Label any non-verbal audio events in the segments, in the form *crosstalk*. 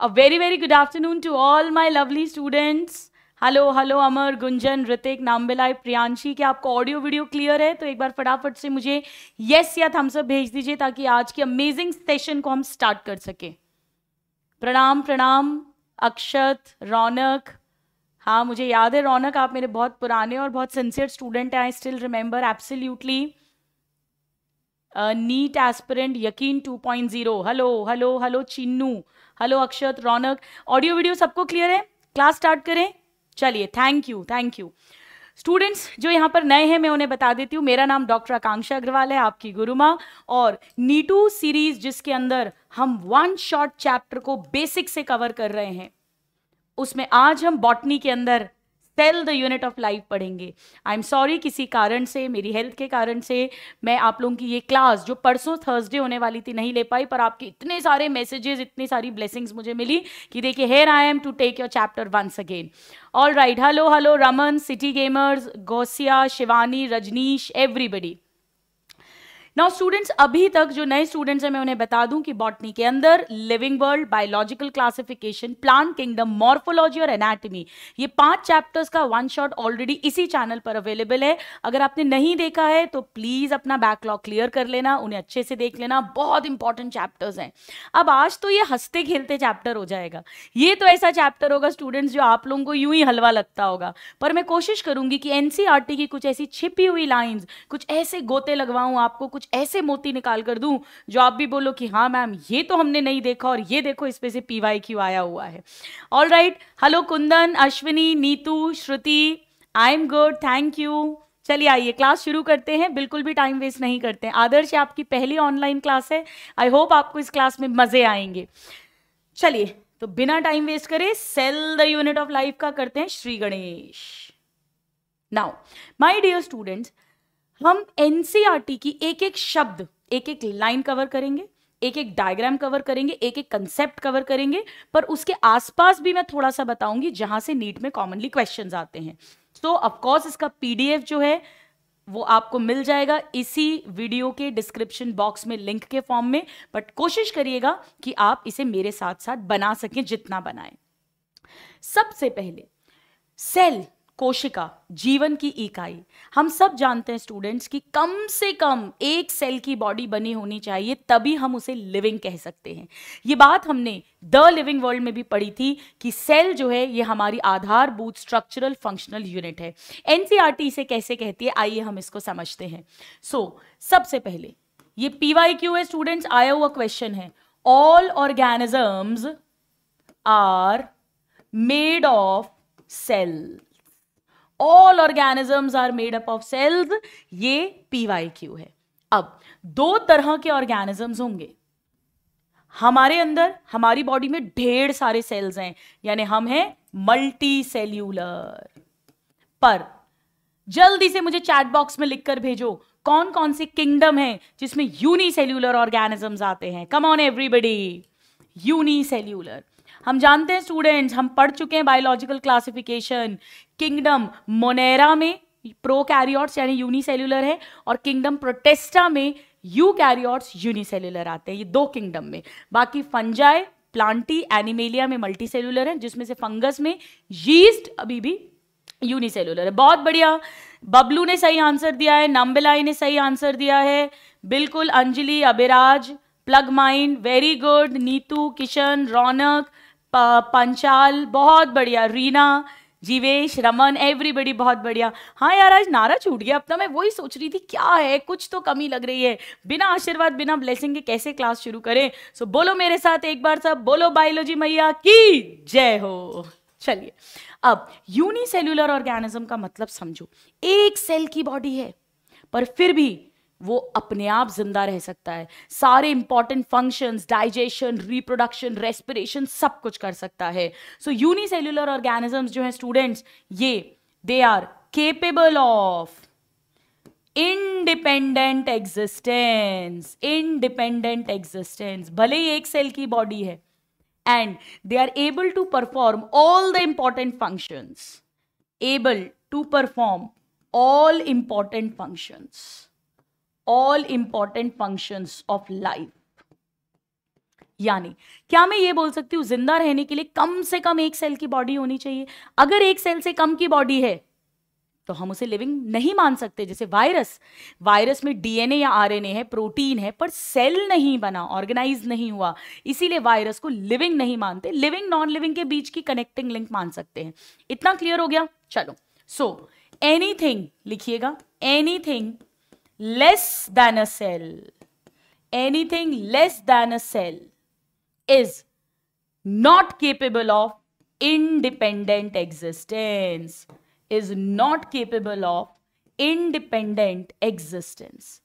A very, very good afternoon to all my lovely students. Hello hello Amar Gunjan Hrithik नामबिलाई प्रियांशी क्या aapko audio video clear है तो एक बार फटाफट से मुझे yes या thumbs up भेज दीजिए ताकि आज ki अमेजिंग सेशन को हम स्टार्ट कर sake प्रणाम प्रणाम अक्षत रौनक हाँ मुझे याद है रौनक आप मेरे बहुत पुराने और बहुत सिंसियर स्टूडेंट हैं I still remember absolutely NEET aspirant यकीन 2.0 hello hello hello Chinnu hello Akshat Raunak audio video सबको क्लियर है क्लास स्टार्ट करें चलिए thank you thank you students जो यहाँ पर नए हैं मैं उन्हें बता देती हूँ मेरा नाम डॉक्टर आकांक्षा अग्रवाल है आपकी गुरुमा और नीटू सीरीज जिसके अंदर हम वन शॉर्ट चैप्टर को बेसिक से कवर कर रहे हैं उसमें आज हम बॉटनी के अंदर cell the unit of life पढ़ेंगे आई एम सॉरी किसी कारण से मेरी हेल्थ के कारण से मैं आप लोगों की ये क्लास जो परसों थर्सडे होने वाली थी नहीं ले पाई पर आपके इतने सारे मैसेजेस इतनी सारी ब्लेसिंग्स मुझे मिली कि देखिए here I am to take your chapter once again all right hello hello Raman city gamers Gausiya Shivani Rajnish everybody now students अभी तक जो नए स्टूडेंट्स हैं मैं उन्हें बता दूं कि बॉटनी के अंदर living world biological classification plant kingdom morphology और एनाटमी ये पांच चैप्टर्स का वन शॉट ऑलरेडी इसी चैनल पर अवेलेबल है अगर आपने नहीं देखा है तो प्लीज अपना बैकलॉग क्लियर कर लेना उन्हें अच्छे से देख लेना बहुत इंपॉर्टेंट चैप्टर्स हैं अब आज तो ये हंसते खेलते चैप्टर हो जाएगा ये तो ऐसा चैप्टर होगा स्टूडेंट्स जो आप लोगों को यूं ही हलवा लगता होगा पर मैं कोशिश करूंगी कि एनसीआरटी e की कुछ ऐसी छिपी हुई लाइन कुछ ऐसे गोते लगवाऊं आपको कुछ कुछ ऐसे मोती निकाल कर दूं जो आप भी बोलो कि हाँ मैम ये तो हमने नहीं देखा और ये देखो इस पे से पीवाई वाई क्यू आया हुआ है all right hello Kundan Ashwini Neetu Shruti I am good thank you चलिए आइए क्लास शुरू करते हैं बिल्कुल भी टाइम वेस्ट नहीं करते हैं आदर्श आपकी पहली ऑनलाइन क्लास है आई होप आपको इस क्लास में मज़े आएंगे चलिए तो बिना टाइम वेस्ट करे cell the unit of life का करते हैं Shri Ganesh now my dear students हम एनसीआर e की एक एक शब्द एक एक लाइन कवर करेंगे एक एक डायग्राम कवर करेंगे एक एक कंसेप्ट कवर करेंगे पर उसके आसपास भी मैं थोड़ा सा बताऊंगी जहां से नीट में कॉमनली क्वेश्चंस आते हैं सो so, ऑफकोर्स इसका पीडीएफ जो है वो आपको मिल जाएगा इसी वीडियो के डिस्क्रिप्शन बॉक्स में लिंक के फॉर्म में बट कोशिश करिएगा कि आप इसे मेरे साथ साथ बना सकें जितना बनाए सबसे पहले सेल कोशिका जीवन की इकाई हम सब जानते हैं स्टूडेंट्स कि कम से कम एक सेल की बॉडी बनी होनी चाहिए तभी हम उसे लिविंग कह सकते हैं ये बात हमने द लिविंग वर्ल्ड में भी पढ़ी थी कि सेल जो है ये हमारी आधारभूत स्ट्रक्चरल फंक्शनल यूनिट है टी e इसे कैसे कहती है आइए हम इसको समझते हैं सो so, सबसे पहले ये क्यू है स्टूडेंट्स आया हुआ क्वेश्चन है all organisms are made of cell all organisms are made up of cells ये पीवाई क्यू है अब दो तरह के ऑर्गेनिजम्स होंगे हमारे अंदर हमारी बॉडी में ढेर सारे सेल्स हैं यानी हम हैं मल्टी सेल्यूलर पर जल्दी से मुझे चैट बॉक्स में लिखकर भेजो कौन कौन से किंगडम है जिसमें यूनिसेल्यूलर ऑर्गेनिजम्स आते हैं कम ऑन एवरीबडी यूनिसेल्यूलर हम जानते हैं स्टूडेंट्स हम पढ़ चुके हैं बायोलॉजिकल क्लासिफिकेशन किंगडम मोनेरा में प्रो कैरियॉट्स यानी यूनिसेल्यूलर है और किंगडम प्रोटेस्टा में यू कैरियॉट्स यूनिसेल्यूलर आते हैं ये दो किंगडम में बाकी फंजाई प्लांटी एनिमेलिया में मल्टी सेलुलर है जिसमें से फंगस में यीस्ट अभी भी यूनिसेलुलर है बहुत बढ़िया बबलू ने सही आंसर दिया है नम्बेलाई ने सही आंसर दिया है बिल्कुल Anjali Abhiraj plug mind very good Neetu Kishan Raunak Panchal बहुत बढ़िया रीना जीवेश रमन एवरीबडी बहुत बढ़िया हाँ यार आज नारा छूट गया अपना मैं वही सोच रही थी क्या है कुछ तो कमी लग रही है बिना आशीर्वाद बिना ब्लेसिंग के कैसे क्लास शुरू करें सो so, बोलो मेरे साथ एक बार सब बोलो बायोलॉजी मैया की जय हो चलिए अब यूनिसेल्यूलर ऑर्गेनिज्म का मतलब समझो एक सेल की बॉडी है पर फिर भी वो अपने आप जिंदा रह सकता है सारे important functions digestion reproduction respiration सब कुछ कर सकता है सो यूनिसेल्युलर ऑर्गेनिजम्स जो है स्टूडेंट्स ये they are capable of independent existence independent existence भले ही एक सेल की बॉडी है and they are able to perform all the important functions able to perform all important functions all important function of life यानी क्या मैं ये बोल सकती हूं जिंदा रहने के लिए कम से कम एक सेल की बॉडी होनी चाहिए अगर एक सेल से कम की बॉडी है तो हम उसे लिविंग नहीं मान सकते जैसे वायरस वायरस में डीएनए या आरएनए है प्रोटीन है पर सेल नहीं बना ऑर्गेनाइज नहीं हुआ इसीलिए वायरस को लिविंग नहीं मानते लिविंग नॉन लिविंग के बीच की कनेक्टिंग लिंक मान सकते हैं इतना क्लियर हो गया चलो सो एनी लिखिएगा any less than a cell, anything less than a cell is not capable of independent existence, is not capable of independent existence.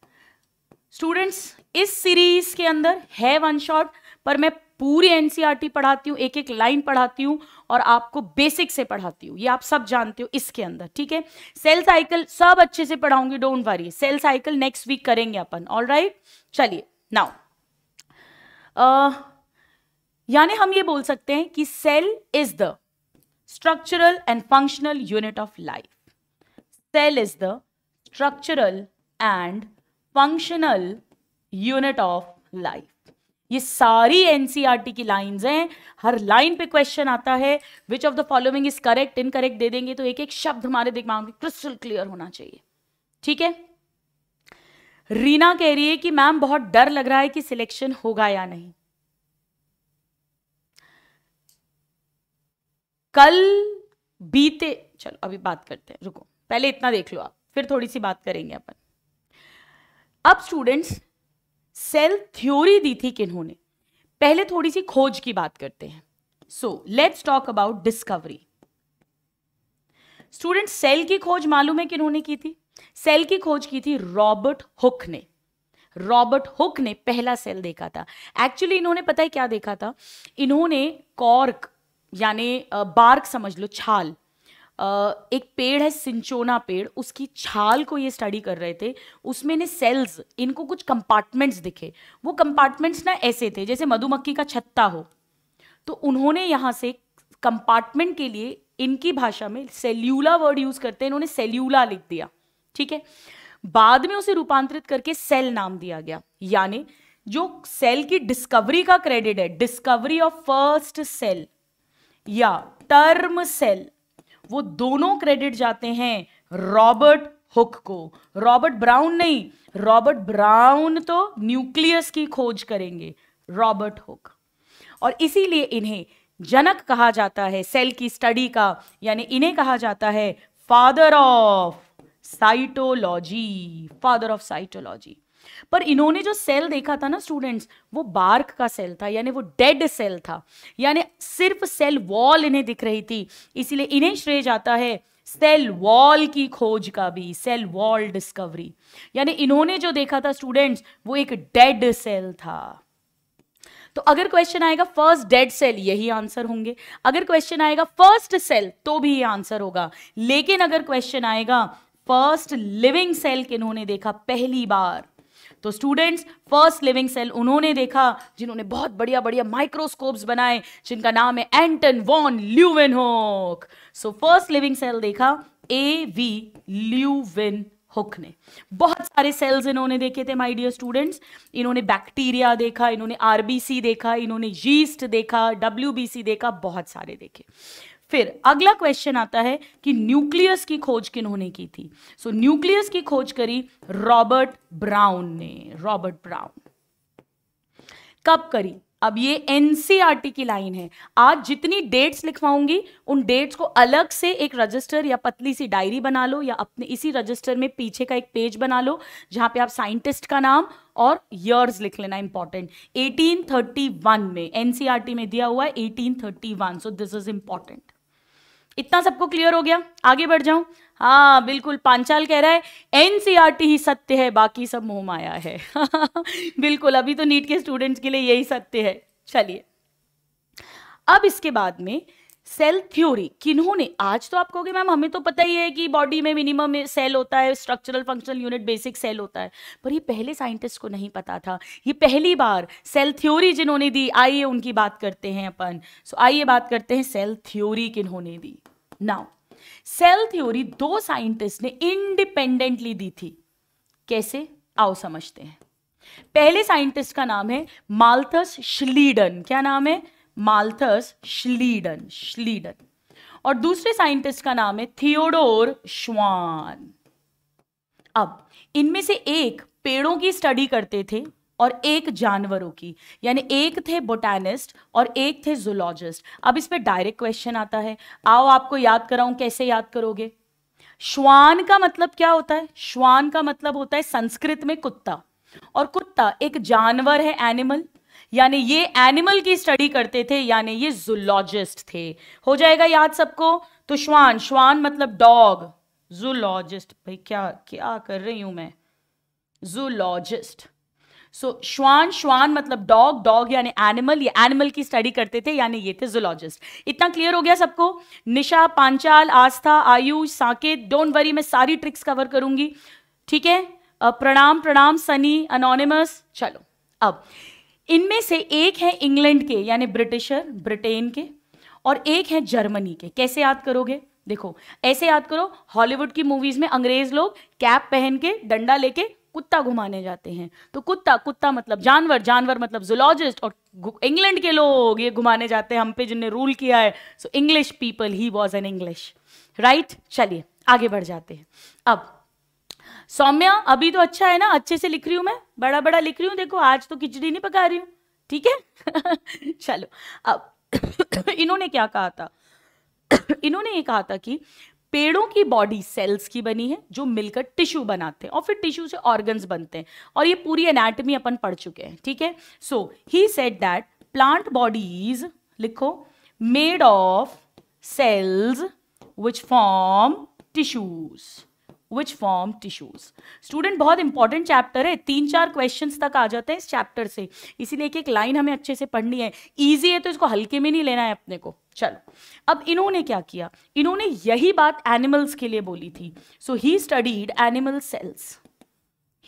Students, इस सीरीज के अंदर है वन शॉट पर मैं पूरी एनसीईआरटी e पढ़ाती हूँ एक एक लाइन पढ़ाती हूँ और आपको बेसिक से पढ़ाती हूँ ये आप सब जानते हो इसके अंदर ठीक है सेल साइकिल सब अच्छे से पढ़ाऊंगी don't worry cell cycle next week करेंगे अपन ऑल राइट चलिए नाउ यानी हम ये बोल सकते हैं कि cell is the structural and functional unit of life cell is the structural and functional unit of life ये सारी एनसीईआरटी e की लाइंस हैं हर लाइन पे क्वेश्चन आता है which of the following is correct incorrect दे देंगे तो एक एक शब्द हमारे दिमाग में क्रिस्टल क्लियर होना चाहिए ठीक है रीना कह रही है कि मैम बहुत डर लग रहा है कि सिलेक्शन होगा या नहीं कल बीते चलो अभी बात करते हैं रुको पहले इतना देख लो आप फिर थोड़ी सी बात करेंगे अपन अब स्टूडेंट्स सेल थ्योरी दी थी किन्होंने पहले थोड़ी सी खोज की बात करते हैं so let's talk about discovery student cell की खोज मालूम है किन्होंने की थी सेल की खोज की थी रॉबर्ट हुक ने रॉबर्ट हुक ने पहला सेल देखा था एक्चुअली इन्होंने पता है क्या देखा था इन्होंने कॉर्क यानी बार्क समझ लो छाल एक पेड़ है सिंचोना पेड़ उसकी छाल को ये स्टडी कर रहे थे उसमें ने सेल्स इनको कुछ कंपार्टमेंट्स दिखे वो कंपार्टमेंट्स ना ऐसे थे जैसे मधुमक्खी का छत्ता हो तो उन्होंने यहाँ से कंपार्टमेंट के लिए इनकी भाषा में सेल्यूला वर्ड यूज करते हैं इन्होंने सेल्यूला लिख दिया ठीक है बाद में उसे रूपांतरित करके सेल नाम दिया गया यानी जो सेल की डिस्कवरी का क्रेडिट है डिस्कवरी ऑफ फर्स्ट सेल या टर्म सेल वो दोनों क्रेडिट जाते हैं रॉबर्ट हुक को रॉबर्ट ब्राउन नहीं रॉबर्ट ब्राउन तो न्यूक्लियस की खोज करेंगे रॉबर्ट हुक और इसीलिए इन्हें जनक कहा जाता है सेल की स्टडी का यानी इन्हें कहा जाता है father of cytology father of cytology पर इन्होंने जो सेल देखा था ना स्टूडेंट्स वो बार्क का सेल था यानी वो डेड सेल था यानी सिर्फ सेल वॉल इन्हें दिख रही थी इसीलिए इन्हें श्रेय जाता है सेल वॉल की खोज का भी सेल वॉल डिस्कवरी यानी इन्होंने जो देखा था स्टूडेंट्स वो एक डेड सेल था तो अगर क्वेश्चन आएगा फर्स्ट डेड सेल यही आंसर होंगे अगर क्वेश्चन आएगा फर्स्ट सेल तो भी ये आंसर होगा लेकिन अगर क्वेश्चन आएगा फर्स्ट लिविंग सेल किन्होंने देखा पहली बार तो स्टूडेंट्स फर्स्ट लिविंग सेल उन्होंने देखा जिन्होंने बहुत बढ़िया बढ़िया माइक्रोस्कोप्स बनाए जिनका नाम है Anton von Leeuwenhoek so first living cell देखा ए वी ल्यूवेन हुक ने बहुत सारे सेल्स इन्होंने देखे थे माय डियर स्टूडेंट्स इन्होंने बैक्टीरिया देखा इन्होंने आरबीसी देखा इन्होंने यीस्ट देखा डब्ल्यूबीसी देखा बहुत सारे देखे फिर अगला क्वेश्चन आता है कि न्यूक्लियस की खोज किन्होंने की थी सो so, न्यूक्लियस की खोज करी रॉबर्ट ब्राउन ने रॉबर्ट ब्राउन कब करी अब ये एनसीआरटी e की लाइन है आज जितनी डेट्स लिखवाऊंगी उन डेट्स को अलग से एक रजिस्टर या पतली सी डायरी बना लो या अपने इसी रजिस्टर में पीछे का एक पेज बना लो जहां पे आप साइंटिस्ट का नाम और इयर्स लिख लेना इंपॉर्टेंट 1831 में एनसीआरटी e में दिया हुआ है 1831 सो दिस इज इंपॉर्टेंट इतना सबको क्लियर हो गया आगे बढ़ जाऊं हाँ बिल्कुल पांचाल कह रहा है एनसीआरटी e ही सत्य है बाकी सब मोह माया है *laughs* बिल्कुल अभी तो नीट के स्टूडेंट्स के लिए यही सत्य है चलिए अब इसके बाद में सेल थ्योरी किन्होंने आज तो आप कहोगे मैम हमें तो पता ही है कि बॉडी में मिनिमम सेल होता है structural functional unit basic cell होता है पर ये पहले साइंटिस्ट को नहीं पता था ये पहली बार सेल थ्योरी जिन्होंने दी आइए उनकी बात करते हैं अपन सो आइए बात करते हैं सेल थ्योरी किन्होंने दी नाउ सेल थ्योरी दो साइंटिस्ट ने इंडिपेंडेंटली दी थी कैसे आओ समझते हैं पहले साइंटिस्ट का नाम है माल्थस श्लीडन क्या नाम है माल्थस श्लीडन श्लीडन और दूसरे साइंटिस्ट का नाम है थियोडोर श्वान अब इनमें से एक पेड़ों की स्टडी करते थे और एक जानवरों की यानी एक थे बोटानिस्ट और एक थे जूलॉजिस्ट अब इस पर डायरेक्ट क्वेश्चन आता है आओ आपको याद कराऊं कैसे याद करोगे श्वान का मतलब क्या होता है श्वान का मतलब होता है संस्कृत में कुत्ता और कुत्ता एक जानवर है एनिमल यानी ये एनिमल की स्टडी करते थे यानी ये जूलॉजिस्ट थे हो जाएगा याद सबको तो श्वान श्वान मतलब डॉग जूलॉजिस्ट भाई क्या क्या कर रही हूं मैं जूलॉजिस्ट सो श्वान श्वान मतलब डॉग डॉग यानी एनिमल ये एनिमल की स्टडी करते थे यानी ये थे जोलॉजिस्ट इतना क्लियर हो गया सबको निशा पांचाल आस्था आयुष साकेत डोंट वरी मैं सारी ट्रिक्स कवर करूंगी ठीक है प्रणाम प्रणाम सनी अनोनिमस चलो अब इनमें से एक है इंग्लैंड के यानी ब्रिटिशर ब्रिटेन के और एक है जर्मनी के कैसे याद करोगे देखो ऐसे याद करो हॉलीवुड की मूवीज में अंग्रेज लोग कैप पहन के डंडा लेके कुत्ता घुमाने जाते हैं तो कुत्ता कुत्ता मतलब जानवर जानवर मतलब जुलॉजिस्ट और इंग्लैंड के लोग ये घुमाने जाते हैं हम पे जिनने रूल किया है so English people he was an English right चलिए आगे बढ़ जाते हैं अब सौम्या अभी तो अच्छा है ना अच्छे से लिख रही हूं मैं बड़ा बड़ा लिख रही हूं देखो आज तो खिचड़ी नहीं पका रही हूं ठीक है *laughs* चलो अब *coughs* इन्होंने क्या कहा था *coughs* इन्होंने ये कहा था कि पेड़ों की बॉडी सेल्स की बनी है जो मिलकर टिश्यू बनाते हैं और फिर टिश्यू से ऑर्गन्स बनते हैं और ये पूरी एनाटमी अपन पढ़ चुके हैं ठीक है so he said that plant bodies लिखो made of cells which form tissues which form tissues student बहुत इंपॉर्टेंट चैप्टर है तीन चार क्वेश्चन तक आ जाते हैं इस चैप्टर से इसीलिए एक एक लाइन हमें अच्छे से पढ़नी है ईजी है तो इसको हल्के में नहीं लेना है अपने को चलो अब इन्होंने क्या किया इन्होंने यही बात एनिमल्स के लिए बोली थी so he studied animal cells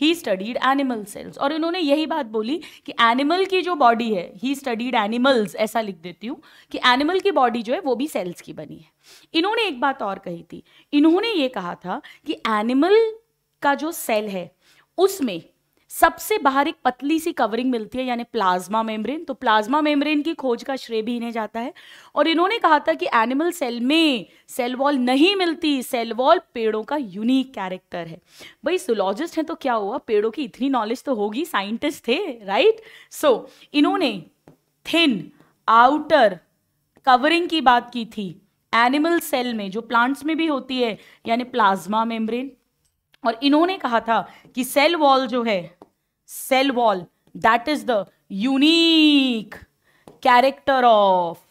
he studied animal cells और इन्होंने यही बात बोली कि एनिमल की जो बॉडी है ही स्टडीड एनिमल्स ऐसा लिख देती हूँ कि एनिमल की बॉडी जो है वो भी सेल्स की बनी है इन्होंने एक बात और कही थी इन्होंने ये कहा था कि एनिमल का जो सेल है उसमें सबसे बाहर एक पतली सी कवरिंग मिलती है यानी प्लाज्मा मेम्ब्रेन तो प्लाज्मा मेम्ब्रेन की खोज का श्रेय भी इन्हें जाता है और इन्होंने कहा था कि एनिमल सेल में सेल वॉल नहीं मिलती सेल वॉल पेड़ों का यूनिक कैरेक्टर है भाई सोलॉजिस्ट हैं तो क्या हुआ पेड़ों की इतनी नॉलेज तो होगी साइंटिस्ट थे राइट सो so, इन्होंने थिन आउटर कवरिंग की बात की थी एनिमल सेल में जो प्लांट्स में भी होती है यानी प्लाज्मा मेम्ब्रेन और इन्होंने कहा था कि सेल वॉल जो है cell wall that is the unique character of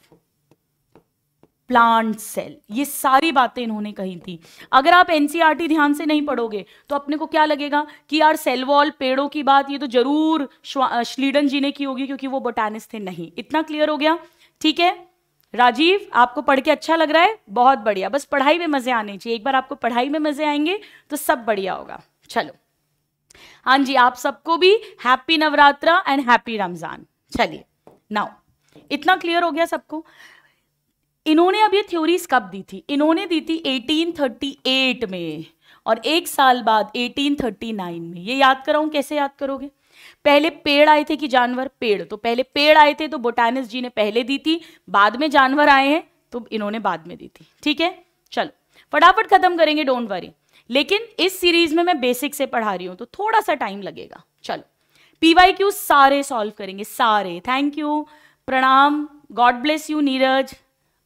plant cell ये सारी बातें इन्होंने कही थी अगर आप एनसीईआरटी e ध्यान से नहीं पढ़ोगे तो अपने को क्या लगेगा कि यार सेल वॉल पेड़ों की बात ये तो जरूर श्लीडन जी ने की होगी क्योंकि वो बोटानिस्ट थे नहीं इतना क्लियर हो गया ठीक है राजीव आपको पढ़ के अच्छा लग रहा है बहुत बढ़िया बस पढ़ाई में मजे आने चाहिए एक बार आपको पढ़ाई में मजे आएंगे तो सब बढ़िया होगा चलो हाँ जी आप सबको भी happy Navratra and happy Ramzan चलिए नाउ इतना क्लियर हो गया सबको इन्होंने अब ये थ्योरीज कब दी थी इन्होंने दी थी 1838 में और एक साल बाद 1839 में ये याद कराऊं कैसे याद करोगे पहले पेड़ आए थे कि जानवर पेड़ तो पहले पेड़ आए थे तो बोटानिस जी ने पहले दी थी बाद में जानवर आए हैं तो इन्होंने बाद में दी थी ठीक है चलो फटाफट खत्म करेंगे डोंट वरी लेकिन इस सीरीज में मैं बेसिक से पढ़ा रही हूं तो थोड़ा सा टाइम लगेगा चलो पीवाई क्यू सारे सॉल्व करेंगे सारे थैंक यू प्रणाम God bless you Neeraj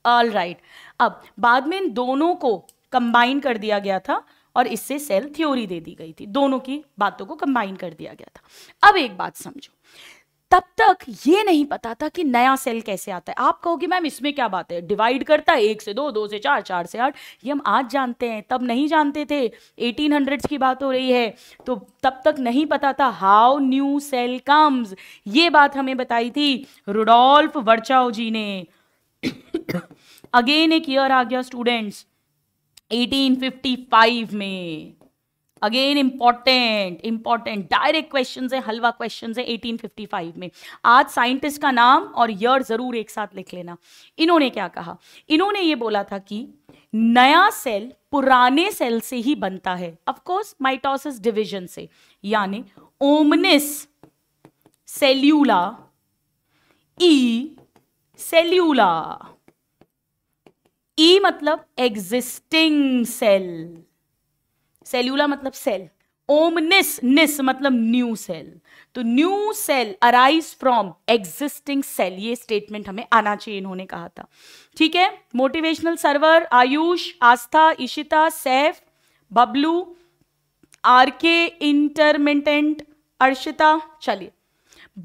all right अब बाद में इन दोनों को कंबाइन कर दिया गया था और इससे सेल थ्योरी दे दी गई थी दोनों की बातों को कंबाइन कर दिया गया था अब एक बात समझो तब तक ये नहीं पता था कि नया सेल कैसे आता है आप कहोगे मैम इसमें क्या बात है डिवाइड करता है एक से दो दो से चार चार से आठ ये हम आज जानते हैं तब नहीं जानते थे एटीन की बात हो रही है तो तब तक नहीं पता था हाउ न्यू सेल कम्स ये बात हमें बताई थी रुडोल्फ वर्चाओ जी ने *coughs* अगेन एक ईयर आ गया स्टूडेंट्स 1855 में again important important direct question है हलवा क्वेश्चन है 1855 में आज साइंटिस्ट का नाम और ईयर जरूर एक साथ लिख लेना इन्होंने क्या कहा इन्होंने ये बोला था कि नया सेल पुराने सेल से ही बनता है अफकोर्स माइटोसिस डिवीजन से यानी ओमनिस सेल्यूला ई सेल्यूला ई मतलब एग्जिस्टिंग सेल सेल्यूला मतलब सेल ओमनिस निस मतलब न्यू सेल तो new cell arise from existing cell ये स्टेटमेंट हमें आना चाहिए इन्होंने कहा था ठीक है motivational server Ayush Aastha Ishita Saif Bablu R K intermittent Arshita चलिए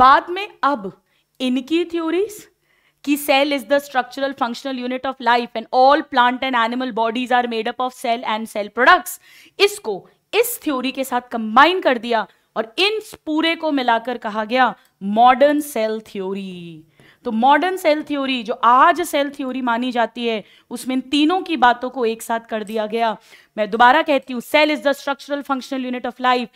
बाद में अब इनकी थ्योरीज कि cell is the structural functional unit of life and all plant and animal bodies are made up of cell and cell products इसको इस थ्योरी के साथ कंबाइन कर दिया और इन पूरे को मिलाकर कहा गया मॉडर्न सेल थ्योरी तो मॉडर्न सेल थ्योरी जो आज सेल थ्योरी मानी जाती है उसमें तीनों की बातों को एक साथ कर दिया गया मैं दोबारा कहती हूं cell is the structural functional unit of life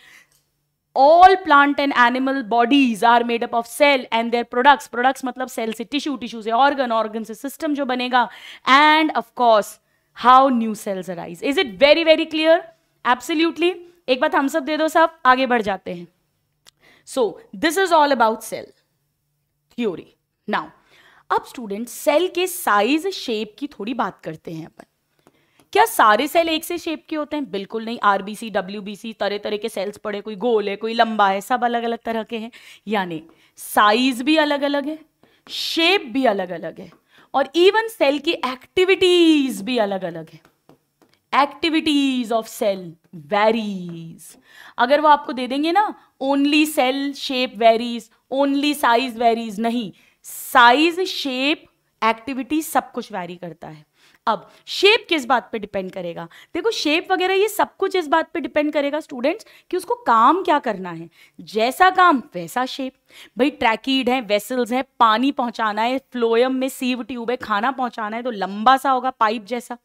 all plant and animal bodies are made up of cell and their products products मतलब cell से tissue tissue से organ organ से system जो बनेगा and of course how new cells arise is it very very clear absolutely एक बात हम सब दे दो साहब आगे बढ़ जाते हैं so this is all about cell theory now अब स्टूडेंट सेल के साइज शेप की थोड़ी बात करते हैं अपन क्या सारे सेल एक से शेप के होते हैं बिल्कुल नहीं आरबीसी डब्ल्यूबीसी तरह तरह के सेल्स पड़े कोई गोल है कोई लंबा है सब अलग अलग तरह के हैं यानी साइज भी अलग अलग है शेप भी अलग अलग है और इवन सेल की एक्टिविटीज भी अलग अलग है एक्टिविटीज ऑफ सेल वेरीज अगर वो आपको दे देंगे ना only cell shape varies only size varies नहीं साइज शेप एक्टिविटी सब कुछ वेरी करता है अब शेप किस बात पे डिपेंड करेगा देखो शेप वगैरह ये सब कुछ इस बात पे डिपेंड करेगा स्टूडेंट्स कि उसको काम क्या करना है जैसा काम वैसा शेप भाई ट्रैकीड है वेसल्स है पानी पहुंचाना है फ्लोयम में सीव ट्यूब है खाना पहुंचाना है तो लंबा सा होगा पाइप जैसा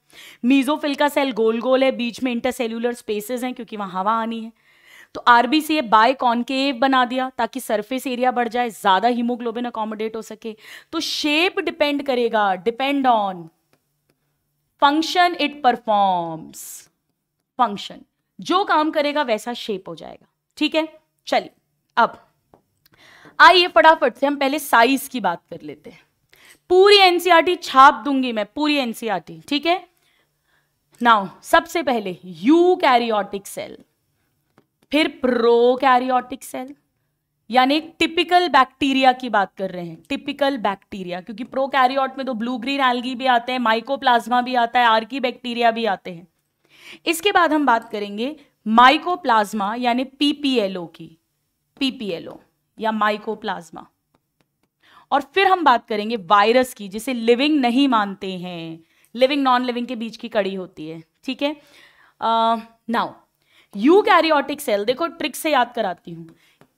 मीजोफिल का सेल गोल गोल है बीच में इंटरसेल्यूलर स्पेसेस हैं क्योंकि वहां हवा आनी है तो आरबीसी बाय कॉनकेव बना दिया ताकि सरफेस एरिया बढ़ जाए ज्यादा हीमोग्लोबिन अकोमोडेट हो सके तो शेप डिपेंड करेगा depend on function it performs function जो काम करेगा वैसा शेप हो जाएगा ठीक है चलिए अब आइए फटाफट से हम पहले साइज की बात कर लेते हैं पूरी एनसीआरटी e छाप दूंगी मैं पूरी एनसीआरटी e ठीक है नाउ सबसे पहले यू कैरियोटिक सेल फिर प्रो कैरियोटिक सेल यानी टिपिकल बैक्टीरिया की बात कर रहे हैं टिपिकल बैक्टीरिया क्योंकि प्रोकैरियोट में तो ब्लू ग्रीन एल्गी भी आते हैं माइकोप्लाज्मा भी आता है आर्की बैक्टीरिया भी आते हैं इसके बाद हम बात करेंगे माइकोप्लाज्मा यानी पीपीएलओ की पीपीएलओ या माइकोप्लाज्मा और फिर हम बात करेंगे वायरस की जिसे लिविंग नहीं मानते हैं लिविंग नॉन लिविंग के बीच की कड़ी होती है ठीक है नाउ यू कैरियोटिक सेल देखो ट्रिक से याद कराती हूं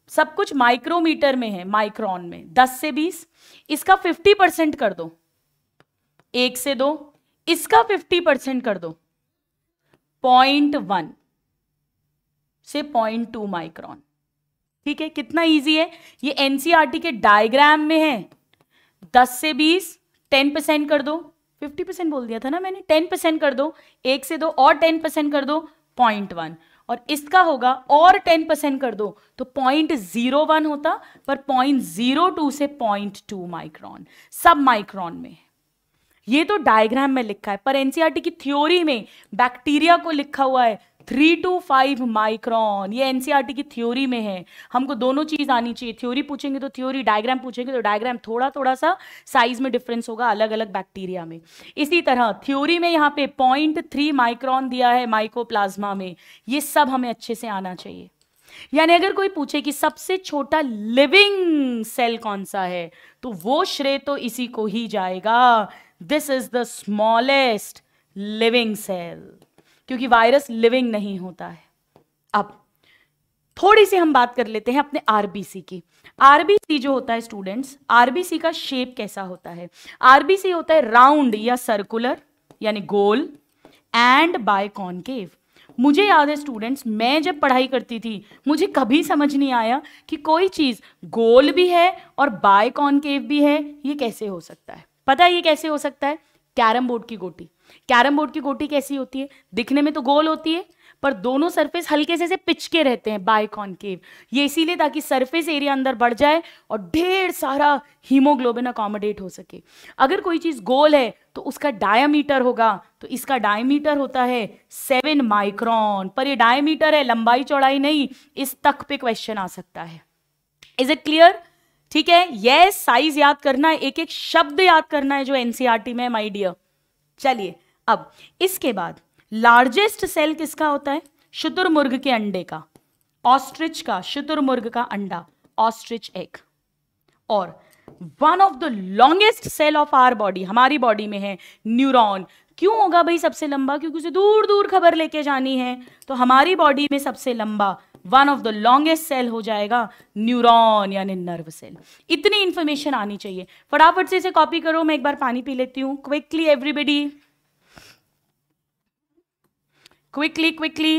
सब कुछ माइक्रोमीटर में है माइक्रोन में दस से बीस इसका फिफ्टी परसेंट कर दो एक से दो इसका फिफ्टी परसेंट कर दो पॉइंट वन से पॉइंट टू माइक्रॉन ठीक है कितना इजी है ये एनसीआरटी e के डायग्राम में है दस से बीस टेन परसेंट कर दो फिफ्टी परसेंट बोल दिया था ना मैंने टेन परसेंट कर दो एक से दो और टेन परसेंट कर दो पॉइंट वन और इसका होगा और टेन परसेंट कर दो तो पॉइंट जीरो वन होता पर पॉइंट जीरो टू से पॉइंट टू माइक्रॉन सब माइक्रॉन में ये तो डायग्राम में लिखा है पर एनसीआरटी e की थ्योरी में बैक्टीरिया को लिखा हुआ है थ्री टू फाइव माइक्रॉन ये एनसीईआरटी e की थ्योरी में है हमको दोनों चीज आनी चाहिए थ्योरी पूछेंगे तो थ्योरी डायग्राम पूछेंगे तो डायग्राम थोड़ा थोड़ा सा साइज में डिफरेंस होगा अलग अलग बैक्टीरिया में इसी तरह थ्योरी में यहाँ पे पॉइंट थ्री माइक्रॉन दिया है माइकोप्लाज्मा में ये सब हमें अच्छे से आना चाहिए यानी अगर कोई पूछे कि सबसे छोटा लिविंग सेल कौन सा है तो वो श्रेय तो इसी को ही जाएगा this is the smallest living cell क्योंकि वायरस लिविंग नहीं होता है अब थोड़ी सी हम बात कर लेते हैं अपने आरबीसी की आरबीसी जो होता है स्टूडेंट्स आरबीसी का शेप कैसा होता है आरबीसी होता है राउंड या सर्कुलर यानी गोल एंड बाय कॉनकेव मुझे याद है स्टूडेंट्स मैं जब पढ़ाई करती थी मुझे कभी समझ नहीं आया कि कोई चीज़ गोल भी है और बाय कॉनकेव भी है ये कैसे हो सकता है पता है ये कैसे हो सकता है कैरम बोर्ड की गोटी कैरम बोर्ड की गोटी कैसी होती है दिखने में तो गोल होती है पर दोनों सरफेस हल्के से से पिचके रहते हैं बाय कॉन्केव ये इसीलिए ताकि सरफेस एरिया अंदर बढ़ जाए और ढेर सारा हीमोग्लोबिन अकोमोडेट हो सके अगर कोई चीज़ गोल है तो उसका डायमीटर होगा तो इसका डायमीटर होता है सेवन माइक्रॉन पर ये डायमीटर है लंबाई चौड़ाई नहीं इस तक पे क्वेश्चन आ सकता है इज इट क्लियर ठीक है यस साइज याद करना है एक एक शब्द याद करना है जो एनसीआरटी e में माई डियर चलिए अब इसके बाद लार्जेस्ट सेल किसका होता है शुतुरमुर्ग के अंडे का ऑस्ट्रिच का शुतुरमुर्ग का अंडा ऑस्ट्रिच एग और one of the longest cell of our body हमारी बॉडी में है न्यूरॉन क्यों होगा भाई सबसे लंबा क्योंकि उसे दूर दूर खबर लेके जानी है तो हमारी बॉडी में सबसे लंबा one of the longest cell हो जाएगा न्यूरॉन यानी नर्व सेल इतनी इंफॉर्मेशन आनी चाहिए फटाफट से इसे कॉपी करो मैं एक बार पानी पी लेती हूँ क्विकली एवरीबडी क्विकली क्विकली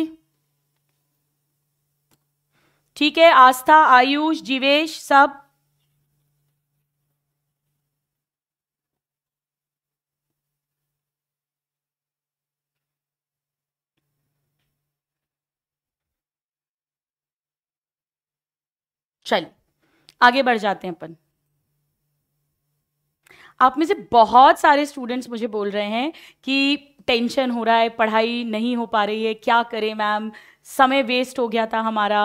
ठीक है आस्था आयुष जीवेश सब चलिए आगे बढ़ जाते हैं अपन आप में से बहुत सारे स्टूडेंट्स मुझे बोल रहे हैं कि टेंशन हो रहा है पढ़ाई नहीं हो पा रही है क्या करें मैम समय वेस्ट हो गया था हमारा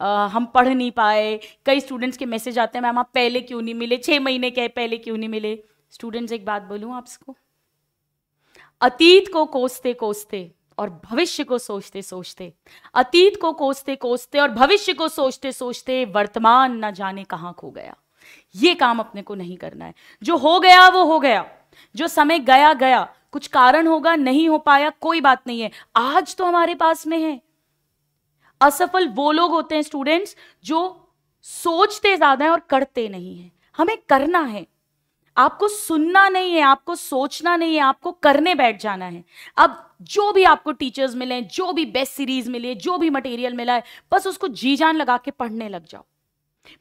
आ, हम पढ़ नहीं पाए कई स्टूडेंट्स के मैसेज आते हैं मैम आप पहले क्यों नहीं मिले छः महीने के पहले क्यों नहीं मिले स्टूडेंट्स एक बात बोलूँ आपको अतीत को कोसते कोसते और भविष्य को सोचते सोचते अतीत को कोसते कोसते और भविष्य को सोचते सोचते वर्तमान न जाने कहां खो गया ये काम अपने को नहीं करना है जो हो गया वो हो गया जो समय गया गया कुछ कारण होगा नहीं हो पाया कोई बात नहीं है आज तो हमारे पास में है असफल वो लोग होते हैं स्टूडेंट्स जो सोचते ज्यादा है और करते नहीं है हमें करना है आपको सुनना नहीं है आपको सोचना नहीं है आपको करने बैठ जाना है अब जो भी आपको टीचर्स मिले जो भी बेस्ट सीरीज मिले जो भी मटेरियल मिला है बस उसको जी जान लगा के पढ़ने लग जाओ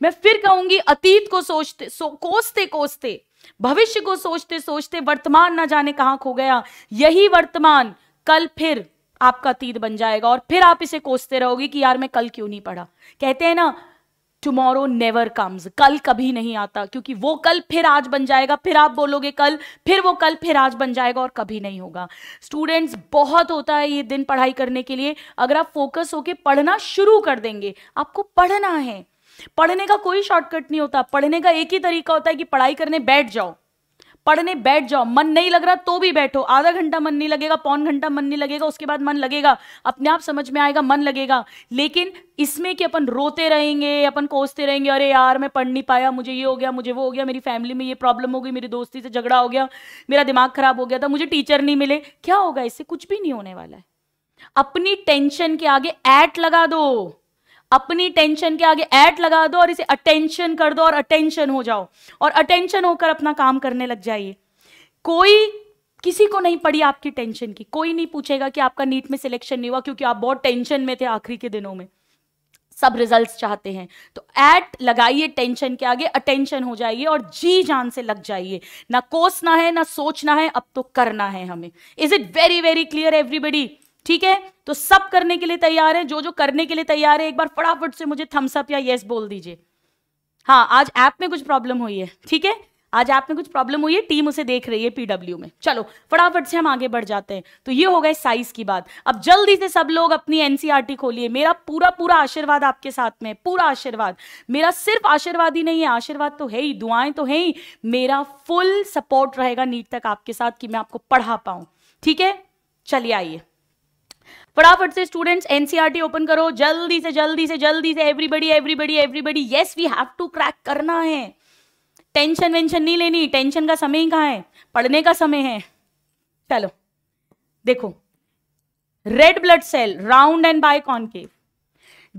मैं फिर कहूंगी अतीत को सोचते सो, कोसते कोसते भविष्य को सोचते सोचते वर्तमान ना जाने कहां खो गया यही वर्तमान कल फिर आपका अतीत बन जाएगा और फिर आप इसे कोसते रहोगे कि यार मैं कल क्यों नहीं पढ़ा कहते हैं ना टुमारो नेवर कम्स कल कभी नहीं आता क्योंकि वो कल फिर आज बन जाएगा फिर आप बोलोगे कल फिर वो कल फिर आज बन जाएगा और कभी नहीं होगा स्टूडेंट्स बहुत होता है ये दिन पढ़ाई करने के लिए अगर आप फोकस होकर पढ़ना शुरू कर देंगे आपको पढ़ना है पढ़ने का कोई शॉर्टकट नहीं होता पढ़ने का एक ही तरीका होता है कि पढ़ाई करने बैठ जाओ पढ़ने बैठ जाओ मन नहीं लग रहा तो भी बैठो आधा घंटा मन नहीं लगेगा पौन घंटा मन नहीं लगेगा उसके बाद मन लगेगा अपने आप समझ में आएगा मन लगेगा लेकिन इसमें कि अपन रोते रहेंगे अपन कोसते रहेंगे अरे यार मैं पढ़ नहीं पाया मुझे ये हो गया मुझे वो हो गया मेरी फैमिली में ये प्रॉब्लम हो गई मेरी दोस्ती से झगड़ा हो गया मेरा दिमाग खराब हो गया था मुझे टीचर नहीं मिले क्या होगा इससे कुछ भी नहीं होने वाला है अपनी टेंशन के आगे ऐट लगा दो अपनी टेंशन के आगे एट लगा दो और इसे अटेंशन कर दो और अटेंशन हो जाओ और अटेंशन होकर अपना काम करने लग जाइए कोई किसी को नहीं पड़ी आपकी टेंशन की कोई नहीं पूछेगा कि आपका नीट में सिलेक्शन नहीं हुआ क्योंकि आप बहुत टेंशन में थे आखिरी के दिनों में सब रिजल्ट्स चाहते हैं तो एट लगाइए टेंशन के आगे अटेंशन हो जाइए और जी जान से लग जाइए ना कोसना है ना सोचना है अब तो करना है हमें is it very very clear everybody ठीक है तो सब करने के लिए तैयार है जो जो करने के लिए तैयार है एक बार फटाफट से मुझे थम्सअप या येस बोल दीजिए हाँ आज ऐप में कुछ प्रॉब्लम हुई है ठीक है आज ऐप में कुछ प्रॉब्लम हुई है टीम उसे देख रही है पीडब्ल्यू में चलो फटाफट से हम आगे बढ़ जाते हैं तो ये हो गए साइज की बात अब जल्दी से सब लोग अपनी एनसीआरटी e खोलिए मेरा पूरा पूरा आशीर्वाद आपके साथ में पूरा आशीर्वाद मेरा सिर्फ आशीर्वाद ही नहीं है आशीर्वाद तो है ही दुआएं तो है ही मेरा फुल सपोर्ट रहेगा नीट तक आपके साथ कि मैं आपको पढ़ा पाऊं ठीक है चलिए आइए फटाफट से स्टूडेंट्स एनसीआरटी ओपन करो जल्दी से जल्दी से जल्दी से everybody everybody everybody yes we have to crack करना है टेंशन वेंशन नहीं लेनी टेंशन का समय ही कहाँ है पढ़ने का समय है चलो देखो red blood cell round and by के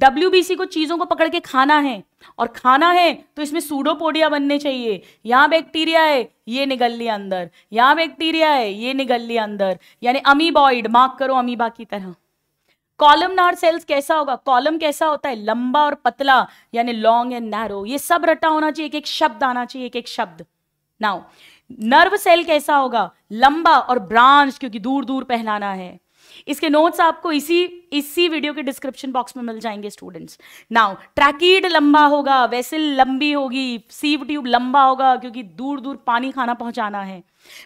डब्ल्यूबीसी को चीजों को पकड़ के खाना है और खाना है तो इसमें सूडोपोडिया बनने चाहिए यहाँ बैक्टीरिया है ये निगल लिया अंदर यहाँ बैक्टीरिया है ये निगल लिया अंदर यानी अमीबॉइड मार्क करो अमीबा की तरह कॉलमनार सेल्स कैसा होगा कॉलम कैसा होता है लंबा और पतला यानी लॉन्ग एंड नैरो ये सब रटा होना चाहिए एक एक शब्द आना चाहिए एक एक शब्द नाउ नर्व सेल कैसा होगा लंबा और ब्रांच क्योंकि दूर दूर पहलाना है इसके नोट्स आपको इसी इसी वीडियो के डिस्क्रिप्शन बॉक्स में मिल जाएंगे स्टूडेंट्स नाउ ट्रैकीड लंबा होगा वेसिल लंबी होगी सीव ट्यूब लंबा होगा क्योंकि दूर दूर पानी खाना पहुंचाना है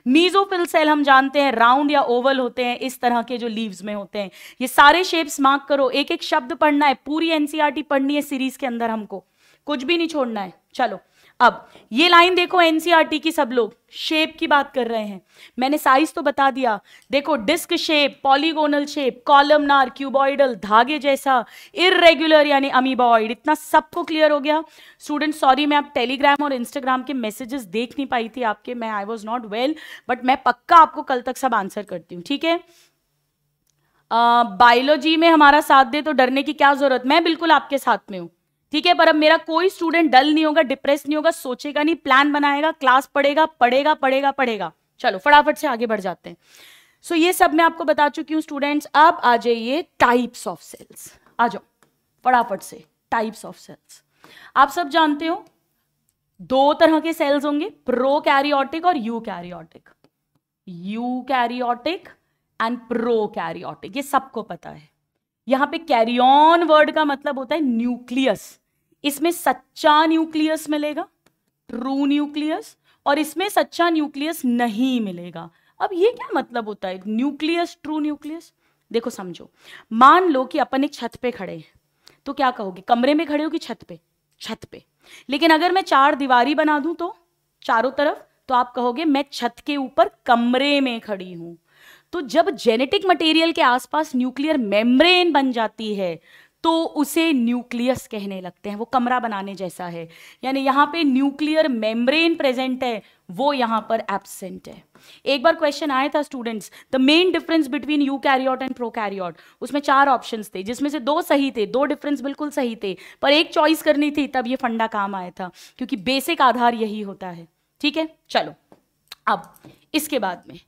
मीजोफिल सेल हम जानते हैं राउंड या ओवल होते हैं इस तरह के जो लीव्स में होते हैं ये सारे शेप्स मार्क करो एक एक शब्द पढ़ना है पूरी एनसीआरटी e पढ़नी है सीरीज के अंदर हमको कुछ भी नहीं छोड़ना है चलो अब ये लाइन देखो एनसीईआरटी e की सब लोग शेप की बात कर रहे हैं मैंने साइज तो बता दिया देखो disc shape polygonal shape columnar cuboidal धागे जैसा इरेग्युलर यानी अमीबॉइड इतना सबको क्लियर हो गया स्टूडेंट सॉरी मैं आप टेलीग्राम और इंस्टाग्राम के मैसेजेस देख नहीं पाई थी आपके मैं I was not well but मैं पक्का आपको कल तक सब आंसर करती हूँ ठीक है बायोलॉजी में हमारा साथ दे तो डरने की क्या जरूरत मैं बिल्कुल आपके साथ में हूँ ठीक है पर अब मेरा कोई स्टूडेंट डल नहीं होगा डिप्रेस नहीं होगा सोचेगा नहीं प्लान बनाएगा क्लास पढ़ेगा पढ़ेगा पढ़ेगा पढ़ेगा चलो फटाफट से आगे बढ़ जाते हैं सो so, ये सब मैं आपको बता चुकी हूँ स्टूडेंट्स अब आ जाइए टाइप्स ऑफ सेल्स आ जाओ फटाफट से टाइप्स ऑफ सेल्स आप सब जानते हो दो तरह के सेल्स होंगे प्रो कैरियोटिक और eukaryotic eukaryotic and prokaryotic ये सबको पता है यहां पे ऑन वर्ड का मतलब होता है न्यूक्लियस इसमें सच्चा न्यूक्लियस मिलेगा ट्रू न्यूक्लियस और इसमें सच्चा न्यूक्लियस नहीं मिलेगा अब ये क्या मतलब होता है न्यूक्लियस ट्रू न्यूक्लियस देखो समझो मान लो कि अपन एक छत पे खड़े हैं तो क्या कहोगे कमरे में खड़े हो कि छत पे छत पे लेकिन अगर मैं चार दीवारी बना दूं तो चारों तरफ तो आप कहोगे मैं छत के ऊपर कमरे में खड़ी हूं तो जब जेनेटिक मटेरियल के आसपास न्यूक्लियर मेम्ब्रेन बन जाती है तो उसे न्यूक्लियस कहने लगते हैं वो कमरा बनाने जैसा है यानी यहाँ पे न्यूक्लियर मेम्ब्रेन प्रेजेंट है वो यहाँ पर एब्सेंट है एक बार क्वेश्चन आया था students the main difference between eukaryote and prokaryote उसमें चार ऑप्शंस थे जिसमें से दो सही थे दो डिफरेंस बिल्कुल सही थे पर एक चॉइस करनी थी तब ये फंडा काम आया था क्योंकि बेसिक आधार यही होता है ठीक है चलो अब इसके बाद में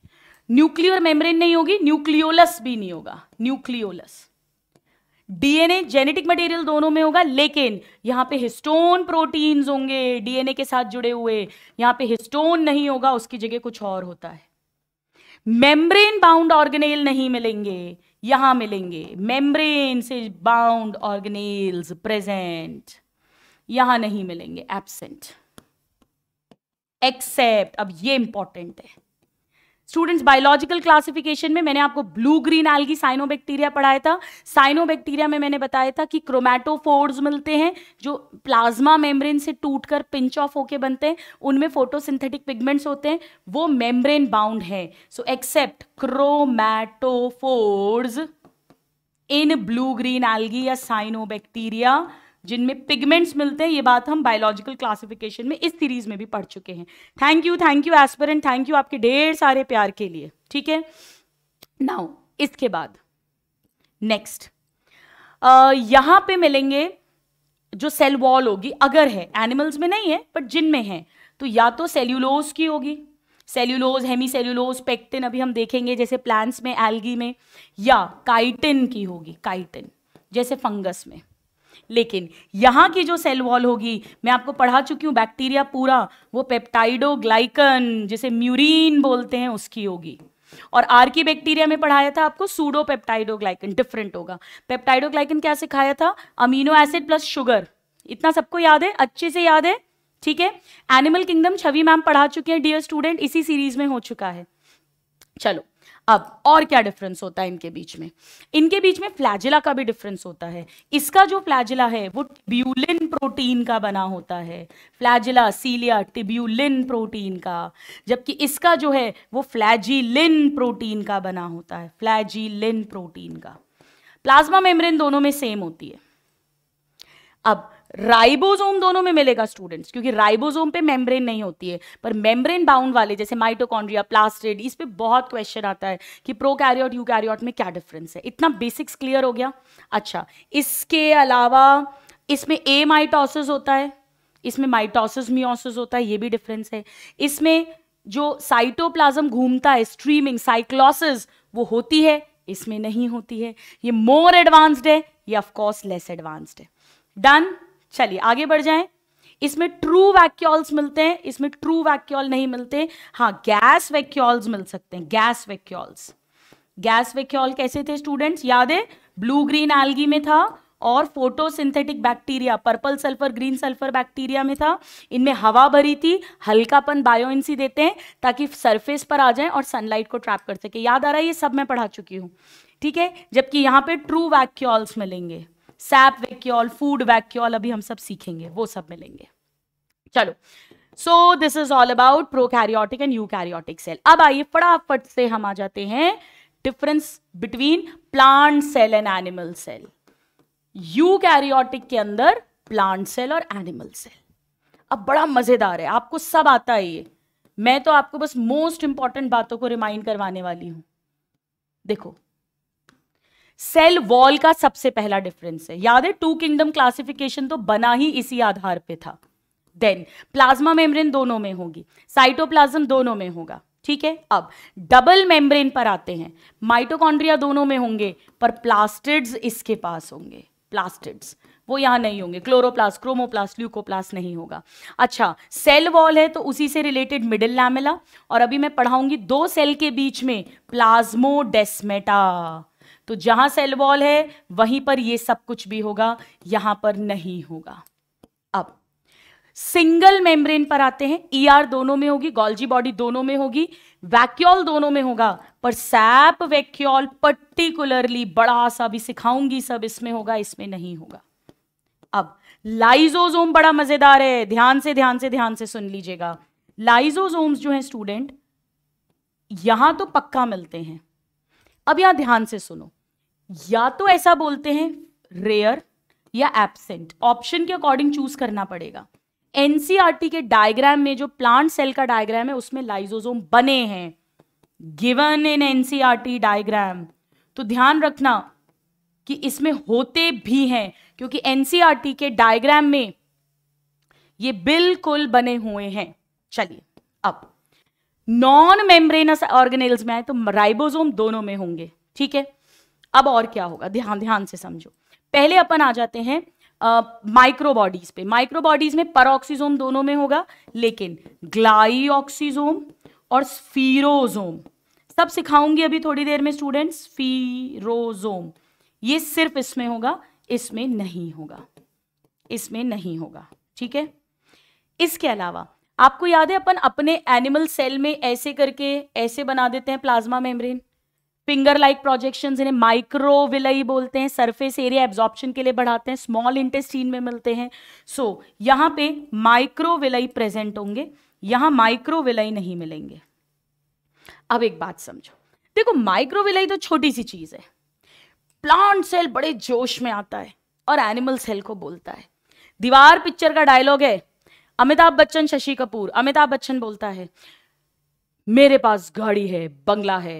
न्यूक्लियर मेम्ब्रेन नहीं होगी न्यूक्लियोलस भी नहीं होगा न्यूक्लियोलस डीएनए जेनेटिक मटेरियल दोनों में होगा लेकिन यहां पे हिस्टोन प्रोटीन्स होंगे डीएनए के साथ जुड़े हुए यहां पे हिस्टोन नहीं होगा उसकी जगह कुछ और होता है मेम्ब्रेन बाउंड ऑर्गेनेल नहीं मिलेंगे यहां मिलेंगे मेम्ब्रेन से बाउंड ऑर्गेनेल्स प्रेजेंट यहां नहीं मिलेंगे एबसेंट एक्सेप्ट अब ये इंपॉर्टेंट है स्टूडेंट्स बायोलॉजिकल क्लासिफिकेशन में मैंने आपको ब्लू ग्रीन एल्गी साइनोबैक्टीरिया पढ़ाया था साइनोबैक्टीरिया में मैंने बताया था कि क्रोमैटोफोर्स मिलते हैं जो प्लाज्मा मेम्ब्रेन से टूटकर पिंच ऑफ होके बनते हैं उनमें फोटोसिंथेटिक पिगमेंट्स होते हैं वो मेम्ब्रेन बाउंड है so except chromatophores in blue green algae या साइनोबैक्टीरिया जिनमें पिगमेंट्स मिलते हैं ये बात हम बायोलॉजिकल क्लासिफिकेशन में इस सीरीज में भी पढ़ चुके हैं thank you thank you aspirant thank you आपके ढेर सारे प्यार के लिए ठीक है नाउ इसके बाद नेक्स्ट यहां पे मिलेंगे जो सेल वॉल होगी अगर है एनिमल्स में नहीं है बट जिनमें है तो या तो सेल्यूलोज की होगी सेल्यूलोज हेमी सेल्यूलोज पेक्टिन अभी हम देखेंगे जैसे प्लांट्स में एल्गी में या काइटिन की होगी काइटिन जैसे फंगस में लेकिन यहाँ की जो सेल वॉल होगी मैं आपको पढ़ा चुकी हूँ बैक्टीरिया पूरा वो पेप्टाइडोग्लाइकन जिसे म्यूरिन बोलते हैं उसकी होगी और आर की बैक्टीरिया में पढ़ाया था आपको सूडो पेप्टाइडोग्लाइकन डिफरेंट होगा पेप्टाइडोग्लाइकन क्या सिखाया था अमीनो एसिड प्लस शुगर इतना सबको याद है अच्छे से याद है ठीक है एनिमल किंगडम छवि मैम पढ़ा चुके हैं डियर स्टूडेंट इसी सीरीज में हो चुका है चलो अब और क्या डिफरेंस होता है इनके बीच में इनके बीच में फ्लैजिला का भी डिफरेंस होता है इसका जो फ्लैजिला है वो टिब्यूलिन प्रोटीन का बना होता है फ्लैजिला सीलिया टिब्यूलिन प्रोटीन का जबकि इसका जो है वो फ्लैजिलिन प्रोटीन का बना होता है फ्लैजिलिन प्रोटीन का प्लाज्मा मेम्ब्रेन दोनों में सेम होती है अब राइबोसोम दोनों में मिलेगा स्टूडेंट्स क्योंकि राइबोसोम पे मेम्ब्रेन नहीं होती है पर मेम्ब्रेन बाउंड वाले जैसे माइटोकॉन्ड्रिया प्लास्टिड इस पे बहुत क्वेश्चन आता है कि प्रो यू कैरियोट में क्या डिफरेंस है इतना बेसिक्स क्लियर हो गया अच्छा इसके अलावा इसमें ए माइटोसिस होता है इसमें माइटोसिस मियोसिस होता है ये भी डिफरेंस है इसमें जो साइटोप्लाज्म घूमता है स्ट्रीमिंग साइक्लोसिस वो होती है इसमें नहीं होती है ये मोर एडवांस्ड है ये ऑफ कोर्स लेस एडवांस्ड है डन चलिए आगे बढ़ जाएं इसमें ट्रू वैक्यूल्स मिलते हैं इसमें ट्रू वैक्यूल नहीं मिलते हाँ गैस वैक्यूल्स मिल सकते हैं गैस वैक्यूल्स गैस वैक्यूल कैसे थे स्टूडेंट्स याद है ब्लू ग्रीन एल्गी में था और photosynthetic bacteria purple sulphur green sulphur bacteria में था इनमें हवा भरी थी हल्कापन बायोइंसी देते हैं ताकि सरफेस पर आ जाए और सनलाइट को ट्रैप कर सके याद आ रहा है ये सब मैं पढ़ा चुकी हूँ ठीक है जबकि यहाँ पे ट्रू वैक्यूल्स मिलेंगे सैप वैक्यूल फूड वैक्यूल अभी हम सब सीखेंगे वो सब मिलेंगे चलो so this is all about prokaryotic and eukaryotic cell अब आइए फटाफट से हम आ जाते हैं difference between plant cell and animal cell eukaryotic के अंदर प्लांट सेल और एनिमल सेल अब बड़ा मजेदार है आपको सब आता है ये मैं तो आपको बस मोस्ट इंपॉर्टेंट बातों को रिमाइंड करवाने वाली हूं देखो सेल वॉल का सबसे पहला डिफरेंस है याद है टू किंगडम क्लासिफिकेशन तो बना ही इसी आधार पे था देन प्लाज्मा मेम्ब्रेन दोनों में होगी साइटोप्लाज्म दोनों में होगा ठीक है अब डबल मेम्ब्रेन पर आते हैं माइटोकॉन्ड्रिया दोनों में होंगे पर प्लास्टिड्स इसके पास होंगे प्लास्टिड्स वो यहां नहीं होंगे क्लोरोप्लास्ट क्रोमोप्लास्ट ल्यूकोप्लास्ट नहीं होगा अच्छा सेल वॉल है तो उसी से रिलेटेड मिडिल लैमेला और अभी मैं पढ़ाऊंगी दो सेल के बीच में प्लाज्मोडेस्मेटा तो जहां सेल वॉल है वहीं पर ये सब कुछ भी होगा यहां पर नहीं होगा अब सिंगल मेम्ब्रेन पर आते हैं ईआर e ER दोनों में होगी गोल्जी बॉडी दोनों में होगी वैक्यूल दोनों में होगा पर सैप वैक्यूल पर्टिकुलरली बड़ा सा भी सिखाऊंगी सब इसमें होगा इसमें नहीं होगा अब लाइजोजोम बड़ा मजेदार है ध्यान से ध्यान से ध्यान से सुन लीजिएगा लाइजोजोम्स जो हैं स्टूडेंट यहां तो पक्का मिलते हैं अब यहां ध्यान से सुनो या तो ऐसा बोलते हैं रेयर या एबसेंट ऑप्शन के अकॉर्डिंग चूज करना पड़ेगा एनसीआरटी e के डायग्राम में जो प्लांट सेल का डायग्राम है उसमें लाइजोजोम बने हैं गिवन इन एनसीआरटी डायग्राम तो ध्यान रखना कि इसमें होते भी हैं क्योंकि एनसीआरटी e के डायग्राम में ये बिल्कुल बने हुए हैं चलिए अब नॉन मेम्ब्रेनस ऑर्गेनेल्स में आए तो राइबोसोम दोनों में होंगे ठीक है अब और क्या होगा ध्यान ध्यान से समझो पहले अपन आ जाते हैं माइक्रोबॉडीज पे माइक्रोबॉडीज में परोक्सीजोम दोनों में होगा लेकिन ग्लाइऑक्सीजोम और स्फीरोजोम सब सिखाऊंगी अभी थोड़ी देर में स्टूडेंट्स फीरोजोम ये सिर्फ इसमें होगा इसमें नहीं होगा इसमें नहीं होगा ठीक है इसके अलावा आपको याद है अपन अपने एनिमल सेल में ऐसे करके ऐसे बना देते हैं plasma membrane finger like projection इन्हें माइक्रोविलई बोलते हैं सरफेस एरिया एब्जॉर्प्शन के लिए बढ़ाते हैं स्मॉल इंटेस्टीन में मिलते हैं सो so, यहाँ पे माइक्रोविलई प्रेजेंट होंगे यहाँ माइक्रोविलई नहीं मिलेंगे अब एक बात समझो देखो माइक्रोविलई तो छोटी सी चीज है प्लांट सेल बड़े जोश में आता है और एनिमल सेल को बोलता है दीवार पिक्चर का डायलॉग है अमिताभ बच्चन शशि कपूर अमिताभ बच्चन बोलता है मेरे पास गाड़ी है बंगला है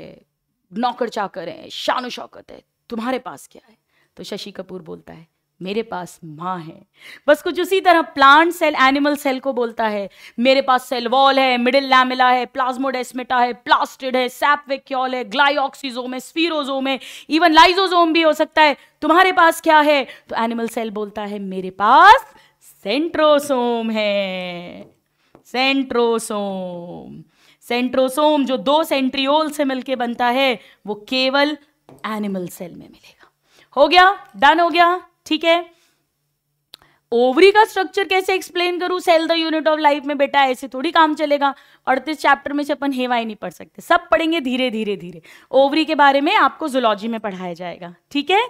नौकर चाकर है शानु शौकत है तुम्हारे पास क्या है तो शशि कपूर बोलता है मेरे पास माँ है बस कुछ उसी तरह प्लांट सेल एनिमल सेल को बोलता है मेरे पास सेल वॉल है मिडिल लैमिला है प्लाज्मोडेस्मेटा है प्लास्टिड है सैपवेक्यूल है ग्लाइऑक्सीजोम है स्फीरोजोम है इवन लाइजोजोम भी हो सकता है तुम्हारे पास क्या है तो एनिमल सेल बोलता है मेरे पास सेंट्रोसोम है सेंट्रोसोम सेंट्रोसोम जो दो सेंट्रियोल से मिलके बनता है वो केवल एनिमल सेल में मिलेगा हो गया डन हो गया ठीक है ओवरी का स्ट्रक्चर कैसे एक्सप्लेन करूं cell the unit of life में बेटा ऐसे थोड़ी काम चलेगा अड़तीस चैप्टर में से अपन हेवाई नहीं पढ़ सकते सब पढ़ेंगे धीरे धीरे धीरे ओवरी के बारे में आपको जुलॉजी में पढ़ाया जाएगा ठीक है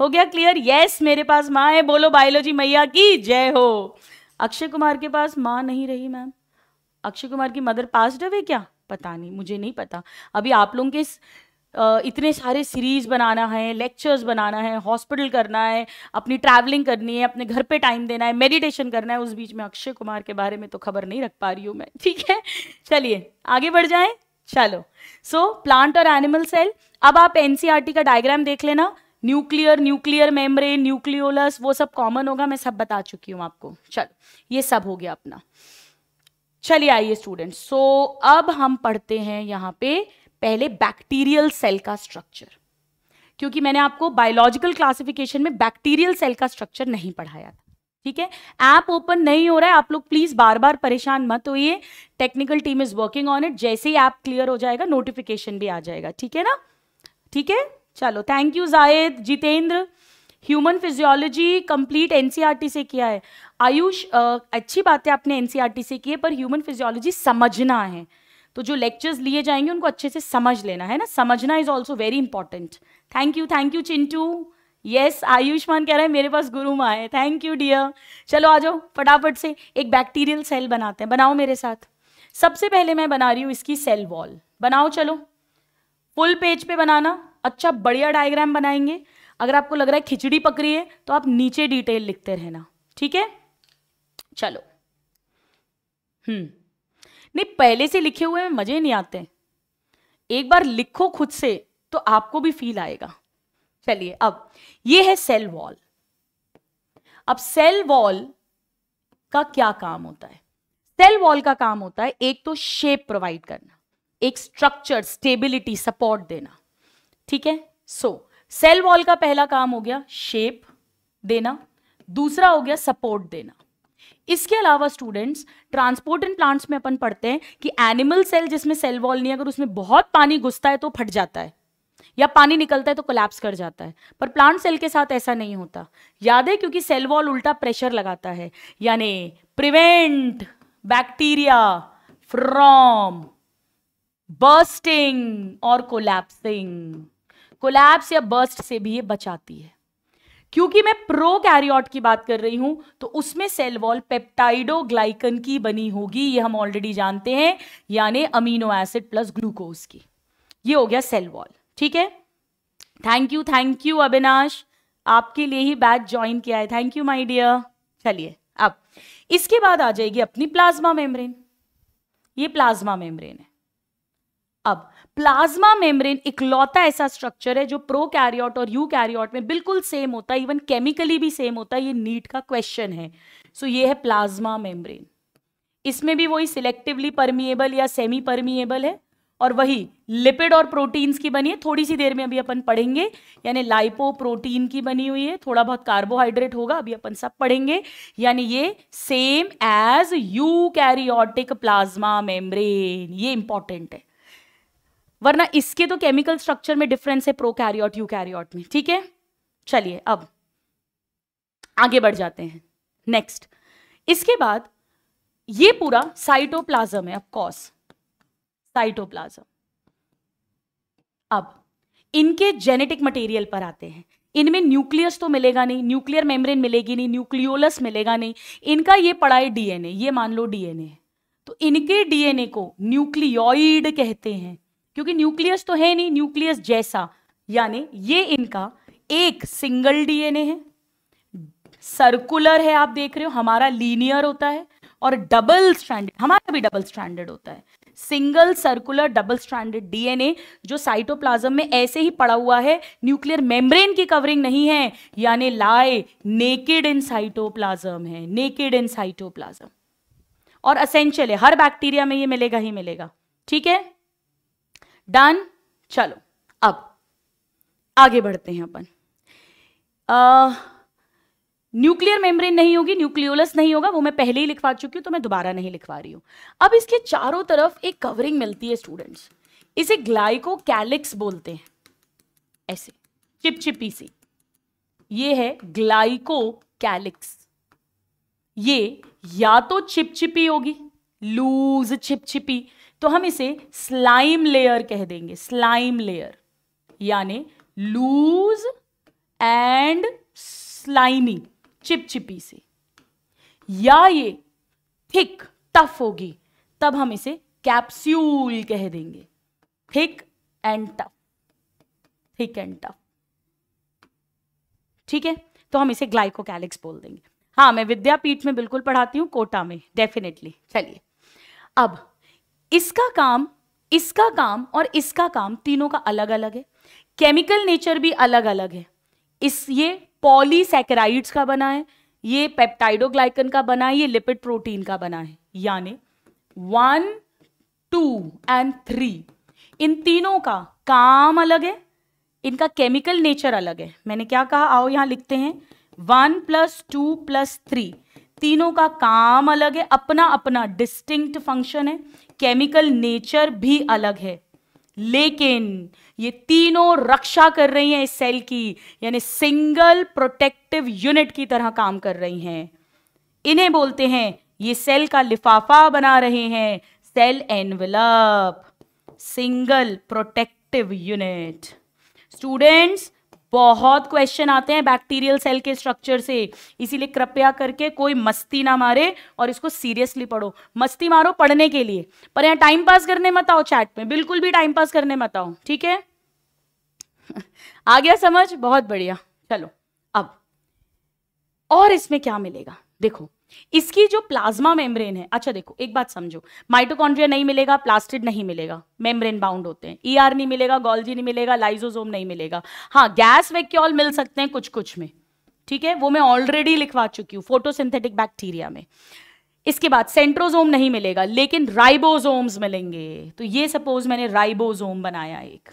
हो गया क्लियर यस मेरे पास माँ है बोलो बायोलॉजी मैया की जय हो अक्षय कुमार के पास माँ नहीं रही मैम अक्षय कुमार की मदर पास अवे क्या पता नहीं मुझे नहीं पता अभी आप लोगों के इतने सारे सीरीज बनाना है लेक्चर्स बनाना है हॉस्पिटल करना है अपनी ट्रैवलिंग करनी है अपने घर पे टाइम देना है मेडिटेशन करना है उस बीच में अक्षय कुमार के बारे में तो खबर नहीं रख पा रही हूँ मैं *laughs* ठीक है चलिए आगे बढ़ जाए चलो सो प्लांट और एनिमल सेल अब आप एनसीआरटी e का डायग्राम देख लेना न्यूक्लियर न्यूक्लियर मेम्ब्रेन न्यूक्लियोलस वो सब कॉमन होगा मैं सब बता चुकी हूँ आपको चलो ये सब हो गया अपना चलिए आइए स्टूडेंट सो अब हम पढ़ते हैं यहाँ पे पहले बैक्टीरियल सेल का स्ट्रक्चर क्योंकि मैंने आपको बायोलॉजिकल क्लासिफिकेशन में बैक्टीरियल सेल का स्ट्रक्चर नहीं पढ़ाया था ठीक है ऐप ओपन नहीं हो रहा है आप लोग प्लीज बार बार परेशान मत होइए technical team is working on it जैसे ही ऐप क्लियर हो जाएगा नोटिफिकेशन भी आ जाएगा ठीक है ना ठीक है चलो thank you Zaid Jitendra human physiology complete NCERT से किया है आयुष अच्छी बात है आपने एनसीईआरटी e से की है पर ह्यूमन फिजियोलॉजी समझना है तो जो लेक्चर्स लिए जाएंगे उनको अच्छे से समझ लेना है ना समझना is also very important thank you thank you Chintu yes Ayushman कह रहे हैं मेरे पास गुरु माँ है थैंक यू डियर चलो आ जाओ फटाफट से एक बैक्टीरियल सेल बनाते हैं बनाओ मेरे साथ सबसे पहले मैं बना रही हूँ इसकी सेल वॉल बनाओ चलो फुल पेज पे बनाना अच्छा बढ़िया डायग्राम बनाएंगे अगर आपको लग रहा है खिचड़ी पकड़ी है तो आप नीचे डिटेल लिखते रहना ठीक है चलो हम्म नहीं पहले से लिखे हुए में मज़े नहीं आते एक बार लिखो खुद से तो आपको भी फील आएगा चलिए अब ये है सेल वॉल अब सेल वॉल का क्या काम होता है सेल वॉल का काम होता है एक तो शेप प्रोवाइड करना एक स्ट्रक्चर स्टेबिलिटी सपोर्ट देना ठीक है सो सेल वॉल का पहला काम हो गया शेप देना दूसरा हो गया सपोर्ट देना इसके अलावा स्टूडेंट्स ट्रांसपोर्ट इन प्लांट्स में अपन पढ़ते हैं कि एनिमल सेल जिसमें सेल वॉल नहीं अगर उसमें बहुत पानी घुसता है तो फट जाता है या पानी निकलता है तो कोलैप्स कर जाता है पर प्लांट सेल के साथ ऐसा नहीं होता याद है क्योंकि सेल वॉल उल्टा प्रेशर लगाता है यानी प्रिवेंट बैक्टीरिया फ्रॉम बर्स्टिंग और कोलैप्सिंग कोलैप्स या बर्स्ट से भी ये बचाती है क्योंकि मैं प्रो कैरियोट की बात कर रही हूं तो उसमें सेल वॉल ग्लाइकन की बनी होगी ये हम ऑलरेडी जानते हैं यानी अमीनो एसिड प्लस ग्लूकोज की ये हो गया सेल वॉल ठीक है thank you thank you Avinash आपके लिए ही बैच ज्वाइन किया है थैंक यू माई डियर चलिए अब इसके बाद आ जाएगी अपनी प्लाज्मा मेम्ब्रेन ये प्लाज्मा मेम्ब्रेन है अब प्लाज्मा मेम्ब्रेन इकलौता ऐसा स्ट्रक्चर है जो प्रो कैरियोट और यू कैरियोट में बिल्कुल सेम होता है इवन केमिकली भी सेम होता है ये नीट का क्वेश्चन है सो so, ये है प्लाज्मा मेम्ब्रेन इसमें भी वही सिलेक्टिवली परमिएबल या सेमी परमिएबल है और वही लिपिड और प्रोटीन्स की बनी है थोड़ी सी देर में अभी अपन पढ़ेंगे यानी लाइपो प्रोटीन की बनी हुई है थोड़ा बहुत कार्बोहाइड्रेट होगा अभी अपन सब पढ़ेंगे यानी ये same as eukaryotic plasma membrane ये इंपॉर्टेंट है वरना इसके तो केमिकल स्ट्रक्चर में डिफरेंस है प्रो कैरियोट यू कैरियोट में ठीक है चलिए अब आगे बढ़ जाते हैं नेक्स्ट इसके बाद ये पूरा साइटोप्लाज्म है ऑफकोर्स साइटोप्लाज्म अब इनके जेनेटिक मटेरियल पर आते हैं इनमें न्यूक्लियस तो मिलेगा नहीं न्यूक्लियर मेम्ब्रेन मिलेगी नहीं न्यूक्लियोलस मिलेगा नहीं इनका ये पढ़ाई डीएनए ये मान लो डीएनए है तो इनके डीएनए को न्यूक्लियोइड कहते हैं क्योंकि न्यूक्लियस तो है नहीं न्यूक्लियस जैसा यानी ये इनका एक सिंगल डीएनए है सर्कुलर है आप देख रहे हो हमारा लीनियर होता है और डबल स्टैंडर्ड हमारा भी डबल स्टैंडर्ड होता है single circular double standard DNA जो साइटोप्लाज्म में ऐसे ही पड़ा हुआ है न्यूक्लियर मेम्ब्रेन की कवरिंग नहीं है यानी लाए नेकेड इन साइटोप्लाज्म है नेकेड इन साइटोप्लाज्म और असेंशियल है हर बैक्टीरिया में ये मिलेगा ही मिलेगा ठीक है डन चलो अब आगे बढ़ते हैं अपन न्यूक्लियर मेम्ब्रेन नहीं होगी न्यूक्लियोलस नहीं होगा वो मैं पहले ही लिखवा चुकी हूं तो मैं दोबारा नहीं लिखवा रही हूं अब इसके चारों तरफ एक कवरिंग मिलती है स्टूडेंट्स इसे ग्लाइको कैलिक्स बोलते हैं ऐसे चिपचिपी सी ये है ग्लाइको कैलिक्स ये या तो चिपचिपी होगी लूज चिपचिपी तो हम इसे स्लाइम लेयर कह देंगे स्लाइम लेयर यानी लूज एंड स्लाइमी चिपचिपी से या ये थिक टफ होगी तब हम इसे कैप्स्यूल कह देंगे thick and tough thick and tough ठीक है तो हम इसे ग्लाइकोकैलिक्स बोल देंगे हाँ मैं विद्यापीठ में बिल्कुल पढ़ाती हूँ कोटा में डेफिनेटली चलिए अब इसका काम इसका काम और इसका काम तीनों का अलग अलग है केमिकल नेचर भी अलग अलग है इस ये पॉलीसेकेराइड्स का बना है ये पेप्टाइडोग्लाइकन का बना है ये लिपिड प्रोटीन का बना है यानी वन टू एंड थ्री इन तीनों का काम अलग है इनका केमिकल नेचर अलग है मैंने क्या कहा आओ यहां लिखते हैं one plus two plus three तीनों का काम अलग है अपना अपना डिस्टिंक्ट फंक्शन है केमिकल नेचर भी अलग है लेकिन ये तीनों रक्षा कर रही हैं इस सेल की यानी सिंगल प्रोटेक्टिव यूनिट की तरह काम कर रही हैं इन्हें बोलते हैं ये सेल का लिफाफा बना रहे हैं cell envelope single protective unit students बहुत क्वेश्चन आते हैं बैक्टीरियल सेल के स्ट्रक्चर से इसीलिए कृपया करके कोई मस्ती ना मारे और इसको सीरियसली पढ़ो मस्ती मारो पढ़ने के लिए पर यहाँ टाइम पास करने मत आओ चैट में बिल्कुल भी टाइम पास करने मत आओ ठीक है *laughs* आ गया समझ बहुत बढ़िया चलो अब और इसमें क्या मिलेगा देखो इसकी जो प्लाज्मा मेम्ब्रेन है अच्छा देखो एक बात समझो माइटोकॉन्ड्रिया नहीं मिलेगा प्लास्टिड नहीं मिलेगा मेम्ब्रेन बाउंड होते हैं ईआर e नहीं मिलेगा गोल्जी नहीं मिलेगा लाइजोजोम नहीं मिलेगा हाँ गैस वेक्यूल मिल सकते हैं कुछ कुछ में ठीक है वो मैं ऑलरेडी लिखवा चुकी हूँ फोटोसिंथेटिक बैक्टीरिया में इसके बाद सेंट्रोजोम नहीं मिलेगा लेकिन राइबोजोम्स मिलेंगे तो ये सपोज मैंने राइबोजोम बनाया एक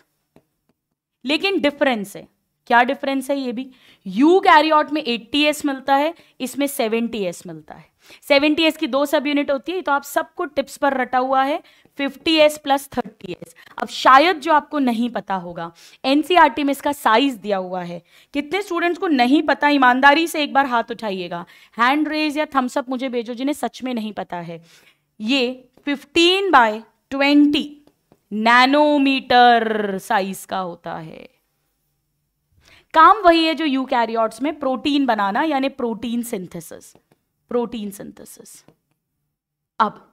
लेकिन डिफरेंस है क्या डिफरेंस है ये भी यू कैरियॉट में 80s मिलता है इसमें 70s मिलता है 70s की दो सब यूनिट होती है तो आप सबको टिप्स पर रटा हुआ है 50s प्लस 30s अब शायद जो आपको नहीं पता होगा एनसीआरटी e में इसका साइज दिया हुआ है कितने स्टूडेंट्स को नहीं पता ईमानदारी से एक बार हाथ उठाइएगा हैंड रेज या थम्सअप मुझे भेजो जिन्हें सच में नहीं पता है ये fifteen by twenty nanometre size का होता है काम वही है जो यूकैरियोट्स में प्रोटीन बनाना यानी प्रोटीन सिंथेसिस प्रोटीन सिंथेसिस अब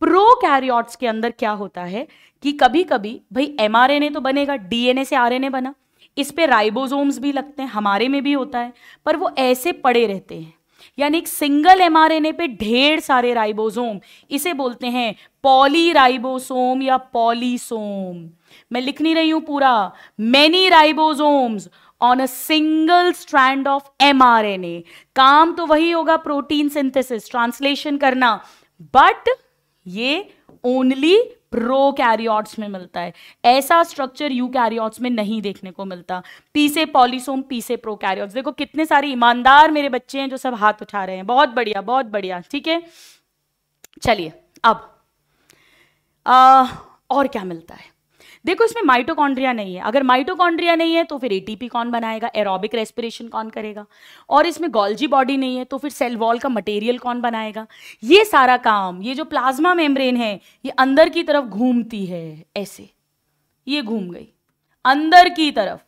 प्रोकैरियोट्स के अंदर क्या होता है कि कभी कभी भाई एमआरएनए तो बनेगा डीएनए से आरएनए बना इस पे राइबोसोम्स भी लगते हैं हमारे में भी होता है पर वो ऐसे पड़े रहते हैं यानी एक सिंगल एमआरएनए पे ढेर सारे राइबोसोम इसे बोलते हैं पॉली राइबोसोम या पॉलीसोम मैं लिख नहीं रही हूं पूरा many ribosomes on a single strand of a काम तो वही होगा प्रोटीन सिंथेसिस ट्रांसलेशन करना बट ये ओनली प्रो कैरियोट्स में मिलता है ऐसा स्ट्रक्चर यू कैरियोट्स में नहीं देखने को मिलता पीसे पॉलीसोम पीसे प्रो कैरियोट्स देखो कितने सारे ईमानदार मेरे बच्चे हैं जो सब हाथ उठा रहे हैं बहुत बढ़िया बहुत बढ़िया ठीक है चलिए अब आ, और क्या मिलता है देखो इसमें माइटोकॉन्ड्रिया नहीं है अगर माइटोकॉन्ड्रिया नहीं है तो फिर एटीपी कौन बनाएगा एरोबिक रेस्पिरेशन कौन करेगा और इसमें गोल्जी बॉडी नहीं है तो फिर सेल वॉल का मटेरियल कौन बनाएगा ये सारा काम ये जो प्लाज्मा मेम्ब्रेन है ये अंदर की तरफ घूमती है ऐसे ये घूम गई अंदर की तरफ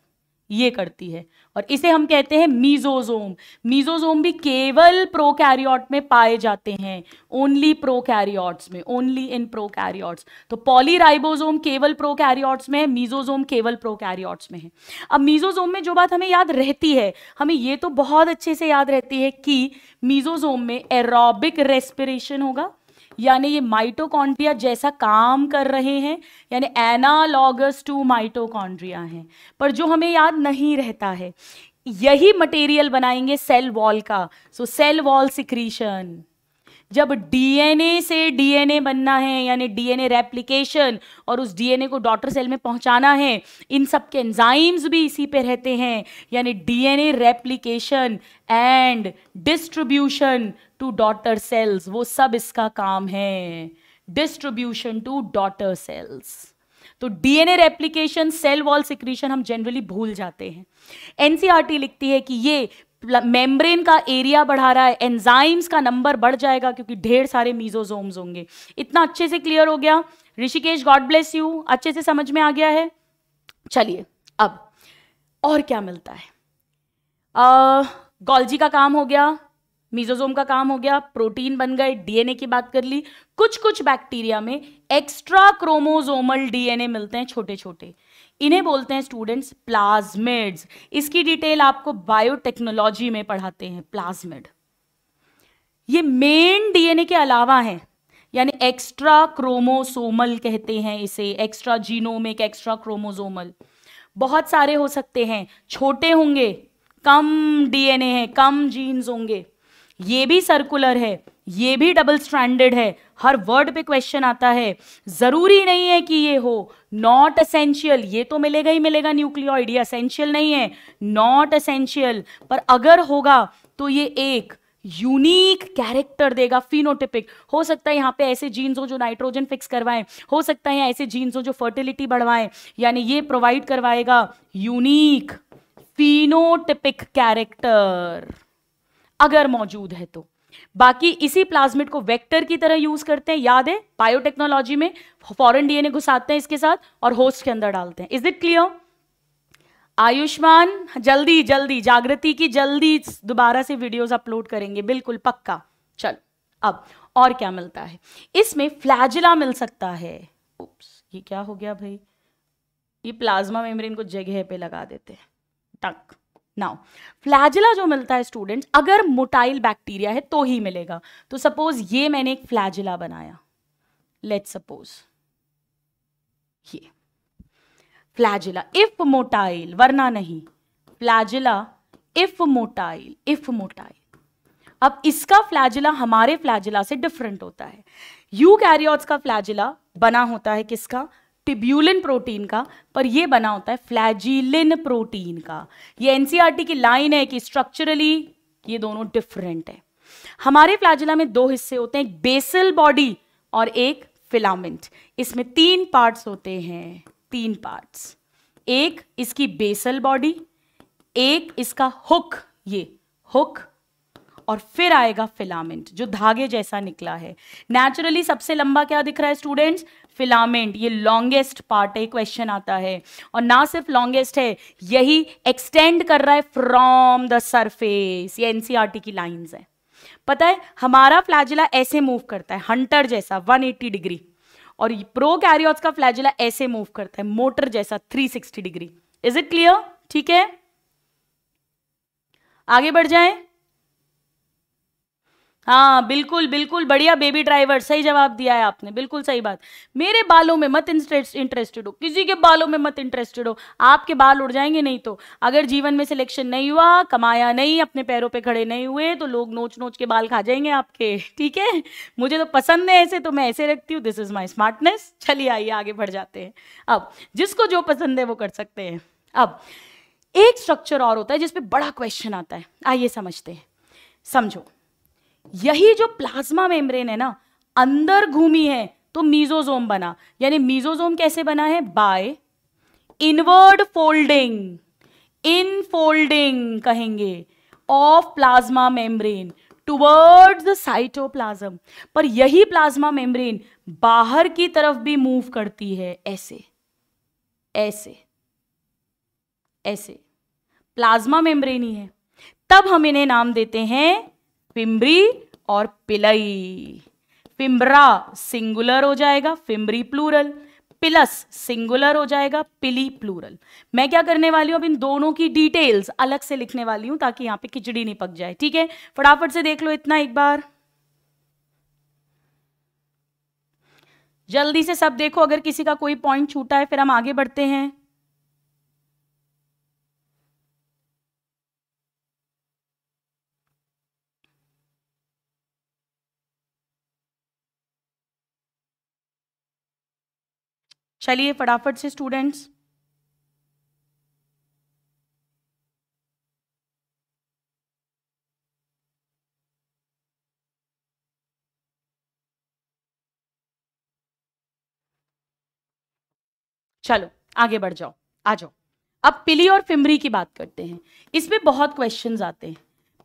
ये करती है और इसे हम कहते हैं मीजोजोम मीजोजोम भी केवल प्रोकैरियोट में पाए जाते हैं ओनली प्रोकैरियोट्स में ओनली इन प्रोकैरियोट्स तो पॉलीराइबोजोम केवल प्रोकैरियोट्स में है मीजोजोम केवल प्रोकैरियोट्स में है अब मीजोजोम में जो बात हमें याद रहती है हमें ये तो बहुत अच्छे से याद रहती है कि मीजोजोम में एरोबिक रेस्पिरेशन होगा यानी ये माइटोकॉन्ड्रिया जैसा काम कर रहे हैं यानी एनालॉगस टू माइटोकॉन्ड्रिया हैं पर जो हमें याद नहीं रहता है यही मटेरियल बनाएंगे सेल वॉल का सो सेल वॉल सिक्रीशन जब डीएनए से डीएनए बनना है यानी डीएनए रेप्लिकेशन और उस डीएनए को डॉटर सेल में पहुंचाना है इन सब के एंजाइम्स भी इसी पे रहते हैं यानी DNA replication and distribution to daughter cells वो सब इसका काम है डिस्ट्रीब्यूशन टू डॉटर सेल्स तो DNA replication cell wall secretion हम जनरली भूल जाते हैं एनसीआरटी e लिखती है कि ये मेम्ब्रेन का एरिया बढ़ा रहा है एंजाइम्स का नंबर बढ़ जाएगा क्योंकि ढेर सारे मीजोजोम्स होंगे इतना अच्छे से क्लियर हो गया ऋषिकेश गॉड ब्लेस यू अच्छे से समझ में आ गया है चलिए अब और क्या मिलता है गॉल्जी का काम हो गया मीजोजोम का काम हो गया प्रोटीन बन गए डीएनए की बात कर ली कुछ कुछ बैक्टीरिया में एक्स्ट्रा क्रोमोजोमल डीएनए मिलते हैं छोटे छोटे इन्हें बोलते हैं स्टूडेंट्स प्लाज्मिड्स इसकी डिटेल आपको बायोटेक्नोलॉजी में पढ़ाते हैं प्लाज्मिड ये मेन डीएनए के अलावा है यानी एक्स्ट्रा क्रोमोसोमल कहते हैं इसे एक्स्ट्रा जीनोमिक एक्स्ट्रा क्रोमोसोमल बहुत सारे हो सकते हैं छोटे होंगे कम डीएनए है कम जीन्स होंगे ये भी सर्कुलर है ये भी डबल स्टैंडर्ड है हर वर्ड पे क्वेश्चन आता है जरूरी नहीं है कि ये हो नॉट असेंशियल ये तो मिलेगा ही मिलेगा न्यूक्लियोइड ये असेंशियल नहीं है नॉट असेंशियल पर अगर होगा तो ये एक यूनिक कैरेक्टर देगा फिनोटिपिक हो सकता है यहां पे ऐसे जीन्स हो जो नाइट्रोजन फिक्स करवाएं हो सकता है ऐसे जीन्स हो जो फर्टिलिटी बढ़वाएं यानी ये प्रोवाइड करवाएगा यूनिक फिनोटिपिक कैरेक्टर अगर मौजूद है तो बाकी इसी प्लाज्मिड को वेक्टर की तरह यूज करते हैं याद है बायोटेक्नोलॉजी में फॉरेन डीएनए घुसाते हैं इसके साथ और होस्ट के अंदर डालते हैं इज इट क्लियर आयुष्मान जल्दी जल्दी जागृति की जल्दी दोबारा से वीडियोस अपलोड करेंगे बिल्कुल पक्का चल अब और क्या मिलता है इसमें फ्लैजिला मिल सकता है उप्स, ये क्या हो गया भाई ये प्लाज्मा मेम्ब्रेन को जगह पे लगा देते हैं टक नाउ फ्लैजिला जो मिलता है स्टूडेंट अगर मोटाइल बैक्टीरिया है तो ही मिलेगा तो सपोज ये मैंने एक फ्लैजिला बनाया लेट सपोज ये फ्लैजिला इफ मोटाइल वरना नहीं flagella if motile if motile अब इसका फ्लैजिला हमारे फ्लैजिला से डिफरेंट होता है यू कैरियोट्स का फ्लैजिला बना होता है किसका टिब्यूलिन प्रोटीन का पर ये बना होता है फ्लैजिलिन प्रोटीन का ये एनसीईआरटी e की लाइन है कि स्ट्रक्चरली ये दोनों डिफरेंट है हमारे फ्लैजिला में दो हिस्से होते हैं एक बेसल बॉडी और एक फिलामेंट इसमें तीन पार्ट्स होते हैं तीन पार्ट्स एक इसकी बेसल बॉडी एक इसका हुक ये हुक और फिर आएगा फिलामेंट जो धागे जैसा निकला है नेचुरली सबसे लंबा क्या दिख रहा है स्टूडेंट्स फिलामेंट ये लॉन्गेस्ट पार्ट है क्वेश्चन आता है और ना सिर्फ लॉन्गेस्ट है यही एक्सटेंड कर रहा है फ्रॉम द सरफेस ये एनसीईआरटी e की लाइंस है पता है हमारा फ्लैजिला ऐसे मूव करता है हंटर जैसा 180 डिग्री और प्रो कैरियोट्स का फ्लैजिला ऐसे मूव करता है मोटर जैसा 360 डिग्री इज इट क्लियर ठीक है आगे बढ़ जाएं हाँ बिल्कुल बिल्कुल बढ़िया बेबी ड्राइवर सही जवाब दिया है आपने बिल्कुल सही बात मेरे बालों में मत इंटरेस्टेड हो किसी के बालों में मत इंटरेस्टेड हो आपके बाल उड़ जाएंगे नहीं तो अगर जीवन में सिलेक्शन नहीं हुआ कमाया नहीं अपने पैरों पे खड़े नहीं हुए तो लोग नोच नोच के बाल खा जाएंगे आपके ठीक है मुझे तो पसंद है ऐसे तो मैं ऐसे रखती हूँ दिस इज माई स्मार्टनेस चलिए आइए आगे बढ़ जाते हैं अब जिसको जो पसंद है वो कर सकते हैं अब एक स्ट्रक्चर और होता है जिसपे बड़ा क्वेश्चन आता है आइए समझते हैं समझो यही जो प्लाज्मा मेम्ब्रेन है ना अंदर घूमी है तो मीजोजोम बना यानी मीजोजोम कैसे बना है by inward folding infolding कहेंगे of plasma membrane towards the cytoplasm पर यही प्लाज्मा मेम्ब्रेन बाहर की तरफ भी मूव करती है ऐसे ऐसे ऐसे प्लाज्मा मेम्ब्रेन ही है तब हम इन्हें नाम देते हैं पिम्बरी और पिलई पिम्बरा सिंगुलर हो जाएगा पिम्बरी प्लूरल पिलस सिंगुलर हो जाएगा पिली प्लूरल मैं क्या करने वाली हूं अब इन दोनों की डिटेल्स अलग से लिखने वाली हूं ताकि यहां पे खिचड़ी नहीं पक जाए ठीक है फटाफट से देख लो इतना एक बार जल्दी से सब देखो अगर किसी का कोई पॉइंट छूटा है फिर हम आगे बढ़ते हैं चलिए फटाफट से स्टूडेंट्स चलो आगे बढ़ जाओ आ जाओ अब पिली और फिमरी की बात करते हैं इसमें बहुत क्वेश्चंस आते हैं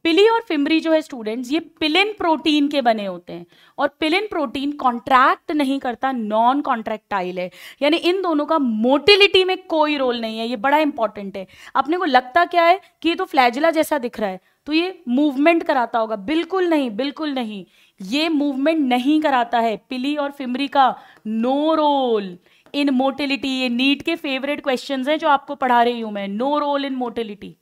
पिली और फिमरी जो है स्टूडेंट्स ये पिलिन प्रोटीन के बने होते हैं और पिलिन प्रोटीन कॉन्ट्रैक्ट नहीं करता नॉन कॉन्ट्रैक्टाइल है यानी इन दोनों का मोटिलिटी में कोई रोल नहीं है ये बड़ा इंपॉर्टेंट है अपने को लगता क्या है कि ये तो फ्लैजिला जैसा दिख रहा है तो ये मूवमेंट कराता होगा बिल्कुल नहीं बिल्कुल नहीं ये मूवमेंट नहीं कराता है पिली और फिमरी का नो रोल इन मोटिलिटी ये नीट के फेवरेट क्वेश्चन हैं जो आपको पढ़ा रही हूं मैं नो रोल इन मोटिलिटी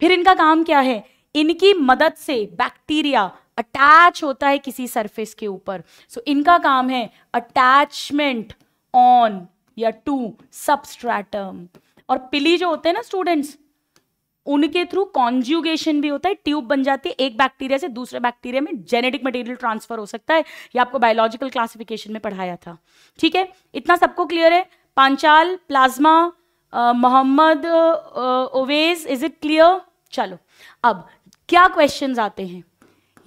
फिर इनका काम क्या है इनकी मदद से बैक्टीरिया अटैच होता है किसी सरफेस के ऊपर सो so, इनका काम है अटैचमेंट ऑन या टू सबस्ट्रैटम और पिली जो होते हैं ना स्टूडेंट्स उनके थ्रू कॉन्जुगेशन भी होता है ट्यूब बन जाती है एक बैक्टीरिया से दूसरे बैक्टीरिया में जेनेटिक मटेरियल ट्रांसफर हो सकता है ये आपको बायोलॉजिकल क्लासिफिकेशन में पढ़ाया था ठीक है इतना सबको क्लियर है Panchal plasma Mohammad Owais is it clear चलो अब क्या क्वेश्चंस आते हैं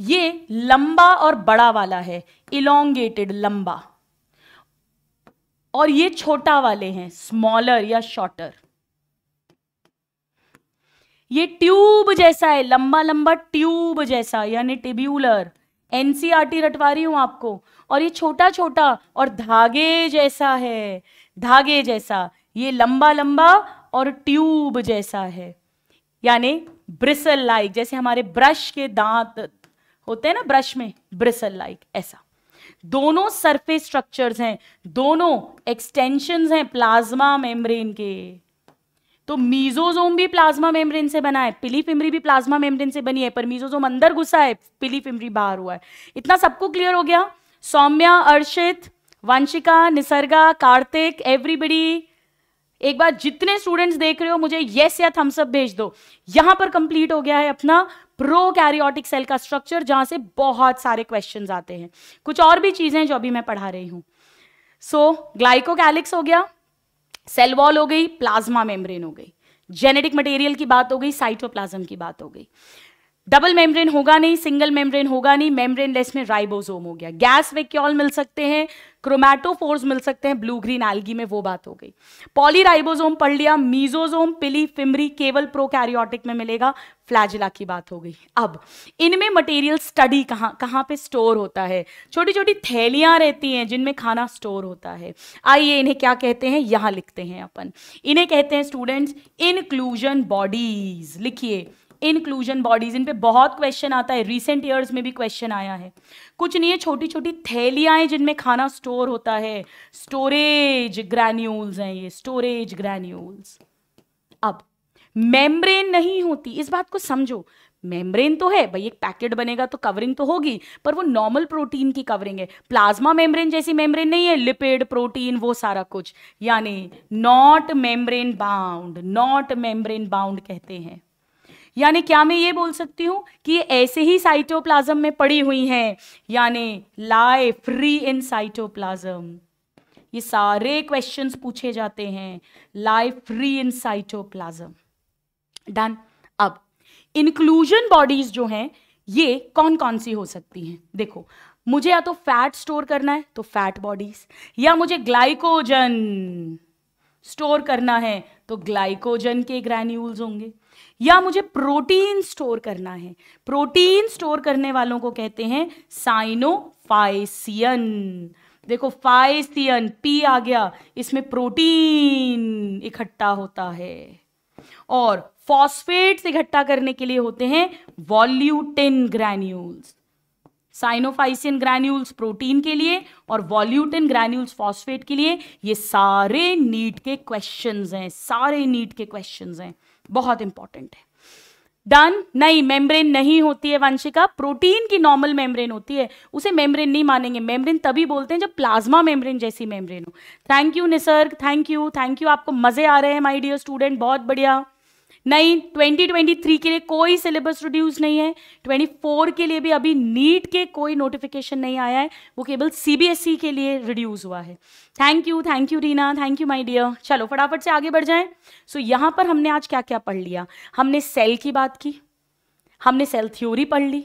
ये लंबा और बड़ा वाला है इलोंगेटेड लंबा और ये छोटा वाले हैं स्मॉलर या शॉर्टर ये ट्यूब जैसा है लंबा लंबा ट्यूब जैसा यानी टिब्यूलर एनसीआरटी e रटवा रही हूं आपको और ये छोटा छोटा और धागे जैसा है धागे जैसा ये लंबा लंबा और ट्यूब जैसा है यानी ब्रिसल लाइक जैसे हमारे ब्रश के दांत होते हैं ना ब्रश में ब्रिसल लाइक ऐसा दोनों सरफेस स्ट्रक्चर्स हैं दोनों एक्सटेंशन हैं प्लाज्मा मेम्ब्रेन के तो मीजोजोम भी प्लाज्मा मेम्ब्रेन से बना है पिली फिमरी भी प्लाज्मा मेम्ब्रेन से बनी है पर मीजोजोम अंदर घुसा है पिली फिमरी बाहर हुआ है इतना सबको क्लियर हो गया सौम्या अर्षित वंशिका निसर्गा कार्तिक एवरीबडी एक बार जितने स्टूडेंट्स देख रहे हो मुझे यस या अप भेज दो यहां पर कंप्लीट हो गया है अपना प्रो कैरियोटिक सेल का स्ट्रक्चर जहां से बहुत सारे क्वेश्चन आते हैं कुछ और भी चीजें जो अभी मैं पढ़ा रही हूं सो ग्लाइकोकैलिक्स हो गया सेल वॉल हो गई प्लाज्मा मेम्ब्रेन हो गई जेनेटिक मटेरियल की बात हो गई साइटोप्लाज्म की बात हो गई डबल मेम्ब्रेन होगा नहीं सिंगल मेम्ब्रेन होगा नहीं मेम्ब्रेन लेस में राइबोसोम हो गया गैस वेक्यूल मिल सकते हैं क्रोमैटोफोर्स मिल सकते हैं ब्लू ग्रीन एल्गी में वो बात हो गई पॉलीराइबोसोम पढ़ लिया मीजोजोम पिली फिमरी केवल प्रोकैरियोटिक में मिलेगा फ्लैजिला की बात हो गई अब इनमें मटेरियल स्टडी कहाँ कहाँ पे स्टोर होता है छोटी छोटी थैलियाँ रहती हैं जिनमें खाना स्टोर होता है आइए इन्हें क्या कहते हैं यहाँ लिखते हैं अपन इन्हें कहते हैं स्टूडेंट्स इनक्लूजन बॉडीज लिखिए इनक्लूजन बॉडीज इन पे बहुत क्वेश्चन आता है रिसेंट ईयर्स में भी क्वेश्चन आया है कुछ नहीं है छोटी छोटी थैलियाँ हैं जिनमें खाना स्टोर होता है स्टोरेज ग्रैन्यूल्स हैं ये स्टोरेज ग्रैन्यूल्स अब मेम्ब्रेन नहीं होती इस बात को समझो मेम्ब्रेन तो है भाई एक पैकेट बनेगा तो कवरिंग तो होगी पर वो नॉर्मल प्रोटीन की कवरिंग है प्लाज्मा मेम्ब्रेन जैसी मेम्ब्रेन नहीं है लिपिड प्रोटीन वो सारा कुछ यानी not membrane bound not membrane bound कहते हैं यानी क्या मैं ये बोल सकती हूँ कि ये ऐसे ही साइटोप्लाज्म में पड़ी हुई हैं यानी लाए फ्री इन साइटोप्लाज्म ये सारे क्वेश्चंस पूछे जाते हैं life free in cytoplasm done अब इंक्लूजन बॉडीज जो हैं ये कौन कौन सी हो सकती हैं देखो मुझे या तो फैट स्टोर करना है तो फैट बॉडीज या मुझे ग्लाइकोजन स्टोर करना है तो ग्लाइकोजन के ग्रैन्यूल्स होंगे या मुझे प्रोटीन स्टोर करना है प्रोटीन स्टोर करने वालों को कहते हैं साइनोफाइसियन देखो फाइसियन पी आ गया इसमें प्रोटीन इकट्ठा होता है और फॉस्फेट्स इकट्ठा करने के लिए होते हैं volutin granules cyanophycean granules protein के लिए और वॉल्यूटिन ग्रैन्यूल्स फॉस्फेट के लिए ये सारे नीट के क्वेश्चंस हैं सारे नीट के क्वेश्चंस हैं बहुत इंपॉर्टेंट है डन नहीं मेम्ब्रेन नहीं होती है वंशिका प्रोटीन की नॉर्मल मेम्ब्रेन होती है उसे मेम्ब्रेन नहीं मानेंगे मेम्ब्रेन तभी बोलते हैं जब प्लाज्मा मेम्ब्रेन जैसी मेम्ब्रेन हो thank you Nisarg thank you thank you आपको मजे आ रहे हैं माय डियर स्टूडेंट बहुत बढ़िया नहीं 2023 के लिए कोई सिलेबस रिड्यूस नहीं है 24 के लिए भी अभी नीट के कोई नोटिफिकेशन नहीं आया है वो केवल सीबीएसई e के लिए रिड्यूस हुआ है thank you thank you Reena thank you my dear चलो फटाफट से आगे बढ़ जाएं सो so, यहाँ पर हमने आज क्या क्या पढ़ लिया हमने सेल की बात की हमने सेल थ्योरी पढ़ ली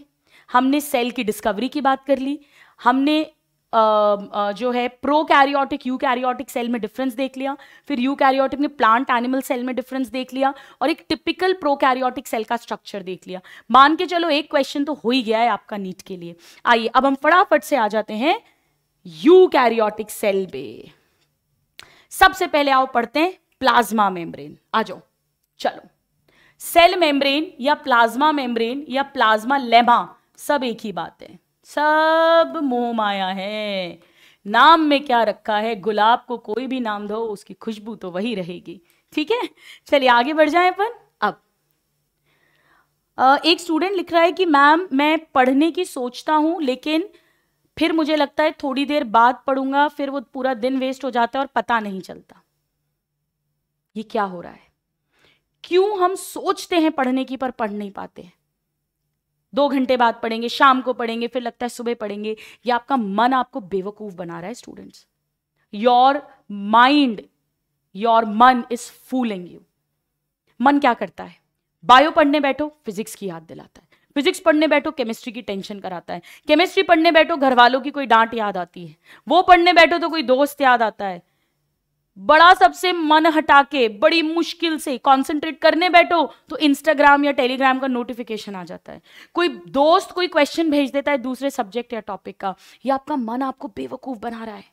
हमने सेल की डिस्कवरी की बात कर ली हमने जो है prokaryotic eukaryotic cell में डिफरेंस देख लिया फिर यू कैरियोटिक ने प्लांट एनिमल सेल में डिफरेंस देख लिया और एक टिपिकल प्रो कैरियोटिक सेल का स्ट्रक्चर देख लिया मान के चलो एक क्वेश्चन तो हो ही गया है आपका नीट के लिए आइए अब हम फटाफट से आ जाते हैं यू कैरियोटिक सेल पे सबसे पहले आओ पढ़ते हैं प्लाज्मा मेम्ब्रेन आ जाओ चलो सेल मेम्ब्रेन या प्लाज्मा मेम्ब्रेन या प्लाज्मा लेमा सब एक ही बात है सब मोह माया है नाम में क्या रखा है गुलाब को कोई भी नाम दो उसकी खुशबू तो वही रहेगी ठीक है चलिए आगे बढ़ जाए अपन अब एक स्टूडेंट लिख रहा है कि मैम मैं पढ़ने की सोचता हूं लेकिन फिर मुझे लगता है थोड़ी देर बाद पढ़ूंगा फिर वो पूरा दिन वेस्ट हो जाता है और पता नहीं चलता ये क्या हो रहा है क्यों हम सोचते हैं पढ़ने की पर पढ़ नहीं पाते हैं दो घंटे बाद पढ़ेंगे शाम को पढ़ेंगे फिर लगता है सुबह पढ़ेंगे या आपका मन आपको बेवकूफ बना रहा है स्टूडेंट्स योर माइंड योर मन इज फूलिंग यू मन क्या करता है बायो पढ़ने बैठो फिजिक्स की याद दिलाता है फिजिक्स पढ़ने बैठो केमिस्ट्री की टेंशन कराता है केमिस्ट्री पढ़ने बैठो घर वालों की कोई डांट याद आती है वो पढ़ने बैठो तो कोई दोस्त याद आता है बड़ा सबसे मन हटा के बड़ी मुश्किल से कंसंट्रेट करने बैठो तो इंस्टाग्राम या टेलीग्राम का नोटिफिकेशन आ जाता है कोई दोस्त कोई क्वेश्चन भेज देता है दूसरे सब्जेक्ट या टॉपिक का या आपका मन आपको बेवकूफ बना रहा है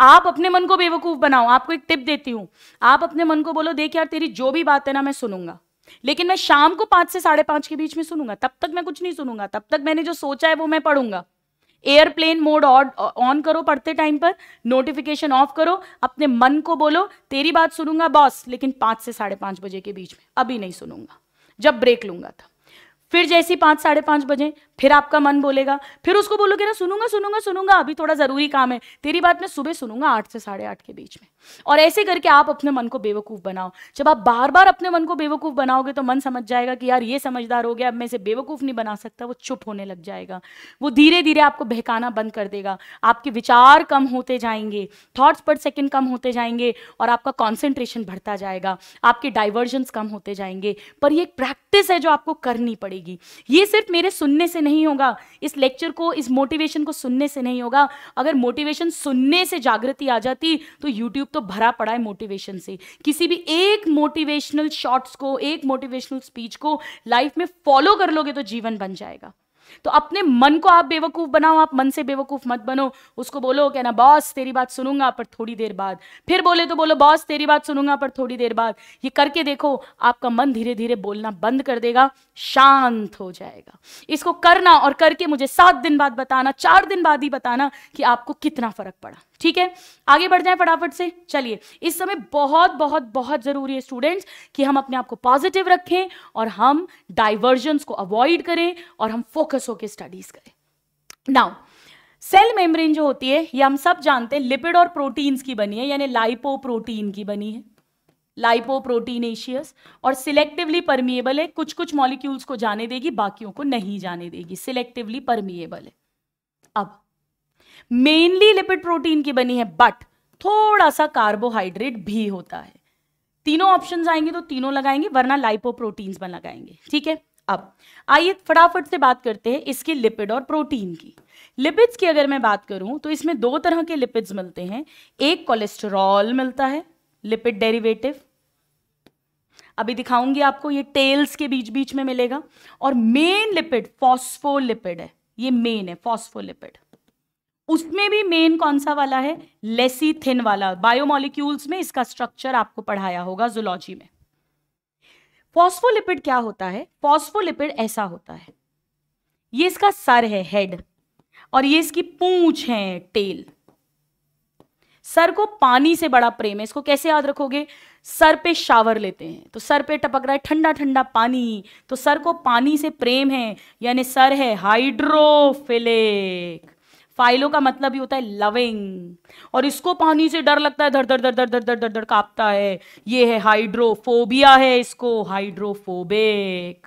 आप अपने मन को बेवकूफ बनाओ आपको एक टिप देती हूं आप अपने मन को बोलो देख यार तेरी जो भी बात है ना मैं सुनूंगा लेकिन मैं शाम को पांच से साढ़े पांच के बीच में सुनूंगा तब तक मैं कुछ नहीं सुनूंगा तब तक मैंने जो सोचा है वो मैं पढ़ूंगा एयरप्लेन मोड ऑन करो पढ़ते टाइम पर नोटिफिकेशन ऑफ करो अपने मन को बोलो तेरी बात सुनूंगा बॉस लेकिन पांच से साढ़े पांच बजे के बीच में अभी नहीं सुनूंगा जब ब्रेक लूंगा था फिर जैसी पांच साढ़े पांच बजे फिर आपका मन बोलेगा फिर उसको बोलोगे ना सुनूंगा सुनूंगा सुनूंगा अभी थोड़ा ज़रूरी काम है तेरी बात मैं सुबह सुनूंगा आठ से साढ़े आठ के बीच में और ऐसे करके आप अपने मन को बेवकूफ़ बनाओ जब आप बार बार अपने मन को बेवकूफ़ बनाओगे तो मन समझ जाएगा कि यार ये समझदार हो गया अब मैं इसे बेवकूफ़ नहीं बना सकता वो चुप होने लग जाएगा वो धीरे धीरे आपको बहकाना बंद कर देगा आपके विचार कम होते जाएंगे थॉट्स पर सेकेंड कम होते जाएंगे और आपका कॉन्सेंट्रेशन बढ़ता जाएगा आपके डाइवर्जन कम होते जाएंगे पर यह एक प्रैक्टिस है जो आपको करनी पड़ेगी ये सिर्फ मेरे सुनने से नहीं होगा इस लेक्चर को इस मोटिवेशन को सुनने से नहीं होगा अगर मोटिवेशन सुनने से जागृति आ जाती तो यूट्यूब तो भरा पड़ा है मोटिवेशन से किसी भी एक मोटिवेशनल शॉर्ट्स को एक मोटिवेशनल स्पीच को लाइफ में फॉलो कर लोगे तो जीवन बन जाएगा तो अपने मन को आप बेवकूफ़ बनाओ आप मन से बेवकूफ़ मत बनो उसको बोलो कहना बॉस तेरी बात सुनूंगा पर थोड़ी देर बाद फिर बोले तो बोलो बॉस तेरी बात सुनूंगा पर थोड़ी देर बाद ये करके देखो आपका मन धीरे धीरे बोलना बंद कर देगा शांत हो जाएगा इसको करना और करके मुझे सात दिन बाद बताना चार दिन बाद ही बताना कि आपको कितना फ़र्क पड़ा ठीक है आगे बढ़ जाए फटाफट से चलिए इस समय बहुत बहुत बहुत ज़रूरी है स्टूडेंट्स कि हम अपने आप को पॉजिटिव रखें और हम डाइवर्जन को अवॉइड करें और हम फोकस होकर स्टडीज़ करें नाउ सेल मेम्ब्रेन जो होती है ये हम सब जानते हैं लिपिड और प्रोटीन्स की बनी है यानी लाइपो प्रोटीन की बनी है लाइपो एशियस और सिलेक्टिवली परमिएबल है कुछ कुछ मॉलिक्यूल्स को जाने देगी बाकियों को नहीं जाने देगी सिलेक्टिवली परमिएबल है अब मेनली लिपिड प्रोटीन की बनी है बट थोड़ा सा कार्बोहाइड्रेट भी होता है तीनों ऑप्शन आएंगे तो तीनों लगाएंगे वरना लाइपो प्रोटीन बन लगाएंगे ठीक है अब आइए फटाफट से बात करते हैं इसकी लिपिड और प्रोटीन की लिपिड्स की अगर मैं बात करूं तो इसमें दो तरह के लिपिड्स मिलते हैं एक कोलेस्ट्रॉल मिलता है लिपिड डेरिवेटिव अभी दिखाऊंगी आपको ये टेल्स के बीच बीच में मिलेगा और मेन लिपिड फॉस्फोलिपिड है ये मेन है फॉस्फोलिपिड उसमें भी मेन कौन सा वाला है लेसी थिन वाला बायोमोलिक्यूल्स में इसका स्ट्रक्चर आपको पढ़ाया होगा जुलॉजी में फॉस्फोलिपिड क्या होता है फॉस्फोलिपिड ऐसा होता है ये इसका सर है हेड और ये इसकी पूंछ है टेल सर को पानी से बड़ा प्रेम है इसको कैसे याद रखोगे सर पे शावर लेते हैं तो सर पे टपक रहा है ठंडा ठंडा पानी तो सर को पानी से प्रेम है यानी सर है हाइड्रोफिलिक फाइलो का मतलब ही होता है लविंग और इसको पानी से डर लगता है धर धर धर धर धर धर धर धर कांपता है ये है हाइड्रोफोबिया है इसको हाइड्रोफोबिक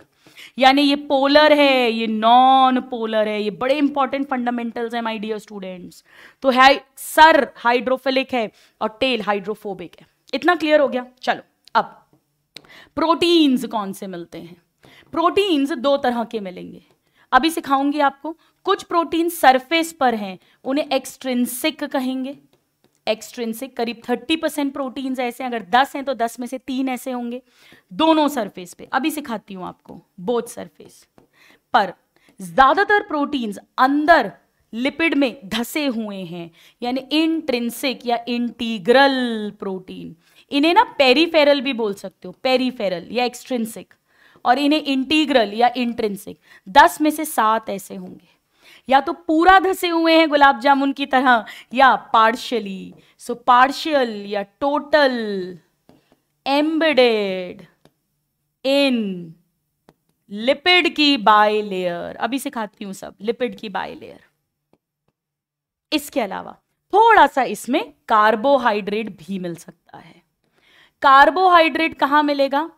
यानी ये पोलर है ये नॉन पोलर है ये बड़े इंपॉर्टेंट फंडामेंटल्स है माय डियर स्टूडेंट्स तो है सर हाइड्रोफिलिक है और टेल हाइड्रोफोबिक है इतना क्लियर हो गया चलो अब प्रोटीन्स कौन से मिलते हैं प्रोटीन्स दो तरह के मिलेंगे अभी सिखाऊंगी आपको कुछ प्रोटीन सरफेस पर हैं उन्हें एक्सट्रिंसिक कहेंगे एक्सट्रिंसिक करीब 30 परसेंट प्रोटीन ऐसे अगर 10 हैं तो 10 में से तीन ऐसे होंगे दोनों सरफेस पे अभी सिखाती हूं आपको बोथ सरफेस पर ज़्यादातर प्रोटीन्स अंदर लिपिड में धसे हुए हैं यानी इंट्रिंसिक या इंटीग्रल प्रोटीन इन्हें ना पेरीफेरल भी बोल सकते हो पेरीफेरल या एक्सट्रिंसिक और इन्हें इंटीग्रल या इंट्रेंसिक दस में से सात ऐसे होंगे या तो पूरा धसे हुए हैं गुलाब जामुन की तरह या पार्शियली सो पार्शियल या टोटल एम्बेडेड इन लिपिड की बायलेयर लेयर अभी सिखाती हूं सब लिपिड की बायलेयर लेयर इसके अलावा थोड़ा सा इसमें कार्बोहाइड्रेट भी मिल सकता है कार्बोहाइड्रेट कहां मिलेगा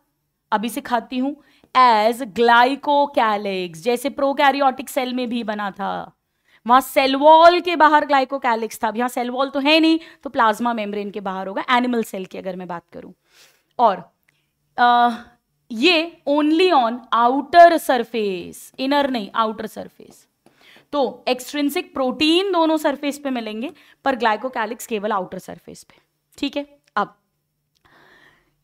अभी सिखाती हूं एज ग्लाइकोकैलिक्स जैसे प्रोकैरियोटिक सेल में भी बना था वहां सेलवॉल के बाहर ग्लाइकोकैलिक्स था यहां सेलवॉल तो है नहीं तो प्लाज्मा मेम्ब्रेन के बाहर होगा एनिमल सेल की अगर मैं बात करूं और आ, ये only on outer surface inner नहीं आउटर सरफेस तो एक्सट्रेंसिक प्रोटीन दोनों सरफेस पे मिलेंगे पर ग्लाइकोकैलिक्स केवल आउटर सरफेस पे ठीक है अब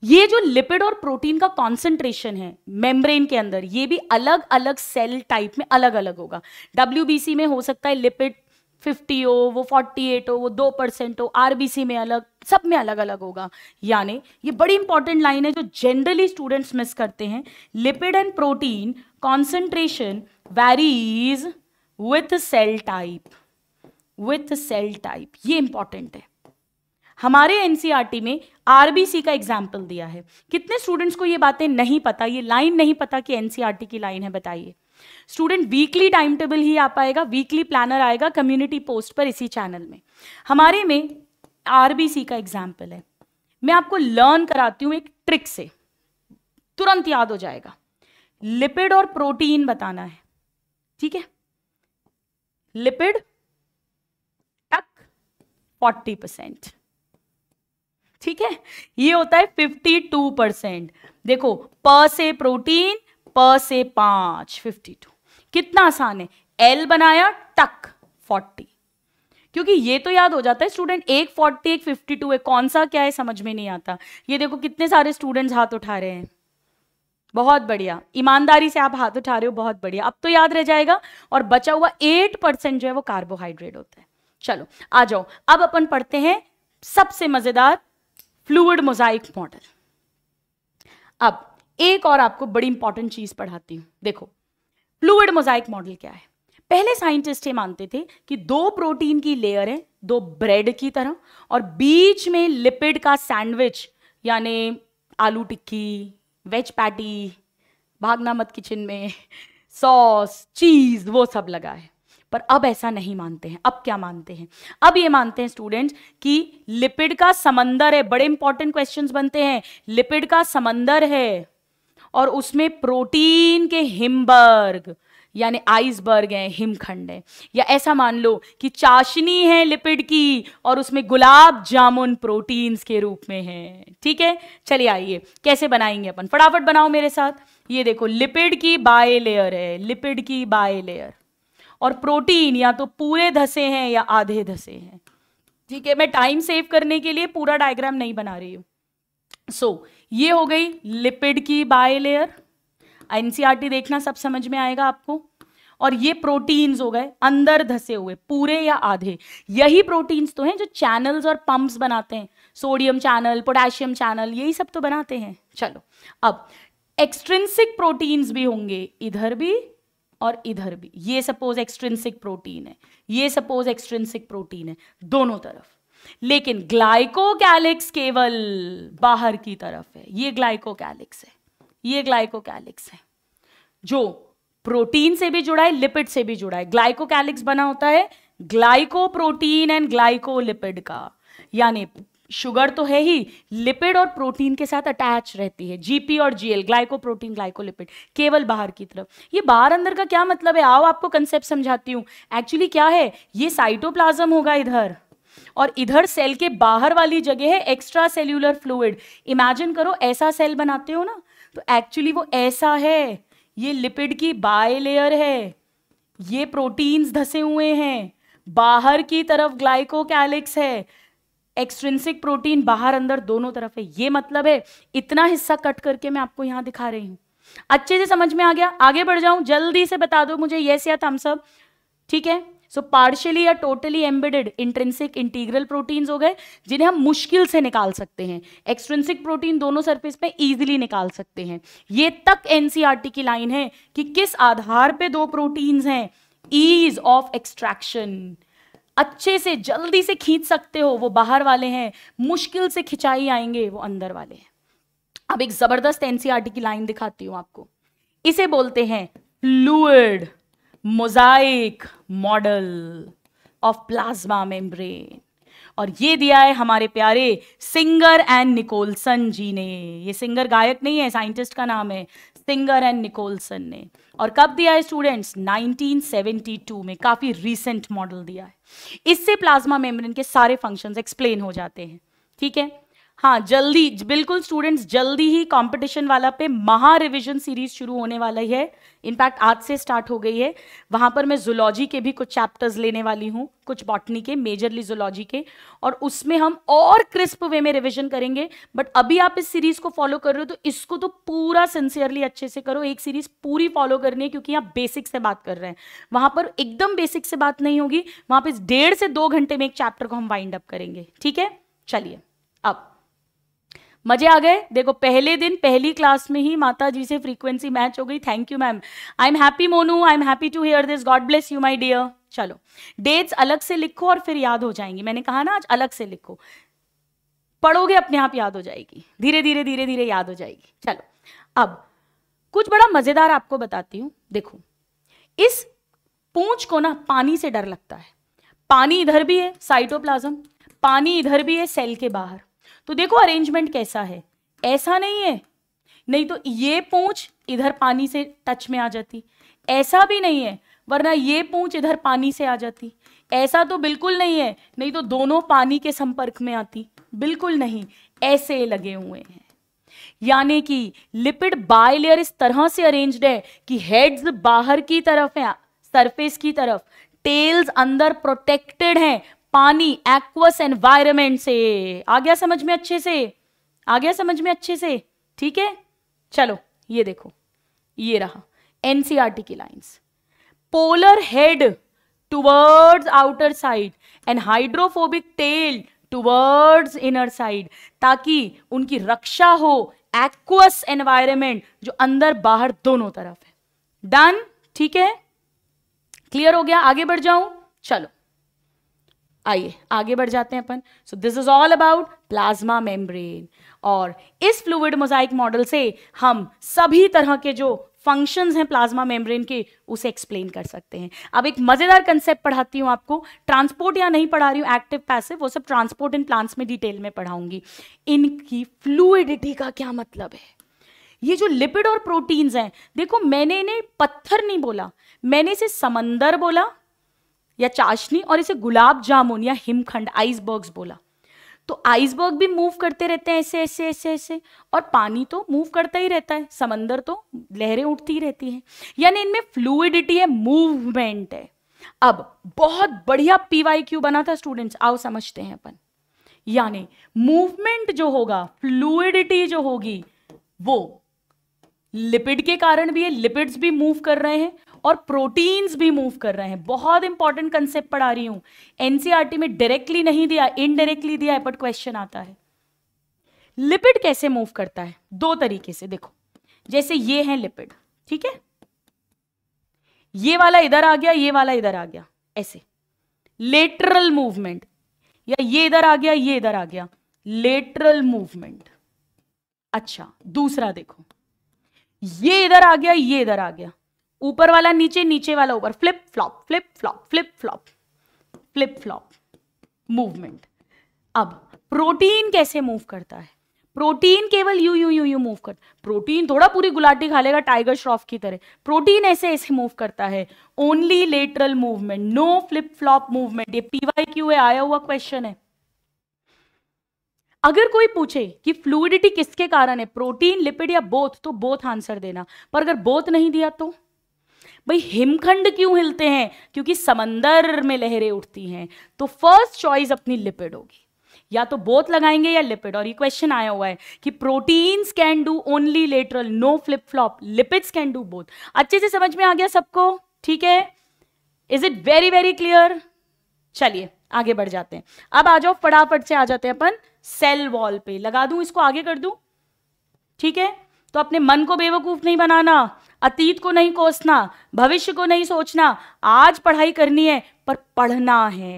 ये जो लिपिड और प्रोटीन का कॉन्सेंट्रेशन है मेम्ब्रेन के अंदर ये भी अलग अलग सेल टाइप में अलग अलग होगा डब्ल्यू में हो सकता है लिपिड 50 हो वो 48 हो वो दो परसेंट हो आरबीसी में अलग सब में अलग अलग होगा यानी ये बड़ी इंपॉर्टेंट लाइन है जो जनरली स्टूडेंट्स मिस करते हैं lipid and protein concentration varies with cell type with cell type ये इंपॉर्टेंट है हमारे एनसीआरटी e में आरबीसी का एग्जाम्पल दिया है कितने स्टूडेंट्स को ये बातें नहीं पता ये लाइन नहीं पता कि एनसीईआरटी की लाइन है बताइए स्टूडेंट वीकली टाइम टेबल ही आ पाएगा वीकली प्लानर आएगा कम्युनिटी पोस्ट पर इसी चैनल में हमारे में आरबीसी का एग्जाम्पल है मैं आपको लर्न कराती हूँ एक ट्रिक से तुरंत याद हो जाएगा लिपिड और प्रोटीन बताना है ठीक है लिपिड तक 40 परसेंट ठीक है ये होता है फिफ्टी टू परसेंट देखो प से प्रोटीन प से पांच फिफ्टी टू कितना आसान है एल बनाया टक फोर्टी क्योंकि ये तो याद हो जाता है स्टूडेंट एक फोर्टी एक फिफ्टी टू है कौन सा क्या है समझ में नहीं आता ये देखो कितने सारे स्टूडेंट्स हाथ उठा रहे हैं बहुत बढ़िया ईमानदारी से आप हाथ उठा रहे हो बहुत बढ़िया अब तो याद रह जाएगा और बचा हुआ एट परसेंट जो है वो कार्बोहाइड्रेट होता है चलो आ जाओ अब अपन पढ़ते हैं सबसे मजेदार फ्लूड मोजाइक मॉडल अब एक और आपको बड़ी इंपॉर्टेंट चीज पढ़ाती हूँ देखो फ्लूड मोजाइक मॉडल क्या है पहले साइंटिस्ट ये मानते थे कि दो प्रोटीन की लेयर है दो ब्रेड की तरह और बीच में लिपिड का सैंडविच यानी आलू टिक्की वेज पैटी भागना मत किचन में सॉस *laughs* चीज़ वो सब लगा है पर अब ऐसा नहीं मानते हैं अब क्या मानते हैं अब ये मानते हैं स्टूडेंट्स कि लिपिड का समंदर है बड़े इंपॉर्टेंट क्वेश्चन बनते हैं लिपिड का समंदर है और उसमें प्रोटीन के हिमबर्ग यानी आइसबर्ग है हिमखंड है या ऐसा मान लो कि चाशनी है लिपिड की और उसमें गुलाब जामुन प्रोटीन्स के रूप में है ठीक है चलिए आइए कैसे बनाएंगे अपन फटाफट बनाओ मेरे साथ ये देखो लिपिड की बाय लेयर है लिपिड की बाय लेयर और प्रोटीन या तो पूरे धसे हैं या आधे धसे हैं ठीक है मैं टाइम सेव करने के लिए पूरा डायग्राम नहीं बना रही हूं सो so, ये हो गई लिपिड की बाय लेयर एनसीईआरटी देखना सब समझ में आएगा आपको और ये प्रोटीन्स हो गए अंदर धसे हुए पूरे या आधे यही प्रोटीन्स तो हैं जो चैनल्स और पंप्स बनाते हैं सोडियम चैनल पोटेशियम चैनल यही सब तो बनाते हैं चलो अब एक्सट्रेंसिक प्रोटीन्स भी होंगे इधर भी और इधर भी ये सपोज एक्सट्रेंसिक प्रोटीन है ये सपोज एक्सट्रेंसिक प्रोटीन है दोनों तरफ लेकिन ग्लाइकोकैलिक्स केवल बाहर की तरफ है ये ग्लाइकोकैलिक्स है ये ग्लाइकोकैलिक्स है जो प्रोटीन से भी जुड़ा है लिपिड से भी जुड़ा है ग्लाइकोकैलिक्स बना होता है ग्लाइको प्रोटीन एंड ग्लाइकोलिपिड का यानी शुगर तो है ही लिपिड और प्रोटीन के साथ अटैच रहती है जीपी और जीएल ग्लाइकोप्रोटीन ग्लाइकोलिपिड केवल बाहर की तरफ ये बाहर अंदर का क्या मतलब है आओ आपको कंसेप्ट समझाती हूँ एक्चुअली क्या है ये साइटोप्लाज्म होगा इधर और इधर सेल के बाहर वाली जगह है एक्स्ट्रा सेल्यूलर फ्लूड इमेजिन करो ऐसा सेल बनाते हो ना तो एक्चुअली वो ऐसा है ये लिपिड की बाय लेयर है ये प्रोटीन्स धसे हुए हैं बाहर की तरफ ग्लाइकोकैलिक्स है एक्सट्रेंसिक प्रोटीन बाहर अंदर दोनों तरफ है ये मतलब है इतना हिस्सा कट करके मैं आपको यहां दिखा रही हूं अच्छे से समझ में आ गया आगे बढ़ जाऊं जल्दी से बता दो मुझे यस या थम्स तो अप ठीक है सो पार्शियली या totally embedded intrinsic integral protein हो गए जिन्हें हम मुश्किल से निकाल सकते हैं एक्सट्रेंसिक प्रोटीन दोनों सर्फेस पे इजीली निकाल सकते हैं ये तक एनसीआरटी e की लाइन है कि किस आधार पे दो प्रोटीन्स हैं ईज ऑफ एक्सट्रैक्शन अच्छे से जल्दी से खींच सकते हो वो बाहर वाले हैं मुश्किल से खिंचाई आएंगे वो अंदर वाले हैं अब एक जबरदस्त एनसीआरटी e की लाइन दिखाती हूं आपको इसे बोलते हैं fluid mosaic model of plasma membrane और ये दिया है हमारे प्यारे सिंगर एंड निकोलसन जी ने ये सिंगर गायक नहीं है साइंटिस्ट का नाम है सिंगर एंड निकोलसन ने और कब दिया है स्टूडेंट्स 1972 में काफ़ी रिसेंट मॉडल दिया है इससे प्लाज्मा मेम्ब्रेन के सारे फंक्शंस एक्सप्लेन हो जाते हैं ठीक है हाँ जल्दी बिल्कुल स्टूडेंट्स जल्दी ही कंपटीशन वाला पे महा रिविजन सीरीज शुरू होने वाला ही है इनफैक्ट आज से स्टार्ट हो गई है वहाँ पर मैं जुलॉजी के भी कुछ चैप्टर्स लेने वाली हूँ कुछ बॉटनी के मेजरली जुलॉजी के और उसमें हम और क्रिस्प वे में रिविजन करेंगे बट अभी आप इस सीरीज को फॉलो कर रहे हो तो इसको तो पूरा सिंसियरली अच्छे से करो एक सीरीज पूरी फॉलो करनी है क्योंकि आप बेसिक से बात कर रहे हैं वहाँ पर एकदम बेसिक से बात नहीं होगी वहाँ पर डेढ़ से दो घंटे में एक चैप्टर को हम वाइंड अप करेंगे ठीक है चलिए अब मजे आ गए देखो पहले दिन पहली क्लास में ही माता जी से फ्रीक्वेंसी मैच हो गई thank you ma'am I am happy Monu I am happy to hear this God bless you my dear चलो डेट्स अलग से लिखो और फिर याद हो जाएंगी मैंने कहा ना आज अलग से लिखो पढ़ोगे अपने आप याद हो जाएगी धीरे धीरे धीरे धीरे याद हो जाएगी चलो अब कुछ बड़ा मजेदार आपको बताती हूँ देखो इस पूंछ को ना पानी से डर लगता है पानी इधर भी है साइटोप्लाज्म पानी इधर भी है सेल के बाहर तो देखो अरेंजमेंट कैसा है ऐसा नहीं है नहीं तो ये पूंछ इधर पानी से टच में आ जाती ऐसा भी नहीं है वरना ये पूंछ इधर पानी से आ जाती ऐसा तो बिल्कुल नहीं है नहीं तो दोनों पानी के संपर्क में आती बिल्कुल नहीं ऐसे लगे हुए हैं यानी कि लिपिड बायलेयर इस तरह से अरेंज्ड है कि हेड्स बाहर की तरफ है सरफेस की तरफ टेल्स अंदर प्रोटेक्टेड हैं पानी एक्वस एनवायरमेंट से आ गया समझ में अच्छे से आ गया समझ में अच्छे से ठीक है चलो ये देखो ये रहा एनसीआरटी e की lines polar head towards outer side and hydrophobic tail towards inner side ताकि उनकी रक्षा हो एक्वस एनवायरमेंट जो अंदर बाहर दोनों तरफ है डन ठीक है क्लियर हो गया आगे बढ़ जाऊं चलो आइए आगे बढ़ जाते हैं अपन so this is all about plasma membrane और इस फ्लूड मोजाइक मॉडल से हम सभी तरह के जो फंक्शंस हैं प्लाज्मा मेम्ब्रेन के उसे एक्सप्लेन कर सकते हैं अब एक मज़ेदार कंसेप्ट पढ़ाती हूँ आपको ट्रांसपोर्ट या नहीं पढ़ा रही हूँ एक्टिव पैसिव वो सब ट्रांसपोर्ट इन प्लांट्स में डिटेल में पढ़ाऊंगी इनकी फ्लूडिटी का क्या मतलब है ये जो लिपिड और प्रोटीन्स हैं देखो मैंने इन्हें पत्थर नहीं बोला मैंने इसे समंदर बोला या चाशनी और इसे गुलाब जामुन या हिमखंड आइसबर्ग्स बोला तो आइसबर्ग भी मूव करते रहते हैं ऐसे ऐसे ऐसे ऐसे और पानी तो मूव करता ही रहता है समंदर तो लहरें उठती ही रहती हैं यानी इनमें फ्लूइडिटी है मूवमेंट है अब बहुत बढ़िया पीवाई क्यू बना था स्टूडेंट्स आओ समझते हैं अपन यानी मूवमेंट जो होगा फ्लूइडिटी जो होगी वो लिपिड के कारण भी है लिपिड्स भी मूव कर रहे हैं और प्रोटीन्स भी मूव कर रहे हैं बहुत इंपॉर्टेंट कंसेप्ट पढ़ा रही हूं एनसीआरटी e में डायरेक्टली नहीं दिया इनडायरेक्टली दिया है बट क्वेश्चन आता है लिपिड कैसे मूव करता है दो तरीके से देखो जैसे ये है लिपिड ठीक है ये वाला इधर आ गया ये वाला इधर आ गया ऐसे लेटरल मूवमेंट या ये इधर आ गया ये इधर आ गया लेटरल मूवमेंट अच्छा दूसरा देखो ये इधर आ गया ये इधर आ गया ऊपर वाला नीचे नीचे वाला ऊपर flip flop flip flop flip flop flip flop movement अब प्रोटीन कैसे मूव करता है प्रोटीन केवल यू यू यू यू मूव कर प्रोटीन थोड़ा पूरी गुलाटी खा लेगा टाइगर श्रॉफ की तरह प्रोटीन ऐसे ऐसे मूव करता है only lateral movement no flip flop movement ये पीवाई क्यू है आया हुआ क्वेश्चन है अगर कोई पूछे कि फ्लूडिटी किसके कारण है प्रोटीन लिपिड या बोथ तो बोथ आंसर देना पर अगर बोथ नहीं दिया तो भाई हिमखंड क्यों हिलते हैं क्योंकि समंदर में लहरें उठती हैं तो फर्स्ट चॉइस अपनी लिपिड होगी या तो बोथ लगाएंगे या लिपिड और ये क्वेश्चन आया हुआ है कि proteins can do only lateral no flip flop lipids can do both अच्छे से समझ में आ गया सबको ठीक है is it very very clear चलिए आगे बढ़ जाते हैं अब आ जाओ फटाफट से आ जाते हैं अपन सेल वॉल पे लगा दू इसको आगे कर दू ठीक है तो अपने मन को बेवकूफ नहीं बनाना अतीत को नहीं कोसना भविष्य को नहीं सोचना आज पढ़ाई करनी है पर पढ़ना है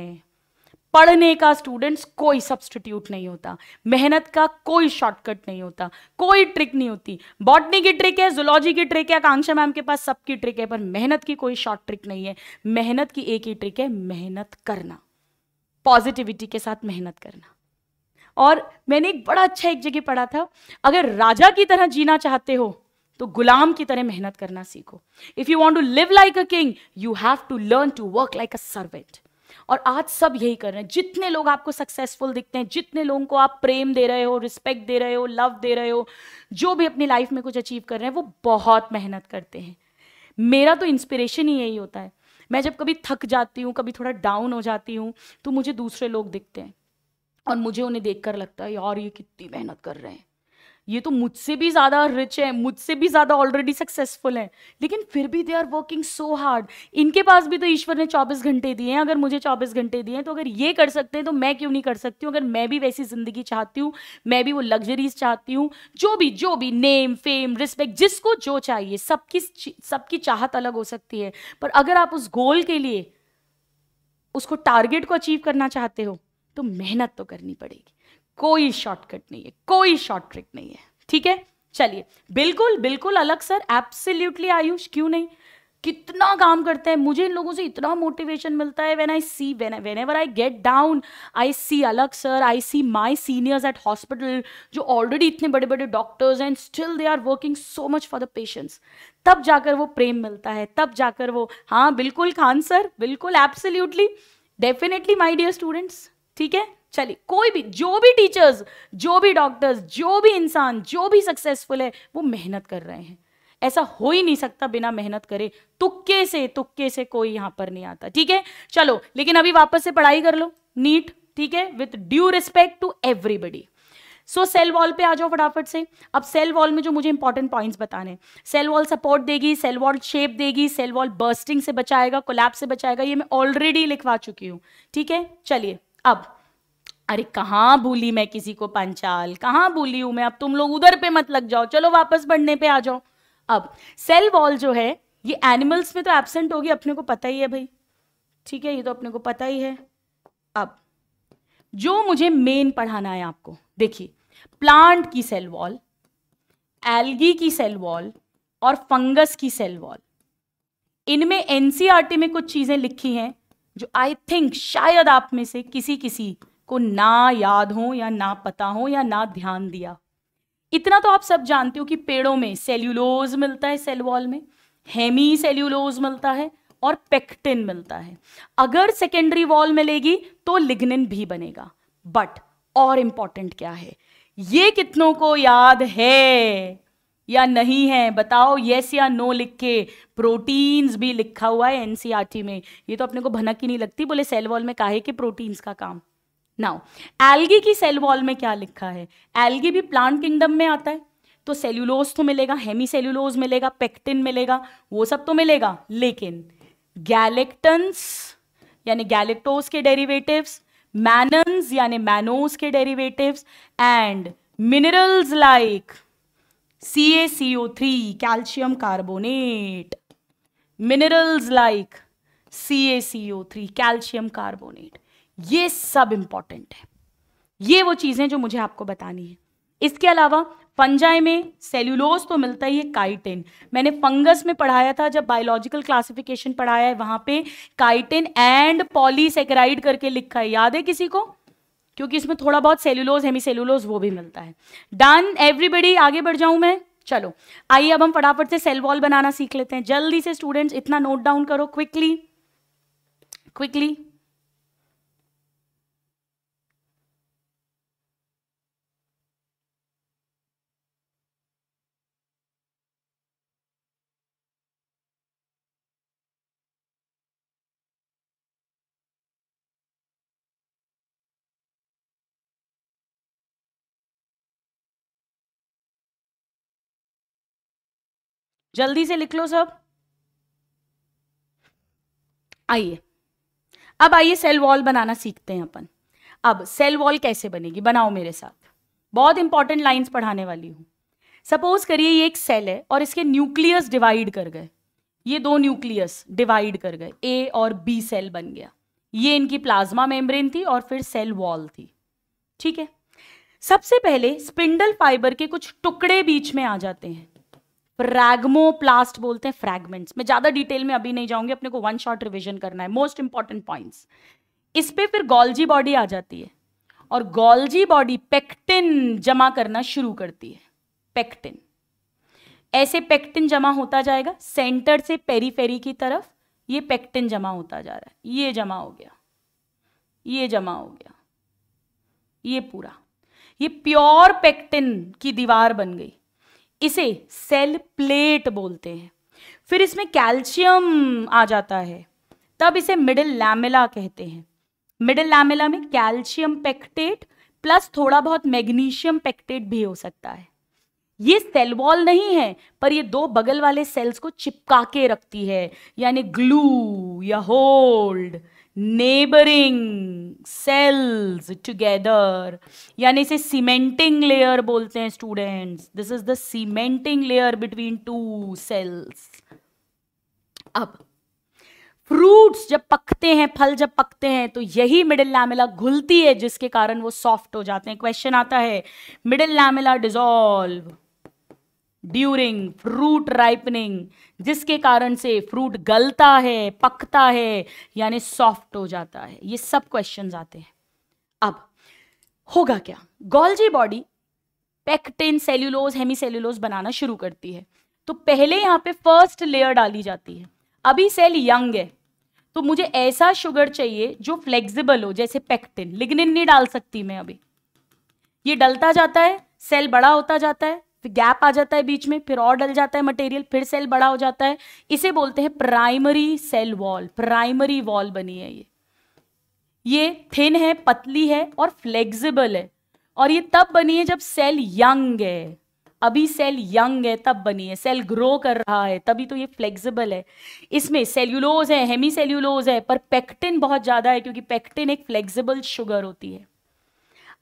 पढ़ने का स्टूडेंट्स कोई सब्सटीट्यूट नहीं होता मेहनत का कोई शॉर्टकट नहीं होता कोई ट्रिक नहीं होती बॉटनी की ट्रिक है जुलॉजी की ट्रिक है आकांक्षा मैम के पास सबकी ट्रिक है पर मेहनत की कोई शॉर्ट ट्रिक नहीं है मेहनत की एक ही ट्रिक है मेहनत करना पॉजिटिविटी के साथ मेहनत करना और मैंने एक बड़ा अच्छा एक जगह पढ़ा था अगर राजा की तरह जीना चाहते हो तो गुलाम की तरह मेहनत करना सीखो if you want to live like a king you have to learn to work like a servant और आज सब यही कर रहे हैं जितने लोग आपको सक्सेसफुल दिखते हैं जितने लोगों को आप प्रेम दे रहे हो रिस्पेक्ट दे रहे हो लव दे रहे हो जो भी अपनी लाइफ में कुछ अचीव कर रहे हैं वो बहुत मेहनत करते हैं मेरा तो इंस्पिरेशन ही यही होता है मैं जब कभी थक जाती हूँ कभी थोड़ा डाउन हो जाती हूँ तो मुझे दूसरे लोग दिखते हैं और मुझे उन्हें देखकर लगता है यार ये कितनी मेहनत कर रहे हैं ये तो मुझसे भी ज़्यादा रिच है मुझसे भी ज़्यादा ऑलरेडी सक्सेसफुल है लेकिन फिर भी they are working so hard इनके पास भी तो ईश्वर ने चौबीस घंटे दिए हैं अगर मुझे चौबीस घंटे दिए हैं तो अगर ये कर सकते हैं तो मैं क्यों नहीं कर सकती हूँ अगर मैं भी वैसी ज़िंदगी चाहती हूँ मैं भी वो लग्जरीज चाहती हूँ जो भी जो भी नेम फेम रिस्पेक्ट जिसको जो चाहिए सबकी सबकी चाहत अलग हो सकती है पर अगर आप उस गोल के लिए उसको टारगेट को अचीव करना चाहते हो तो मेहनत तो करनी पड़ेगी कोई शॉर्टकट नहीं है कोई शॉर्ट ट्रिक नहीं है ठीक है चलिए बिल्कुल बिल्कुल अलग सर एब्सोल्युटली आयुष क्यों नहीं कितना काम करते हैं मुझे इन लोगों से इतना मोटिवेशन मिलता है when I see whenever I get down I see Alakh sir I see my seniors at hospital जो ऑलरेडी इतने बड़े बड़े doctors and still they are working so much for the patients तब जाकर वो प्रेम मिलता है तब जाकर वो हाँ बिल्कुल खान सर बिल्कुल absolutely definitely my dear students ठीक है चलिए कोई भी जो भी टीचर्स जो भी डॉक्टर्स जो भी इंसान जो भी सक्सेसफुल है वो मेहनत कर रहे हैं ऐसा हो ही नहीं सकता बिना मेहनत करे तुक्के से तुक्के से कोई यहां पर नहीं आता ठीक है चलो लेकिन अभी वापस से पढ़ाई कर लो नीट ठीक है with due respect to everybody so cell wall पे आ जाओ फटाफट से अब सेल वॉल में जो मुझे इंपॉर्टेंट पॉइंट्स बताने सेल वॉल सपोर्ट देगी सेल वॉल शेप देगी सेल वॉल बर्स्टिंग से बचाएगा कोलैप से बचाएगा ये मैं ऑलरेडी लिखवा चुकी हूं ठीक है चलिए अब अरे कहाँ भूली मैं किसी को पंचाल कहाँ भूली हूँ मैं अब तुम लोग उधर पे मत लग जाओ चलो वापस बढ़ने पे आ जाओ अब सेल वॉल जो है ये एनिमल्स में तो एबसेंट होगी अपने को पता ही है भाई ठीक है ये तो अपने को पता ही है अब जो मुझे मेन पढ़ाना है आपको देखिए प्लांट की सेल वॉल एल्गी की सेल वॉल और फंगस की सेल वॉल इनमें एनसीआरटी e में कुछ चीज़ें लिखी हैं जो आई थिंक शायद आप में से किसी किसी को ना याद हो या ना पता हो या ना ध्यान दिया इतना तो आप सब जानते हो कि पेड़ों में सेल्यूलोज मिलता है सेल वॉल में हेमी सेल्यूलोज मिलता है और पेक्टिन मिलता है अगर सेकेंडरी वॉल मिलेगी तो लिग्निन भी बनेगा बट और इंपॉर्टेंट क्या है ये कितनों को याद है या नहीं है बताओ यस या नो लिख के प्रोटीन्स भी लिखा हुआ है एनसीआरटी e में ये तो अपने को भनक ही नहीं लगती बोले सेल वॉल में काहे के प्रोटीन्स का काम नाउ एल्गी की सेल वॉल में क्या लिखा है एल्गी भी प्लांट किंगडम में आता है तो सेल्यूलोज तो मिलेगा हेमी सेल्यूलोज मिलेगा पेक्टिन मिलेगा वो सब तो मिलेगा लेकिन गैलेक्टन्स यानी गैलेक्टोज के डेरिवेटिव्स मैनन्स यानी मैनोज के derivatives and minerals like C A C O three calcium carbonate minerals like C A C O three calcium carbonate ये सब इंपॉर्टेंट है ये वो चीज़ें जो मुझे आपको बतानी है इसके अलावा फंजाई में सेल्यूलोज तो मिलता ही है काइटिन मैंने फंगस में पढ़ाया था जब बायोलॉजिकल क्लासिफिकेशन पढ़ाया है वहां पे काइटिन एंड पॉलीसेक्राइड करके लिखा है याद है किसी को क्योंकि इसमें थोड़ा बहुत सेल्यूलोज हेमी सेल्यूलोज वो भी मिलता है डन एवरीबडी आगे बढ़ जाऊं मैं चलो आइए अब हम फटाफट से सेल वॉल बनाना सीख लेते हैं जल्दी से स्टूडेंट्स इतना नोट डाउन करो क्विकली क्विकली जल्दी से लिख लो सब आइए अब आइए सेल वॉल बनाना सीखते हैं अपन अब सेल वॉल कैसे बनेगी बनाओ मेरे साथ बहुत इंपॉर्टेंट लाइंस पढ़ाने वाली हूं सपोज करिए ये एक सेल है और इसके न्यूक्लियस डिवाइड कर गए ये दो न्यूक्लियस डिवाइड कर गए ए और बी सेल बन गया ये इनकी प्लाज्मा मेम्ब्रेन थी और फिर सेल वॉल थी ठीक है सबसे पहले स्पिंडल फाइबर के कुछ टुकड़े बीच में आ जाते हैं फ्रैगमोप्लास्ट बोलते हैं फ्रैगमेंट्स मैं ज़्यादा डिटेल में अभी नहीं जाऊंगी अपने को वन शॉट रिविजन करना है मोस्ट इंपॉर्टेंट पॉइंट इस पर फिर गोल्जी बॉडी आ जाती है और गोल्जी बॉडी पेक्टिन जमा करना शुरू करती है पेक्टिन ऐसे पेक्टिन जमा होता जाएगा सेंटर से पेरीफेरी की तरफ ये पेक्टिन जमा होता जा रहा है ये जमा हो गया ये जमा हो गया ये पूरा ये प्योर पेक्टिन की दीवार बन गई इसे सेल प्लेट बोलते हैं फिर इसमें कैल्शियम आ जाता है तब इसे मिडिल लैमेला कहते हैं मिडिल लैमेला में कैल्शियम पेक्टेट प्लस थोड़ा बहुत मैग्नीशियम पेक्टेट भी हो सकता है ये सेल वॉल नहीं है पर ये दो बगल वाले सेल्स को चिपका के रखती है यानी ग्लू या होल्ड नेबरिंग सेल्स टुगेदर यानी इसे सीमेंटिंग लेयर बोलते हैं students this is the cementing layer between two cells अब फ्रूट्स जब पकते हैं फल जब पकते हैं तो यही मिडिल लैमिला घुलती है जिसके कारण वो सॉफ्ट हो जाते हैं क्वेश्चन आता है middle lamella dissolve during fruit ripening जिसके कारण से फ्रूट गलता है पकता है यानी सॉफ्ट हो जाता है ये सब क्वेश्चन आते हैं अब होगा क्या Golgi body pectin cellulose hemicellulose बनाना शुरू करती है तो पहले यहाँ पे फर्स्ट लेयर डाली जाती है अभी सेल यंग है तो मुझे ऐसा शुगर चाहिए जो फ्लेक्सिबल हो जैसे पेक्टिन लिग्निन नहीं डाल सकती मैं अभी ये डलता जाता है सेल बड़ा होता जाता है फिर गैप आ जाता है बीच में फिर और डल जाता है मटेरियल फिर सेल बड़ा हो जाता है इसे बोलते हैं primary cell wall primary wall बनी है ये ये थिन है पतली है और फ्लेक्सिबल है और ये तब बनी है जब सेल यंग है अभी सेल यंग है तब बनी है सेल ग्रो कर रहा है तभी तो ये फ्लेक्सिबल है इसमें सेल्यूलोज है हेमी सेल्यूलोज है पर पेक्टिन बहुत ज़्यादा है क्योंकि पेक्टिन एक फ्लेक्सिबल शुगर होती है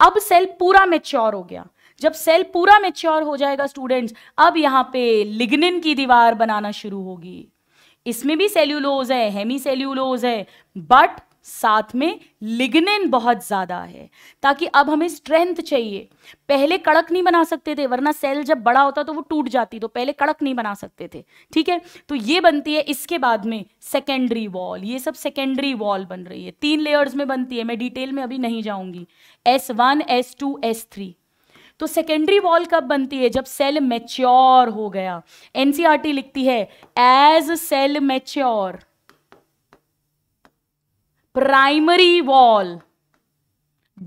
अब सेल पूरा मेच्योर हो गया जब सेल पूरा मेच्योर हो जाएगा स्टूडेंट्स अब यहाँ पे लिग्निन की दीवार बनाना शुरू होगी इसमें भी सेल्यूलोज है हेमी सेल्यूलोज है बट साथ में लिग्निन बहुत ज़्यादा है ताकि अब हमें स्ट्रेंथ चाहिए पहले कड़क नहीं बना सकते थे वरना सेल जब बड़ा होता तो वो टूट जाती तो पहले कड़क नहीं बना सकते थे ठीक है तो ये बनती है इसके बाद में सेकेंडरी वॉल ये सब सेकेंडरी वॉल बन रही है तीन लेयर्स में बनती है मैं डिटेल में अभी नहीं जाऊंगी S one S two S three तो सेकेंडरी वॉल कब बनती है जब सेल मैच्योर हो गया एनसीआरटी e लिखती है as cell mature primary wall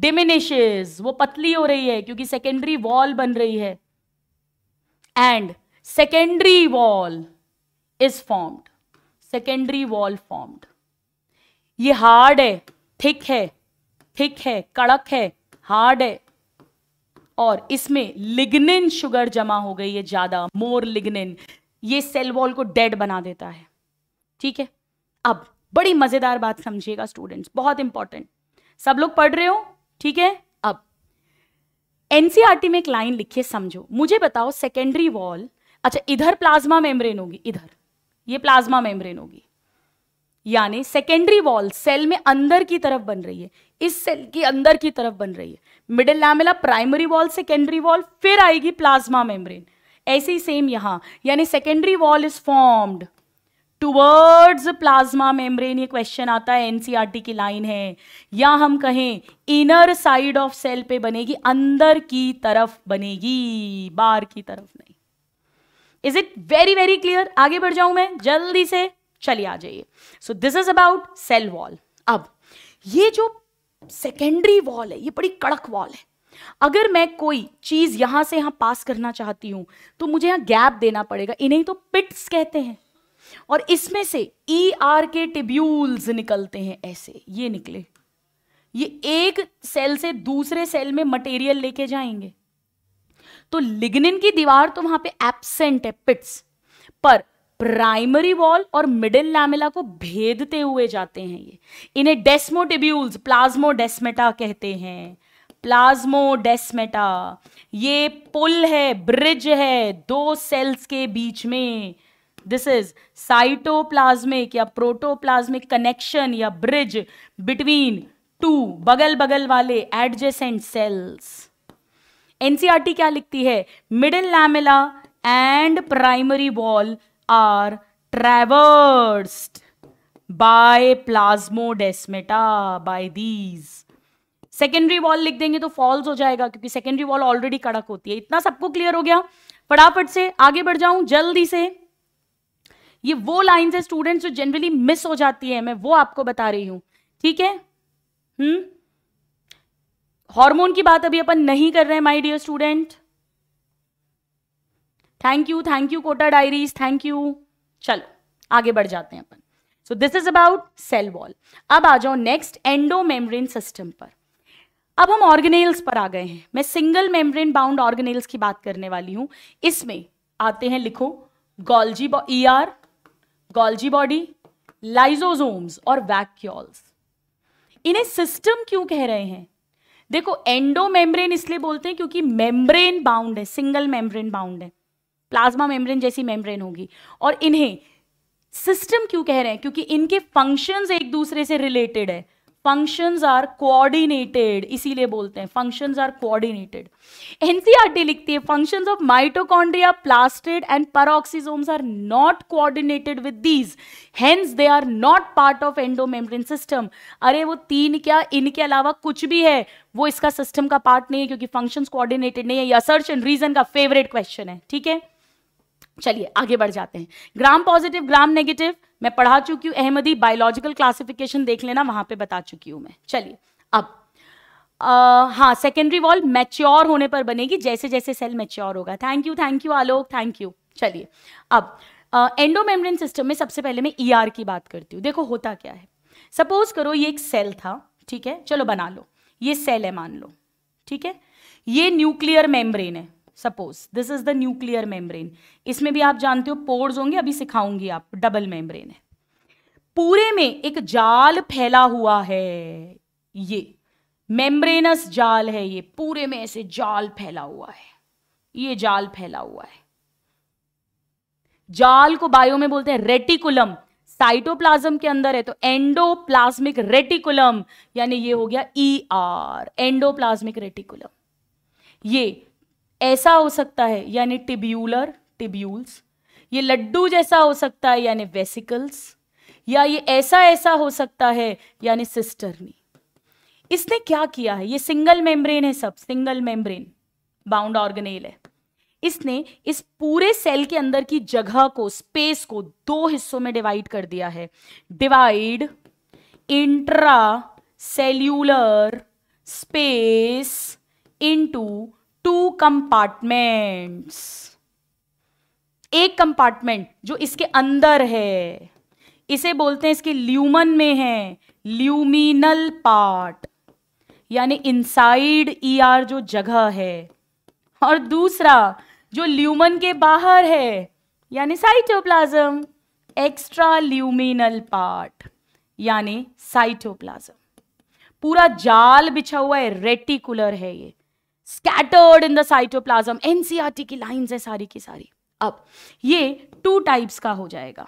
diminishes वो पतली हो रही है क्योंकि सेकेंडरी वॉल बन रही है and secondary wall is formed secondary wall formed ये हार्ड है थिक है थिक है कड़क है हार्ड है और इसमें लिग्निन शुगर जमा हो गई है ज़्यादा मोर लिग्निन ये सेल वॉल को डेड बना देता है ठीक है अब बड़ी मज़ेदार बात समझिएगा स्टूडेंट्स बहुत इंपॉर्टेंट सब लोग पढ़ रहे हो ठीक है अब एनसीआरटी e में एक लाइन लिखिए समझो मुझे बताओ सेकेंडरी वॉल अच्छा इधर प्लाज्मा मेम्ब्रेन होगी इधर ये प्लाज्मा मेम्ब्रेन होगी यानी सेकेंडरी वॉल सेल में अंदर की तरफ बन रही है इस सेल की अंदर की तरफ बन रही है middle lamella primary wall secondary wall फिर आएगी प्लाज्मा मेम्ब्रेन ऐसे ही सेम यहां यानी secondary wall is formed towards plasma membrane ये क्वेश्चन आता है एनसीईआरटी e की लाइन है या हम कहें इनर साइड ऑफ सेल पे बनेगी अंदर की तरफ बनेगी बाहर की तरफ नहीं is it very very clear आगे बढ़ जाऊं मैं जल्दी से चलिए आ जाइए so this is about cell wall अब ये जो सेकेंडरी वॉल है ये बड़ी कड़क वॉल है अगर मैं कोई चीज यहां से यहां पास करना चाहती हूं तो मुझे यहां गैप देना पड़ेगा इन्हें तो पिट्स कहते हैं और इसमें से ई आर के टिब्यूल्स निकलते हैं ऐसे ये निकले ये एक सेल से दूसरे सेल में मटेरियल लेके जाएंगे तो लिग्निन की दीवार तो वहां पे एब्सेंट है पिट्स पर प्राइमरी वॉल और मिडिल लैमिला को भेदते हुए जाते हैं ये इन्हें डेस्मोटिब्यूल्स प्लाज्मोडेस्मेटा कहते हैं प्लाज्मोडेस्मेटा ये पुल है ब्रिज है दो सेल्स के बीच में दिस इज साइटोप्लाज्मिक या प्रोटोप्लाज्मिक कनेक्शन या ब्रिज बिटवीन टू बगल बगल वाले एडजेसेंट सेल्स एनसीआरटी क्या लिखती है middle lamella and primary wall are traversed by plasmodesmata by these secondary wall लिख देंगे तो फॉल्स हो जाएगा क्योंकि सेकेंडरी वॉल ऑलरेडी कड़क होती है इतना सबको क्लियर हो गया फटाफट से आगे बढ़ जाऊं जल्दी से ये वो लाइन है स्टूडेंट्स जो जनरली मिस हो जाती है मैं वो आपको बता रही हूं ठीक है हम्म हार्मोन की बात अभी अपन नहीं कर रहे हैं my dear student thank you thank you Kota diaries thank you चलो आगे बढ़ जाते हैं अपन so this is about cell wall अब आ जाओ नेक्स्ट एंडो मेम्ब्रेन सिस्टम पर अब हम ऑर्गेनेल्स पर आ गए हैं मैं सिंगल मेम्ब्रेन बाउंड ऑर्गेनेल्स की बात करने वाली हूं इसमें आते हैं लिखो Golgi E R Golgi body lysosomes और वैक्यूल्स इन्हें सिस्टम क्यों कह रहे हैं देखो एंडो मेम्ब्रेन इसलिए बोलते हैं क्योंकि मेम्ब्रेन बाउंड है सिंगल मेम्ब्रेन बाउंड है प्लाज्मा मेम्ब्रेन जैसी मेम्ब्रेन होगी और इन्हें सिस्टम क्यों कह रहे हैं क्योंकि इनके फंक्शंस एक दूसरे से रिलेटेड है फंक्शंस आर कोऑर्डिनेटेड इसीलिए बोलते हैं फंक्शंस आर कोऑर्डिनेटेड एनसीआरटी लिखती है functions of mitochondria plastid and peroxisomes are not coordinated with these hence they are not part of endomembrane system अरे वो तीन क्या इनके अलावा कुछ भी है वो इसका सिस्टम का पार्ट नहीं है क्योंकि फंक्शंस कोऑर्डिनेटेड नहीं है ये असर्शन रीजन का फेवरेट क्वेश्चन है ठीक है चलिए आगे बढ़ जाते हैं ग्राम पॉजिटिव ग्राम नेगेटिव मैं पढ़ा चुकी हूं अहमदी बायोलॉजिकल क्लासिफिकेशन देख लेना वहां पे बता चुकी हूं मैं चलिए अब आ, हाँ सेकेंडरी वॉल मैच्योर होने पर बनेगी जैसे जैसे सेल मैच्योर होगा thank you thank you Alok thank you चलिए अब एंडोमेम्ब्रेन सिस्टम में सबसे पहले मैं ईआर e ER की बात करती हूँ देखो होता क्या है सपोज करो ये एक सेल था ठीक है चलो बना लो ये सेल है मान लो ठीक है ये न्यूक्लियर मेम्ब्रेन है suppose this is the nuclear membrane इसमें भी आप जानते हो पोर्स होंगे अभी सिखाऊंगी आप डबल मेम्ब्रेन है पूरे में एक जाल फैला हुआ है ये मेम्ब्रेनस जाल है ये पूरे में ऐसे जाल फैला हुआ है ये जाल फैला हुआ है जाल को बायो में बोलते हैं रेटिकुलम साइटोप्लाज्म के अंदर है तो एंडोप्लाज्मिक रेटिकुलम यानी ये हो गया ईआर आर एंडोप्लाज्मिक रेटिकुलम ये ऐसा हो सकता है यानी टिब्यूलर टिब्यूल्स ये लड्डू जैसा हो सकता है यानी वेसिकल्स या ये ऐसा ऐसा हो सकता है यानी सिस्टरनी इसने क्या किया है ये सिंगल मेम्ब्रेन है सब सिंगल मेम्ब्रेन बाउंड ऑर्गेनेल है इसने इस पूरे सेल के अंदर की जगह को स्पेस को दो हिस्सों में डिवाइड कर दिया है divide intracellular space into two compartments एक कंपार्टमेंट जो इसके अंदर है इसे बोलते हैं इसके ल्यूमन में है ल्यूमिनल पार्ट यानी इनसाइड ईआर e जो जगह है और दूसरा जो ल्यूमन के बाहर है यानी साइटोप्लाज्म एक्स्ट्रा ल्यूमिनल पार्ट यानी साइटोप्लाज्म पूरा जाल बिछा हुआ है रेटिकुलर है ये scattered in the cytoplasm NCERT की लाइंस है सारी की सारी अब ये टू टाइप्स का हो जाएगा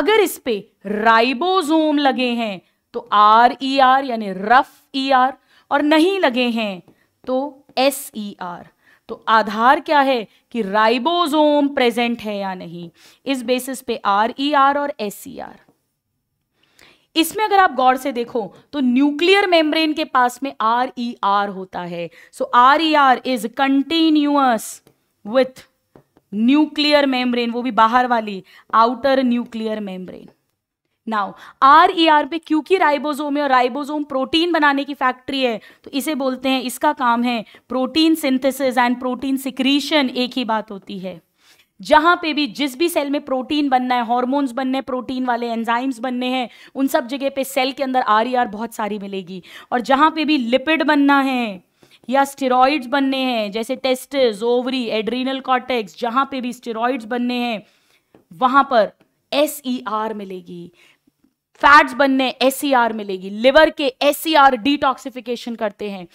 अगर इस पे राइबोसोम लगे हैं तो आर ई आर यानी रफ ई आर और नहीं लगे हैं तो एस ई आर तो आधार क्या है कि राइबोसोम प्रेजेंट है या नहीं इस बेसिस पे आर ई आर और एस ई आर इसमें अगर आप गौर से देखो तो न्यूक्लियर मेम्ब्रेन के पास में आर ई आर होता है so R E R is continuous with nuclear membrane वो भी बाहर वाली outer nuclear membrane now R E R पे क्योंकि राइबोसोम है और राइबोसोम प्रोटीन बनाने की फैक्ट्री है तो इसे बोलते हैं इसका काम है protein synthesis and protein secretion एक ही बात होती है जहां पे भी जिस भी सेल में प्रोटीन बनना है हॉर्मोन्स बनने प्रोटीन वाले एंजाइम्स बनने हैं उन सब जगह पे सेल के अंदर आर e बहुत सारी मिलेगी और जहां पे भी लिपिड बनना है या स्टेरॉइड्स बनने हैं जैसे टेस्टिस ओवरी एड्रीनल कॉटेक्स जहां पे भी स्टेरॉइड्स बनने हैं वहां पर एस ई आर मिलेगी फैट्स बनने एस e मिलेगी लिवर के एस डिटॉक्सिफिकेशन e करते हैं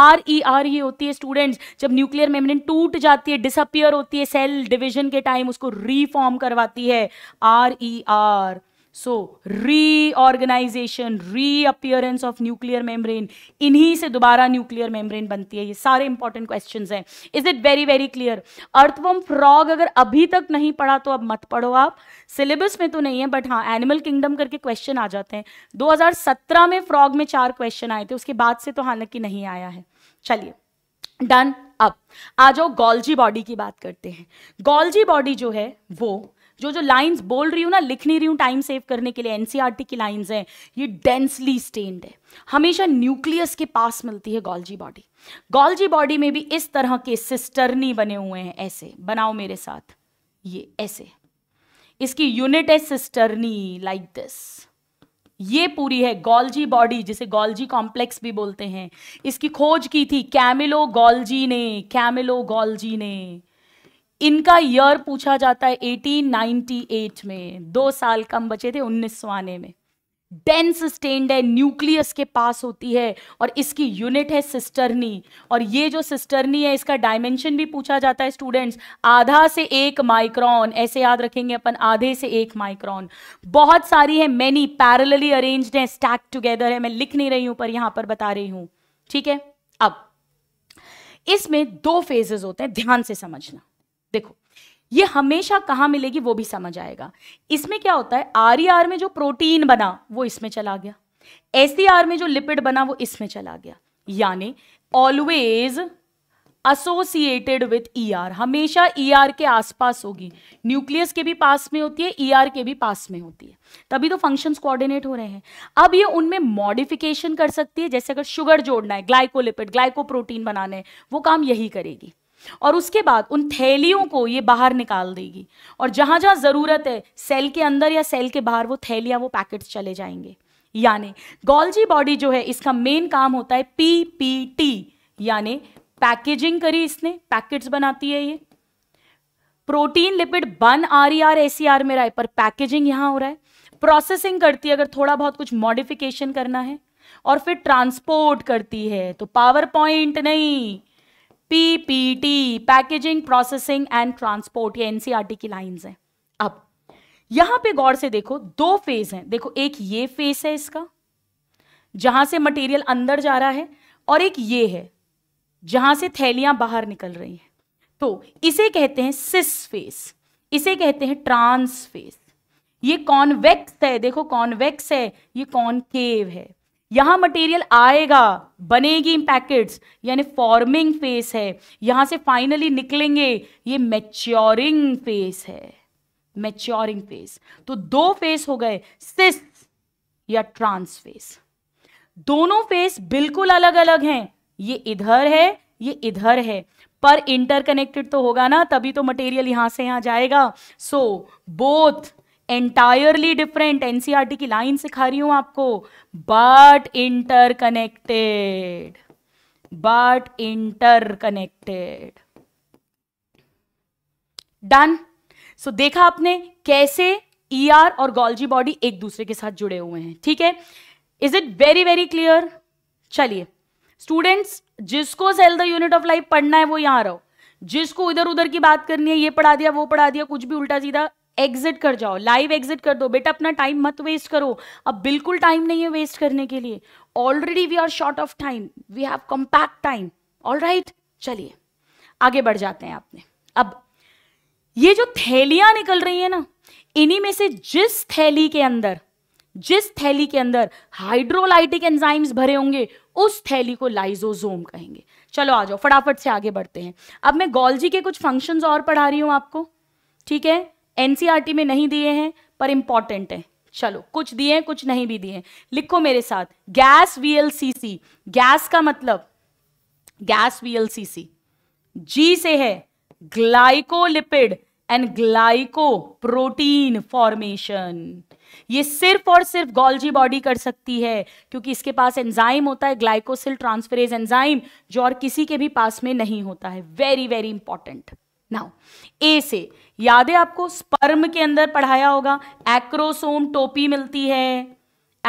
आर ई आर ये होती है स्टूडेंट्स जब न्यूक्लियर मेम्ब्रेन टूट जाती है डिसअपियर होती है सेल डिविजन के टाइम उसको रीफॉर्म करवाती है R E R so reorganisation reappearance of nuclear membrane इन्हीं से दोबारा न्यूक्लियर मेम्ब्रेन बनती है ये सारे इंपॉर्टेंट क्वेश्चंस हैं is it very very clear earthworm frog अगर अभी तक नहीं पढ़ा तो अब मत पढ़ो आप सिलेबस में तो नहीं है बट हाँ एनिमल किंगडम करके क्वेश्चन आ जाते हैं 2017 में फ्रॉग में चार क्वेश्चन आए थे उसके बाद से तो हालांकि नहीं आया है चलिए डन अब आ जाओ गोल्जी बॉडी की बात करते हैं गोल्जी बॉडी जो है वो जो जो लाइंस बोल रही हूँ ना लिख नहीं रही हूँ टाइम सेव करने के लिए एनसीईआरटी e की लाइंस हैं ये डेंसली स्टेन्ड है हमेशा न्यूक्लियस के पास मिलती है गॉल्जी बॉडी गॉल्जी बॉडी में भी इस तरह के सिस्टर्नी बने हुए हैं ऐसे बनाओ मेरे साथ ये ऐसे इसकी यूनिट है सिस्टर्नी लाइक दिस ये पूरी है गॉल्जी बॉडी जिसे गॉल्जी कॉम्प्लेक्स भी बोलते हैं इसकी खोज की थी कैमिलो गॉल्जी ने कैमिलो गॉल्जी ने इनका ईयर पूछा जाता है 1898 में दो साल कम बचे थे उन्नीस आने में डेंस स्टेंड है न्यूक्लियस के पास होती है और इसकी यूनिट है सिस्टरनी और ये जो सिस्टरनी है इसका डायमेंशन भी पूछा जाता है स्टूडेंट्स आधा से एक माइक्रॉन ऐसे याद रखेंगे अपन आधे से एक माइक्रॉन बहुत सारी है मैनी पैरलली अरेन्ज है स्टैक टूगेदर है मैं लिख नहीं रही हूं पर यहां पर बता रही हूं ठीक है अब इसमें दो फेजेस होते हैं ध्यान से समझना ये हमेशा कहाँ मिलेगी वो भी समझ आएगा इसमें क्या होता है आर ई आर में जो प्रोटीन बना वो इसमें चला गया एस सी आर में जो लिपिड बना वो इसमें चला गया यानी always associated with E R हमेशा ई e ER आर के आसपास होगी न्यूक्लियस के भी पास में होती है ई e ER आर के भी पास में होती है तभी तो फंक्शंस कोऑर्डिनेट हो रहे हैं अब ये उनमें मॉडिफिकेशन कर सकती है जैसे अगर शुगर जोड़ना है ग्लाइकोलिपिड ग्लाइकोप्रोटीन बनाने है वो काम यही करेगी और उसके बाद उन थैलियों को ये बाहर निकाल देगी और जहाँ जहाँ ज़रूरत है सेल के अंदर या सेल के बाहर वो थैलियाँ वो पैकेट्स चले जाएंगे यानी गोल्जी बॉडी जो है इसका मेन काम होता है पी पी टी यानी पैकेजिंग करी इसने पैकेट्स बनाती है ये प्रोटीन लिपिड बन R E R A C R में रहा है पर पैकेजिंग यहां हो रहा है प्रोसेसिंग करती है अगर थोड़ा बहुत कुछ मॉडिफिकेशन करना है और फिर ट्रांसपोर्ट करती है तो पावर पॉइंट नहीं PPT packaging processing and transport ये एनसीईआरटी e की लाइंस हैं अब यहां पे गौर से देखो दो फेज हैं देखो एक ये फेज है इसका जहां से मटेरियल अंदर जा रहा है और एक ये है जहां से थैलियां बाहर निकल रही हैं तो इसे कहते हैं सिस फेस इसे कहते हैं ट्रांस फेस ये कॉन्वेक्स है देखो कॉन्वेक्स है ये कॉनकेव है यहां मटेरियल आएगा बनेगी पैकेट्स यानी फॉर्मिंग फेस है यहां से फाइनली निकलेंगे ये मैच्योरिंग फेस है मैच्योरिंग फेस तो दो फेस हो गए सिस या ट्रांस फेस दोनों फेस बिल्कुल अलग अलग हैं ये इधर है ये इधर है पर इंटरकनेक्टेड तो होगा ना तभी तो मटेरियल यहां से यहां जाएगा so both entirely different NCERT की लाइन सिखा रही हूं आपको but interconnected but interconnected done so देखा आपने कैसे ईआर e ER और गोल्जी बॉडी एक दूसरे के साथ जुड़े हुए हैं ठीक है is it very very clear चलिए स्टूडेंट्स जिसको cell the unit of life पढ़ना है वो यहां रहो जिसको इधर उधर की बात करनी है ये पढ़ा दिया वो पढ़ा दिया कुछ भी उल्टा सीधा एग्जिट कर जाओ लाइव एग्जिट कर दो बेटा अपना टाइम मत वेस्ट करो अब बिल्कुल टाइम नहीं है वेस्ट करने के लिए already we are short of time we have compact time all right चलिए आगे बढ़ जाते हैं आपने अब ये जो थैलियां निकल रही है ना इन्हीं में से जिस थैली के अंदर जिस थैली के अंदर हाइड्रोलाइटिक एंजाइम्स भरे होंगे उस थैली को लाइजोजोम कहेंगे चलो आ जाओ फटाफट से आगे बढ़ते हैं अब मैं गोल्जी के कुछ फंक्शंस और पढ़ा रही हूं आपको ठीक है एनसीईआरटी में नहीं दिए हैं पर इंपॉर्टेंट है चलो कुछ दिए कुछ नहीं भी दिए लिखो मेरे साथ गैस वीएलसीसी गैस का मतलब गैस वीएलसीसी जी से है glycolipid and glycoprotein formation ये सिर्फ और सिर्फ गोल्जी बॉडी कर सकती है क्योंकि इसके पास एंजाइम होता है ग्लाइकोसिल ट्रांसफरेज एंजाइम जो और किसी के भी पास में नहीं होता है very very important now A से याद है आपको स्पर्म के अंदर पढ़ाया होगा एक्रोसोम टोपी मिलती है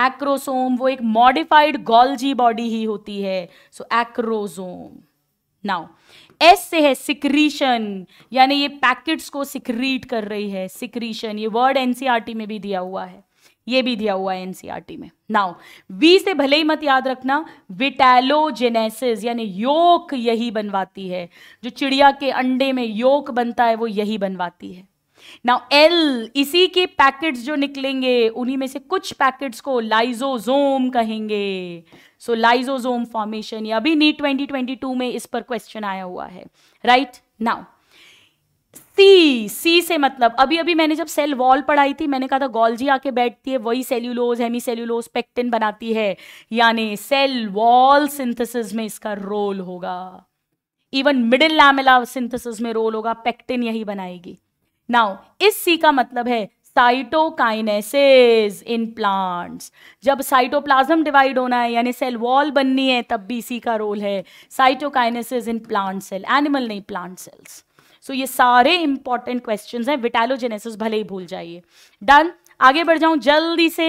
एक्रोसोम वो एक मॉडिफाइड गोल्जी बॉडी ही होती है सो एक्रोसोम नाउ एस से है सिक्रीशन यानी ये पैकेट्स को सिक्रीट कर रही है सिक्रीशन ये वर्ड एनसीआरटी e में भी दिया हुआ है ये भी दिया हुआ है एनसीईआरटी में नाउ वी से भले ही मत याद रखना विटैलोजेनेसिस यानी योक यही बनवाती है जो चिड़िया के अंडे में योक बनता है वो यही बनवाती है नाउ एल इसी के पैकेट्स जो निकलेंगे उन्हीं में से कुछ पैकेट्स को लाइजोजोम कहेंगे सो लाइजोजोम फॉर्मेशन अभी नीट 2022 में इस पर क्वेश्चन आया हुआ है right right? Now C C से मतलब अभी अभी मैंने जब सेल वॉल पढ़ाई थी मैंने कहा था गोल्जी आके बैठती है वही सेल्यूलोज हेमी सेल्यूलोज पेक्टिन बनाती है यानी सेल वॉल सिंथेसिस में इसका रोल होगा इवन मिडिल लैमेला सिंथेसिस में रोल होगा पेक्टिन यही बनाएगी नाउ इस सी का मतलब है साइटोकाइनेसिस इन प्लांट्स जब साइटोप्लाज्म डिवाइड होना है यानी सेल वॉल बननी है तब भी इसी का रोल है cytokinesis in plant cell animal नहीं प्लांट सेल्स सो so, ये सारे इंपॉर्टेंट क्वेश्चन हैं विटैलोजेनेसिस भले ही भूल जाइए डन आगे बढ़ जाऊं जल्दी से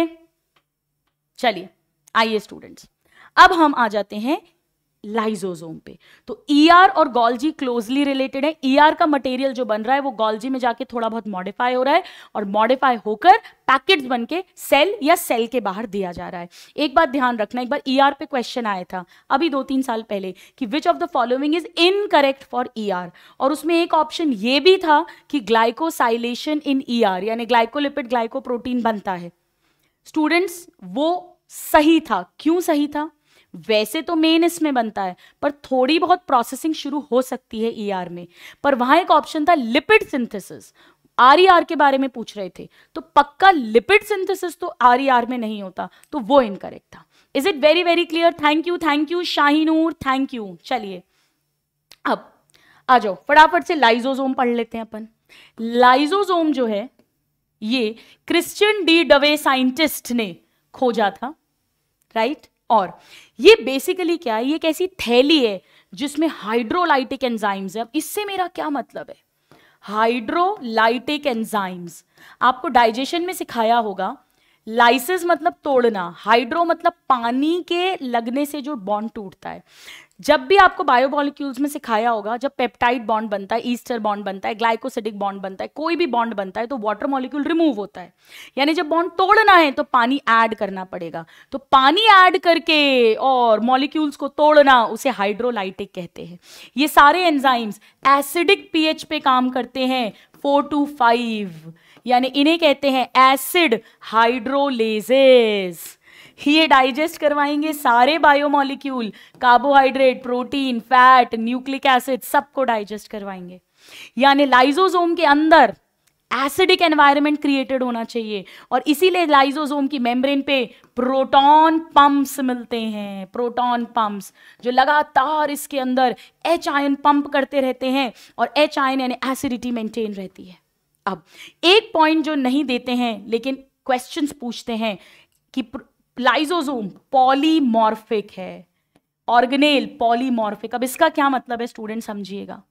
चलिए आइए स्टूडेंट्स अब हम आ जाते हैं लाइजोजोम पे तो ईआर e ER और गॉल्जी क्लोजली रिलेटेड है ईआर ER का मटेरियल जो बन रहा है वो गॉल्जी में जाके थोड़ा बहुत मॉडिफाई हो रहा है और मॉडिफाई होकर पैकेट्स बन के सेल या सेल के बाहर दिया जा रहा है एक बात ध्यान रखना एक बार ईआर e ER पे क्वेश्चन आया था अभी दो तीन साल पहले कि which of the following is incorrect for ER और उसमें एक ऑप्शन ये भी था कि ग्लाइकोसाइलेशन इन ईआर यानी ग्लाइकोलिपिड ग्लाइकोप्रोटीन बनता है स्टूडेंट्स वो सही था क्यों सही था वैसे तो मेन इसमें बनता है पर थोड़ी बहुत प्रोसेसिंग शुरू हो सकती है ई e ER में पर वहां एक ऑप्शन था lipid synthesis R E R के बारे में पूछ रहे थे तो पक्का लिपिड सिंथेसिस तो आर ई आर में नहीं होता तो वो इनकरेक्ट था is it very very clear thank you thank you Shahinoor thank you चलिए अब आ जाओ फटाफट से लाइजोजोम पढ़ लेते हैं अपन लाइजोजोम जो है ये क्रिश्चियन डी डवे साइंटिस्ट ने खोजा था राइट और ये बेसिकली क्या है ये एक ऐसी थैली है जिसमें हाइड्रोलाइटिक एंजाइम्स है इससे मेरा क्या मतलब है हाइड्रोलाइटिक एंजाइम्स आपको डाइजेशन में सिखाया होगा लाइसिस मतलब तोड़ना हाइड्रो मतलब पानी के लगने से जो बॉन्ड टूटता है जब भी आपको बायोमोलिक्यूल्स में सिखाया होगा जब पेप्टाइड बॉन्ड बनता है ईस्टर बॉन्ड बनता है ग्लाइकोसिडिक बॉन्ड बनता है कोई भी बॉन्ड बनता है तो वाटर मॉलिक्यूल रिमूव होता है यानी जब बॉन्ड तोड़ना है तो पानी ऐड करना पड़ेगा तो पानी ऐड करके और मॉलिक्यूल्स को तोड़ना उसे हाइड्रोलाइटिक कहते हैं ये सारे एंजाइम्स एसिडिक पीएच पे काम करते हैं फोर टू फाइव यानी इन्हें कहते हैं एसिड हाइड्रोलेजेस ये डाइजेस्ट करवाएंगे सारे biomolecule carbohydrate protein fat nucleic acid सबको डाइजेस्ट करवाएंगे यानी लाइजोजोम के अंदर एसिडिक एनवायरनमेंट क्रिएटेड होना चाहिए और इसीलिए लाइजोजोम की मेम्ब्रेन पे प्रोटॉन पंप्स मिलते हैं प्रोटॉन पंप्स जो लगातार इसके अंदर एच आयन पंप करते रहते हैं और एच आयन यानी एसिडिटी मेंटेन रहती है अब एक पॉइंट जो नहीं देते हैं लेकिन क्वेश्चंस पूछते हैं कि लाइजोजोम पॉलीमॉर्फिक है ऑर्गेनेल पॉलीमॉर्फिक अब इसका क्या मतलब है स्टूडेंट समझिएगा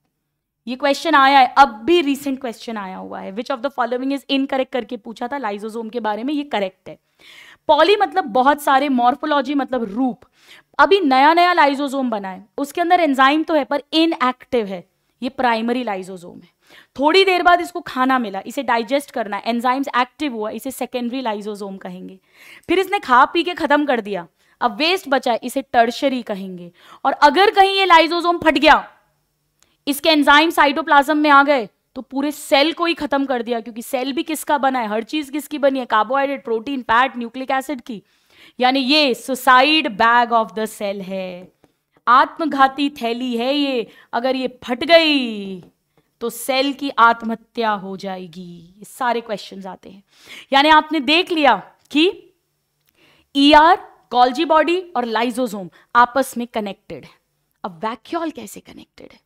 ये क्वेश्चन आया है अब भी रिसेंट क्वेश्चन आया हुआ है which of the following is incorrect करके पूछा था लाइजोजोम के बारे में ये करेक्ट है पॉली मतलब बहुत सारे मॉर्फोलॉजी मतलब रूप अभी नया नया लाइजोजोम बना है उसके अंदर एंजाइम तो है पर इनएक्टिव है ये प्राइमरी लाइजोजोम है थोड़ी देर बाद इसको खाना मिला इसे डाइजेस्ट करना एंजाइम्स एक्टिव हुआ इसे सेकेंडरी लाइजोजोम कहेंगे फिर इसने खा पी के ख़त्म कर दिया अब वेस्ट बचा इसे टर्शरी कहेंगे और अगर कहीं ये लाइजोजोम फट गया इसके एंजाइम साइटोप्लाज्म में आ गए तो पूरे सेल को ही खत्म कर दिया क्योंकि सेल भी किसका बना है हर चीज किसकी बनी है carbohydrate protein fat nucleic acid की यानी ये suicide bag of the cell है आत्मघाती थैली है ये अगर ये फट गई तो सेल की आत्महत्या हो जाएगी ये सारे क्वेश्चन आते हैं यानी आपने देख लिया कि ई आर कॉलजी बॉडी और लाइजोजोम आपस में कनेक्टेड है अब वैक्यूल कैसे कनेक्टेड है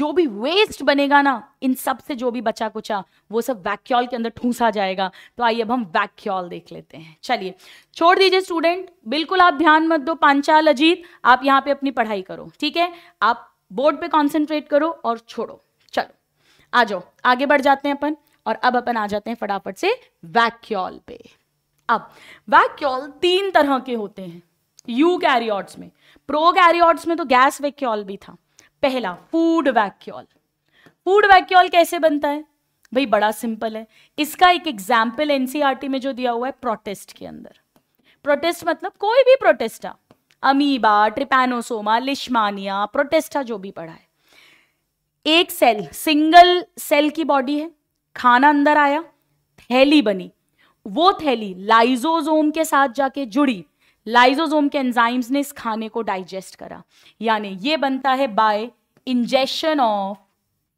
जो भी वेस्ट बनेगा ना इन सब से जो भी बचा कुचा वो सब वैक्यूल के अंदर ठूसा जाएगा तो आइए अब हम वैक्यूल देख लेते हैं चलिए छोड़ दीजिए स्टूडेंट बिल्कुल आप ध्यान मत दो पांचाल अजीत आप यहां पे अपनी पढ़ाई करो ठीक है आप बोर्ड पे कंसंट्रेट करो और छोड़ो आ जाओ आगे बढ़ जाते हैं अपन और अब अपन आ जाते हैं फटाफट से वैक्यूल पे अब वैक्यूल तीन तरह के होते हैं यू कैरियॉर्ड्स में प्रो कैरियॉर्ड्स में तो गैस वैक्यूल भी था पहला फूड वैक्यूल फूड वैक्यूल कैसे बनता है भाई बड़ा सिंपल है इसका एक एग्जाम्पल एनसीईआरटी e में जो दिया हुआ है प्रोटेस्ट के अंदर प्रोटेस्ट मतलब कोई भी protista amoeba trypanosoma leishmania protista जो भी पढ़ा है एक सेल सिंगल सेल की बॉडी है खाना अंदर आया थैली बनी वो थैली लाइजोजोम के साथ जाके जुड़ी लाइजोजोम के एंजाइम्स ने इस खाने को डाइजेस्ट करा यानी ये बनता है बाय इंजेक्शन ऑफ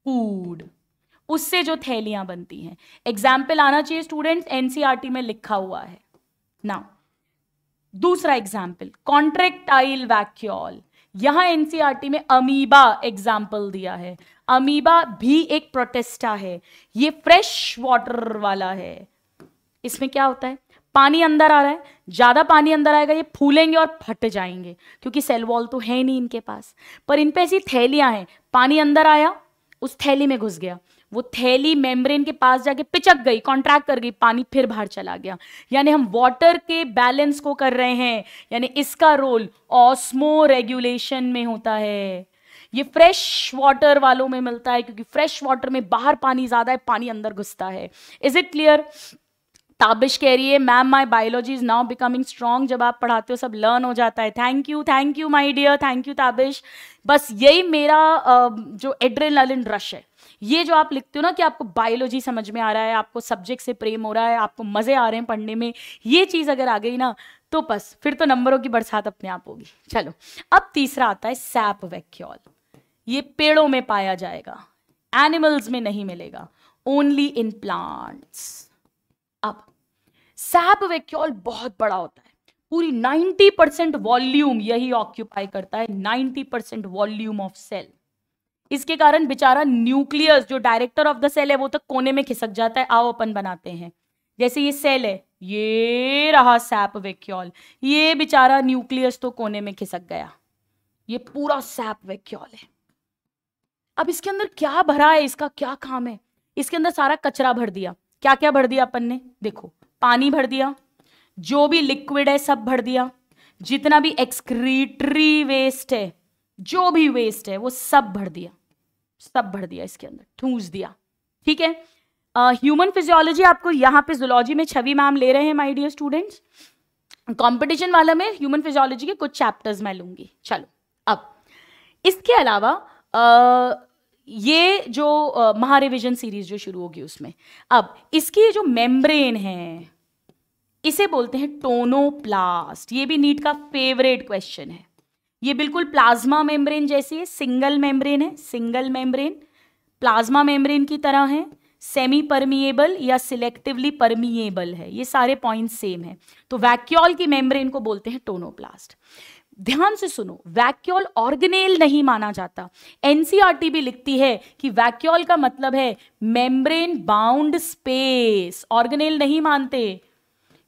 फूड उससे जो थैलियां बनती हैं एग्जाम्पल आना चाहिए स्टूडेंट्स एनसीआरटी e में लिखा हुआ है ना दूसरा एग्जाम्पल कॉन्ट्रेक्टाइल वैक्यूल यहां एनसीआरटी e में अमीबा एग्जाम्पल दिया है अमीबा भी एक प्रोटेस्टा है ये फ्रेश वाटर वाला है इसमें क्या होता है पानी अंदर आ रहा है ज़्यादा पानी अंदर आएगा ये फूलेंगे और फट जाएंगे क्योंकि सेल वॉल तो है नहीं इनके पास पर इन पे ऐसी थैलियां हैं पानी अंदर आया उस थैली में घुस गया वो थैली मेम्ब्रेन के पास जाके पिचक गई कॉन्ट्रैक्ट कर गई पानी फिर बाहर चला गया यानी हम वाटर के बैलेंस को कर रहे हैं यानी इसका रोल ऑस्मो रेगुलेशन में होता है ये फ्रेश वाटर वालों में मिलता है क्योंकि फ्रेश वाटर में बाहर पानी ज़्यादा है पानी अंदर घुसता है इज इट क्लियर ताबिश कह रही है ma'am my biology is now becoming strong जब आप पढ़ाते हो सब लर्न हो जाता है thank you thank you my dear thank you Tabish बस यही मेरा जो एड्रेनलिन रश है ये जो आप लिखते हो ना कि आपको बायोलॉजी समझ में आ रहा है आपको सब्जेक्ट से प्रेम हो रहा है आपको मज़े आ रहे हैं पढ़ने में ये चीज़ अगर आ गई ना तो बस फिर तो नंबरों की बरसात अपने आप होगी चलो अब तीसरा आता है सैप वैक्यूल ये पेड़ों में पाया जाएगा एनिमल्स में नहीं मिलेगा ओनली इन प्लांट्स अब सैप वैक्यूल बहुत बड़ा होता है पूरी 90 परसेंट वॉल्यूम यही ऑक्यूपाई करता है 90 परसेंट वॉल्यूम ऑफ सेल इसके कारण बेचारा न्यूक्लियस जो डायरेक्टर ऑफ द सेल है वो तो कोने में खिसक जाता है आओ अपन बनाते हैं जैसे ये सेल है ये रहा सैप वेक्यूल ये बेचारा न्यूक्लियस तो कोने में खिसक गया ये पूरा सैप वेक्यूल है अब इसके अंदर क्या भरा है इसका क्या काम है इसके अंदर सारा कचरा भर दिया क्या क्या भर दिया अपन ने देखो पानी भर दिया जो भी लिक्विड है सब भर दिया जितना भी एक्सक्रीटरी वेस्ट है जो भी वेस्ट है वो सब भर दिया सब भर दिया इसके अंदर ठूस दिया ठीक है ह्यूमन uh, फिजियोलॉजी आपको यहाँ पे जोलॉजी में छवि मैम ले रहे हैं माय डियर स्टूडेंट्स कंपटीशन वाला में ह्यूमन फिजियोलॉजी के कुछ चैप्टर्स मैं लूंगी चलो अब इसके अलावा uh, ये जो uh, महारिविजन सीरीज जो शुरू होगी उसमें अब इसकी जो मेम्ब्रेन है इसे बोलते हैं टोनोप्लास्ट ये भी नीट का फेवरेट क्वेश्चन है ये बिल्कुल प्लाज्मा मेम्ब्रेन जैसी है सिंगल मेम्ब्रेन है सिंगल मेम्ब्रेन प्लाज्मा मेम्ब्रेन की तरह है सेमी परमिएबल या सिलेक्टिवली परमिएबल है ये सारे पॉइंट सेम है तो वैक्यूल की मेम्ब्रेन को बोलते हैं टोनोप्लास्ट ध्यान से सुनो वैक्यूल ऑर्गेनेल नहीं माना जाता एनसीआरटी e भी लिखती है कि वैक्यूल का मतलब है मेम्ब्रेन बाउंड स्पेस ऑर्गेनेल नहीं मानते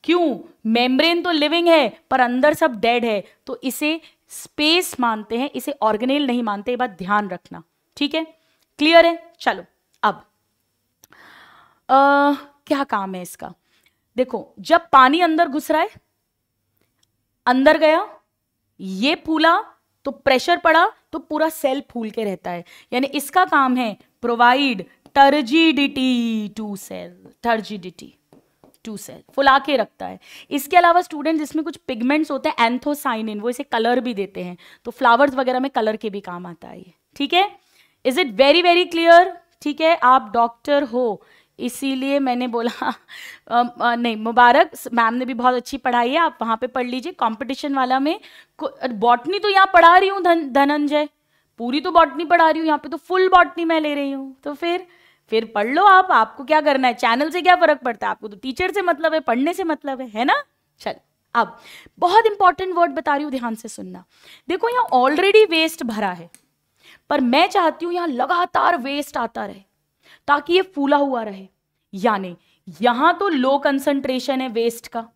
क्यों मेम्ब्रेन तो लिविंग है पर अंदर सब डेड है तो इसे स्पेस मानते हैं इसे ऑर्गेनेल नहीं मानते बात ध्यान रखना ठीक है क्लियर है चलो अब आ, क्या काम है इसका देखो जब पानी अंदर घुस रहा है अंदर गया ये फूला तो प्रेशर पड़ा तो पूरा सेल फूल के रहता है यानी इसका काम है provide turgidity to cell turgidity to cell फुला के रखता है इसके अलावा स्टूडेंट इसमें कुछ पिगमेंट्स होते हैं एंथोसाइनिन वो इसे कलर भी देते हैं तो फ्लावर्स वगैरह में कलर के भी काम आता है ये ठीक है is it very very clear ठीक है आप डॉक्टर हो इसीलिए मैंने बोला आ, आ, नहीं मुबारक मैम ने भी बहुत अच्छी पढ़ाई है आप वहाँ पे पढ़ लीजिए कंपटीशन वाला में बॉटनी तो यहाँ पढ़ा रही हूँ धन धनंजय पूरी तो बॉटनी पढ़ा रही हूँ यहाँ पे तो फुल बॉटनी मैं ले रही हूँ तो फिर फिर पढ़ लो आप आपको क्या करना है चैनल से क्या फर्क पड़ता है आपको तो टीचर से मतलब है पढ़ने से मतलब है है ना चल अब बहुत इंपॉर्टेंट वर्ड बता रही हूं ध्यान से सुनना देखो यहाँ ऑलरेडी वेस्ट भरा है पर मैं चाहती हूं यहां लगातार वेस्ट आता रहे ताकि ये फूला हुआ रहे यानी यहां तो लो कंसंट्रेशन है वेस्ट का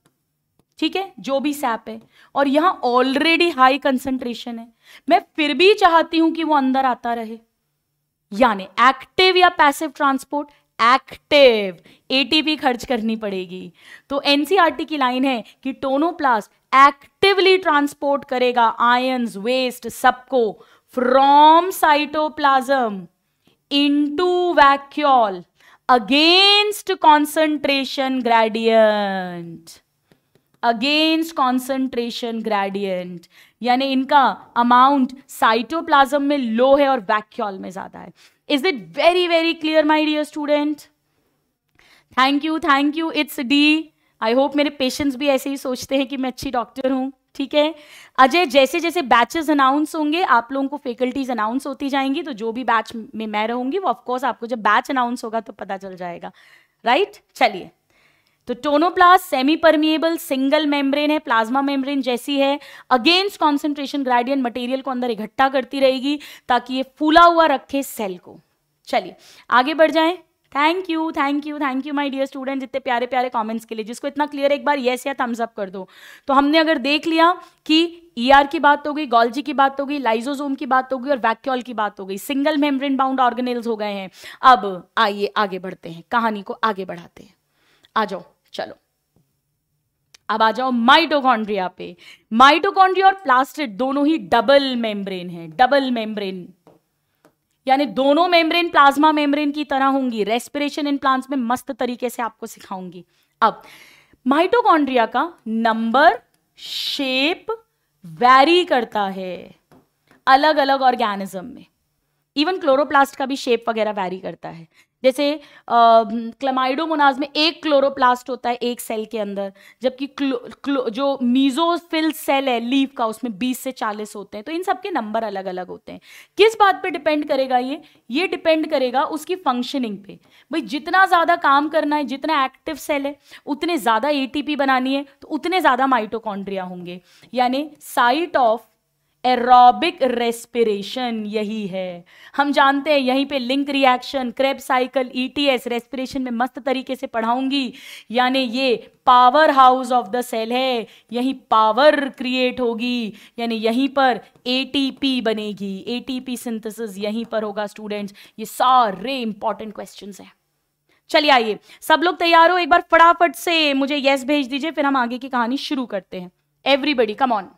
ठीक है जो भी सैप है और यहां ऑलरेडी हाई कंसंट्रेशन है मैं फिर भी चाहती हूं कि वो अंदर आता रहे यानी एक्टिव या पैसिव ट्रांसपोर्ट एक्टिव एटीपी खर्च करनी पड़ेगी तो एनसीआरटी e की लाइन है कि टोनोप्लास्ट एक्टिवली ट्रांसपोर्ट करेगा आयंस वेस्ट सबको from cytoplasm into vacuole against concentration gradient against concentration gradient यानी इनका अमाउंट साइटोप्लाज्म में लो है और वैक्यूल में ज़्यादा है is it very very clear my dear student thank you thank you it's D I hope मेरे पेशेंट्स भी ऐसे ही सोचते हैं कि मैं अच्छी डॉक्टर हूँ ठीक है अजय जैसे जैसे बैचेस अनाउंस होंगे आप लोगों को फैकल्टीज अनाउंस होती जाएंगी तो जो भी बैच में मैं रहूंगी वो ऑफकोर्स आपको जब बैच अनाउंस होगा तो पता चल जाएगा राइट right? चलिए तो tonoplast semi permeable single membrane है प्लाज्मा मेम्ब्रेन जैसी है अगेंस्ट कॉन्सेंट्रेशन ग्रेडियंट मटेरियल को अंदर इकट्ठा करती रहेगी ताकि ये फूला हुआ रखे सेल को चलिए आगे बढ़ जाएं thank you thank you thank you my dear student इतने प्यारे प्यारे कमेंट्स के लिए जिसको इतना क्लियर एक बार येस या थम्स अप कर दो तो हमने अगर देख लिया कि ईआर e ER की बात हो गई गॉल्जी की बात हो गई लाइजोजोम की बात हो गई और वैक्यूल की बात हो गई सिंगल मेम्ब्रेन बाउंड ऑर्गेनेल्स हो गए हैं अब आइए आगे बढ़ते हैं कहानी को आगे बढ़ाते हैं आ जाओ चलो अब आ जाओ माइटोकॉन्ड्रिया पे माइटोकॉन्ड्रिया और प्लास्टिड दोनों ही डबल मेम्ब्रेन है डबल मेम्ब्रेन यानी दोनों मेम्ब्रेन प्लाज्मा मेम्ब्रेन की तरह होंगी रेस्पिरेशन इन प्लांट्स में मस्त तरीके से आपको सिखाऊंगी अब माइटोकॉन्ड्रिया का नंबर शेप वैरी करता है अलग अलग ऑर्गेनिज्म में इवन क्लोरोप्लास्ट का भी शेप वगैरह वैरी करता है जैसे क्लमाइडोमोनाज में एक क्लोरोप्लास्ट होता है एक सेल के अंदर जबकि जो मीजोफिल सेल है लीफ का उसमें 20 से 40 होते हैं तो इन सबके नंबर अलग अलग होते हैं किस बात पे डिपेंड करेगा ये ये डिपेंड करेगा उसकी फंक्शनिंग पे भाई जितना ज़्यादा काम करना है जितना एक्टिव सेल है उतने ज़्यादा ए बनानी है तो उतने ज़्यादा माइटोकॉन्ड्रिया होंगे यानी साइट ऑफ एरोबिक रेस्पिरेशन यही है हम जानते हैं यहीं पे link reaction Krebs cycle ETS respiration में मस्त तरीके से पढ़ाऊंगी यानी ये power house of the cell है यहीं पावर क्रिएट होगी यानी यहीं पर एटीपी बनेगी एटीपी सिंथेसिस यहीं पर होगा स्टूडेंट्स ये सारे इंपॉर्टेंट क्वेश्चन है चलिए आइए सब लोग तैयार हो एक बार फटाफट से मुझे यस भेज दीजिए फिर हम आगे की कहानी शुरू करते हैं एवरीबडी कम ऑन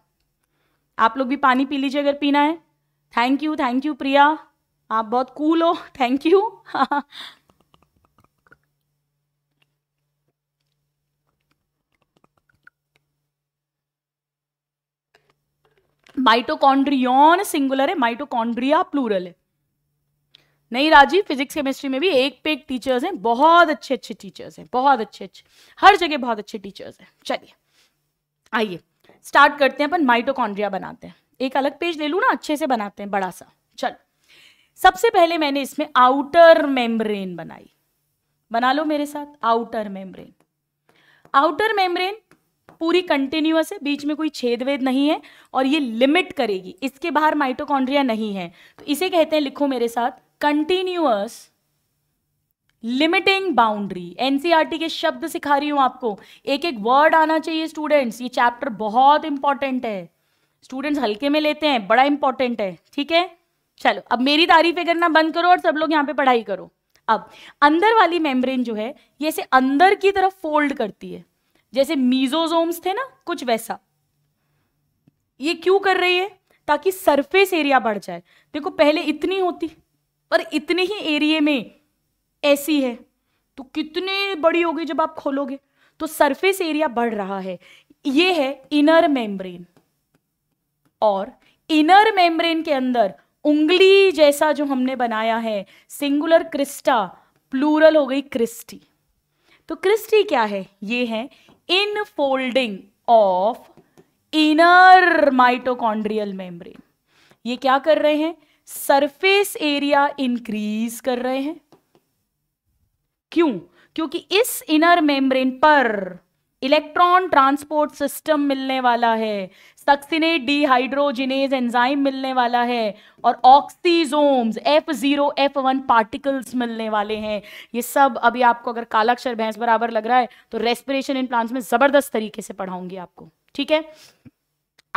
आप लोग भी पानी पी लीजिए अगर पीना है thank you thank you Priya आप बहुत कूल हो थैंक यू माइटोकॉन्ड्रियन सिंगुलर है माइटोकॉन्ड्रिया प्लूरल है नहीं राजीव फिजिक्स केमिस्ट्री में भी एक पे एक टीचर्स हैं बहुत अच्छे अच्छे टीचर्स हैं बहुत अच्छे अच्छे हर जगह बहुत अच्छे टीचर्स हैं चलिए आइए स्टार्ट करते हैं अपन माइटोकॉन्ड्रिया बनाते हैं एक अलग पेज ले लू ना अच्छे से बनाते हैं बड़ा सा चल सबसे पहले मैंने इसमें आउटर मेम्ब्रेन बनाई बना लो मेरे साथ आउटर मेम्ब्रेन आउटर मेम्ब्रेन पूरी कंटिन्यूस है बीच में कोई छेद वेद नहीं है और ये लिमिट करेगी इसके बाहर माइटोकॉन्ड्रिया नहीं है तो इसे कहते हैं लिखो मेरे साथ कंटिन्यूस लिमिटिंग बाउंड्री एनसीईआरटी के शब्द सिखा रही हूं आपको एक एक वर्ड आना चाहिए स्टूडेंट्स ये चैप्टर बहुत इंपॉर्टेंट है स्टूडेंट्स हल्के में लेते हैं बड़ा इंपॉर्टेंट है ठीक है चलो अब मेरी तारीफें करना बंद करो और सब लोग यहाँ पे पढ़ाई करो अब अंदर वाली मेम्ब्रेन जो है ये इसे अंदर की तरफ फोल्ड करती है जैसे मीजोजोम्स थे ना कुछ वैसा ये क्यों कर रही है ताकि सरफेस एरिया बढ़ जाए देखो पहले इतनी होती पर इतने ही एरिए में ऐसी है तो कितनी बड़ी होगी जब आप खोलोगे तो सरफेस एरिया बढ़ रहा है ये है इनर मेम्ब्रेन और इनर मेम्ब्रेन के अंदर उंगली जैसा जो हमने बनाया है सिंगुलर क्रिस्टा प्लूरल हो गई क्रिस्टी तो क्रिस्टी क्या है ये है in folding of inner mitochondrial membrane ये क्या कर रहे हैं सरफेस एरिया इंक्रीज कर रहे हैं क्यों क्योंकि इस इनर मेम्ब्रेन पर इलेक्ट्रॉन ट्रांसपोर्ट सिस्टम मिलने वाला है सक्सिनेट डीहाइड्रोजिनेज एंजाइम मिलने वाला है और oxysomes F zero F one particles मिलने वाले हैं ये सब अभी आपको अगर कालाक्षर भैंस बराबर लग रहा है तो रेस्पिरेशन इन प्लांट्स में जबरदस्त तरीके से पढ़ाऊंगी आपको ठीक है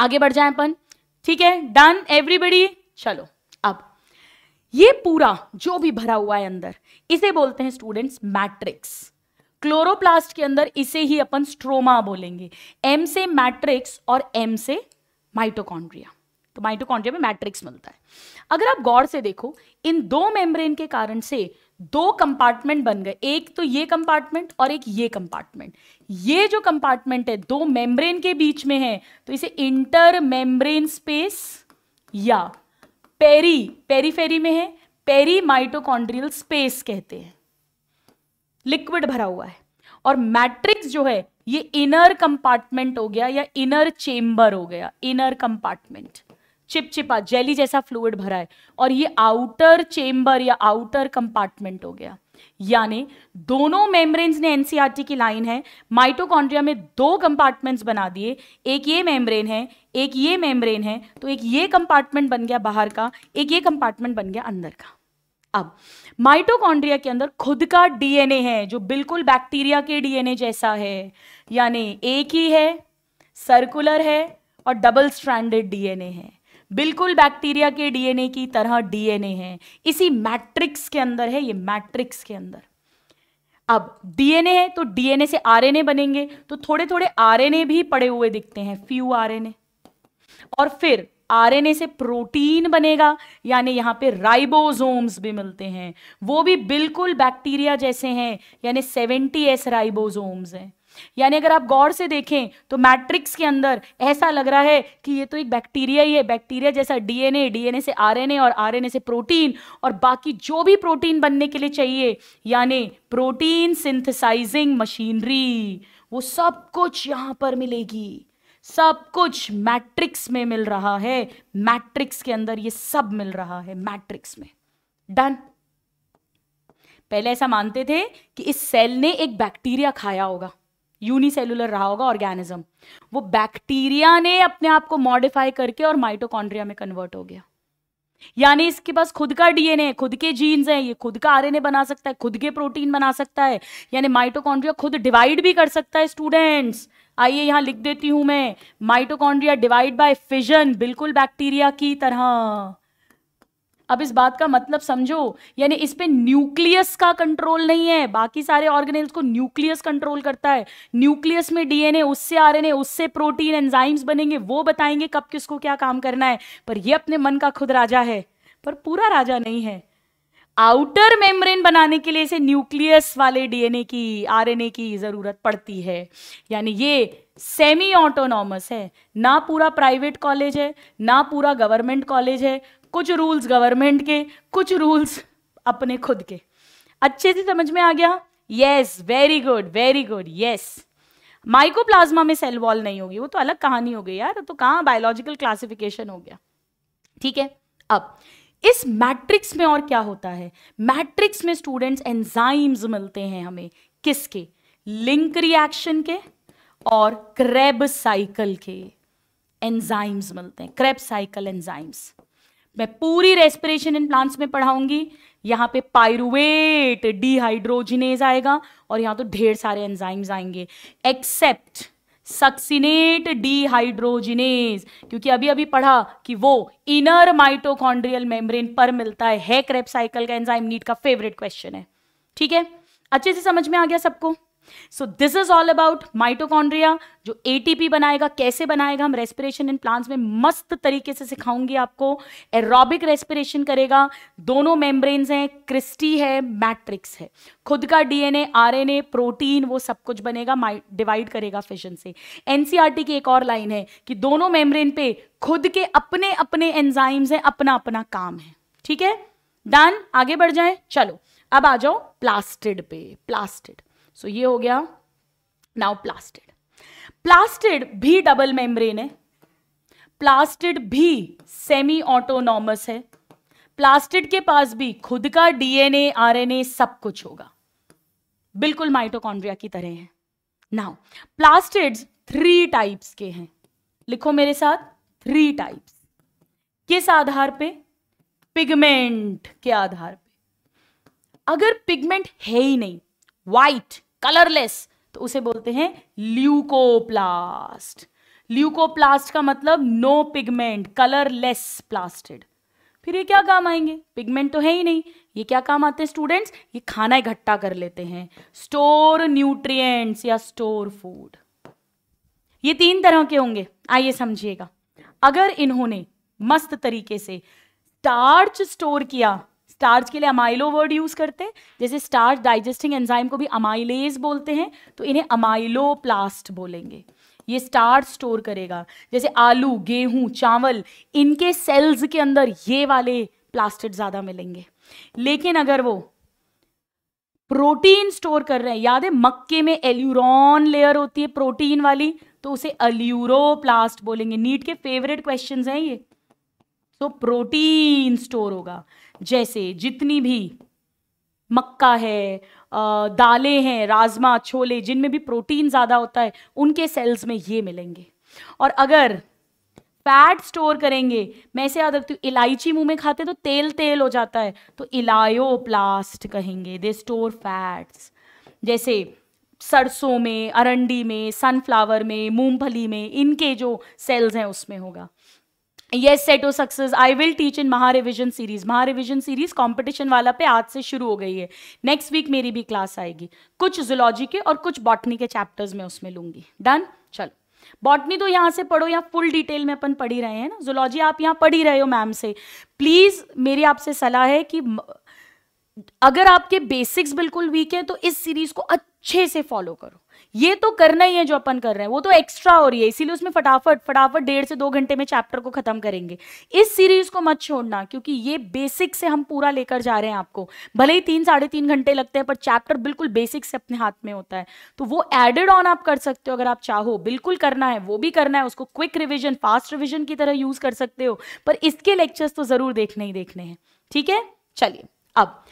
आगे बढ़ जाए अपन ठीक है डन एवरीबडी चलो अब ये पूरा जो भी भरा हुआ है अंदर इसे बोलते हैं स्टूडेंट्स मैट्रिक्स क्लोरोप्लास्ट के अंदर इसे ही अपन स्ट्रोमा बोलेंगे एम से मैट्रिक्स और एम से माइटोकॉन्ड्रिया तो माइटोकॉन्ड्रिया में मैट्रिक्स मिलता है अगर आप गौर से देखो इन दो मेम्ब्रेन के कारण से दो कंपार्टमेंट बन गए एक तो ये कंपार्टमेंट और एक ये कंपार्टमेंट ये जो कंपार्टमेंट है दो मेम्ब्रेन के बीच में है तो इसे इंटर मेम्ब्रेन स्पेस या पेरी पेरीफेरी में है पेरी माइटोकॉन्ड्रियल स्पेस कहते हैं लिक्विड भरा हुआ है और मैट्रिक्स जो है ये इनर कंपार्टमेंट हो गया या इनर चेम्बर हो गया इनर कंपार्टमेंट चिपचिपा जेली जैसा फ्लूड भरा है और ये आउटर चेम्बर या आउटर कंपार्टमेंट हो गया यानी दोनों मेम्ब्रेन्स ने एनसीईआरटी e की लाइन है माइटोकॉन्ड्रिया में दो कंपार्टमेंट्स बना दिए एक ये मेम्ब्रेन है एक ये मेम्ब्रेन है तो एक ये कंपार्टमेंट बन गया बाहर का एक ये कंपार्टमेंट बन गया अंदर का अब माइटोकॉन्ड्रिया के अंदर खुद का डीएनए है जो बिल्कुल बैक्टीरिया के डीएनए जैसा है यानी एक ही है सर्कुलर है और डबल स्ट्रैंडेड डीएनए है बिल्कुल बैक्टीरिया के डीएनए की तरह डीएनए है इसी मैट्रिक्स के अंदर है ये मैट्रिक्स के अंदर अब डीएनए है तो डीएनए से आरएनए बनेंगे तो थोड़े थोड़े आरएनए भी पड़े हुए दिखते हैं फ्यू आरएनए और फिर आरएनए से प्रोटीन बनेगा यानी यहां पे राइबोसोम्स भी मिलते हैं वो भी बिल्कुल बैक्टीरिया जैसे हैं यानी सेवेंटी एस राइबोजोम्स हैं यानी अगर आप गौर से देखें तो मैट्रिक्स के अंदर ऐसा लग रहा है कि ये तो एक बैक्टीरिया ही है बैक्टीरिया जैसा डीएनए डीएनए से आरएनए और आरएनए से प्रोटीन और बाकी जो भी प्रोटीन बनने के लिए चाहिए यानी प्रोटीन सिंथेसाइजिंग मशीनरी वो सब कुछ यहां पर मिलेगी सब कुछ मैट्रिक्स में मिल रहा है मैट्रिक्स के अंदर ये सब मिल रहा है मैट्रिक्स में डन पहले ऐसा मानते थे कि इस सेल ने एक बैक्टीरिया खाया होगा यूनिसेलुलर रहा होगा ऑर्गेनिज्म वो बैक्टीरिया ने अपने आप को मॉडिफाई करके और माइटोकॉन्ड्रिया में कन्वर्ट हो गया यानी इसके पास खुद का डीएनए खुद के जीन्स हैं ये खुद का आरएनए बना सकता है खुद के प्रोटीन बना सकता है यानी माइटोकॉन्ड्रिया खुद डिवाइड भी कर सकता है स्टूडेंट्स आइए यहां लिख देती हूं मैं माइटोकॉन्ड्रिया डिवाइड बाय फिजन बिल्कुल बैक्टीरिया की तरह अब इस बात का मतलब समझो यानी इस पे न्यूक्लियस का कंट्रोल नहीं है बाकी सारे ऑर्गेनिल्स को न्यूक्लियस कंट्रोल करता है न्यूक्लियस में डीएनए उससे आरएनए उससे प्रोटीन एंजाइम्स बनेंगे वो बताएंगे कब किसको क्या काम करना है पर ये अपने मन का खुद राजा है पर पूरा राजा नहीं है आउटर मेम्ब्रेन बनाने के लिए इसे न्यूक्लियस वाले डीएनए की आरएनए की ज़रूरत पड़ती है यानी ये सेमी ऑटोनॉमस है ना पूरा प्राइवेट कॉलेज है ना पूरा गवर्नमेंट कॉलेज है कुछ रूल्स गवर्नमेंट के कुछ रूल्स अपने खुद के अच्छे से समझ में आ गया yes very good very good yes mycoplasma में सेल वॉल नहीं होगी वो तो अलग कहानी हो गई यार तो कहाँ बायोलॉजिकल क्लासिफिकेशन हो गया ठीक है अब इस मैट्रिक्स में और क्या होता है मैट्रिक्स में स्टूडेंट्स एंजाइम्स मिलते हैं हमें किसके लिंक रिएक्शन के और क्रेब साइकिल के एंजाइम्स मिलते हैं क्रेब साइकिल एंजाइम्स मैं पूरी रेस्पिरेशन इन प्लांट्स में पढ़ाऊंगी यहाँ पे पायरुवेट डिहाइड्रोजिनेज आएगा और यहाँ तो ढेर सारे एंजाइम्स आएंगे एक्सेप्ट सक्सिनेट डिहाइड्रोजिनेज क्योंकि अभी अभी पढ़ा कि वो इनर माइटोकॉन्ड्रियल मेम्ब्रेन पर मिलता है, है क्रेप साइकिल का एंजाइम नीट का फेवरेट क्वेश्चन है ठीक है अच्छे से समझ में आ गया सबको so this is all about mitochondria जो एटीपी बनाएगा कैसे बनाएगा हम रेस्पिरेशन इन प्लांट्स में मस्त तरीके से सिखाऊंगी आपको एरोबिक रेस्पिरेशन करेगा दोनों मेम्ब्रेन्स हैं क्रिस्टी है मैट्रिक्स है खुद का डीएनए आरएनए प्रोटीन वो सब कुछ बनेगा डिवाइड करेगा फिशन से एनसीआरटी की एक और लाइन है कि दोनों मेम्ब्रेन पे खुद के अपने अपने एंजाइम्स हैं अपना अपना काम है ठीक है डन आगे बढ़ जाए चलो अब आ जाओ प्लास्टिड पे प्लास्टिड सो ये हो गया नाउ प्लास्टिड प्लास्टिड भी डबल मेम्ब्रेन है प्लास्टिड भी सेमी ऑटोनॉमस है प्लास्टिड के पास भी खुद का डीएनए आरएनए सब कुछ होगा बिल्कुल माइटोकॉन्ड्रिया की तरह है नाउ प्लास्टिड्स थ्री टाइप्स के हैं लिखो मेरे साथ थ्री टाइप्स किस आधार पे पिगमेंट के आधार पे अगर पिगमेंट है ही नहीं व्हाइट कलरलेस तो उसे बोलते हैं ल्यूकोप्लास्ट ल्यूकोप्लास्ट का मतलब नो पिगमेंट कलरलेस प्लास्टिड फिर ये क्या काम आएंगे पिगमेंट तो है ही नहीं ये क्या काम आते हैं स्टूडेंट्स ये खाना इकट्ठा कर लेते हैं स्टोर न्यूट्रिएंट्स या स्टोर फूड ये तीन तरह के होंगे आइए समझिएगा अगर इन्होंने मस्त तरीके से स्टार्च स्टोर किया स्टार्च के लिए अमाइलो वर्ड यूज़ करते हैं जैसे स्टार्च डाइजेस्टिंग एंजाइम को भी अमाइलेज बोलते हैं तो इन्हें अमाइलोप्लास्ट बोलेंगे ये स्टार्च स्टोर करेगा जैसे आलू गेहूं चावल इनके सेल्स के अंदर ये वाले प्लास्टिड ज़्यादा मिलेंगे लेकिन अगर वो प्रोटीन स्टोर कर रहे हैं याद है मक्के में एल्यूरॉन लेयर होती है प्रोटीन वाली तो उसे अल्यूरोप्लास्ट बोलेंगे नीट के फेवरेट क्वेश्चन हैं ये तो प्रोटीन स्टोर होगा जैसे जितनी भी मक्का है दालें हैं राजमा छोले जिनमें भी प्रोटीन ज़्यादा होता है उनके सेल्स में ये मिलेंगे और अगर फैट स्टोर करेंगे मैं इसे याद रखती हूँ इलायची मुंह में खाते तो तेल तेल हो जाता है तो इलायोप्लास्ट कहेंगे दे स्टोर फैट्स जैसे सरसों में अरंडी में सनफ्लावर में मूंगफली में इनके जो सेल्स हैं उसमें होगा yes set of success I will teach in महा रिविजन सीरीज महा रिविजन सीरीज कॉम्पिटिशन वाला पे आज से शुरू हो गई है नेक्स्ट वीक मेरी भी क्लास आएगी कुछ जुलॉजी के और कुछ बॉटनी के चैप्टर्स में उसमें लूंगी डन चलो बॉटनी तो यहाँ से पढ़ो यहाँ फुल डिटेल में अपन पढ़ी रहे हैं ना जुलॉजी आप यहाँ पढ़ ही रहे हो मैम से प्लीज़ मेरी आपसे सलाह है कि अगर आपके बेसिक्स बिल्कुल वीक है तो इस सीरीज को अच्छे से फॉलो करो ये तो करना ही है जो अपन कर रहे हैं वो तो एक्स्ट्रा हो रही है इसीलिए उसमें फटाफट फटाफट डेढ़ से दो घंटे में चैप्टर को खत्म करेंगे इस सीरीज को मत छोड़ना क्योंकि ये बेसिक से हम पूरा लेकर जा रहे हैं आपको भले ही तीन साढ़े तीन घंटे लगते हैं पर चैप्टर बिल्कुल बेसिक से अपने हाथ में होता है तो वो एडेड ऑन आप कर सकते हो अगर आप चाहो बिल्कुल करना है वो भी करना है उसको क्विक रिविजन फास्ट रिविजन की तरह यूज कर सकते हो पर इसके लेक्चर्स तो जरूर देखने ही देखने हैं ठीक है चलिए अब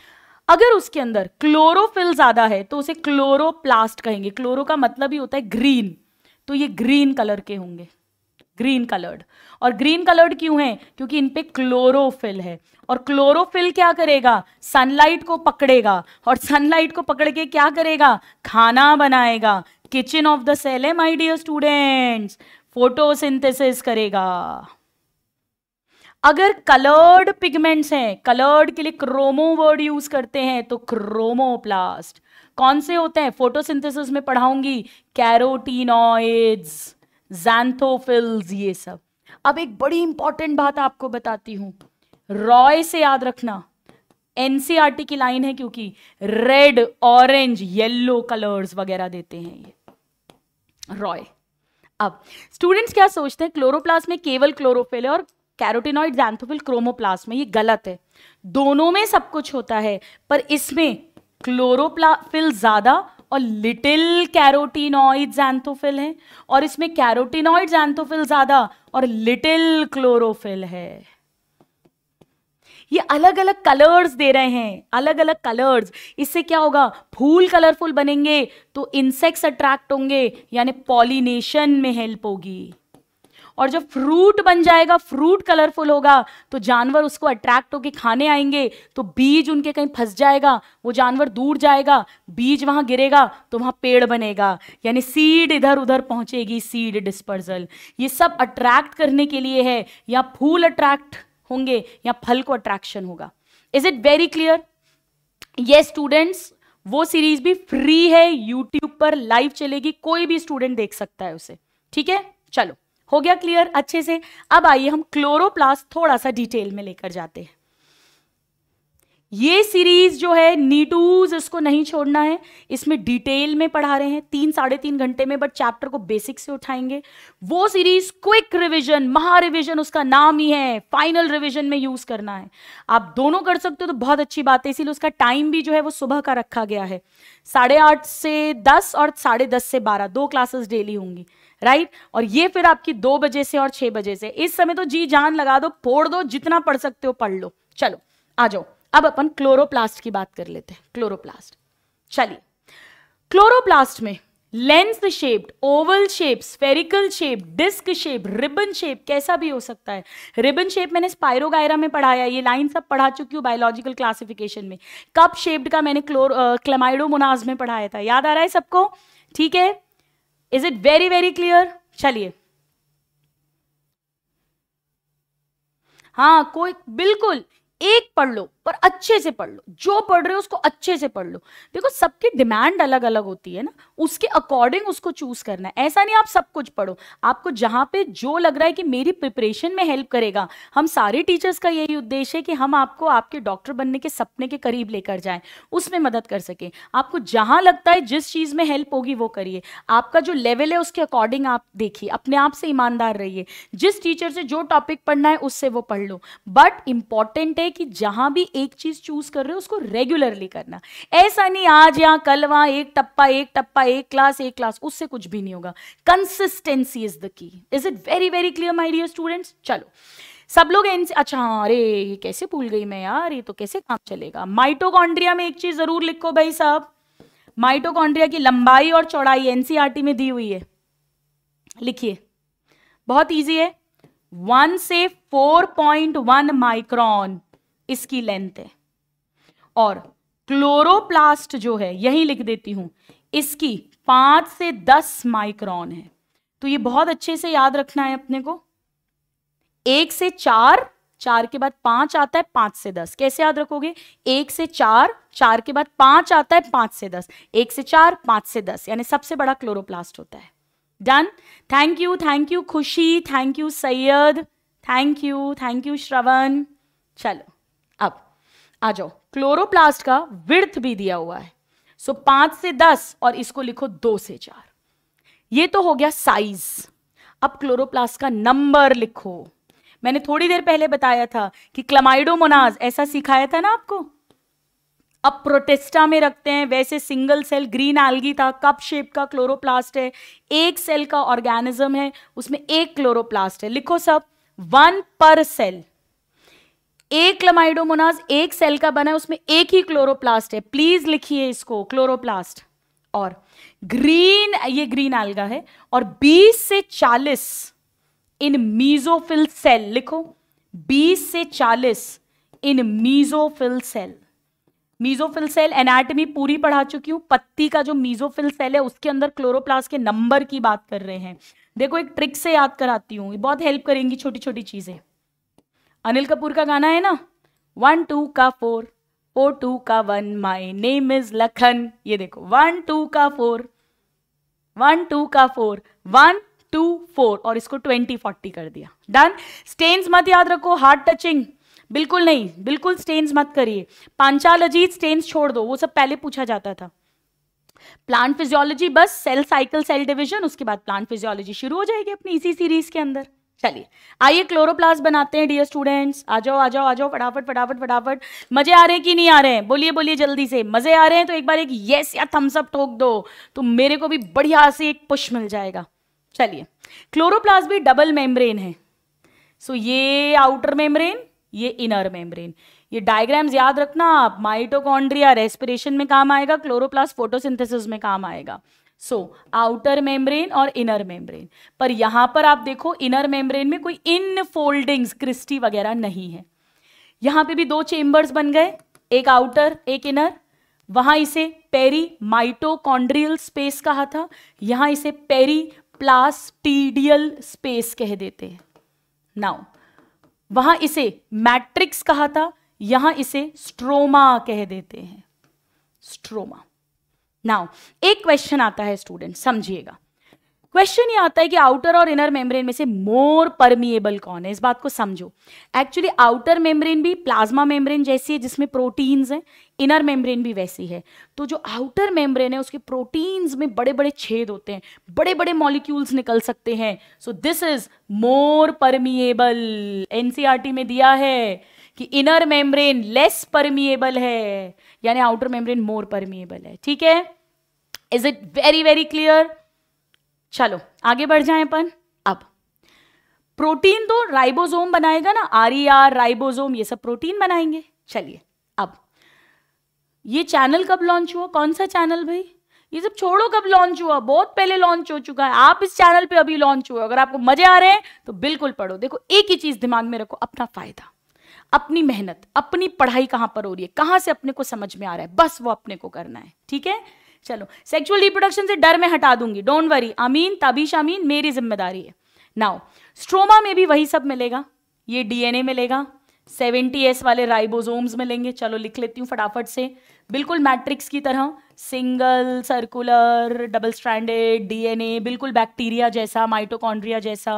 अगर उसके अंदर क्लोरोफिल ज्यादा है तो उसे क्लोरोप्लास्ट कहेंगे क्लोरो का मतलब ही होता है ग्रीन तो ये ग्रीन कलर के होंगे ग्रीन कलर्ड और ग्रीन कलर्ड क्यों है क्योंकि इनपे क्लोरोफिल है और क्लोरोफिल क्या करेगा सनलाइट को पकड़ेगा और सनलाइट को पकड़ के क्या करेगा खाना बनाएगा किचन ऑफ द सेल है माई डियर स्टूडेंट्स फोटोसिंथेसिस करेगा अगर कलर्ड पिगमेंट्स हैं कलर्ड के लिए क्रोमो वर्ड यूज करते हैं तो क्रोमोप्लास्ट कौन से होते हैं फोटोसिंथेसिस में पढ़ाऊंगी कैरोटीनॉइड्स जैंथोफिल्स ये सब अब एक बड़ी इंपॉर्टेंट बात आपको बताती हूं रॉय से याद रखना एनसीआरटी e की लाइन है क्योंकि रेड ऑरेंज येलो कलर्स वगैरह देते हैं ये रॉय अब स्टूडेंट्स क्या सोचते हैं क्लोरोप्लास्ट में केवल क्लोरोफिल है और कैरोटिनॉइड एंथोफिल क्रोमोप्लास्ट में ये गलत है दोनों में सब कुछ होता है पर इसमें क्लोरोप्लाफिल ज़्यादा और लिटिल कैरोटिनॉइड एंथोफिल है और इसमें कैरोटिनॉइड एंथोफिल ज़्यादा और लिटिल क्लोरोफिल है ये अलग अलग कलर्स दे रहे हैं अलग अलग कलर्स इससे क्या होगा फूल कलरफुल बनेंगे तो इंसेक्ट्स अट्रैक्ट होंगे यानी पॉलिनेशन में हेल्प होगी और जब फ्रूट बन जाएगा फ्रूट कलरफुल होगा तो जानवर उसको अट्रैक्ट होकर खाने आएंगे तो बीज उनके कहीं फंस जाएगा वो जानवर दूर जाएगा बीज वहां गिरेगा तो वहां पेड़ बनेगा यानी सीड इधर उधर पहुंचेगी सीड डिस्पर्जल ये सब अट्रैक्ट करने के लिए है या फूल अट्रैक्ट होंगे या फल को अट्रैक्शन होगा इज इट वेरी क्लियर ये स्टूडेंट्स वो सीरीज भी फ्री है यूट्यूब पर लाइव चलेगी कोई भी स्टूडेंट देख सकता है उसे ठीक है चलो हो गया क्लियर अच्छे से अब आइए हम क्लोरोप्लास्ट थोड़ा सा डिटेल में लेकर जाते हैं ये सीरीज जो है नीटूज इसको नहीं छोड़ना है इसमें डिटेल में पढ़ा रहे हैं तीन साढ़े तीन घंटे में बट चैप्टर को बेसिक से उठाएंगे वो सीरीज क्विक रिवीजन महा रिवीजन उसका नाम ही है फाइनल रिवीजन में यूज करना है आप दोनों कर सकते हो तो बहुत अच्छी बात है इसीलिए उसका टाइम भी जो है वो सुबह का रखा गया है साढ़े आठ से दस और साढ़े दस से बारह दो क्लासेस डेली होंगी राइट और ये फिर आपकी दो बजे से और छह बजे से इस समय तो जी जान लगा दो फोड़ दो जितना पढ़ सकते हो पढ़ लो चलो आ जाओ अब अपन क्लोरोप्लास्ट की बात कर लेते हैं क्लोरोप्लास्ट चलिए क्लोरोप्लास्ट में lens shaped oval shape spherical shape disc shape ribbon shape कैसा भी हो सकता है रिबन शेप मैंने स्पायरोगायरा में पढ़ाया ये लाइन सब पढ़ा चुकी हूँ बायोलॉजिकल क्लासिफिकेशन में कप शेप्ड का मैंने क्लोर क्लेमाइडोमोनाज में पढ़ाया था याद आ रहा है सबको ठीक है is it very very clear चलिए हाँ कोई बिल्कुल एक पढ़ लो पर अच्छे से पढ़ लो जो पढ़ रहे हो उसको अच्छे से पढ़ लो देखो सबकी डिमांड अलग अलग होती है ना उसके अकॉर्डिंग उसको चूज करना है ऐसा नहीं आप सब कुछ पढ़ो आपको जहां पे जो लग रहा है कि मेरी प्रिपरेशन में हेल्प करेगा हम सारे टीचर्स का यही उद्देश्य है कि हम आपको आपके डॉक्टर बनने के सपने के करीब लेकर जाए उसमें मदद कर सके आपको जहां लगता है जिस चीज़ में हेल्प होगी वो करिए आपका जो लेवल है उसके अकॉर्डिंग आप देखिए अपने आप से ईमानदार रहिए जिस टीचर से जो टॉपिक पढ़ना है उससे वो पढ़ लो बट इंपॉर्टेंट है कि जहां भी एक चीज चूज कर रहे हो उसको रेगुलरली करना ऐसा नहीं आज यहां कल वहां एक टप्पा एक टप्पा एक क्लास एक क्लास उससे कुछ भी नहीं होगा consistency is the key is it very very clear my dear students चलो सब लोग अच्छा अरे ये कैसे भूल गई मैं यार ये तो कैसे काम चलेगा माइटोकॉन्ड्रिया में एक चीज जरूर लिखो भाई साहब माइटोकॉन्ड्रिया की लंबाई और चौड़ाई एनसीआरटी e में दी हुई है लिखिए बहुत इजी है वन से फोर पॉइंट वन माइक्रॉन इसकी लेंथ है और क्लोरोप्लास्ट जो है यही लिख देती हूं इसकी पांच से दस माइक्रॉन है तो ये बहुत अच्छे से याद रखना है अपने को एक से चार चार के बाद पांच आता है पांच से दस कैसे याद रखोगे एक से चार चार के बाद पांच आता है पांच से दस एक से चार पांच से दस यानी सबसे बड़ा क्लोरोप्लास्ट होता है done thank you thank you Khushi thank you Syed thank you thank you Shravan चलो अब आ जाओ क्लोरोप्लास्ट का विर्थ भी दिया हुआ है सो so, पांच से दस और इसको लिखो दो से चार ये तो हो गया साइज अब क्लोरोप्लास्ट का नंबर लिखो मैंने थोड़ी देर पहले बताया था कि क्लमाइडोमोनाज ऐसा सिखाया था ना आपको अब प्रोटेस्टा में रखते हैं वैसे सिंगल सेल ग्रीन एल्गी था कप शेप का क्लोरोप्लास्ट है एक सेल का ऑर्गेनिज्म है उसमें एक क्लोरोप्लास्ट है लिखो सब वन पर सेल एक लमाइडोमोनाज एक सेल का बना है उसमें एक ही क्लोरोप्लास्ट है प्लीज लिखिए इसको क्लोरोप्लास्ट और ग्रीन ये ग्रीन एल्गा है और 20 से 40 इन मीजोफिल सेल लिखो 20 से 40 in mesophyll cell mesophyll cell anatomy पूरी पढ़ा चुकी हूं पत्ती का जो मीजोफिल सेल है उसके अंदर क्लोरोप्लास्ट के नंबर की बात कर रहे हैं देखो एक ट्रिक से याद कराती हूँ बहुत हेल्प करेंगी छोटी छोटी चीज़ें अनिल कपूर का गाना है ना वन टू का फोर ओ टू का one my name is Lakhan ये देखो वन टू का फोर वन टू का फोर वन टू फोर और इसको ट्वेंटी फोर्टी कर दिया डन स्टेन्स मत याद रखो हार्ड टचिंग बिल्कुल नहीं बिल्कुल स्टेन्स मत करिए पांचाल अजीत स्टेन्स छोड़ दो वो सब पहले पूछा जाता था प्लांट फिजियोलॉजी बस सेल साइकिल सेल डिवीजन उसके बाद प्लांट फिजियोलॉजी शुरू हो जाएगी अपनी इसी सीरीज के अंदर चलिए आइए क्लोरोप्लास्ट बनाते हैं डियर स्टूडेंट्स आ जाओ आ जाओ आ जाओ फटाफट फटाफट फटाफट मजे आ रहे हैं कि नहीं आ रहे हैं बोलिए बोलिए जल्दी से मजे आ रहे हैं तो एक बार एक यस या थम्सअप ठोक दो तो मेरे को भी बढ़िया से एक पुश मिल जाएगा चलिए क्लोरोप्लास्ट भी डबल मेम्ब्रेन है सो ये आउटर मेम्ब्रेन ये इनर मेम्ब्रेन ये डायग्राम्स याद रखना आप माइटोकॉन्ड्रिया रेस्पिरेशन में काम आएगा क्लोरोप्लास्ट फोटोसिंथेसिस में काम आएगा सो आउटर मेम्ब्रेन और इनर मेम्ब्रेन पर यहां पर आप देखो इनर मेम्ब्रेन में कोई इन फोल्डिंग्स क्रिस्टी वगैरह नहीं है यहां पे भी दो चेम्बर्स बन गए एक आउटर एक इनर वहां इसे पेरी माइटोकॉन्ड्रियल स्पेस कहा था यहां इसे पेरी प्लास्टीडियल स्पेस कह देते हैं नाउ वहां इसे मैट्रिक्स कहा था यहां इसे स्ट्रोमा कह देते हैं स्ट्रोमा नाउ एक क्वेश्चन आता है स्टूडेंट समझिएगा क्वेश्चन ये आता है कि आउटर और इनर मेम्ब्रेन में से मोर परमिएबल कौन है इस बात को समझो एक्चुअली आउटर मेम्ब्रेन भी प्लाज्मा मेम्ब्रेन जैसी है जिसमें प्रोटीन्स हैं इनर मेम्ब्रेन भी वैसी है तो जो आउटर मेम्ब्रेन है उसके प्रोटीन्स में बड़े बड़े छेद होते हैं बड़े बड़े मॉलिक्यूल्स निकल सकते हैं so this is more permeable NCERT में दिया है कि इनर मेम्ब्रेन लेस परमिएबल है यानी आउटर मेम्ब्रेन मोर परमिएबल है ठीक है is it very very clear चलो आगे बढ़ जाए अपन अब प्रोटीन तो राइबोसोम बनाएगा ना आर ई आर राइबोसोम ये सब प्रोटीन बनाएंगे चलिए अब ये चैनल कब लॉन्च हुआ कौन सा चैनल भाई ये सब छोड़ो कब लॉन्च हुआ बहुत पहले लॉन्च हो चुका है आप इस चैनल पे अभी लॉन्च हुआ अगर आपको मजे आ रहे हैं तो बिल्कुल पढ़ो देखो एक ही चीज दिमाग में रखो अपना फायदा अपनी मेहनत अपनी पढ़ाई कहां पर हो रही है कहां से अपने को समझ में आ रहा है बस वो अपने को करना है ठीक है चलो सेक्सुअल रिप्रोडक्शन से डर में हटा दूंगी डोंट वरी अमीन तबीश अमीन मेरी जिम्मेदारी है नाउ स्ट्रोमा में भी वही सब मिलेगा ये डीएनए मिलेगा सेवेंटी एस वाले राइबोजोम्स मिलेंगे चलो लिख लेती हूँ फटाफट से बिल्कुल मैट्रिक्स की तरह single circular double stranded DNA बिल्कुल बैक्टीरिया जैसा माइटोकॉन्ड्रिया जैसा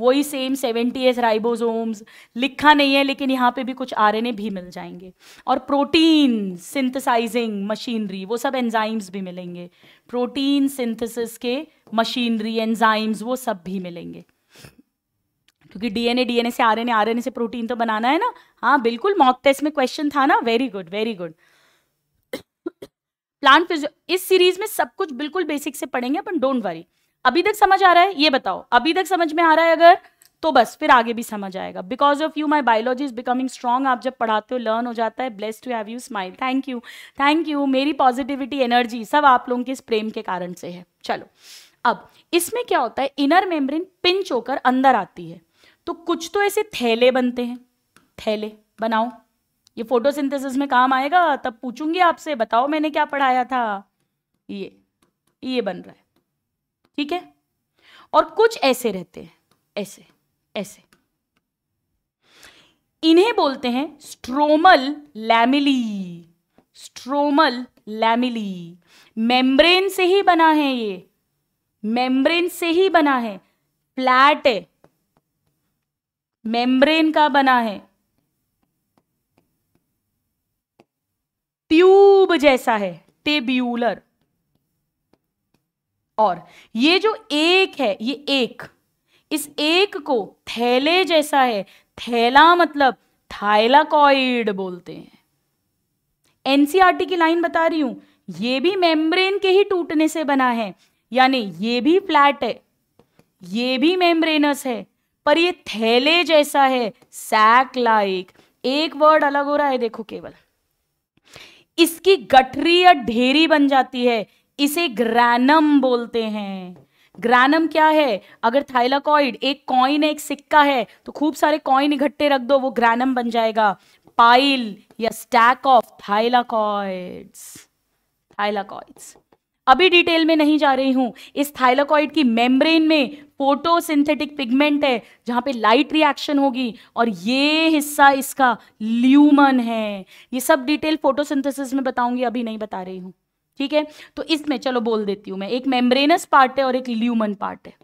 वही सेम सेवेंटी एस राइबोजोम्स लिखा नहीं है लेकिन यहाँ पे भी कुछ आरएनए भी मिल जाएंगे और प्रोटीन सिंथेसाइजिंग मशीनरी वो सब एंजाइम्स भी मिलेंगे प्रोटीन सिंथेसिस के मशीनरी एंजाइम्स वो सब भी मिलेंगे क्योंकि डीएनए डीएनए से आरएनए आरएनए से प्रोटीन तो बनाना है ना हाँ बिल्कुल मॉक टेस्ट में क्वेश्चन था ना very good very good plant physio इस सीरीज में सब कुछ बिल्कुल बेसिक से पढ़ेंगे अपन डोंट वरी अभी तक समझ आ रहा है ये बताओ अभी तक समझ में आ रहा है अगर तो बस फिर आगे भी समझ आएगा because of you my biology is becoming strong आप जब पढ़ाते हो लर्न हो जाता है bless to have you smile thank you thank you मेरी पॉजिटिविटी एनर्जी सब आप लोगों के इस प्रेम के कारण से है चलो अब इसमें क्या होता है इनर मेम्ब्रेन पिंच होकर अंदर आती है तो कुछ तो ऐसे थैले बनते हैं थैले बनाओ ये फोटोसिंथेसिस में काम आएगा तब पूछूंगी आपसे बताओ मैंने क्या पढ़ाया था ये ये बन रहा है ठीक है और कुछ ऐसे रहते हैं ऐसे ऐसे इन्हें बोलते हैं stromal lamellae stromal lamellae membrane से ही बना है ये मेम्ब्रेन से ही बना है फ्लैट है मेम्ब्रेन का बना है ट्यूब जैसा है टेब्यूलर और ये जो एक है ये एक इस एक को थैले जैसा है थैला मतलब थाइलाकॉइड बोलते हैं एनसीआरटी की लाइन बता रही हूं ये भी मेम्ब्रेन के ही टूटने से बना है यानी ये भी फ्लैट है ये भी मेम्ब्रेनस है पर ये थैले जैसा है सैक लाइक एक वर्ड अलग हो रहा है देखो केवल इसकी गठरी या ढेरी बन जाती है इसे ग्रैनम बोलते हैं ग्रैनम क्या है अगर थाइलाकॉइड एक कॉइन है एक सिक्का है तो खूब सारे कॉइन इकट्ठे रख दो वो ग्रैनम बन जाएगा पाइल या स्टैक ऑफ थाइलाकॉइड्स थाइलाकॉइड्स अभी डिटेल में नहीं जा रही हूं इस थाइलाकॉइड की मेम्ब्रेन में फोटोसिंथेटिक पिगमेंट है जहां पे लाइट रिएक्शन होगी और ये हिस्सा इसका ल्यूमन है ये सब डिटेल फोटोसिंथेसिस में बताऊंगी अभी नहीं बता रही हूं ठीक है तो इसमें चलो बोल देती हूँ मैं एक मेम्ब्रेनस पार्ट है और एक ल्यूमन पार्ट है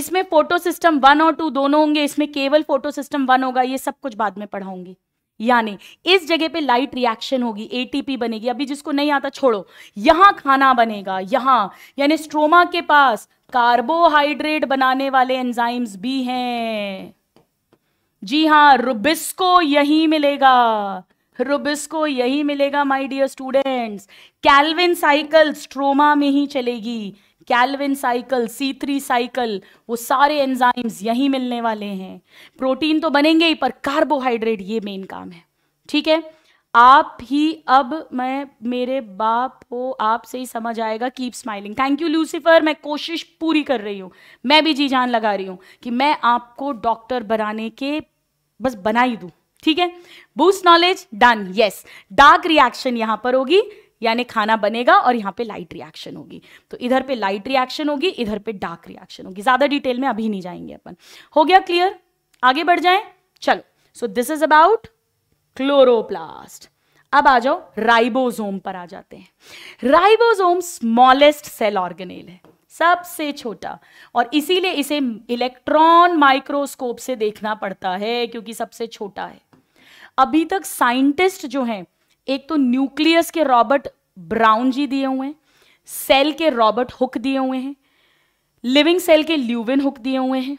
इसमें फोटो सिस्टम वन और टू दोनों होंगे इसमें केवल फोटो सिस्टम वन होगा ये सब कुछ बाद में पढ़ाऊंगी यानी इस जगह पे लाइट रिएक्शन होगी एटीपी बनेगी अभी जिसको नहीं आता छोड़ो यहां खाना बनेगा यहां यानी स्ट्रोमा के पास कार्बोहाइड्रेट बनाने वाले एंजाइम्स भी हैं जी हां रुबिस्को यही मिलेगा रुबिस्को यही मिलेगा my dear students Calvin cycle stroma में ही चलेगी Calvin cycle C three cycle वो सारे एंजाइम्स यहीं मिलने वाले हैं प्रोटीन तो बनेंगे ही पर कार्बोहाइड्रेट ये मेन काम है ठीक है आप ही अब मैं मेरे बाप को आपसे ही समझ आएगा keep smiling thank you Lucifer मैं कोशिश पूरी कर रही हूँ मैं भी जी जान लगा रही हूँ कि मैं आपको डॉक्टर बनाने के बस बना ही दूँ ठीक है boost knowledge done yes dark reaction यहां पर होगी यानी खाना बनेगा और यहाँ पे लाइट रिएक्शन होगी तो इधर पे लाइट रिएक्शन होगी इधर पे डार्क रिएक्शन होगी ज़्यादा डिटेल में अभी नहीं जाएंगे अपन हो गया क्लियर आगे बढ़ जाए चलो so this is about chloroplast अब आ जाओ राइबोजोम पर आ जाते हैं राइबोजोम स्मॉलेस्ट सेल ऑर्गेनेल है सबसे छोटा और इसीलिए इसे इलेक्ट्रॉन माइक्रोस्कोप से देखना पड़ता है क्योंकि सबसे छोटा है अभी तक साइंटिस्ट जो हैं एक तो न्यूक्लियस के रॉबर्ट ब्राउन जी दिए हुए हैं सेल के रॉबर्ट हुक दिए हुए हैं लिविंग सेल के ल्यूविन हुक दिए हुए हैं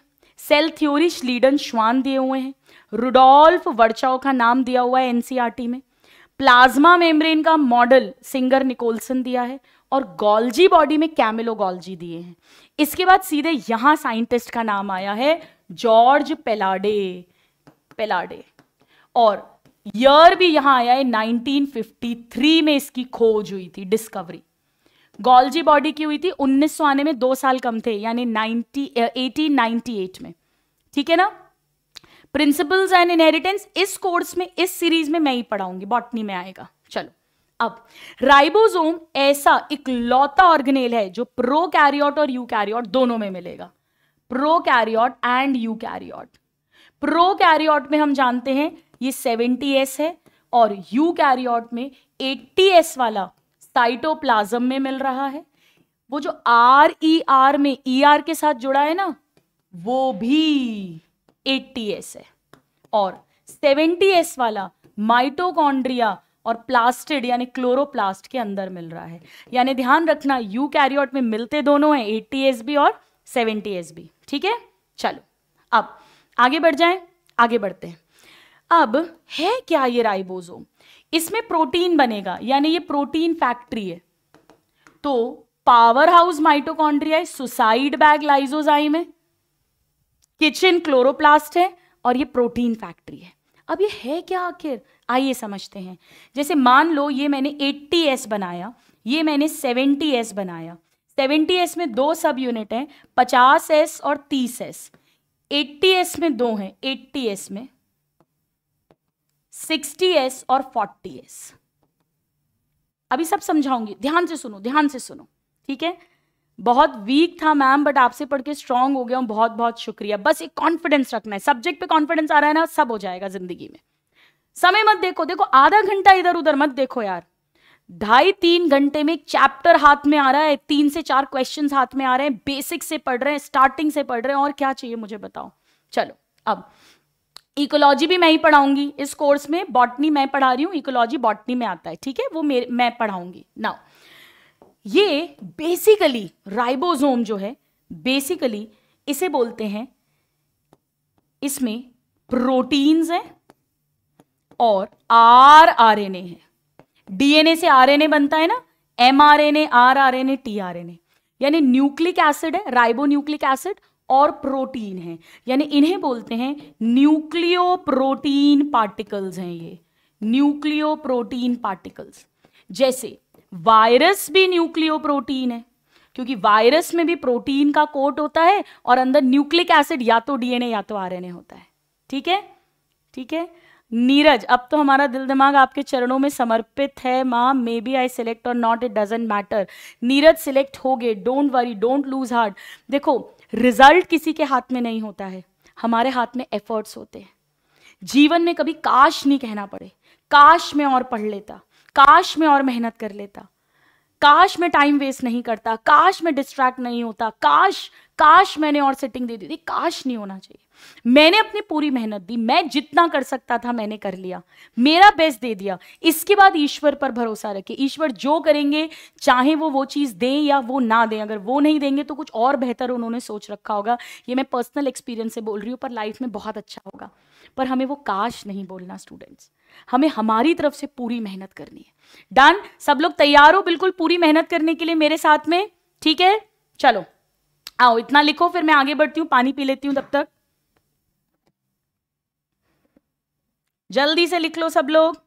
सेल थ्योरी श्लीडन श्वान दिए हुए हैं रुडोल्फ वर्चाओ का नाम दिया हुआ है एनसीआरटी में प्लाज्मा मेम्ब्रेन का मॉडल सिंगर निकोलसन दिया है और गॉल्जी बॉडी में कैमिलो गॉल्जी दिए हैं इसके बाद सीधे यहां साइंटिस्ट का नाम आया है जॉर्ज पेलाडे पेलाडे और ईयर भी यहां आया है 1953 में इसकी खोज हुई थी डिस्कवरी गोल्जी बॉडी की हुई थी उन्नीस आने में दो साल कम थे यानी नाइनटी 1898 में ठीक है ना प्रिंसिपल्स एंड इनहेरिटेंस इस कोर्स में इस सीरीज में मैं ही पढ़ाऊंगी बॉटनी में आएगा चलो अब राइबोसोम ऐसा इकलौता ऑर्गेनेल है जो प्रो कैरियोट और यू कैरियोट दोनों में मिलेगा prokaryote and eukaryote prokaryote में हम जानते हैं ये 70s है और कैरियोट में 80s वाला साइटोप्लाज्म में मिल रहा है वो जो आर ई आर में ई e ER आर के साथ जुड़ा है ना वो भी 80s है और 70s वाला माइटोकॉन्ड्रिया और प्लास्टिड यानी क्लोरोप्लास्ट के अंदर मिल रहा है यानी ध्यान रखना यू कैरियोट में मिलते दोनों हैं एट्टी एस बी और सेवेंटी एस बी ठीक है चलो अब आगे बढ़ जाए आगे बढ़ते हैं अब है क्या ये राइबोसोम इसमें प्रोटीन बनेगा यानी ये प्रोटीन फैक्ट्री है तो power house mitochondria suicide bag lysozyme है किचन क्लोरोप्लास्ट है और ये प्रोटीन फैक्ट्री है अब ये है क्या आखिर आइए समझते हैं जैसे मान लो ये मैंने 80s बनाया ये मैंने 70s बनाया 70s में दो सब यूनिट हैं 50s और 30s 80s में दो हैं 80s में सिक्सटी एस और फोर्टी एस अभी सब समझाऊंगी ध्यान से सुनो ध्यान से सुनो ठीक है बहुत वीक था मैम बट आपसे पढ़ के स्ट्रांग हो गया हूं बहुत बहुत शुक्रिया बस एक कॉन्फिडेंस रखना है सब्जेक्ट पे कॉन्फिडेंस आ रहा है ना सब हो जाएगा जिंदगी में समय मत देखो देखो आधा घंटा इधर उधर मत देखो यार ढाई तीन घंटे में एक चैप्टर हाथ में आ रहा है तीन से चार क्वेश्चंस हाथ में आ रहे हैं बेसिक से पढ़ रहे हैं स्टार्टिंग से पढ़ रहे हैं और क्या चाहिए मुझे बताओ चलो अब इकोलॉजी भी मैं ही पढ़ाऊंगी इस कोर्स में बॉटनी मैं पढ़ा रही हूँ इकोलॉजी बॉटनी में आता है ठीक है वो मेरे मैं पढ़ाऊंगी नाउ ये बेसिकली राइबोसोम जो है बेसिकली इसे बोलते हैं इसमें प्रोटीन्स हैं और आर आर एन ए है डीएनए से आर एन ए बनता है ना M R N A R R N A T R N A यानी न्यूक्लिक एसिड है राइबो न्यूक्लिक एसिड और प्रोटीन है यानी इन्हें बोलते हैं न्यूक्लियो प्रोटीन पार्टिकल्स हैं ये न्यूक्लियो प्रोटीन पार्टिकल्स जैसे वायरस भी न्यूक्लियो प्रोटीन है क्योंकि वायरस में भी प्रोटीन का कोट होता है और अंदर न्यूक्लिक एसिड या तो डीएनए या तो आरएनए होता है ठीक है ठीक है नीरज अब तो हमारा दिल दिमाग आपके चरणों में समर्पित है माँ मे बी आई सिलेक्ट और not it doesn't matter Neeraj select हो गए don't worry don't lose heart देखो रिजल्ट किसी के हाथ में नहीं होता है हमारे हाथ में एफर्ट्स होते हैं जीवन में कभी काश नहीं कहना पड़े काश में और पढ़ लेता काश में और मेहनत कर लेता काश में टाइम वेस्ट नहीं करता काश में डिस्ट्रैक्ट नहीं होता काश काश मैंने और सेटिंग दे दी थी काश नहीं होना चाहिए मैंने अपनी पूरी मेहनत दी मैं जितना कर सकता था मैंने कर लिया मेरा बेस्ट दे दिया इसके बाद ईश्वर पर भरोसा रखे ईश्वर जो करेंगे चाहे वो वो चीज़ दें या वो ना दें अगर वो नहीं देंगे तो कुछ और बेहतर उन्होंने सोच रखा होगा ये मैं पर्सनल एक्सपीरियंस से बोल रही हूं पर लाइफ में बहुत अच्छा होगा पर हमें वो काश नहीं बोलना स्टूडेंट्स हमें हमारी तरफ से पूरी मेहनत करनी है डन सब लोग तैयार हो बिल्कुल पूरी मेहनत करने के लिए मेरे साथ में ठीक है चलो आओ इतना लिखो फिर मैं आगे बढ़ती हूँ पानी पी लेती हूँ तब तक जल्दी से लिख लो सब लोग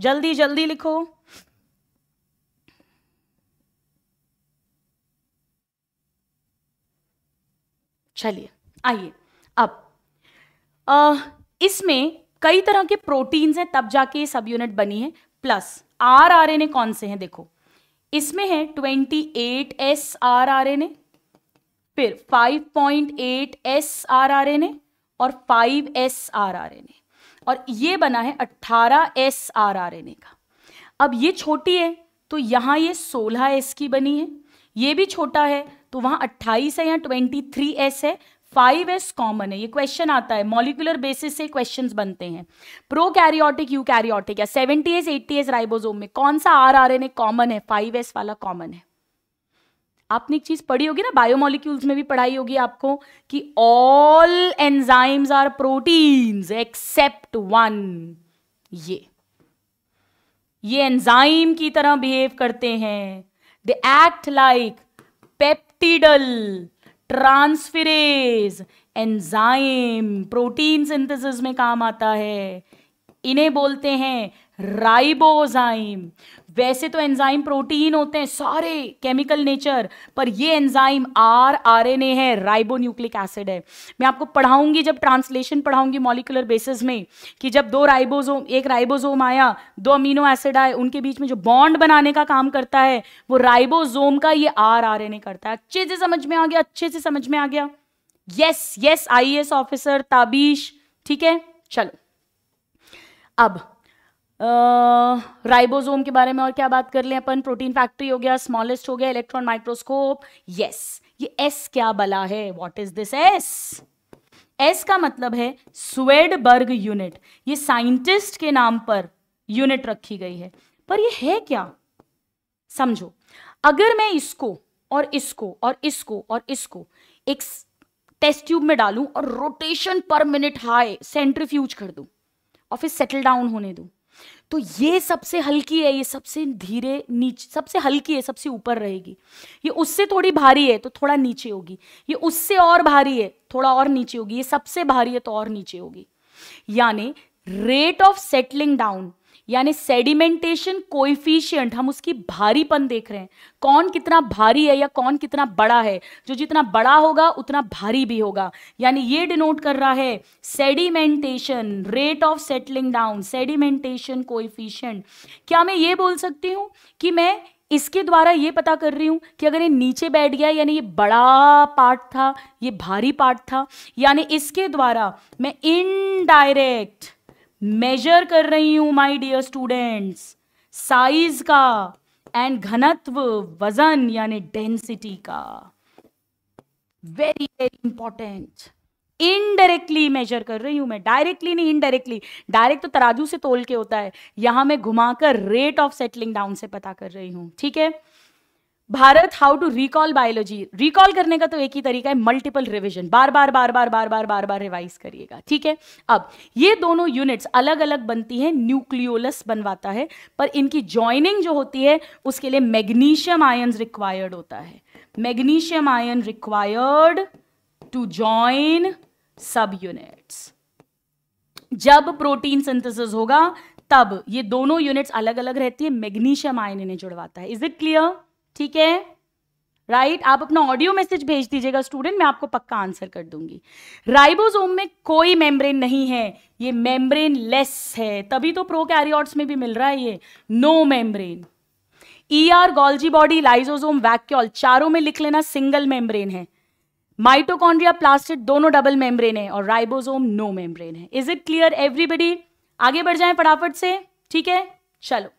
जल्दी जल्दी लिखो चलिए आइए अब इसमें कई तरह के प्रोटीन्स हैं तब जाके ये सब यूनिट बनी है plus R R N A कौन से हैं देखो इसमें है twenty eight S R R N A फिर five point eight S R R N A और five S R R N A और ये बना है अट्ठारह S R R N A का अब ये छोटी है तो यहाँ ये सोलह एस की बनी है ये भी छोटा है तो वहाँ अट्ठाईस है यहाँ ट्वेंटी थ्री एस है फाइव एस कॉमन है ये क्वेश्चन आता है मॉलिकुलर बेसिस से क्वेश्चंस बनते हैं प्रो कैरियोटिक यू कैरियोटिक या seventy S eighty S ribosome में कौन सा R R N A common है फाइव एस वाला कॉमन है आपने एक चीज पढ़ी होगी ना बायोमोलिक्यूल्स में भी पढ़ाई होगी आपको कि all enzymes are proteins except one ये ये एंजाइम की तरह बिहेव करते हैं they act like peptidyl transferase enzyme protein synthesis में काम आता है इन्हें बोलते हैं राइबोजाइम वैसे तो एंजाइम प्रोटीन होते हैं सारे केमिकल नेचर पर ये एंजाइम आर ए है राइबोन्यूक्लिक एसिड है मैं आपको पढ़ाऊंगी जब ट्रांसलेशन पढ़ाऊंगी मॉलिकुलर बेसिस में कि जब दो राइबोसोम एक राइबोजोम आया दो अमीनो एसिड आए उनके बीच में जो बॉन्ड बनाने का काम करता है वो राइबोजोम का ये आर आर एन ए करता है अच्छे से समझ में आ गया अच्छे से समझ में आ गया yes yes S officer Tabish ठीक है चलो अब राइबोसोम के बारे में और क्या बात कर लें अपन प्रोटीन फैक्ट्री हो गया स्मॉलेस्ट हो गया इलेक्ट्रॉन माइक्रोस्कोप यस ये एस क्या बला है what is this S S का मतलब है स्वेडबर्ग यूनिट ये साइंटिस्ट के नाम पर यूनिट रखी गई है पर ये है क्या समझो अगर मैं इसको और इसको और इसको और इसको एक टेस्ट ट्यूब में डालूं और रोटेशन पर मिनट हाई सेंट्रीफ्यूज कर दूं और फिर सेटल डाउन होने दूं तो ये सबसे हल्की है ये सबसे धीरे नीचे सबसे हल्की है सबसे ऊपर रहेगी ये उससे थोड़ी भारी है तो थोड़ा नीचे होगी ये उससे और भारी है थोड़ा और नीचे होगी ये सबसे भारी है तो और नीचे होगी यानी रेट ऑफ सेटलिंग डाउन यानी सेडिमेंटेशन कोइफिशियंट हम उसकी भारीपन देख रहे हैं कौन कितना भारी है या कौन कितना बड़ा है जो जितना बड़ा होगा उतना भारी भी होगा यानी ये डिनोट कर रहा है sedimentation rate of settling down sedimentation coefficient क्या मैं ये बोल सकती हूँ कि मैं इसके द्वारा ये पता कर रही हूँ कि अगर ये नीचे बैठ गया यानी ये बड़ा पार्ट था ये भारी पार्ट था यानी इसके द्वारा मैं इनडायरेक्ट मेजर कर रही हूं माय डियर स्टूडेंट्स साइज का एंड घनत्व वजन यानी डेंसिटी का very very important indirectly measure कर रही हूं मैं डायरेक्टली नहीं इनडायरेक्टली डायरेक्ट तो तराजू से तोल के होता है यहां मैं घुमाकर रेट ऑफ सेटलिंग डाउन से पता कर रही हूं ठीक है Bharat how to recall biology recall करने का तो एक ही तरीका है मल्टीपल रिविजन बार बार बार बार बार बार बार बार रिवाइज करिएगा ठीक है अब ये दोनों यूनिट्स अलग अलग बनती हैं न्यूक्लियोलस बनवाता है पर इनकी ज्वाइनिंग जो होती है उसके लिए मैग्नीशियम आयन रिक्वायर्ड होता है magnesium ion required to join subunits जब प्रोटीन सिंथेसिस होगा तब ये दोनों यूनिट्स अलग अलग रहती है मैग्नीशियम आयन इन्हें जुड़वाता है इज इट क्लियर ठीक है राइट आप अपना ऑडियो मैसेज भेज दीजिएगा स्टूडेंट मैं आपको पक्का आंसर कर दूंगी राइबोसोम में कोई मेम्ब्रेन नहीं है ये मेम्ब्रेन लेस है तभी तो प्रोकैरियोट्स में भी मिल रहा है ये no membrane ER Golgi body lysosome vacuole चारों में लिख लेना सिंगल मेम्ब्रेन है माइटोकॉन्ड्रिया प्लास्टिड दोनों डबल मेम्ब्रेन है और राइबोजोम नो मेम्ब्रेन है इज इट क्लियर एवरीबडी आगे बढ़ जाए फटाफट से ठीक है चलो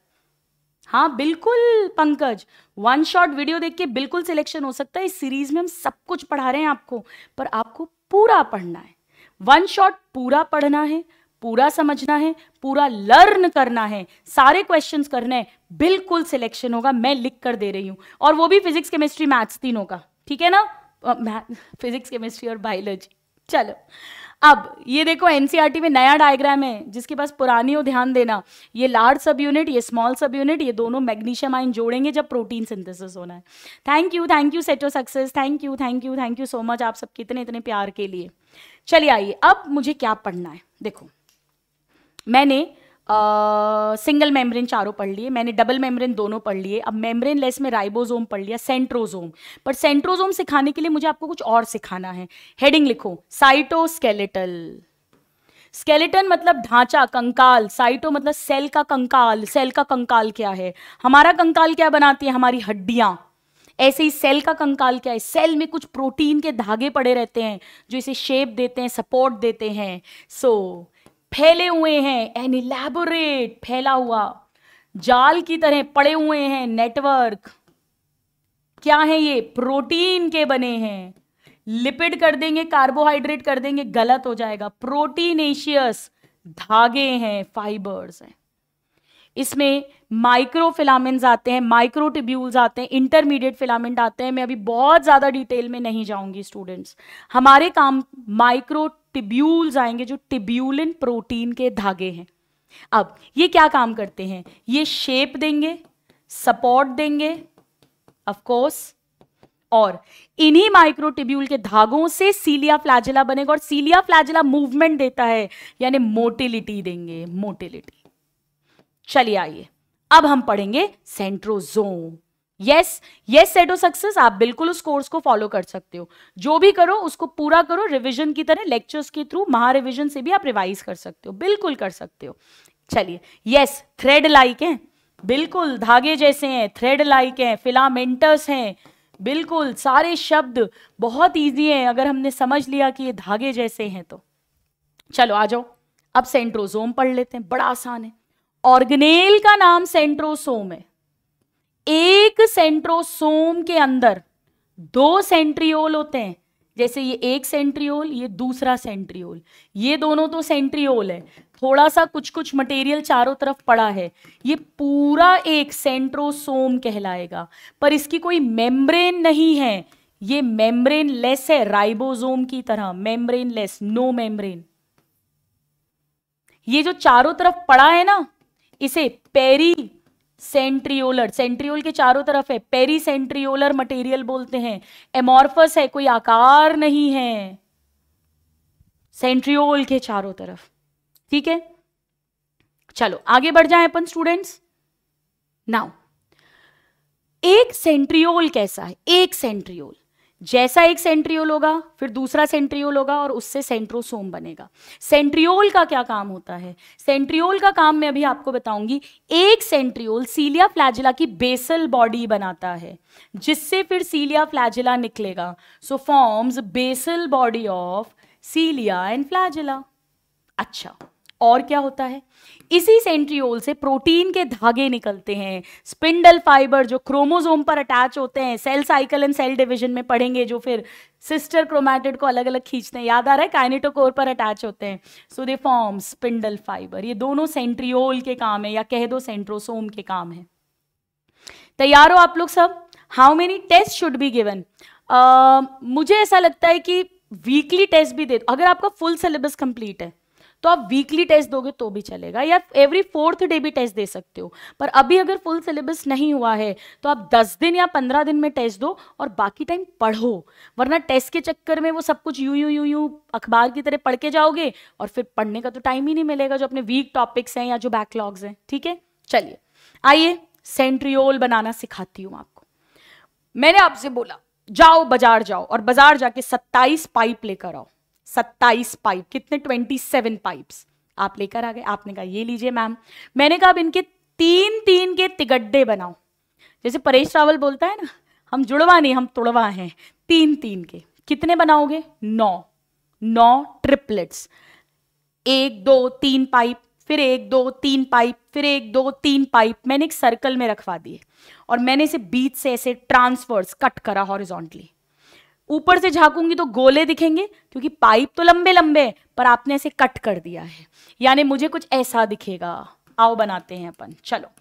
हाँ बिल्कुल पंकज वन शॉट वीडियो देख के बिल्कुल सिलेक्शन हो सकता है इस सीरीज में हम सब कुछ पढ़ा रहे हैं आपको पर आपको पूरा पढ़ना है वन शॉट पूरा पढ़ना है पूरा समझना है पूरा लर्न करना है सारे क्वेश्चंस करने हैं बिल्कुल सिलेक्शन होगा मैं लिख कर दे रही हूँ और वो भी फिजिक्स केमिस्ट्री मैथ्स तीनों का ठीक है ना फिजिक्स केमिस्ट्री और बायोलॉजी चलो अब ये देखो एनसीईआरटी e में नया डायग्राम है जिसके पास पुरानी हो ध्यान देना ये लार्ज सब यूनिट ये स्मॉल सब यूनिट ये दोनों मैग्नीशियम आइन जोड़ेंगे जब प्रोटीन सिंथेसिस होना है thank you thank you set of success thank you thank you thank you so much आप सबके इतने इतने प्यार के लिए चलिए आइए अब मुझे क्या पढ़ना है देखो मैंने सिंगल मेम्ब्रेन चारों पढ़ लिए मैंने डबल मेम्ब्रेन दोनों पढ़ लिए अब मेम्ब्रेन लेस में राइबोजोम पढ़ लिया सेंट्रोजोम पर सेंट्रोजोम सिखाने के लिए मुझे आपको कुछ और सिखाना है हेडिंग लिखो साइटोस्केलेटल स्केलेटन मतलब ढांचा कंकाल साइटो मतलब सेल का कंकाल सेल का कंकाल क्या है हमारा कंकाल क्या बनाती है हमारी हड्डियां ऐसे ही सेल का कंकाल क्या है सेल में कुछ प्रोटीन के धागे पड़े रहते हैं जो इसे शेप देते हैं सपोर्ट देते हैं सो so, फैले हुए हैं एन इलेबोरेट फैला हुआ जाल की तरह पड़े हुए हैं नेटवर्क क्या है ये प्रोटीन के बने हैं लिपिड कर देंगे कार्बोहाइड्रेट कर देंगे गलत हो जाएगा प्रोटीनेशियस धागे हैं फाइबर्स हैं इसमें माइक्रो फिलामेंट्स आते हैं माइक्रो आते हैं इंटरमीडिएट फिलामेंट आते हैं मैं अभी बहुत ज़्यादा डिटेल में नहीं जाऊंगी स्टूडेंट्स हमारे काम माइक्रो टिब्यूल्स आएंगे जो टिब्यूलिन प्रोटीन के धागे हैं अब ये क्या काम करते हैं ये शेप देंगे सपोर्ट देंगे ऑफकोर्स और इन्हीं माइक्रोटिब्यूल के धागों से सीलिया फ्लैजिला बनेगा और सीलिया फ्लैजिला मूवमेंट देता है यानी मोटिलिटी देंगे मोटिलिटी चलिए आइए अब हम पढ़ेंगे centrosome yes yes set of success आप बिल्कुल उस कोर्स को फॉलो कर सकते हो जो भी करो उसको पूरा करो रिवीजन की तरह लेक्चर्स के थ्रू महारिविजन से भी आप रिवाइज कर सकते हो बिल्कुल कर सकते हो चलिए यस थ्रेड लाइक है बिल्कुल धागे जैसे हैं थ्रेड लाइक हैं फिलामेंटस हैं बिल्कुल सारे शब्द बहुत ईजी हैं अगर हमने समझ लिया कि ये धागे जैसे हैं तो चलो आ जाओ अब सेंट्रोसोम पढ़ लेते हैं बड़ा आसान है ऑर्गेनेल का नाम सेंट्रोसोम है एक सेंट्रोसोम के अंदर दो सेंट्रियोल होते हैं जैसे ये एक सेंट्रियोल ये दूसरा सेंट्रियोल ये दोनों तो सेंट्रियोल है थोड़ा सा कुछ कुछ मटेरियल चारों तरफ पड़ा है ये पूरा एक सेंट्रोसोम कहलाएगा पर इसकी कोई मेम्ब्रेन नहीं है ये मेम्ब्रेन लेस है राइबोसोम की तरह मेम्ब्रेन लेस नो मेम्ब्रेन ये जो चारों तरफ पड़ा है ना इसे पेरी सेंट्रियोलर सेंट्रियोल के चारों तरफ है पेरी सेंट्रियोलर मटेरियल बोलते हैं एमोर्फस है कोई आकार नहीं है सेंट्रियोल के चारों तरफ ठीक है चलो आगे बढ़ जाए अपन स्टूडेंट्स नाउ एक सेंट्रियोल कैसा है एक सेंट्रियोल जैसा एक सेंट्रियोल होगा फिर दूसरा सेंट्रियोल होगा और उससे सेंट्रोसोम बनेगा सेंट्रियोल का क्या काम होता है सेंट्रियोल का काम मैं अभी आपको बताऊंगी एक सेंट्रियोल सीलिया फ्लैजिला की बेसल बॉडी बनाता है जिससे फिर सीलिया फ्लैजिला निकलेगा so forms basal body of cilia and flagella अच्छा और क्या होता है इसी सेंट्रियोल से प्रोटीन के धागे निकलते हैं स्पिंडल फाइबर जो क्रोमोजोम पर अटैच होते हैं cell cycle and cell division में पढ़ेंगे जो फिर सिस्टर क्रोमैटिड को अलग अलग खींचते हैं याद आ रहा है काइनेटोकोर पर अटैच होते हैं so they form spindle fibre ये दोनों सेंट्रियोल के काम है या कह दो सेंट्रोसोम के काम है तैयार हो आप लोग सब how many test should be given मुझे ऐसा लगता है कि वीकली टेस्ट भी दे अगर आपका फुल सिलेबस कंप्लीट है तो आप वीकली टेस्ट दोगे तो भी चलेगा या एवरी फोर्थ डे भी टेस्ट दे सकते हो पर अभी अगर फुल सिलेबस नहीं हुआ है तो आप दस दिन या पंद्रह दिन में टेस्ट दो और बाकी टाइम पढ़ो वरना टेस्ट के चक्कर में वो सब कुछ यू यू यू यू अखबार की तरह पढ़ के जाओगे और फिर पढ़ने का तो टाइम ही नहीं मिलेगा जो अपने वीक टॉपिक्स हैं या जो बैकलॉग्स हैं ठीक है चलिए आइए सेंट्रियोल बनाना सिखाती हूँ आपको मैंने आपसे बोला जाओ बाजार जाओ और बाजार जाके 27 पाइप लेकर आओ सत्ताईस पाइप कितने ट्वेंटी सेवन पाइप्स आप लेकर आ गए आपने कहा ये लीजिए मैम मैंने कहा अब इनके तीन तीन के तिगड्डे बनाओ जैसे परेश रावल बोलता है ना हम जुड़वा नहीं हम तुड़वा हैं तीन तीन के कितने बनाओगे नौ नौ ट्रिपलेट्स एक दो तीन पाइप फिर एक दो तीन पाइप फिर एक दो तीन पाइप मैंने एक सर्कल में रखवा दिए और मैंने इसे बीच से ऐसे ट्रांसफर्स कट करा हॉरिजॉन्टली ऊपर से झांकूंगी तो गोले दिखेंगे क्योंकि पाइप तो लंबे लंबे हैं पर आपने ऐसे कट कर दिया है यानी मुझे कुछ ऐसा दिखेगा आओ बनाते हैं अपन चलो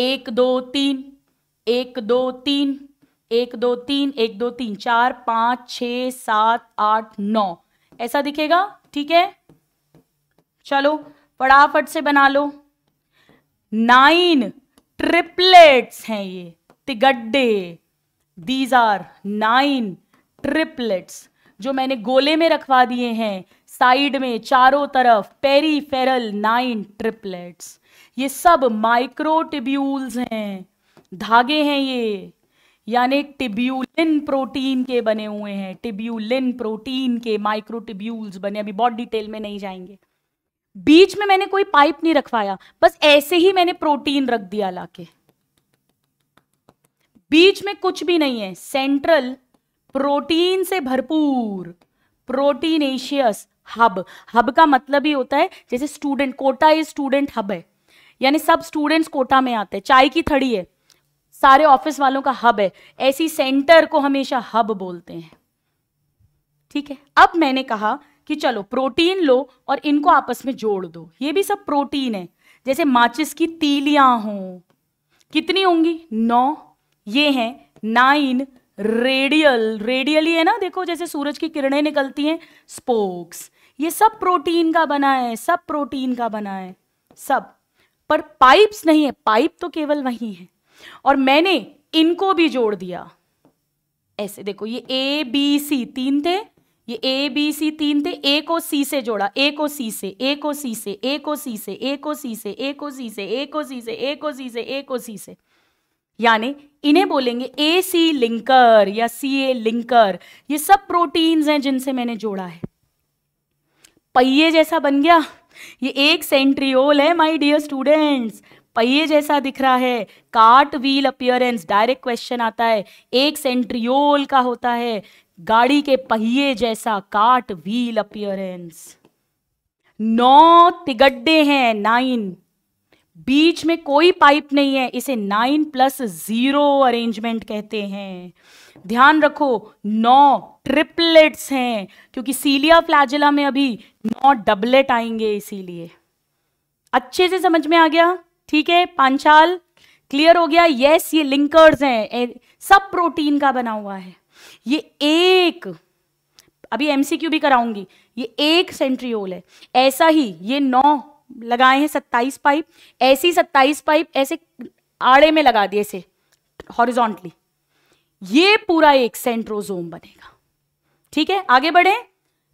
एक दो तीन एक दो तीन एक दो तीन एक दो तीन चार पांच छ सात आठ नौ ऐसा दिखेगा ठीक है चलो फटाफट से बना लो नाइन ट्रिपलेट्स हैं ये तिगड्डे दीज आर नाइन ट्रिपलेट्स जो मैंने गोले में रखवा दिए हैं साइड में चारों तरफ पेरीफेरल नाइन ट्रिपलेट्स ये सब माइक्रोटिब्यूल्स हैं धागे हैं ये यानी टिब्यूलिन प्रोटीन के बने हुए हैं टिब्यूलिन प्रोटीन के माइक्रोटिब्यूल्स बने अभी बहुत डिटेल में नहीं जाएंगे बीच में मैंने कोई पाइप नहीं रखवाया बस ऐसे ही मैंने प्रोटीन रख दिया लाके बीच में कुछ भी नहीं है सेंट्रल प्रोटीन से भरपूर प्रोटीनेशियस हब हब का मतलब ही होता है जैसे स्टूडेंट कोटा ये स्टूडेंट हब है यानी सब स्टूडेंट्स कोटा में आते हैं चाय की थड़ी है सारे ऑफिस वालों का हब है ऐसी सेंटर को हमेशा हब बोलते हैं ठीक है अब मैंने कहा कि चलो प्रोटीन लो और इनको आपस में जोड़ दो ये भी सब प्रोटीन है जैसे माचिस की तीलियां हों कितनी होंगी नौ ये हैं नाइन रेडियल रेडियली है ना देखो जैसे सूरज की किरणें निकलती हैं स्पोक्स ये सब प्रोटीन का बना है सब प्रोटीन का बना है सब पर पाइप्स नहीं है पाइप तो केवल वही है और मैंने इनको भी जोड़ दिया ऐसे देखो ये ए बी सी तीन थे ये ए बी सी तीन थे ए को सी से जोड़ा ए को सी से ए को सी से ए को सी से ए को सी से ए को सी से ए को सी से ए को सी से ए को सी से ए को सी से यानी इन्हें बोलेंगे ए सी लिंकर या सी ए लिंकर ये सब प्रोटीन्स हैं जिनसे मैंने जोड़ा है पहिए जैसा बन गया ये एक सेंट्रियोल है माय डियर स्टूडेंट्स पहिए जैसा दिख रहा है cart wheel appearance direct question आता है एक सेंट्रियोल का होता है गाड़ी के पहिए जैसा कार्ट व्हील अपियरेंस नौ तिगड्डे हैं नाइन बीच में कोई पाइप नहीं है इसे नाइन प्लस जीरो अरेंजमेंट कहते हैं ध्यान रखो नौ ट्रिपलेट्स हैं क्योंकि सीलिया फ्लैजिला में अभी नौ डबलेट आएंगे इसीलिए अच्छे से समझ में आ गया ठीक है पांचाल क्लियर हो गया यस ये लिंकर्स हैं सब प्रोटीन का बना हुआ है ये एक अभी एमसीक्यू भी कराऊंगी ये एक सेंट्रियोल है ऐसा ही ये नौ लगाए हैं सत्ताईस पाइप ऐसी सत्ताईस पाइप ऐसे आड़े में लगा दिए ऐसे हॉरिजॉन्टली ये पूरा एक सेंट्रोजोम बनेगा ठीक है आगे बढ़े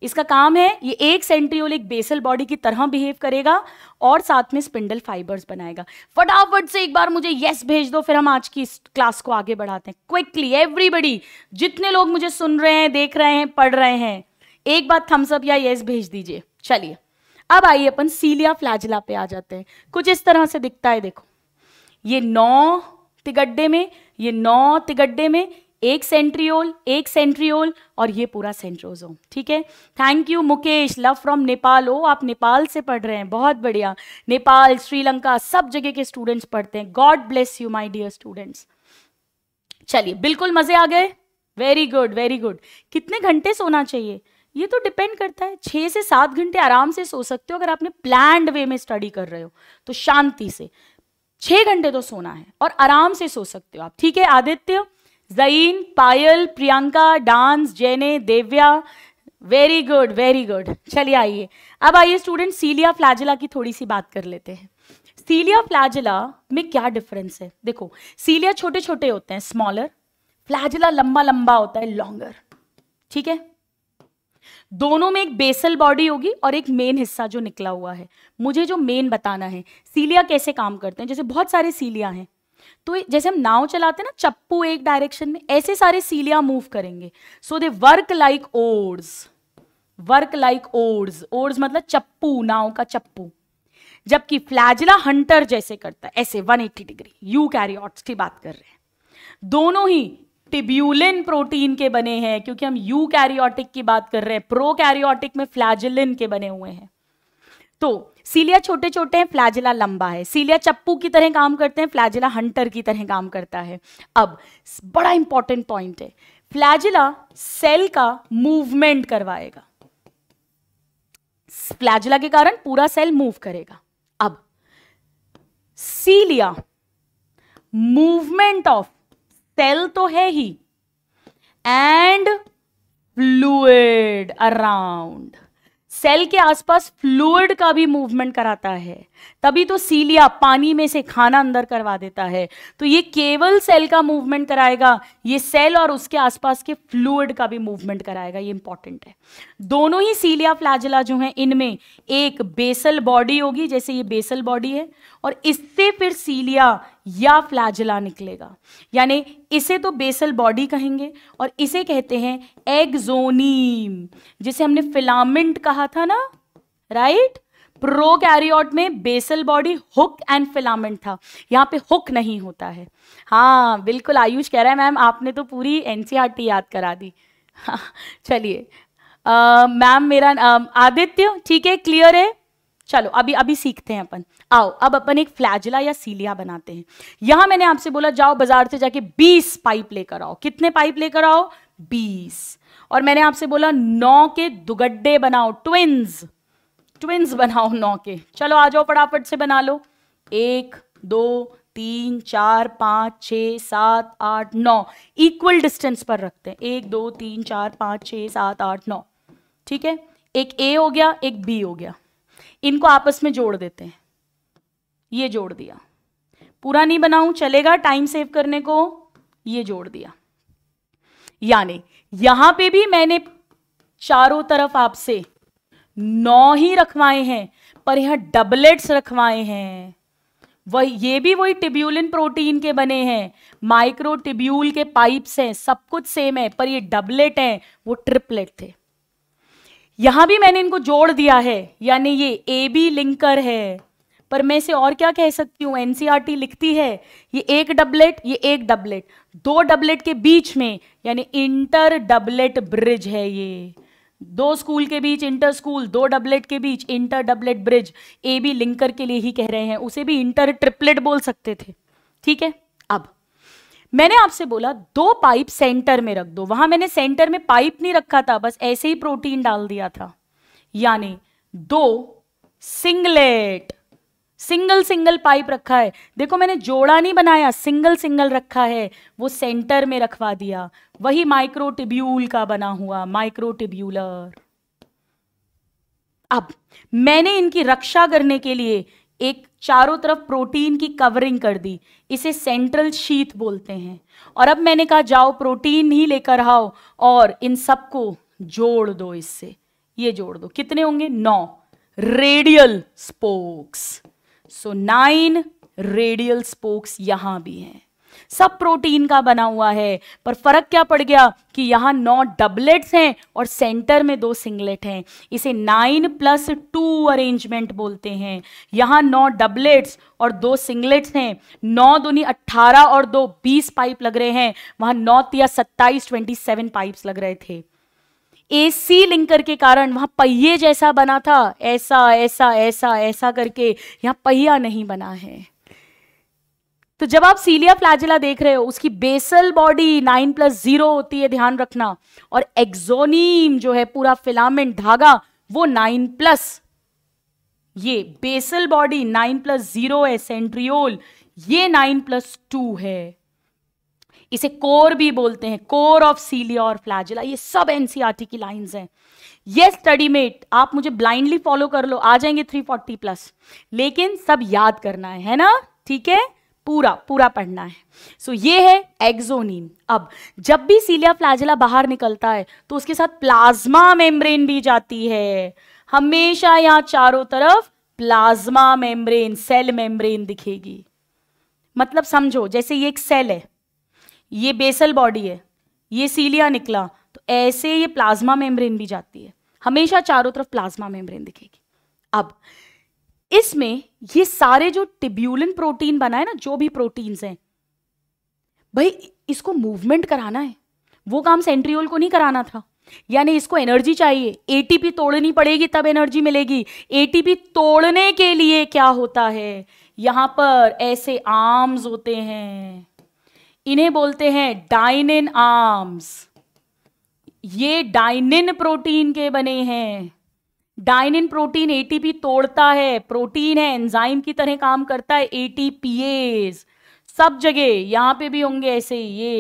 इसका काम है ये एक सेंट्रियोलिक बेसल बॉडी की तरह बिहेव करेगा और साथ में स्पिंडल फाइबर्स बनाएगा फटाफट से एक बार मुझे यस भेज दो फिर हम आज की इस क्लास को आगे बढ़ाते हैं क्विकली एवरीबडी जितने लोग मुझे सुन रहे हैं देख रहे हैं पढ़ रहे हैं एक बार थम्सअप या यस भेज दीजिए चलिए अब आइए अपन सीलिया फ्लैजिला पे आ जाते हैं कुछ इस तरह से दिखता है देखो ये नौ तिगड्डे में ये नौ तिगड्डे में एक सेंट्रियोल एक सेंट्रियोल और ये पूरा सेंट्रोजोम ठीक है thank you Mukesh love from Nepal हो आप नेपाल से पढ़ रहे हैं बहुत बढ़िया नेपाल श्रीलंका सब जगह के स्टूडेंट्स पढ़ते हैं God bless you my dear students चलिए बिल्कुल मजे आ गए वेरी गुड वेरी गुड कितने घंटे सोना चाहिए ये तो डिपेंड करता है छह से सात घंटे आराम से सो सकते हो अगर आपने प्लैंड वे में स्टडी कर रहे हो तो शांति से छह घंटे तो सोना है और आराम से सो सकते हो आप ठीक है आदित्य जईन पायल प्रियंका डांस जैने Devya very good very good चलिए आइए अब आइए स्टूडेंट सीलिया फ्लाजिला की थोड़ी सी बात कर लेते हैं सीलिया फ्लाजिला में क्या डिफरेंस है देखो सीलिया छोटे छोटे होते हैं स्मॉलर फ्लाजिला लंबा लंबा होता है लॉन्गर ठीक है दोनों में एक बेसल बॉडी होगी और एक मेन हिस्सा जो निकला हुआ है मुझे जो मेन बताना है सीलिया कैसे काम करते हैं जैसे बहुत सारे सीलिया हैं तो जैसे हम नाव चलाते हैं ना चप्पू एक डायरेक्शन में ऐसे सारे सीलिया मूव करेंगे so they work like oars work like oars oars मतलब चप्पू नाव का चप्पू जबकि फ्लैजला हंटर जैसे करता है ऐसे 180 डिग्री यू कैरी की बात कर रहे हैं दोनों ही टिब्यूलिन प्रोटीन के बने हैं क्योंकि हम यू कैरियोटिक की बात कर रहे हैं प्रो कैरियोटिक में फ्लैजिलिन के बने हुए हैं तो सीलिया छोटे छोटे हैं फ्लैजिला लंबा है सीलिया चप्पू की तरह काम करते हैं फ्लैजिला हंटर की तरह काम करता है अब बड़ा इंपॉर्टेंट पॉइंट है फ्लैजिला सेल का मूवमेंट करवाएगा फ्लैजिला के कारण पूरा सेल मूव करेगा अब सीलिया मूवमेंट ऑफ सेल तो है ही एंड फ्लूड अराउंड सेल के आसपास फ्लूड का भी मूवमेंट कराता है तभी तो सीलिया पानी में से खाना अंदर करवा देता है तो ये केवल सेल का मूवमेंट कराएगा ये सेल और उसके आसपास के फ्लूड का भी मूवमेंट कराएगा ये इंपॉर्टेंट है दोनों ही सीलिया फ्लाजिला जो हैं इनमें एक बेसल बॉडी होगी जैसे ये बेसल बॉडी है और इससे फिर सीलिया या फ्लैजला निकलेगा यानी इसे तो बेसल बॉडी कहेंगे और इसे कहते हैं एग्जोनीम जिसे हमने फिलामेंट कहा था ना राइट प्रोकैरियोट में basal body hook and filament था यहाँ पे हुक नहीं होता है हाँ बिल्कुल आयुष कह रहा है मैम आपने तो पूरी एनसीआरटी याद करा दी हाँ, *laughs* चलिए मैम मेरा आदित्य ठीक है क्लियर है चलो अभी अभी सीखते हैं अपन आओ अब अपन एक फ्लैजिला या सीलिया बनाते हैं यहां मैंने आपसे बोला जाओ बाजार से जाके 20 पाइप लेकर आओ कितने पाइप लेकर आओ 20 और मैंने आपसे बोला नौ के दुगड्डे बनाओ ट्विंस ट्विंस बनाओ नौ के चलो आ जाओ फटाफट से बना लो एक दो तीन चार पाँच छ सात आठ नौ इक्वल डिस्टेंस पर रखते हैं एक दो तीन चार पाँच छ सात आठ नौ ठीक है एक ए हो गया एक बी हो गया इनको आपस में जोड़ देते हैं ये जोड़ दिया पूरा नहीं बनाऊं चलेगा टाइम सेव करने को ये जोड़ दिया यानी यहां पे भी मैंने चारों तरफ आपसे नौ ही रखवाए हैं पर यहां डबलेट्स रखवाए हैं वही ये भी वही टिब्यूलिन प्रोटीन के बने हैं माइक्रो टिब्यूल के पाइप्स हैं सब कुछ सेम है पर ये डबलेट हैं वो ट्रिपलेट थे यहां भी मैंने इनको जोड़ दिया है यानी ये ए बी लिंकर है पर मैं इसे और क्या कह सकती हूँ एनसीईआरटी e लिखती है ये एक डबलेट ये एक डबलेट दो डबलेट के बीच में यानी इंटर डबलेट ब्रिज है ये दो स्कूल के बीच इंटर स्कूल दो डबलेट के बीच inter doublet bridge A B linker के लिए ही कह रहे हैं उसे भी इंटर ट्रिपलेट बोल सकते थे ठीक है अब मैंने आपसे बोला दो पाइप सेंटर में रख दो वहां मैंने सेंटर में पाइप नहीं रखा था बस ऐसे ही प्रोटीन डाल दिया था यानी दो सिंगलेट सिंगल सिंगल पाइप रखा है देखो मैंने जोड़ा नहीं बनाया सिंगल सिंगल रखा है वो सेंटर में रखवा दिया वही माइक्रोटिब्यूल का बना हुआ माइक्रोटिब्यूलर अब मैंने इनकी रक्षा करने के लिए एक चारों तरफ प्रोटीन की कवरिंग कर दी इसे सेंट्रल शीत बोलते हैं और अब मैंने कहा जाओ प्रोटीन ही लेकर आओ और इन सबको जोड़ दो इससे ये जोड़ दो कितने होंगे नौ radial spokes so nine radial spokes यहां भी हैं सब प्रोटीन का बना हुआ है पर फर्क क्या पड़ गया कि यहां नौ डबलेट्स हैं और सेंटर में दो सिंगलेट हैं इसे नाइन प्लस टू अरेंजमेंट बोलते हैं यहां नौ डबलेट्स और दो सिंगलेट्स हैं नौ दुनी अट्ठारह और दो बीस पाइप लग रहे हैं वहां नौ या सत्ताईस ट्वेंटी सेवन पाइप लग रहे थे एसी लिंकर के कारण वहां पहिए जैसा बना था ऐसा ऐसा ऐसा ऐसा करके यहां पहिया नहीं बना है तो जब आप सीलिया फ्लैजिला देख रहे हो उसकी basal body nine plus zero होती है ध्यान रखना और एक्सोनीम जो है पूरा फिलामेंट धागा वो नाइन प्लस ये basal body nine plus zero है सेंट्रियोल ये नाइन प्लस टू है इसे कोर भी बोलते हैं कोर ऑफ सीलिया और फ्लैजिला ये सब एनसीआर e की लाइंस हैं ये स्टडी मेट आप मुझे ब्लाइंडली फॉलो कर लो आ जाएंगे 340 प्लस लेकिन सब याद करना है है ना ठीक है पूरा पूरा पढ़ना है सो so, ये है एक्जोनिन अब जब भी सीलिया फ्लैजिला बाहर निकलता है तो उसके साथ प्लाज्मा मेम्ब्रेन भी जाती है हमेशा यहां चारों तरफ प्लाज्मा मेम्ब्रेन सेल मेम्ब्रेन दिखेगी मतलब समझो जैसे ये एक सेल है ये बेसल बॉडी है ये सीलिया निकला तो ऐसे ये प्लाज्मा मेम्ब्रेन भी जाती है हमेशा चारों तरफ प्लाज्मा मेम्ब्रेन दिखेगी अब इसमें ये सारे जो टिब्यूलिन प्रोटीन बना है ना जो भी प्रोटीन्स हैं भाई इसको मूवमेंट कराना है वो काम सेंट्रियोल को नहीं कराना था यानी इसको एनर्जी चाहिए एटीपी तोड़नी पड़ेगी तब एनर्जी मिलेगी एटीपी तोड़ने के लिए क्या होता है यहां पर ऐसे आर्म्स होते हैं इन्हें बोलते हैं डाइनिन आर्म्स ये डाइनिन प्रोटीन के बने हैं डाइनिन प्रोटीन एटीपी तोड़ता है प्रोटीन है एंजाइम की तरह काम करता है एटीपीएस सब जगह यहां पे भी होंगे ऐसे ये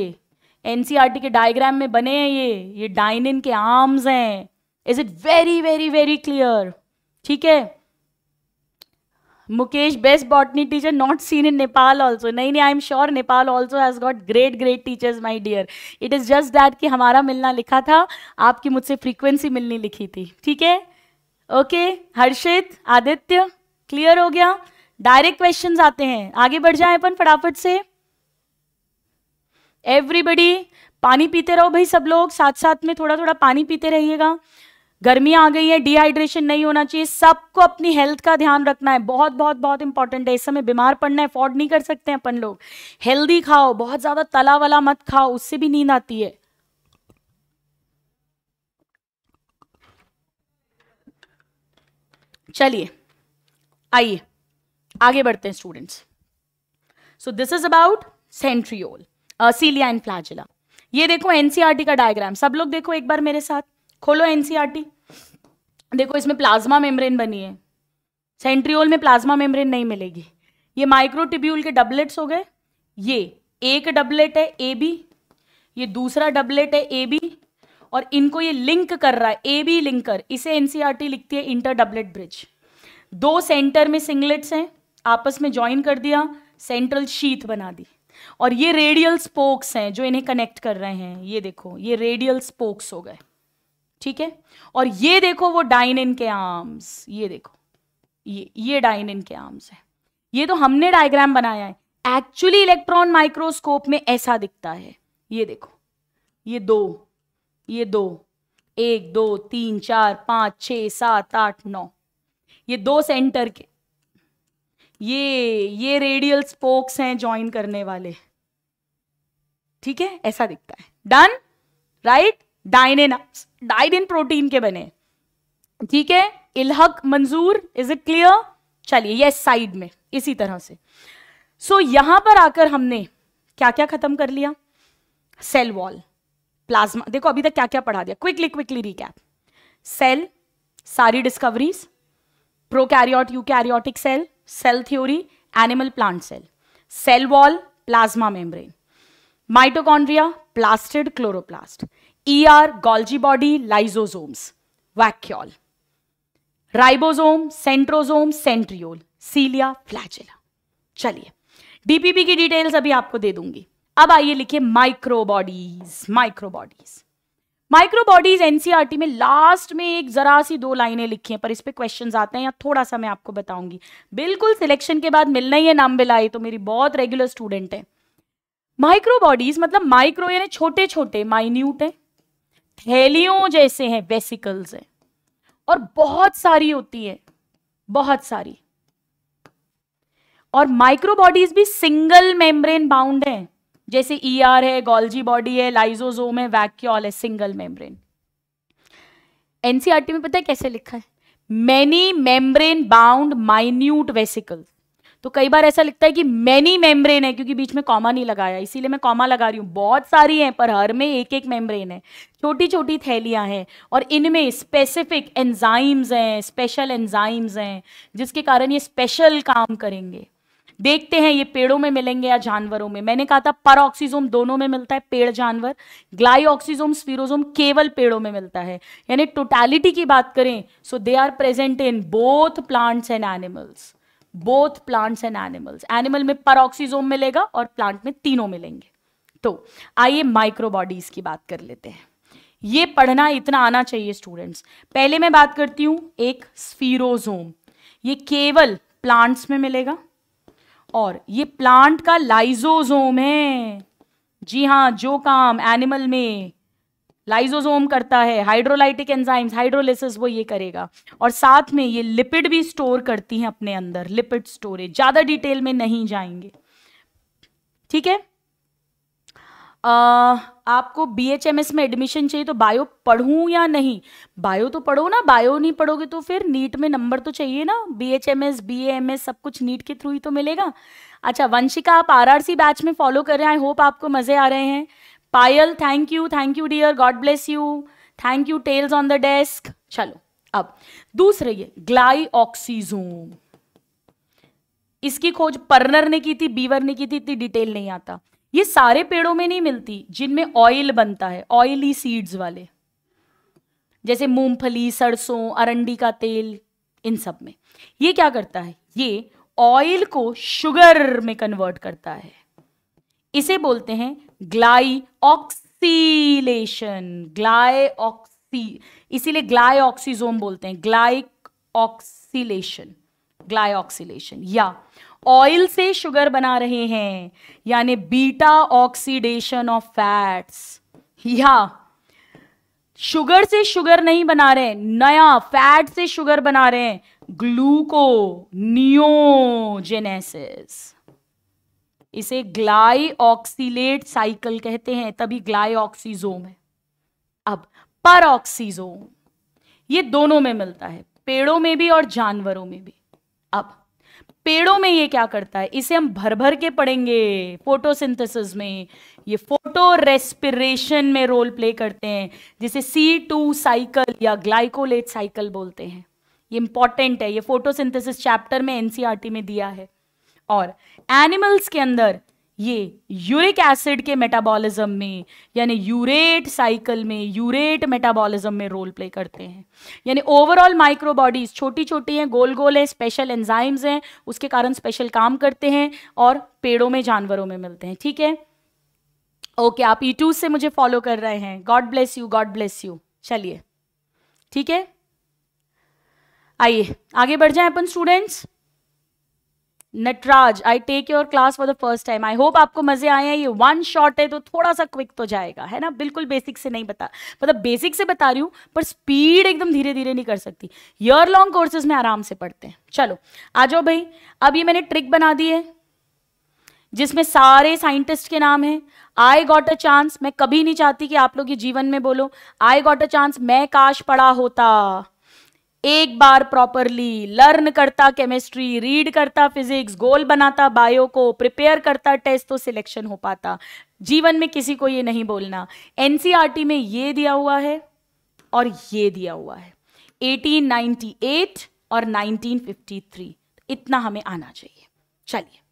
एनसीईआरटी e के डायग्राम में बने हैं ये ये डाइनिन के आर्म्स हैं is it very very very clear ठीक है Mukesh, best botany teacher, not seen in Nepal also. नहीं नहीं, I am sure Nepal also has got great great teachers, my dear. It is just that कि हमारा मिलना लिखा था आपकी मुझसे frequency मिलनी लिखी थी ठीक है ओके हर्षित आदित्य क्लियर हो गया डायरेक्ट क्वेश्चंस आते हैं आगे बढ़ जाए अपन फटाफट से एवरीबडी पानी पीते रहो भाई सब लोग साथ साथ में थोड़ा थोड़ा पानी पीते रहिएगा गर्मी आ गई है डिहाइड्रेशन नहीं होना चाहिए सबको अपनी हेल्थ का ध्यान रखना है बहुत बहुत बहुत इंपॉर्टेंट है इस समय बीमार पड़ना है अफोर्ड नहीं कर सकते हैं अपन लोग हेल्दी खाओ बहुत ज़्यादा तला वाला मत खाओ उससे भी नींद आती है चलिए आइए आगे बढ़ते हैं students so this is about centriole cilia and flagella ये देखो एनसीआरटी e का डायग्राम सब लोग देखो एक बार मेरे साथ खोलो एनसीआरटी देखो इसमें प्लाज्मा मेम्ब्रेन बनी है सेंट्रियोल में प्लाज्मा मेम्ब्रेन नहीं मिलेगी ये माइक्रोटिब्यूल के डबलेट्स हो गए ये एक डबलेट है ए बी ये दूसरा डबलेट है ए बी और इनको ये लिंक कर रहा है ए बी लिंकर इसे एनसीआरटी e लिखती है इंटर डबलेट ब्रिज दो सेंटर में सिंगलेट्स हैं आपस में ज्वाइन कर दिया सेंट्रल शीथ बना दी और ये रेडियल स्पोक्स हैं जो इन्हें कनेक्ट कर रहे हैं ये देखो ये रेडियल स्पोक्स हो गए ठीक है और ये देखो वो डाइन इन के आर्म्स ये देखो ये ये डाइन इन के आर्म्स है ये तो हमने डायग्राम बनाया है एक्चुअली इलेक्ट्रॉन माइक्रोस्कोप में ऐसा दिखता है ये देखो ये दो ये दो एक दो तीन चार पांच छ सात आठ नौ ये दो सेंटर के ये ये रेडियल स्पोक्स हैं ज्वाइन करने वाले ठीक है ऐसा दिखता है done right dynein dynein protein के बने ठीक है Ilhak Manzoor is it clear चलिए यस साइड में इसी तरह से सो so, यहां पर आकर हमने क्या क्या खत्म कर लिया सेल वॉल प्लाज्मा देखो अभी तक क्या क्या पढ़ा दिया क्विकली क्विकली रिकैप सेल सारी discoveries prokaryote eukaryotic cell cell theory animal plant cell cell wall plasma membrane mitochondria plastid chloroplast ER, Golgi body, lysosomes, vacuole. Ribosome, centrosome, centriole, cilia, flagella. चलिए DPP की details अभी आपको दे दूंगी अब आइए लिखिए माइक्रोबॉडीज माइक्रोबॉडीज माइक्रोबॉडीज एनसीईआरटी में लास्ट में एक जरा सी दो लाइनें लिखी हैं पर इस पर क्वेश्चन आते हैं या थोड़ा सा मैं आपको बताऊंगी बिल्कुल सिलेक्शन के बाद मिलना ही है नाम बिलाई तो मेरी बहुत रेगुलर स्टूडेंट है माइक्रोबॉडीज मतलब माइक्रो यानी छोटे छोटे माइन्यूट है थैलियों जैसे हैं वेसिकल्स हैं और बहुत सारी होती है बहुत सारी और माइक्रोबॉडीज भी सिंगल मेम्ब्रेन बाउंड हैं जैसे ईआर e है गोल्जी बॉडी है लाइजोजोम है वैक्यूल है सिंगल मेम्ब्रेन एनसीआरटी में पता है कैसे लिखा है many membrane bound minute vesicles तो कई बार ऐसा लगता है कि मैनी मेम्ब्रेन है क्योंकि बीच में कॉमा नहीं लगाया इसीलिए मैं कॉमा लगा रही हूँ बहुत सारी हैं पर हर में एक एक मेम्ब्रेन है छोटी छोटी थैलियाँ हैं और इनमें स्पेसिफिक एंजाइम्स हैं स्पेशल एंजाइम्स हैं जिसके कारण ये स्पेशल काम करेंगे देखते हैं ये पेड़ों में मिलेंगे या जानवरों में मैंने कहा था पर दोनों में मिलता है पेड़ जानवर ऑक्सीजोम स्पीरोजोम केवल पेड़ों में मिलता है यानी टोटैलिटी की बात करें so they are present in both plants and animals both plants and animals animal में परोक्सीजोम मिलेगा और प्लांट में तीनों मिलेंगे तो आइए माइक्रोबॉडीज की बात कर लेते हैं ये पढ़ना इतना आना चाहिए स्टूडेंट्स पहले मैं बात करती हूं एक स्फीरोजोम ये केवल प्लांट्स में मिलेगा और ये प्लांट का लाइजोजोम है जी हाँ जो काम एनिमल में लाइजोजोम करता है हाइड्रोलाइटिक एंजाइम्स हाइड्रोलिसिस वो ये करेगा और साथ में ये लिपिड भी स्टोर करती हैं अपने अंदर लिपिड स्टोरेज ज़्यादा डिटेल में नहीं जाएंगे ठीक है आपको बीएचएमएस में एडमिशन चाहिए तो बायो पढ़ूं या नहीं बायो तो पढ़ो ना बायो नहीं पढ़ोगे तो फिर नीट में नंबर तो चाहिए ना बीएचएमएस बीएएमएस सब कुछ नीट के थ्रू ही तो मिलेगा अच्छा वंशिका आप आरआरसी बैच में फॉलो कर रहे हैं आई होप आपको मज़े आ रहे हैं Payal thank you thank you dear God bless you thank you tails on the desk चलो अब दूसरे ये ग्लाई ऑक्सीजोम इसकी खोज पर्नर ने की थी बीवर ने की थी इतनी डिटेल नहीं आता ये सारे पेड़ों में नहीं मिलती जिनमें ऑयल बनता है ऑयली सीड्स वाले जैसे मूंगफली सरसों अरंडी का तेल इन सब में ये क्या करता है ये ऑयल को शुगर में कन्वर्ट करता है इसे बोलते हैं ग्लाय ऑक्सी इसीलिए ऑक्सीजोम बोलते हैं ऑक्सीलेशन ग्लाईऑक्सीलेशन या ऑयल से शुगर बना रहे हैं यानी बीटा ऑक्सीडेशन ऑफ फैट्स या शुगर से शुगर नहीं बना रहे नया फैट से शुगर बना रहे हैं ग्लूको नियोजेनेसिस इसे ग्लाई ऑक्सीलेट साइकिल कहते हैं तभी ग्लाई ऑक्सीजोम है अब पर ऑक्सीजोम ये दोनों में मिलता है पेड़ों में भी और जानवरों में भी अब पेड़ों में ये क्या करता है इसे हम भर भर के पढ़ेंगे फोटोसिंथेसिस में ये फोटो रेस्पिरेशन में रोल प्ले करते हैं जिसे सी टू साइकिल या ग्लाइकोलेट साइकिल बोलते हैं ये इंपॉर्टेंट है ये फोटोसिंथेसिस चैप्टर में एनसीआरटी में दिया है और एनिमल्स के अंदर ये यूरिक एसिड के मेटाबॉलिज्म में यानी यूरेट साइकिल में यूरेट मेटाबॉलिज्म में रोल प्ले करते हैं यानी ओवरऑल माइक्रोबॉडीज छोटी छोटी हैं गोल गोल हैं स्पेशल एंजाइम्स हैं उसके कारण स्पेशल काम करते हैं और पेड़ों में जानवरों में मिलते हैं ठीक है ओके आप यूट्यूब e से मुझे फॉलो कर रहे हैं God bless you God bless you चलिए ठीक है आइए आगे बढ़ जाए अपन students Nataraj I take your class for the first time I hope आपको मजे आए हैं ये वन शॉट है तो थोड़ा सा क्विक तो जाएगा है ना बिल्कुल बेसिक से नहीं बता मतलब बेसिक से बता रही हूँ पर स्पीड एकदम धीरे धीरे नहीं कर सकती ईयर लॉन्ग कोर्सेज में आराम से पढ़ते हैं चलो आ जाओ भाई अब ये मैंने ट्रिक बना दी है जिसमें सारे साइंटिस्ट के नाम हैं आई गॉट अ चांस मैं कभी नहीं चाहती कि आप लोग ये जीवन में बोलो आई गॉट अ चांस मैं काश पढ़ा होता एक बार प्रॉपरली लर्न करता केमिस्ट्री रीड करता फिजिक्स गोल बनाता बायो को प्रिपेयर करता टेस्ट तो सिलेक्शन हो पाता जीवन में किसी को ये नहीं बोलना एनसीआरटी e में ये दिया हुआ है और ये दिया हुआ है 1898 और 1953 इतना हमें आना चाहिए चलिए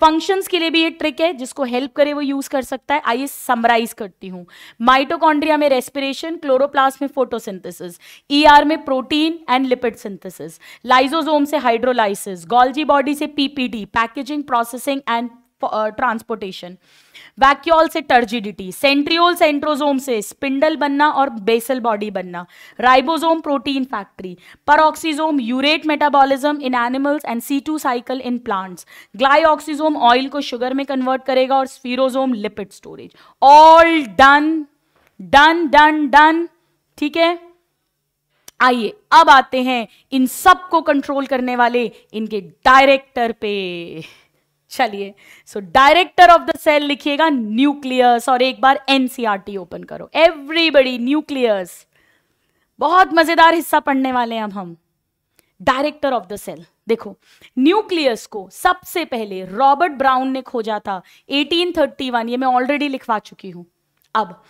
फंक्शंस के लिए भी ये ट्रिक है जिसको हेल्प करे वो यूज कर सकता है आइए समराइज करती हूँ माइटोकॉन्ड्रिया में रेस्पिरेशन क्लोरोप्लास्ट में फोटोसिंथेसिस ईआर e में protein and lipid synthesis lysosome से हाइड्रोलाइसिस गॉल्जी बॉडी से PPD packaging processing and transportation vacuole uh, से टर्जिडिटी सेंट्रियोल सेंट्रोजोम से स्पिंडल बनना और बेसल बॉडी बनना ribosome protein factory peroxisome urate metabolism in animals and C two cycle in plants oxisome oil को sugar में convert करेगा और sphaerosome lipid storage all done done done done ठीक है आइए अब आते हैं इन सबको कंट्रोल करने वाले इनके डायरेक्टर पे चलिए so director of the cell लिखिएगा न्यूक्लियस और एक बार एनसीआरटी ओपन e करो एवरीबडी न्यूक्लियस बहुत मजेदार हिस्सा पढ़ने वाले हैं अब हम डायरेक्टर ऑफ द सेल देखो न्यूक्लियस को सबसे पहले रॉबर्ट ब्राउन ने खोजा था 1831 ये मैं ऑलरेडी लिखवा चुकी हूं अब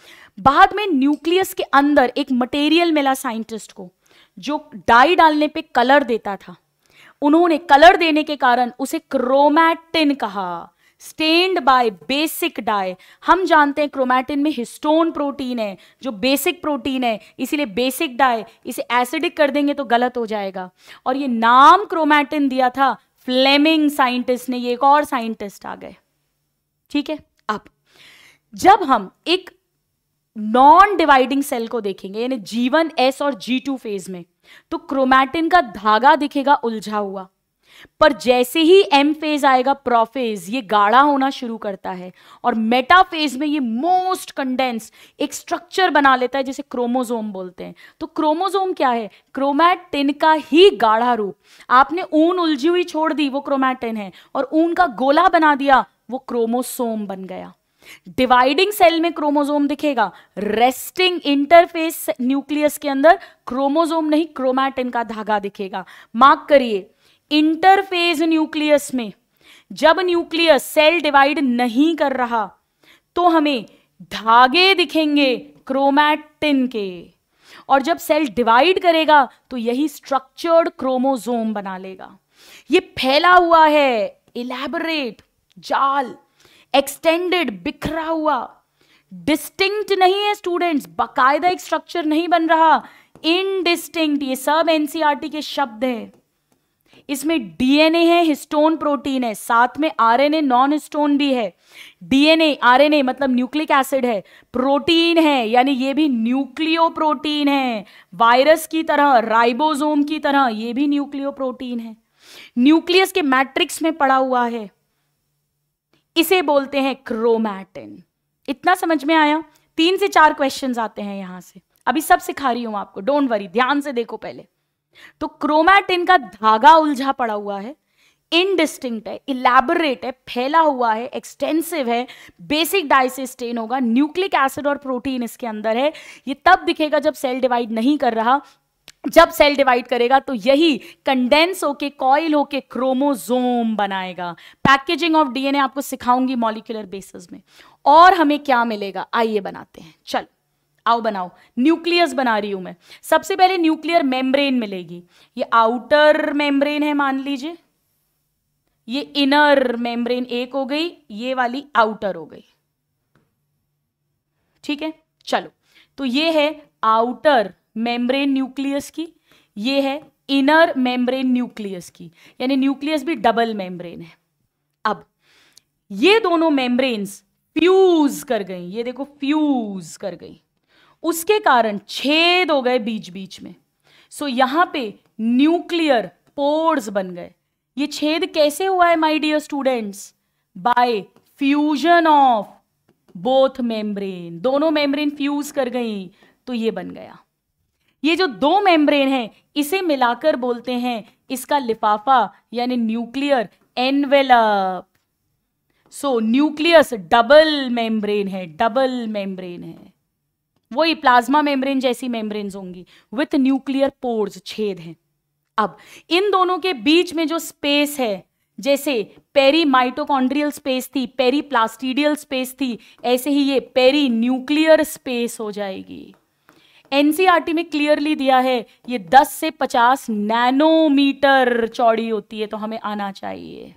बाद में न्यूक्लियस के अंदर एक मटेरियल मिला साइंटिस्ट को जो डाई डालने पे कलर देता था उन्होंने कलर देने के कारण उसे क्रोमैटिन कहा स्टेन्ड बाय बेसिक डाई हम जानते हैं क्रोमैटिन में हिस्टोन प्रोटीन है जो बेसिक प्रोटीन है इसीलिए बेसिक डाई इसे एसिडिक कर देंगे तो गलत हो जाएगा और ये नाम क्रोमैटिन दिया था फ्लेमिंग साइंटिस्ट ने ये एक और साइंटिस्ट आ गए ठीक है अब जब हम एक नॉन डिवाइडिंग सेल को देखेंगे यानी जीवन एस और जी टू फेज में तो क्रोमैटिन का धागा दिखेगा उलझा हुआ पर जैसे ही एम फेज आएगा प्रोफेज ये गाढ़ा होना शुरू करता है और मेटाफेज में ये मोस्ट कंडेंस एक स्ट्रक्चर बना लेता है जिसे क्रोमोजोम बोलते हैं तो क्रोमोजोम क्या है क्रोमैटिन का ही गाढ़ा रूप आपने ऊन उलझी हुई छोड़ दी वो क्रोमैटिन है और ऊन का गोला बना दिया वो क्रोमोसोम बन गया डिवाइडिंग सेल में क्रोमोजोम दिखेगा रेस्टिंग इंटरफेस न्यूक्लियस के अंदर क्रोमोजोम नहीं क्रोमैटिन का धागा दिखेगा मार्क करिए इंटरफेज न्यूक्लियस में जब न्यूक्लियस सेल डिवाइड नहीं कर रहा तो हमें धागे दिखेंगे क्रोमैटिन के और जब सेल डिवाइड करेगा तो यही स्ट्रक्चर्ड क्रोमोजोम बना लेगा ये फैला हुआ है इलेबरेट जाल एक्सटेंडेड बिखरा हुआ डिस्टिंक्ट नहीं है स्टूडेंट्स बाकायदा एक स्ट्रक्चर नहीं बन रहा इनडिस्टिंक्ट ये सब एनसीआरटी e के शब्द है इसमें डीएनए है हिस्टोन प्रोटीन है साथ में आरएनए नॉन हिस्टोन भी है डीएनए आरएनए मतलब न्यूक्लिक एसिड है प्रोटीन है यानी ये भी न्यूक्लियो प्रोटीन है वायरस की तरह राइबोसोम की तरह ये भी न्यूक्लियो प्रोटीन है न्यूक्लियस के मैट्रिक्स में पड़ा हुआ है इसे बोलते हैं क्रोमैटिन इतना समझ में आया तीन से चार क्वेश्चन आते हैं यहां से अभी सब सिखा रही हूं आपको डोंट वरी ध्यान से देखो पहले तो क्रोमैटिन का धागा उलझा पड़ा हुआ है इनडिस्टिंक्ट है इलेबोरेट है फैला हुआ है एक्सटेंसिव है बेसिक डाइसिस्टेन होगा न्यूक्लिक एसिड और प्रोटीन इसके अंदर है ये तब दिखेगा जब सेल डिवाइड नहीं कर रहा जब सेल डिवाइड करेगा तो यही कंडेंस होके कॉइल होके क्रोमोजोम बनाएगा पैकेजिंग ऑफ डीएनए आपको सिखाऊंगी मॉलिकुलर बेसिस में और हमें क्या मिलेगा आइए बनाते हैं चलो आओ बनाओ न्यूक्लियस बना रही हूं मैं सबसे पहले न्यूक्लियर मेम्ब्रेन मिलेगी ये आउटर मेम्ब्रेन है मान लीजिए ये इनर मेम्ब्रेन एक हो गई ये वाली आउटर हो गई ठीक है चलो तो ये है आउटर मेम्ब्रेन न्यूक्लियस की ये है इनर मेम्ब्रेन न्यूक्लियस की यानी न्यूक्लियस भी डबल मेम्ब्रेन है अब ये दोनों मेम्ब्रेन्स फ्यूज कर गई ये देखो फ्यूज कर गई उसके कारण छेद हो गए बीच बीच में सो so, यहां पे न्यूक्लियर पोर्स बन गए ये छेद कैसे हुआ है my dear students by fusion of both membrane दोनों मेम्ब्रेन फ्यूज कर गई तो ये बन गया ये जो दो मेम्ब्रेन है इसे मिलाकर बोलते हैं इसका लिफाफा यानी nuclear envelope so nucleus double membrane है डबल मेम्ब्रेन है वही प्लाज्मा मेम्ब्रेन जैसी मेम्ब्रेन होंगी विथ न्यूक्लियर पोर्स छेद हैं अब इन दोनों के बीच में जो स्पेस है जैसे पेरी माइटोकॉन्ड्रियल स्पेस थी पेरी प्लास्टिडियल स्पेस थी ऐसे ही ये पेरी न्यूक्लियर स्पेस हो जाएगी एनसीईआरटी में क्लियरली दिया है ये 10 से 50 नैनोमीटर चौड़ी होती है तो हमें आना चाहिए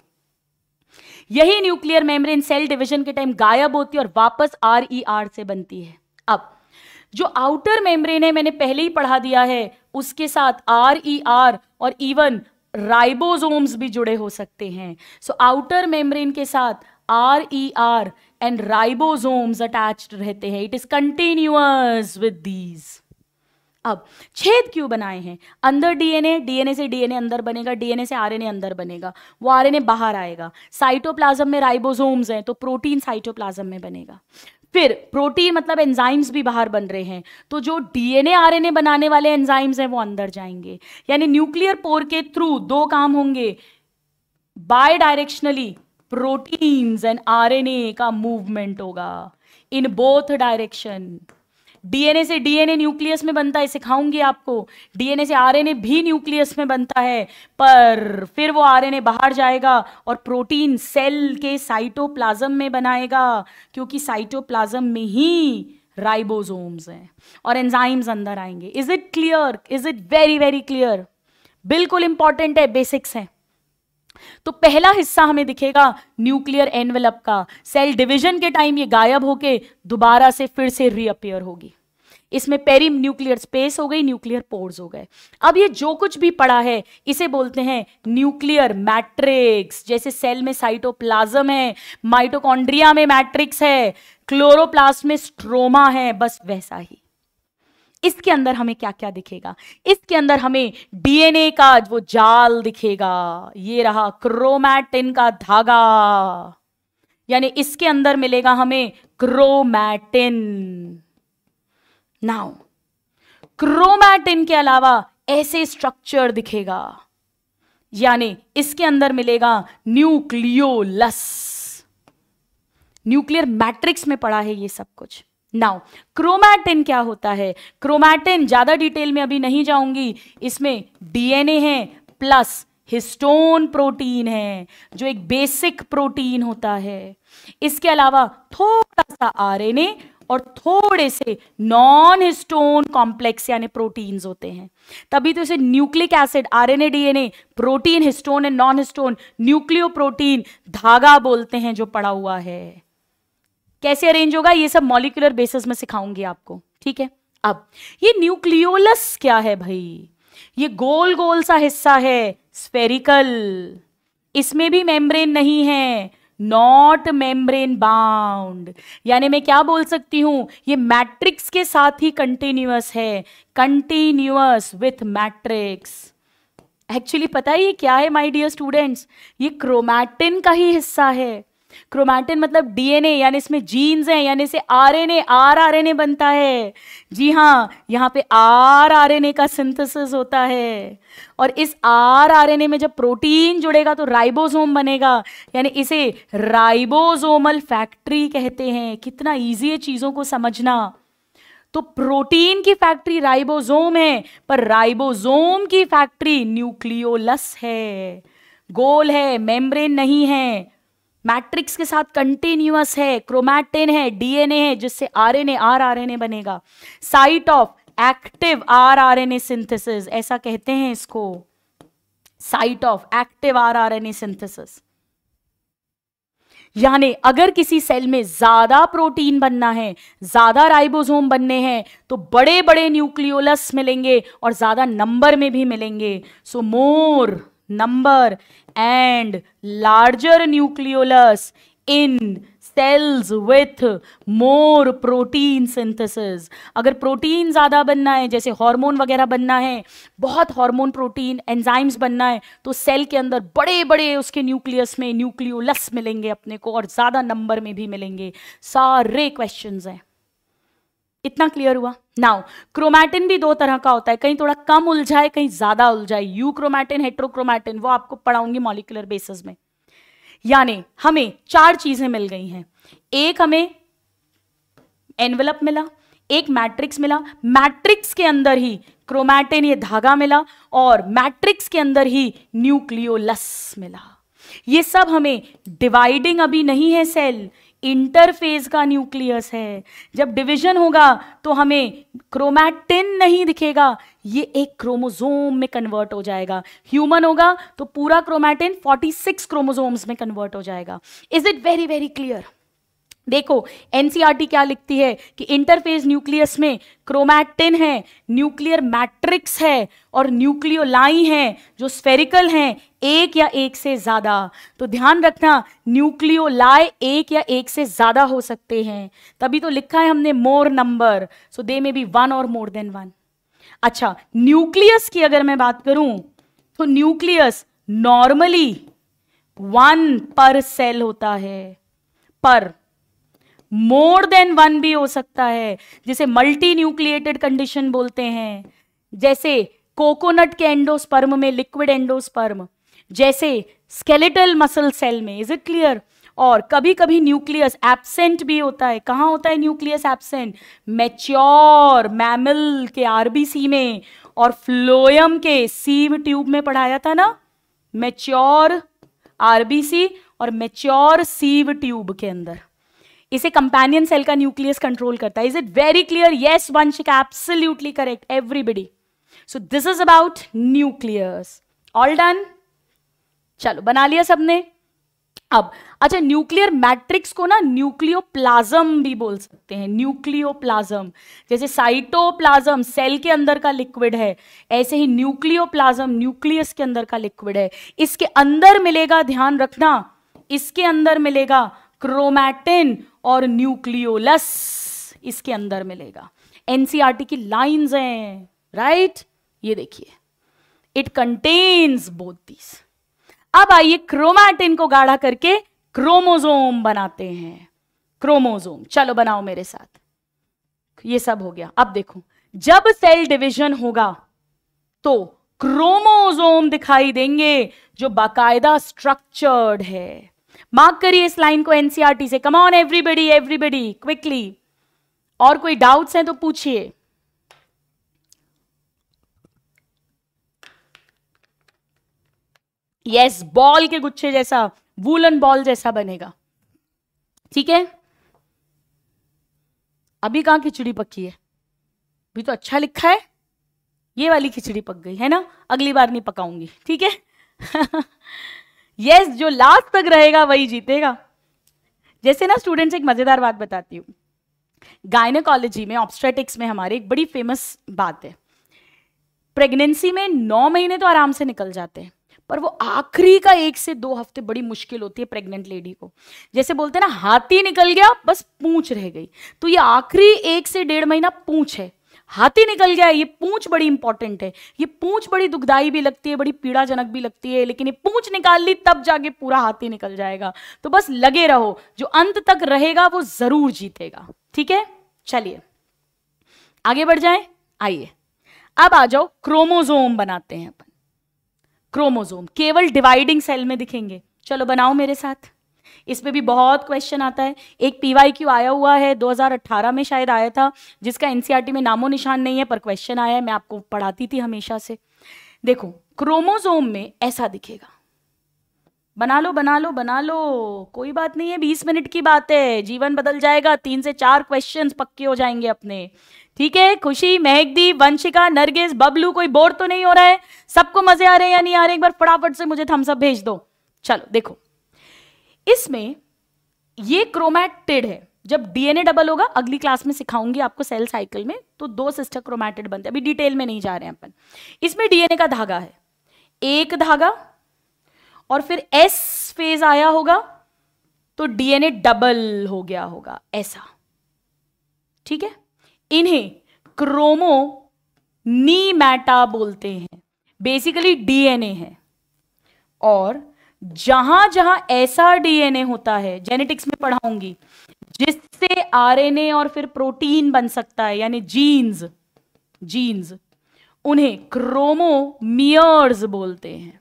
यही न्यूक्लियर मेम्ब्रेन सेल डिवीजन के टाइम गायब होती है और वापस आर ई आर से बनती है अब जो आउटर मेम्ब्रेन है मैंने पहले ही पढ़ा दिया है उसके साथ आर ई आर और इवन राइबोसोम्स भी जुड़े हो सकते हैं सो आउटर मेम्ब्रेन के साथ R E R and ribosomes attached रहते हैं it is continuous with these अब छेद क्यों बनाए हैं अंदर डीएनए डीएनए से डीएनए अंदर बनेगा डीएनए से आरएनए अंदर बनेगा वो आरएनए बाहर आएगा साइटोप्लाज्म में राइबोसोम्स हैं तो प्रोटीन साइटोप्लाज्म में बनेगा फिर प्रोटीन मतलब एंजाइम्स भी बाहर बन रहे हैं तो जो डीएनए आरएनए बनाने वाले एंजाइम्स हैं वो अंदर जाएंगे यानी न्यूक्लियर पोर के थ्रू दो काम होंगे bidirectionally proteins and RNA का मूवमेंट होगा इन बोथ डायरेक्शन डीएनए से डीएनए न्यूक्लियस में बनता है सिखाऊंगी आपको डीएनए से आरएनए भी न्यूक्लियस में बनता है पर फिर वो आरएनए बाहर जाएगा और प्रोटीन सेल के साइटोप्लाज्म में बनाएगा क्योंकि साइटोप्लाज्म में ही राइबोसोम्स हैं और एंजाइम्स अंदर आएंगे is it clear is it very very clear बिल्कुल इंपॉर्टेंट है बेसिक्स हैं तो पहला हिस्सा हमें दिखेगा न्यूक्लियर एनवेलप का सेल डिवीजन के टाइम ये गायब होके दोबारा से फिर से रीअपियर होगी इसमें पेरी न्यूक्लियर स्पेस हो गई न्यूक्लियर पोर्स हो गए अब ये जो कुछ भी पड़ा है इसे बोलते हैं न्यूक्लियर मैट्रिक्स जैसे सेल में साइटोप्लाज्म है माइटोकॉन्ड्रिया में मैट्रिक्स है क्लोरोप्लास्ट में स्ट्रोमा है बस वैसा ही इसके अंदर हमें क्या क्या दिखेगा इसके अंदर हमें डीएनए का वो जाल दिखेगा ये रहा क्रोमैटिन का धागा यानी इसके अंदर मिलेगा हमें क्रोमैटिन नाउ क्रोमैटिन के अलावा ऐसे स्ट्रक्चर दिखेगा यानी इसके अंदर मिलेगा न्यूक्लियोलस न्यूक्लियर मैट्रिक्स में पड़ा है ये सब कुछ नाउ क्रोमैटिन क्या होता है क्रोमैटिन ज़्यादा डिटेल में अभी नहीं जाऊंगी इसमें डीएनए है प्लस हिस्टोन प्रोटीन है जो एक बेसिक प्रोटीन होता है इसके अलावा थोड़ा सा आरएनए और थोड़े से नॉन हिस्टोन कॉम्प्लेक्स यानी प्रोटीन्स होते हैं तभी तो इसे nucleic acid RNA DNA protein histone and non histone nucleo protein धागा बोलते हैं जो पड़ा हुआ है कैसे अरेंज होगा ये सब मॉलिकुलर बेसिस में सिखाऊंगी आपको ठीक है अब ये न्यूक्लियोलस क्या है भाई ये गोल गोल सा हिस्सा है स्पेरिकल इसमें भी मेम्ब्रेन नहीं है नॉट मेम्ब्रेन बाउंड यानी मैं क्या बोल सकती हूं ये मैट्रिक्स के साथ ही कंटिन्यूस है कंटिन्यूअस विथ मैट्रिक्स एक्चुअली पता है ये क्या है माय डियर स्टूडेंट्स ये क्रोमैटिन का ही हिस्सा है क्रोमैटिन मतलब डीएनए यानी इसमें जीन्स हैं यानी इसे आरएनए आर आरएनए बनता है जी हाँ यहाँ पे आर आरएनए का सिंथेसिस होता है और इस आर आरएनए में जब प्रोटीन जुड़ेगा तो राइबोसोम बनेगा यानी इसे राइबोसोमल फैक्ट्री कहते हैं कितना ईजी है चीज़ों को समझना तो प्रोटीन की फैक्ट्री राइबोसोम है पर राइबोसोम की फैक्ट्री न्यूक्लियोलस है गोल है मेम्ब्रेन नहीं है मैट्रिक्स के साथ कंटिन्यूस है क्रोमैटिन है डीएनए है जिससे आरएनए आरआरएनए बनेगा site of active rRNA synthesis ऐसा कहते हैं इसको site of active rRNA synthesis यानी अगर किसी सेल में ज्यादा प्रोटीन बनना है ज्यादा राइबोसोम बनने हैं तो बड़े बड़े न्यूक्लियोलस मिलेंगे और ज्यादा नंबर में भी मिलेंगे so more number and larger nucleolus in cells with more protein synthesis अगर प्रोटीन ज़्यादा बनना है जैसे हार्मोन वगैरह बनना है बहुत हार्मोन प्रोटीन एंजाइम्स बनना है तो सेल के अंदर बड़े बड़े उसके न्यूक्लियस में न्यूक्लियोलस मिलेंगे अपने को और ज़्यादा नंबर में भी मिलेंगे सारे क्वेश्चन हैं इतना क्लियर हुआ नाउ क्रोमैटिन भी दो तरह का होता है कहीं थोड़ा कम उलझाए कहीं ज्यादा उलझाए यू क्रोमैटिन हेट्रोक्रोमैटिन वो आपको पढ़ाऊंगी मॉलिकुलर बेसिस में यानी हमें चार चीजें मिल गई हैं एक हमें एनवेलप मिला एक मैट्रिक्स मिला मैट्रिक्स के अंदर ही क्रोमैटिन ये धागा मिला और मैट्रिक्स के अंदर ही न्यूक्लियोलस मिला ये सब हमें डिवाइडिंग अभी नहीं है सेल इंटरफेज का न्यूक्लियस है जब डिवीजन होगा तो हमें क्रोमैटिन नहीं दिखेगा ये एक क्रोमोजोम में कन्वर्ट हो जाएगा ह्यूमन होगा तो पूरा क्रोमैटिन 46 क्रोमोजोम्स में कन्वर्ट हो जाएगा is it very very clear देखो एनसीईआरटी e क्या लिखती है कि इंटरफेज न्यूक्लियस में क्रोमैटिन है न्यूक्लियर मैट्रिक्स है और न्यूक्लियोलाई है जो स्फेरिकल है एक या एक से ज़्यादा तो ध्यान रखना न्यूक्लियोलाय एक या एक से ज़्यादा हो सकते हैं तभी तो लिखा है हमने मोर नंबर सो दे में बी वन और मोर देन वन अच्छा न्यूक्लियस की अगर मैं बात करूं तो nucleus normally one per cell होता है पर मोर देन वन भी हो सकता है जिसे मल्टी न्यूक्लिएटेड कंडीशन बोलते हैं जैसे कोकोनट के एंडोस्पर्म में लिक्विड एंडोस्पर्म जैसे स्केलेटल मसल सेल में इज इट क्लियर और कभी कभी न्यूक्लियस एब्सेंट भी होता है कहाँ होता है न्यूक्लियस एब्सेंट मैच्योर मैमल के आरबीसी में और फ्लोयम के सीव ट्यूब में पढ़ाया था ना मैच्योर आरबीसी और मैच्योर सीव ट्यूब के अंदर इसे कंपेनियन सेल का न्यूक्लियस कंट्रोल करता है is it very clear yes Vanshik absolutely correct everybody so this is about nucleus all done चलो बना लिया सबने अब अच्छा न्यूक्लियर मैट्रिक्स को ना न्यूक्लियोप्लाज्म भी बोल सकते हैं न्यूक्लियोप्लाज्म जैसे साइटोप्लाज्म सेल के अंदर का लिक्विड है ऐसे ही न्यूक्लियोप्लाज्म न्यूक्लियस के अंदर का लिक्विड है इसके अंदर मिलेगा ध्यान रखना इसके अंदर मिलेगा क्रोमैटिन और न्यूक्लियोलस इसके अंदर मिलेगा एनसीआरटी e की लाइंस हैं राइट ये देखिए इट कंटेन्स बोथ दीज अब आइए क्रोमैटिन को गाढ़ा करके क्रोमोजोम बनाते हैं क्रोमोजोम चलो बनाओ मेरे साथ ये सब हो गया अब देखो जब सेल डिवीजन होगा तो क्रोमोजोम दिखाई देंगे जो बाकायदा स्ट्रक्चर्ड है मार्क करिए इस लाइन को एनसीआरटी e से come on everybody everybody quickly और कोई डाउट्स हैं तो पूछिए यस बॉल के गुच्छे जैसा वूलन बॉल जैसा बनेगा ठीक है अभी कहां खिचड़ी पकी है अभी तो अच्छा लिखा है ये वाली खिचड़ी पक गई है ना अगली बार नहीं पकाऊंगी ठीक है *laughs* यस yes, जो लास्ट तक रहेगा वही जीतेगा जैसे ना स्टूडेंट्स एक मजेदार बात बताती हूँ गायनोकॉलोजी में ऑप्स्ट्रेटिक्स में हमारे एक बड़ी फेमस बात है प्रेगनेंसी में नौ महीने तो आराम से निकल जाते हैं पर वो आखिरी का एक से दो हफ्ते बड़ी मुश्किल होती है प्रेग्नेंट लेडी को जैसे बोलते हैं ना हाथी निकल गया बस पूछ रह गई तो ये आखिरी एक से डेढ़ महीना पूछ है हाथी निकल गया ये पूंछ बड़ी इंपॉर्टेंट है ये पूंछ बड़ी दुखदाई भी लगती है बड़ी पीड़ाजनक भी लगती है लेकिन ये पूंछ निकाल ली तब जाके पूरा हाथी निकल जाएगा तो बस लगे रहो जो अंत तक रहेगा वो जरूर जीतेगा ठीक है चलिए आगे बढ़ जाए आइए अब आ जाओ क्रोमोजोम बनाते हैं अपन क्रोमोजोम केवल डिवाइडिंग सेल में दिखेंगे चलो बनाओ मेरे साथ पर भी बहुत क्वेश्चन आता है एक पीवाई क्यू आया हुआ है 2018 में शायद आया था जिसका एनसीईआरटी e में नामो निशान नहीं है पर क्वेश्चन आया है मैं आपको पढ़ाती थी हमेशा से देखो क्रोमोजोम में ऐसा दिखेगा बना लो बना लो बना लो कोई बात नहीं है बीस मिनट की बात है जीवन बदल जाएगा तीन से चार क्वेश्चन पक्के हो जाएंगे अपने ठीक है खुशी महकदी वंशिका नरगिस बबलू कोई बोर तो नहीं हो रहा है सबको मजे आ रहे हैं या नहीं आ रहे एक बार फटाफट से मुझे थम्सअप भेज दो चलो देखो इसमें ये क्रोमैटिड है जब डीएनए डबल होगा अगली क्लास में सिखाऊंगी आपको सेल साइकिल में तो दो सिस्टर क्रोमैटिड बनते हैं अभी डिटेल में नहीं जा रहे हैं अपन इसमें डीएनए का धागा है एक धागा और फिर एस फेज आया होगा तो डीएनए डबल हो गया होगा ऐसा ठीक है इन्हें क्रोमो नीमैटा बोलते हैं बेसिकली डीएनए है और जहां जहां ऐसा डीएनए होता है जेनेटिक्स में पढ़ाऊंगी जिससे आरएनए और फिर प्रोटीन बन सकता है यानी जीन्स जीन्स उन्हें क्रोमोमियर्स बोलते हैं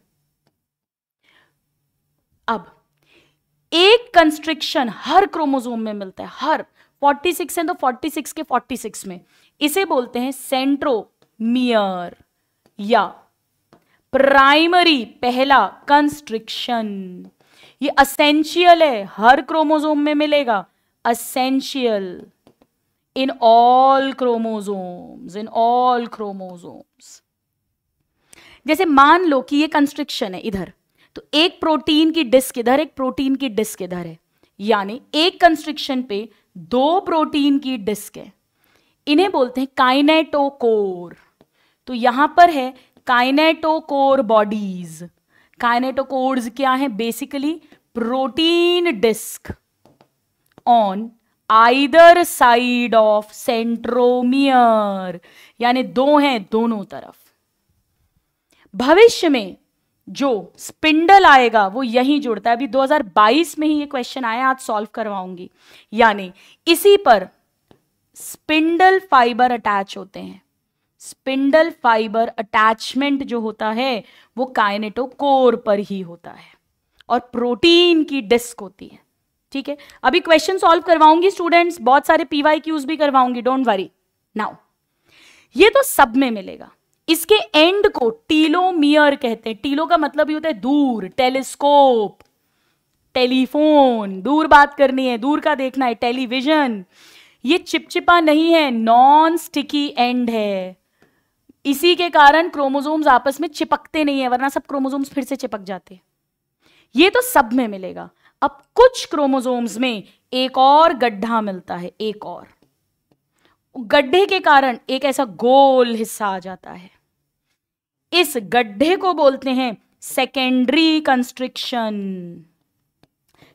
अब एक कंस्ट्रिक्शन हर क्रोमोजोम में मिलता है हर 46 है तो 46 के 46 में इसे बोलते हैं सेंट्रोमियर या प्राइमरी पहला कंस्ट्रिक्शन ये असेंशियल है हर क्रोमोजोम में मिलेगा essential in all chromosomes in all chromosomes जैसे मान लो कि ये कंस्ट्रिक्शन है इधर तो एक प्रोटीन की डिस्क इधर एक प्रोटीन की डिस्क इधर है यानी एक कंस्ट्रिक्शन पे दो प्रोटीन की डिस्क है इन्हें बोलते हैं काइनेटोकोर तो यहां पर है काइनेटोकोर बॉडीज काइनेटोकोर्स क्या है basically protein disc on either side of centromere यानी दो हैं दोनों तरफ भविष्य में जो स्पिंडल आएगा वो यहीं जुड़ता है अभी 2022 में ही ये क्वेश्चन आया आज सॉल्व करवाऊंगी यानी इसी पर स्पिंडल फाइबर अटैच होते हैं स्पिंडल फाइबर अटैचमेंट जो होता है वो काइनेटोकोर पर ही होता है और प्रोटीन की डिस्क होती है ठीक है अभी क्वेश्चन सॉल्व करवाऊंगी स्टूडेंट्स बहुत सारे पीवाई क्यूज भी करवाऊंगी डोंट वरी नाउ ये तो सब में मिलेगा इसके एंड को टीलोमियर कहते हैं टीलो का मतलब ये होता है दूर टेलीस्कोप टेलीफोन दूर बात करनी है दूर का देखना है टेलीविजन ये चिपचिपा नहीं है नॉन स्टिकी एंड है इसी के कारण क्रोमोजोम्स आपस में चिपकते नहीं है वरना सब क्रोमोजोम्स फिर से चिपक जाते हैं ये तो सब में मिलेगा अब कुछ क्रोमोजोम्स में एक और गड्ढा मिलता है एक और गड्ढे के कारण एक ऐसा गोल हिस्सा आ जाता है इस गड्ढे को बोलते हैं सेकेंडरी कंस्ट्रिक्शन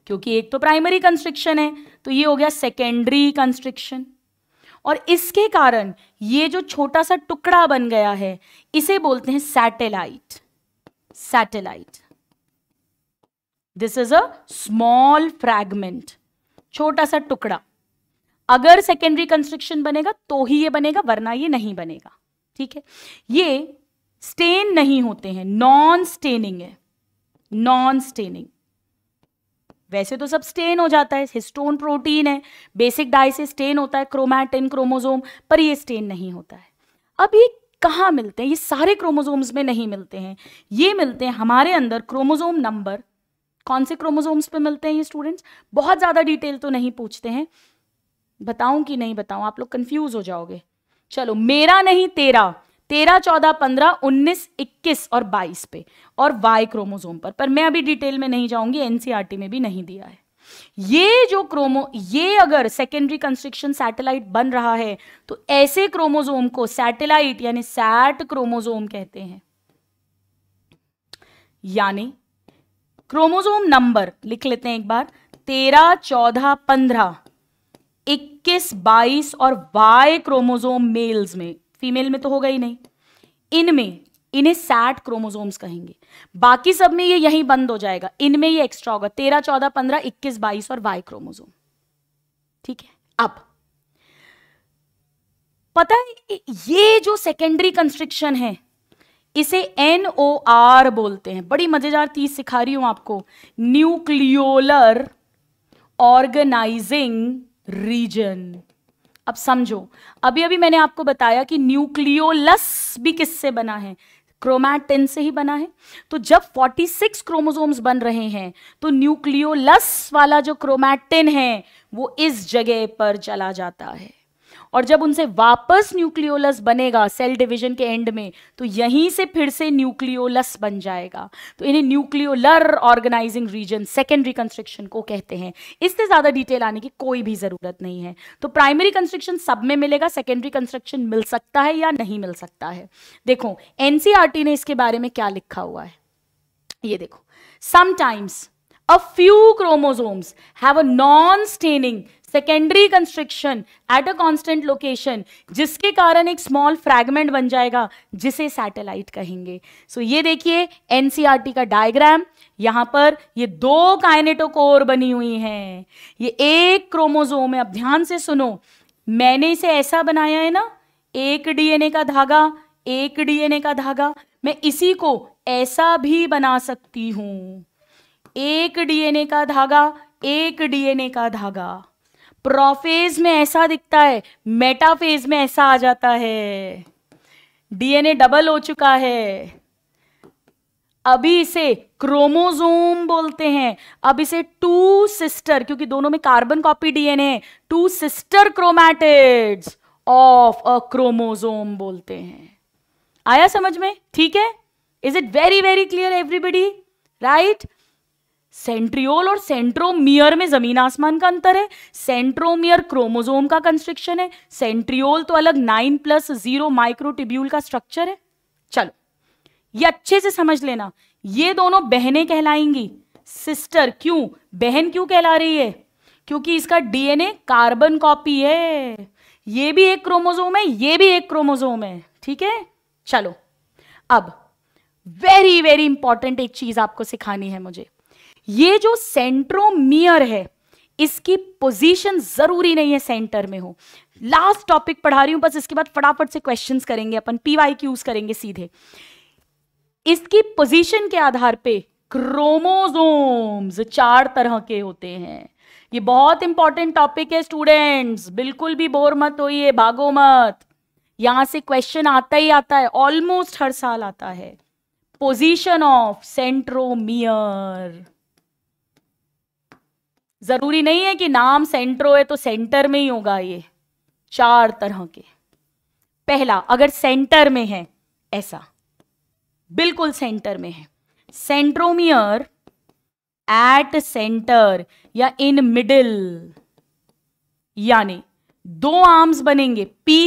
क्योंकि एक तो प्राइमरी कंस्ट्रिक्शन है तो ये हो गया सेकेंडरी कंस्ट्रिक्शन और इसके कारण ये जो छोटा सा टुकड़ा बन गया है इसे बोलते हैं satellite satellite this is a small fragment छोटा सा टुकड़ा अगर सेकेंडरी कंस्ट्रक्शन बनेगा तो ही ये बनेगा वरना ये नहीं बनेगा ठीक है ये स्टेन नहीं होते हैं नॉन स्टेनिंग है नॉन स्टेनिंग वैसे तो सब स्टेन हो जाता है हिस्टोन प्रोटीन है बेसिक डाई से स्टेन होता है क्रोमैटिन क्रोमोजोम पर ये स्टेन नहीं होता है अब ये कहाँ मिलते हैं ये सारे क्रोमोजोम्स में नहीं मिलते हैं ये मिलते हैं हमारे अंदर क्रोमोजोम नंबर कौन से क्रोमोजोम्स पे मिलते हैं ये स्टूडेंट्स बहुत ज़्यादा डिटेल तो नहीं पूछते हैं बताऊं कि नहीं बताऊं आप लोग कंफ्यूज हो जाओगे चलो मेरा नहीं तेरा तेरह चौदह पंद्रह उन्नीस इक्कीस और बाईस पे और वाई क्रोमोजोम पर पर मैं अभी डिटेल में नहीं जाऊंगी एनसीआरटी e में भी नहीं दिया है ये जो क्रोमो ये अगर सेकेंडरी कंस्ट्रक्शन सैटेलाइट बन रहा है तो ऐसे क्रोमोजोम को सैटेलाइट यानी सैट क्रोमोजोम कहते हैं यानी क्रोमोजोम नंबर लिख लेते हैं एक बार तेरह चौदह पंद्रह इक्कीस बाईस और वाई क्रोमोजोम मेल्स में फीमेल में तो होगा ही नहीं इनमें इन्हें सैट क्रोमोजोम्स कहेंगे बाकी सब में ये यहीं बंद हो जाएगा इनमें ये एक्स्ट्रा होगा तेरह चौदह पंद्रह इक्कीस बाईस और वाई क्रोमोजोम ठीक है अब पता है ये जो सेकेंडरी कंस्ट्रिक्शन है इसे एन ओ आर बोलते हैं बड़ी मजेदार चीज सिखा रही हूं आपको न्यूक्लियोलर ऑर्गेनाइजिंग रीजन अब समझो अभी अभी मैंने आपको बताया कि न्यूक्लियोलस भी किससे बना है क्रोमैटिन से ही बना है तो जब 46 क्रोमोजोम्स बन रहे हैं तो न्यूक्लियोलस वाला जो क्रोमैटिन है वो इस जगह पर चला जाता है और जब उनसे वापस न्यूक्लियोलस बनेगा सेल डिवीजन के एंड में तो यहीं से फिर से न्यूक्लियोलस बन जाएगा तो इन्हें nucleolar organizing region secondary construction को कहते हैं इससे ज़्यादा डिटेल आने की कोई भी ज़रूरत नहीं है तो प्राइमरी कंस्ट्रक्शन सब में मिलेगा सेकेंडरी कंस्ट्रक्शन मिल सकता है या नहीं मिल सकता है देखो एनसीआरटी e ने इसके बारे में क्या लिखा हुआ है ये देखो sometimes a few chromosomes have a non staining secondary constriction at a constant location जिसके कारण एक स्मॉल फ्रैगमेंट बन जाएगा जिसे सैटेलाइट कहेंगे सो so, ये देखिए एनसीआरटी e का डायग्राम यहां पर ये दो काइनेटोकोर बनी हुई हैं ये एक क्रोमोजोम है अब ध्यान से सुनो मैंने इसे ऐसा बनाया है ना एक डीएनए का धागा एक डीएनए का धागा मैं इसी को ऐसा भी बना सकती हूं एक डीएनए का धागा एक डीएनए का धागा प्रोफेज में ऐसा दिखता है मेटाफेज में ऐसा आ जाता है डीएनए डबल हो चुका है अभी इसे क्रोमोजोम बोलते हैं अब इसे टू सिस्टर क्योंकि दोनों में carbon copy DNA to sister chromatids of a chromosome बोलते हैं आया समझ में ठीक है is it very very clear everybody right centriole और सेंट्रोमियर में जमीन आसमान का अंतर है सेंट्रोमियर क्रोमोजोम का कंस्ट्रिक्शन है सेंट्रियोल तो अलग नाइन प्लस जीरो माइक्रोटिब्यूल का स्ट्रक्चर है चलो ये अच्छे से समझ लेना ये दोनों बहनें कहलाएंगी सिस्टर क्यों बहन क्यों कहला रही है क्योंकि इसका डीएनए कार्बन कॉपी है ये भी एक क्रोमोजोम है ये भी एक क्रोमोजोम है ठीक है चलो अब वेरी वेरी इंपॉर्टेंट एक चीज आपको सिखानी है मुझे ये जो सेंट्रोमियर है इसकी पोजीशन जरूरी नहीं है सेंटर में हो लास्ट टॉपिक पढ़ा रही हूं बस इसके बाद फटाफट से क्वेश्चंस करेंगे अपन पीवाई क्यूज करेंगे सीधे इसकी पोजीशन के आधार पे क्रोमोजोम्स चार तरह के होते हैं ये बहुत इंपॉर्टेंट टॉपिक है स्टूडेंट्स बिल्कुल भी बोर मत होइए भागो मत यहां से क्वेश्चन आता ही आता है ऑलमोस्ट हर साल आता है पोजिशन ऑफ सेंट्रोमियर जरूरी नहीं है कि नाम सेंट्रो है तो सेंटर में ही होगा ये चार तरह के पहला अगर सेंटर में है ऐसा बिल्कुल सेंटर में है सेंट्रोमियर एट सेंटर या इन मिडिल यानी दो आर्म्स बनेंगे पी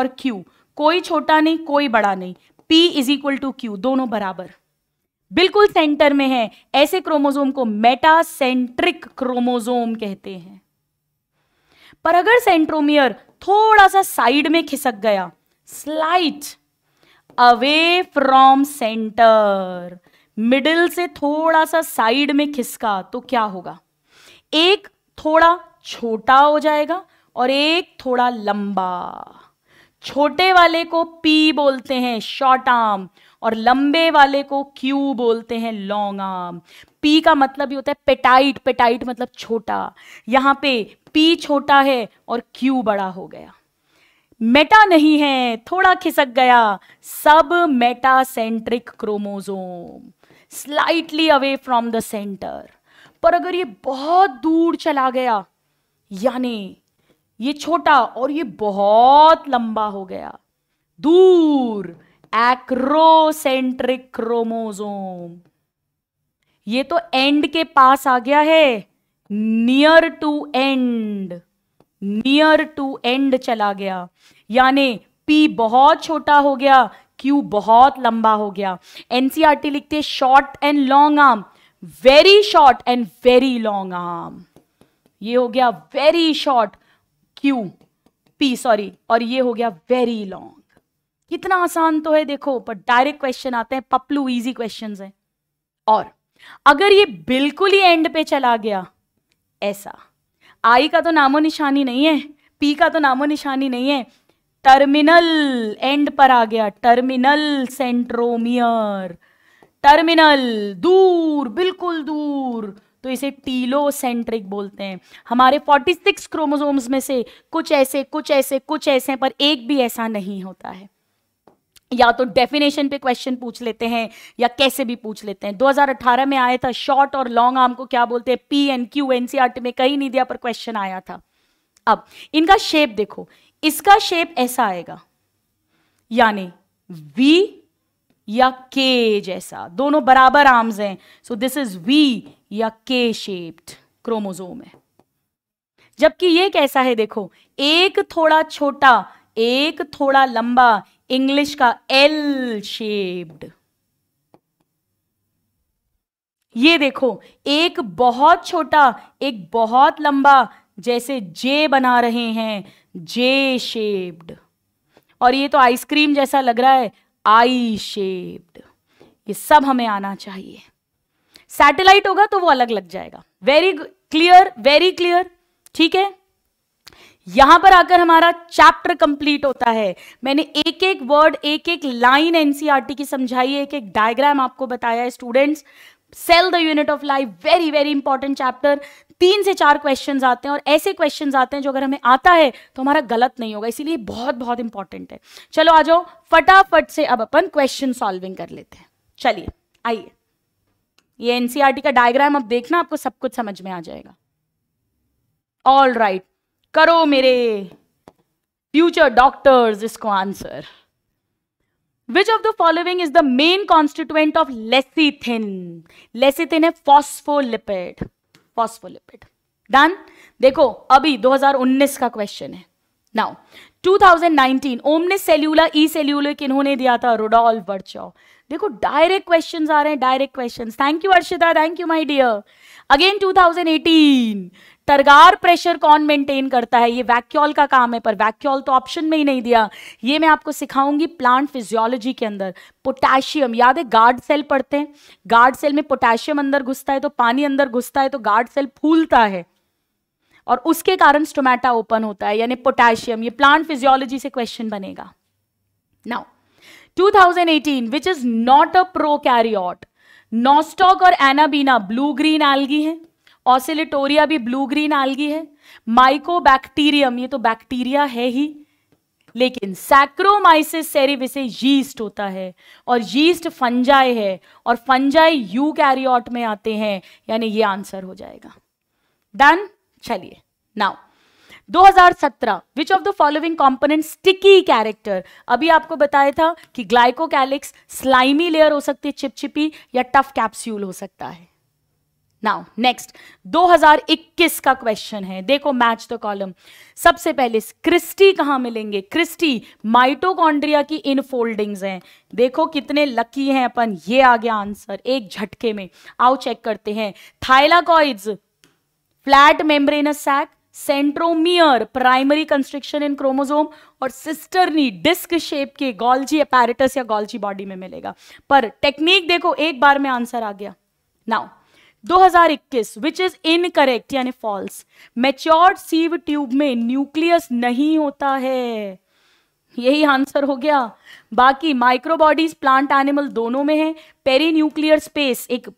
और क्यू कोई छोटा नहीं कोई बड़ा नहीं P is equal to Q दोनों बराबर बिल्कुल सेंटर में है ऐसे क्रोमोजोम को मेटासेंट्रिक क्रोमोजोम कहते हैं पर अगर सेंट्रोमियर थोड़ा सा साइड में खिसक गया slight away from center middle से थोड़ा सा साइड में खिसका तो क्या होगा एक थोड़ा छोटा हो जाएगा और एक थोड़ा लंबा छोटे वाले को पी बोलते हैं शॉर्ट आर्म और लंबे वाले को क्यू बोलते हैं लॉन्ग आर्म पी का मतलब ये होता है पेटाइट पेटाइट मतलब छोटा यहां पे पी छोटा है और क्यू बड़ा हो गया मेटा नहीं है थोड़ा खिसक गया सब metacentric chromosome slightly away from the center पर अगर ये बहुत दूर चला गया यानी ये छोटा और ये बहुत लंबा हो गया दूर एक्रोसेंट्रिक क्रोमोजोम ये तो एंड के पास आ गया है near to end near to end चला गया यानी पी बहुत छोटा हो गया क्यू बहुत लंबा हो गया एनसीआरटी e लिखते हैं short and long arm very short and very long arm ये हो गया very short Q P sorry और ये हो गया वेरी लॉन्ग कितना आसान तो है देखो पर डायरेक्ट क्वेश्चन आते हैं पपलू इजी क्वेश्चन हैं और अगर ये बिल्कुल ही एंड पे चला गया ऐसा आई का तो नामो निशानी नहीं है पी का तो नामो निशानी नहीं है टर्मिनल एंड पर आ गया टर्मिनल सेंट्रोमियर टर्मिनल दूर बिल्कुल दूर तो इसे टीलोसेंट्रिक बोलते हैं हमारे 46 क्रोमोसोम्स में से कुछ ऐसे कुछ ऐसे कुछ ऐसे पर एक भी ऐसा नहीं होता है या तो डेफिनेशन पे क्वेश्चन पूछ लेते हैं या कैसे भी पूछ लेते हैं 2018 में आया था शॉर्ट और लॉन्ग आर्म को क्या बोलते हैं पी एन क्यू एनसीआरटी में कहीं नहीं दिया पर क्वेश्चन आया था अब इनका शेप देखो इसका शेप ऐसा आएगा यानी वी या के जैसा दोनों बराबर आर्म्स हैं सो दिस इज वी या के शेप्ड क्रोमोजोम है जबकि ये कैसा है देखो एक थोड़ा छोटा एक थोड़ा लंबा इंग्लिश का एल शेप्ड ये देखो एक बहुत छोटा एक बहुत लंबा जैसे जे बना रहे हैं जे शेप्ड और ये तो आइसक्रीम जैसा लग रहा है आई शेप्ड ये सब हमें आना चाहिए सैटेलाइट होगा तो वो अलग लग जाएगा वेरी क्लियर वेरी क्लियर ठीक है यहां पर आकर हमारा चैप्टर कंप्लीट होता है मैंने एक एक वर्ड एक एक लाइन एनसीईआरटी की समझाई एक एक डायग्राम आपको बताया है students cell the unit of life very very important chapter तीन से चार क्वेश्चन आते हैं और ऐसे क्वेश्चन आते हैं जो अगर हमें आता है तो हमारा गलत नहीं होगा इसीलिए बहुत बहुत इंपॉर्टेंट है चलो आ जाओ फटाफट से अब अपन क्वेश्चन सॉल्विंग कर लेते हैं चलिए आइए ये एनसीआरटी e का डायग्राम अब देखना आपको सब कुछ समझ में आ जाएगा ऑल राइट करो मेरे फ्यूचर डॉक्टर्स इसको answer which of the following is the main constituent of lecithin lecithin है फॉस्फोलिपिड फॉस्फोलिपिड डन देखो अभी 2019 का क्वेश्चन है नाउ 2019 ओमने सेल्यूला ई सेल्यूला किन्होंने दिया था रोडॉल वर्चो देखो डायरेक्ट क्वेश्चंस आ रहे हैं direct questions thank you Arshita thank you my dear again 2018 turgor pressure कौन मेंटेन करता है ये वैक्यूल का काम है पर वैक्यूल तो ऑप्शन में ही नहीं दिया ये मैं आपको सिखाऊंगी प्लांट फिजियोलॉजी के अंदर पोटेशियम याद है गार्ड सेल पढ़ते हैं गार्ड सेल में पोटेशियम अंदर घुसता है तो पानी अंदर घुसता है तो गार्ड सेल फूलता है और उसके कारण स्टोमेटा ओपन होता है यानी पोटेशियम ये प्लांट फिजियोलॉजी से क्वेश्चन बनेगा now 2018 which is not a prokaryote nostoc और एनाबीना ब्लू ग्रीन एल्गी हैं ऑसिलेटोरिया भी ब्लू ग्रीन आलगी है माइकोबैक्टीरियम ये तो बैक्टीरिया है ही लेकिन सैक्रोमाइसिस सेरिविस यीस्ट होता है और यीस्ट फंजाई है और फंजाई यू कैरियोट में आते हैं यानी ये आंसर हो जाएगा डन चलिए now 2017 which of the following component sticky character अभी आपको बताया था कि ग्लाइकोकैलिक्स स्लाइमी लेयर हो सकती है चिपचिपी या टफ कैप्स्यूल हो सकता है नाउ नेक्स्ट 2021 का क्वेश्चन है देखो मैच द कॉलम सबसे पहले क्रिस्टी कहां मिलेंगे क्रिस्टी माइटोकॉन्ड्रिया की इन फोल्डिंग हैं देखो कितने लकी हैं अपन ये आ गया आंसर एक झटके में आओ चेक करते हैं thylakoids flat membranous sac centromere primary construction in chromosome और सिस्टरनी डिस्क शेप के गोल्जी अपैरेटस या गोल्जी बॉडी में मिलेगा पर टेक्निक देखो एक बार में आंसर आ गया नाउ 2021 विच इज करेक्ट यानी फॉल्स मेच्योर सीव ट्यूब में न्यूक्लियस नहीं होता है यही आंसर हो गया बाकी माइक्रोबॉडीज प्लांट एनिमल दोनों में है पेरी न्यूक्लियर स्पेस एक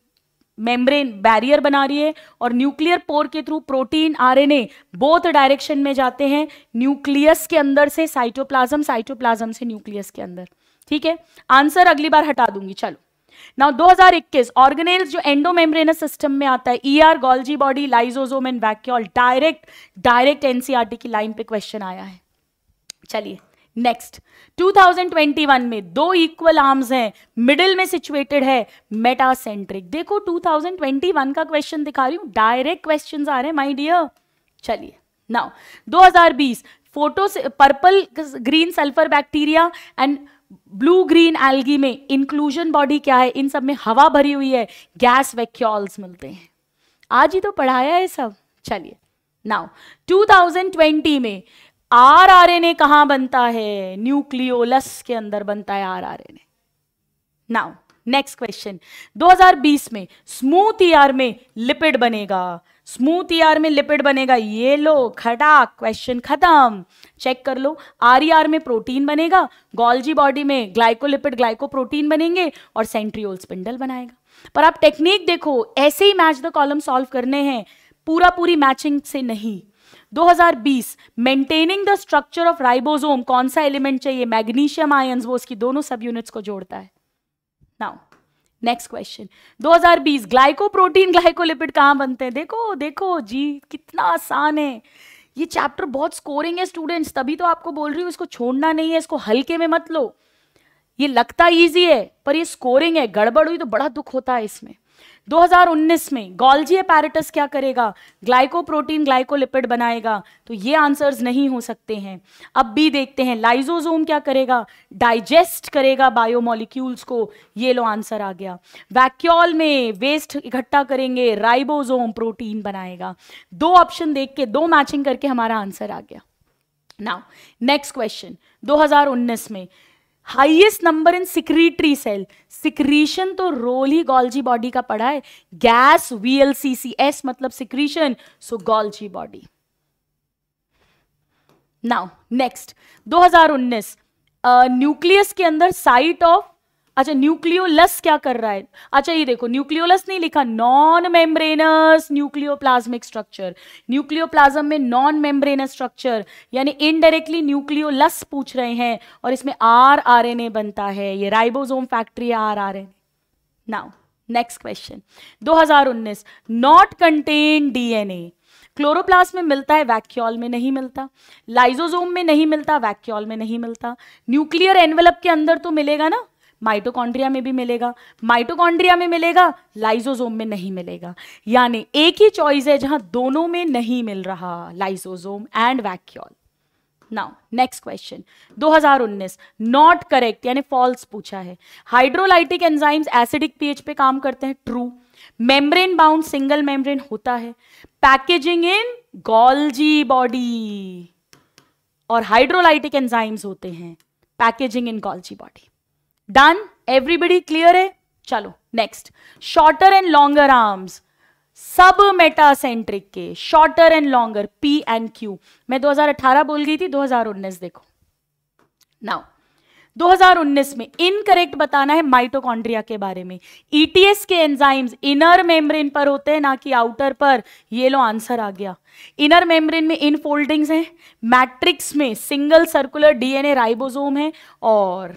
मेम्ब्रेन बैरियर बना रही है और न्यूक्लियर पोर के through protein RNA both direction में जाते हैं न्यूक्लियस के अंदर से साइटोप्लाज्म साइटोप्लाज्म से न्यूक्लियस के अंदर ठीक है आंसर अगली बार हटा दूंगी चलो नाउ 2021 ऑर्गेनेल्स जो एंडोमेम्ब्रेनस सिस्टम में आता है ER Golgi body lysosome and vacuole direct direct NCERT की लाइन पे क्वेश्चन आया है चलिए नेक्स्ट 2021 में दो इक्वल आर्म्स हैं मिडिल में सिचुएटेड है मेटासेंट्रिक देखो 2021 का क्वेश्चन दिखा रही हूं डायरेक्ट क्वेश्चंस आ रहे हैं माय डियर चलिए now 2020 photo purple green sulphur bacteria and blue green algae में इंक्लूजन बॉडी क्या है इन सब में हवा भरी हुई है गैस वेक्यूल्स मिलते हैं आज ही तो पढ़ाया है सब चलिए नाउ 2020 में आर आर एन ए कहाँ बनता है न्यूक्लियोलस के अंदर बनता है R R N A now next question 2020 में स्मूथ ईआर में लिपिड बनेगा स्मूथ ईआर में लिपिड बनेगा ये लो खटा क्वेश्चन खत्म चेक कर लो आर ई में प्रोटीन बनेगा गोल्जी बॉडी में ग्लाइकोलिपिड ग्लाइकोप्रोटीन बनेंगे और सेंट्रियोल स्पिंडल बनाएगा पर आप टेक्निक देखो ऐसे ही मैच द कॉलम सॉल्व करने हैं पूरा पूरी मैचिंग से नहीं 2020 maintaining the structure of ribosome कौन सा एलिमेंट चाहिए मैग्नीशियम आयंस वो उसकी दोनों सब यूनिट्स को जोड़ता है now next question 2020 glycoprotein glycolipid कहाँ बनते हैं देखो देखो जी कितना आसान है ये चैप्टर बहुत स्कोरिंग है स्टूडेंट्स तभी तो आपको बोल रही हूँ इसको छोड़ना नहीं है इसको हल्के में मत लो ये लगता ईजी है पर ये स्कोरिंग है गड़बड़ हुई तो बड़ा दुख होता है इसमें 2019 में गोल्जी एपैरेटस क्या करेगा ग्लाइकोप्रोटीन ग्लाइकोलिपिड बनाएगा तो ये आंसर्स नहीं हो सकते हैं अब भी देखते हैं लाइजोजोम क्या करेगा डाइजेस्ट करेगा बायोमोलिक्यूल्स को ये लो आंसर आ गया वैक्यूल में वेस्ट इकट्ठा करेंगे राइबोजोम प्रोटीन बनाएगा दो ऑप्शन देख के दो मैचिंग करके हमारा आंसर आ गया नाउ नेक्स्ट क्वेश्चन दो में highest number in secretory cell secretion तो रोल ही गोल्जी बॉडी का पड़ा है गैस वीएलसीसीएस मतलब secretion so Golgi body now next 2019 nucleus uh, के अंदर साइट ऑफ अच्छा न्यूक्लियोलस क्या कर रहा है अच्छा ये देखो न्यूक्लियोलस नहीं लिखा non membranous nucleoplasmic structure nucleoplasm में नॉन मेम्ब्रेनस स्ट्रक्चर यानी इनडायरेक्टली न्यूक्लियोलस पूछ रहे हैं और इसमें आर आर एन ए बनता है ये ribosome factory R R N now next question उन्नीस नॉट कंटेन डीएनए क्लोरोप्लास्ट में मिलता है वैक्यूल में नहीं मिलता लाइजोजोम में नहीं मिलता वैक्यूल में नहीं मिलता न्यूक्लियर एनवेलप के अंदर तो मिलेगा ना माइटोकॉन्ड्रिया में भी मिलेगा माइटोकॉन्ड्रिया में मिलेगा लाइजोजोम में नहीं मिलेगा यानी एक ही चॉइस है जहां दोनों में नहीं मिल रहा lysosome and vacuole now next question 2019 not correct यानी फॉल्स पूछा है हाइड्रोलाइटिक एंजाइम्स एसिडिक पीएच पे काम करते हैं true membrane bound single membrane होता है पैकेजिंग इन गॉल्जी बॉडी और हाइड्रोलाइटिक एंजाइम्स होते हैं packaging in Golgi body done everybody clear है चलो next shorter and longer arms सब मेटासेंट्रिक के shorter and longer P and Q मैं 2018 बोल गई थी 2019 देखो नाउ 2019 में इनकरेक्ट बताना है माइटोकॉन्ड्रिया के बारे में ईटीएस e के एंजाइम्स इनर मेम्ब्रेन पर होते हैं ना कि आउटर पर ये लो आंसर आ गया इनर मेम्ब्रेन में इन फोल्डिंग्स हैं मैट्रिक्स में सिंगल सर्कुलर डीएनए राइबोसोम है और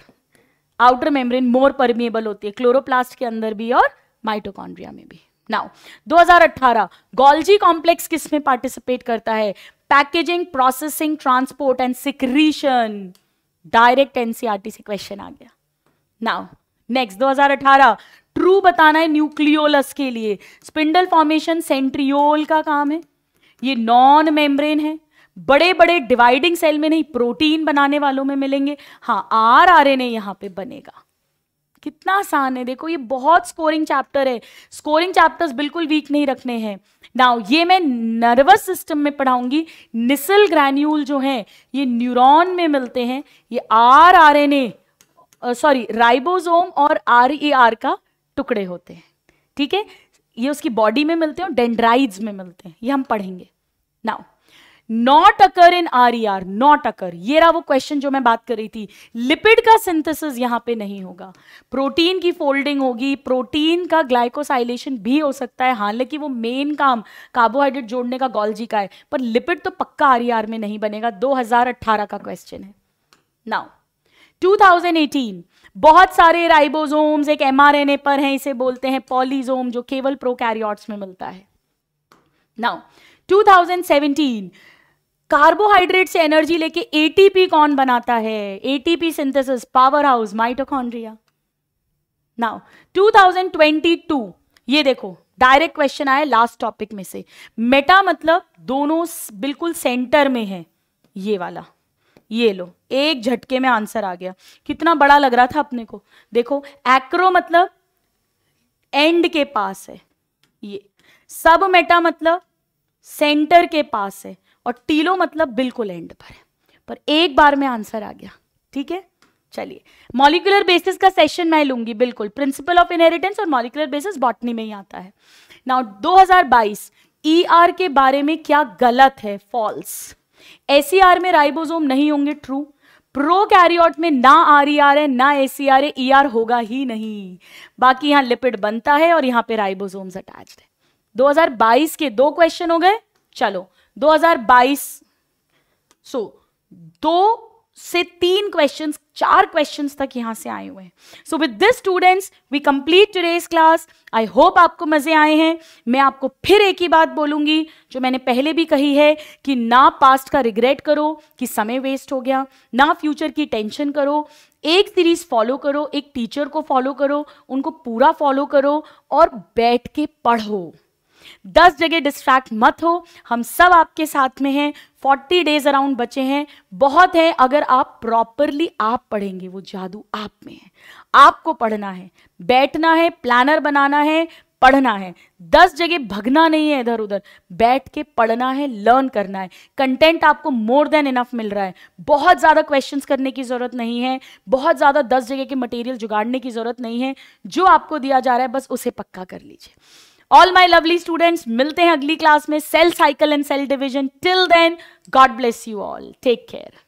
आउटर मेम्ब्रेन मोर परमिएबल होती है क्लोरोप्लास्ट के अंदर भी और माइटोकॉन्ड्रिया में भी नाउ 2018 गोल्जी कॉम्प्लेक्स किस में पार्टिसिपेट करता है packaging processing transport and secretion direct NCERT से क्वेश्चन आ गया नाउ नेक्स्ट 2018 ट्रू बताना है न्यूक्लियोलस के लिए स्पिंडल फॉर्मेशन सेंट्रियोल का काम है ये नॉन मेम्ब्रेन है बड़े बड़े डिवाइडिंग सेल में नहीं प्रोटीन बनाने वालों में मिलेंगे हाँ आर आर एन ए यहाँ पे बनेगा कितना आसान है देखो ये बहुत स्कोरिंग चैप्टर है स्कोरिंग चैप्टर्स बिल्कुल वीक नहीं रखने हैं नाउ ये मैं नर्वस सिस्टम में पढ़ाऊंगी निसल ग्रैन्यूल जो हैं ये न्यूरॉन में मिलते हैं ये R R N A sorry ribosome और आर ए आर का टुकड़े होते हैं ठीक है ये उसकी बॉडी में मिलते हैं और डेंड्राइड्स में मिलते हैं ये हम पढ़ेंगे now not occur in R E R not occur ये रहा वो क्वेश्चन जो मैं बात कर रही थी लिपिड का सिंथेसिस यहां पे नहीं होगा प्रोटीन की फोल्डिंग होगी प्रोटीन का ग्लाइकोसाइलेशन भी हो सकता है हालांकि वो मेन काम कार्बोहाइड्रेट जोड़ने का गोल्जी का है पर लिपिड तो पक्का आर ई आर में नहीं बनेगा 2018 का क्वेश्चन है नाउ 2018 बहुत सारे राइबोसोम्स एक एमआरएनए पर हैं इसे बोलते हैं पॉलीजोम जो केवल प्रोकैरियोट्स में मिलता है नाउ 2017 कार्बोहाइड्रेट से एनर्जी लेके एटीपी कौन बनाता है ATP synthesis power house mitochondria now 2022 ये देखो डायरेक्ट क्वेश्चन आया लास्ट टॉपिक में से मेटा मतलब दोनों बिल्कुल सेंटर में है ये वाला ये लो एक झटके में आंसर आ गया कितना बड़ा लग रहा था अपने को देखो एक्रो मतलब एंड के पास है ये सब मेटा मतलब सेंटर के पास है और टीलो मतलब बिल्कुल एंड पर है पर एक बार में आंसर आ गया ठीक है चलिए मॉलिकुलर बेसिस का सेशन मैं लूंगी बिल्कुल प्रिंसिपल ऑफ इनहेरिटेंस और मॉलिकुलर बेसिस बॉटनी में ही आता है नाउ 2022 ईआर के बारे में क्या गलत है फॉल्स एसीआर e में राइबोसोम नहीं होंगे ट्रू प्रो कैरियोट में ना आर ई आर है ना ए सी आर है ई e आर होगा ही नहीं बाकी यहां लिपिड बनता है और यहां पे राइबोसोम्स अटैच्ड है 2022 के दो क्वेश्चन हो गए चलो 2022 सो so, दो से तीन क्वेश्चन चार क्वेश्चन तक यहां से आए हुए हैं so with this students we complete today's class I hope आपको मजे आए हैं मैं आपको फिर एक ही बात बोलूंगी जो मैंने पहले भी कही है कि ना पास्ट का रिग्रेट करो कि समय वेस्ट हो गया ना फ्यूचर की टेंशन करो एक सीरीज फॉलो करो एक टीचर को फॉलो करो उनको पूरा फॉलो करो और बैठ के पढ़ो दस जगह डिस्ट्रैक्ट मत हो हम सब आपके साथ में हैं फोर्टी डेज अराउंड बचे हैं बहुत है अगर आप प्रॉपरली आप पढ़ेंगे वो जादू आप में है आपको पढ़ना है बैठना है प्लानर बनाना है पढ़ना है दस जगह भगना नहीं है इधर उधर बैठ के पढ़ना है लर्न करना है कंटेंट आपको मोर देन इनफ मिल रहा है बहुत ज़्यादा क्वेश्चंस करने की ज़रूरत नहीं है बहुत ज़्यादा दस जगह के मटेरियल जुगाड़ने की ज़रूरत नहीं है जो आपको दिया जा रहा है बस उसे पक्का कर लीजिए ऑल माई लवली स्टूडेंट्स मिलते हैं अगली क्लास में cell cycle and cell division till then God bless you all take care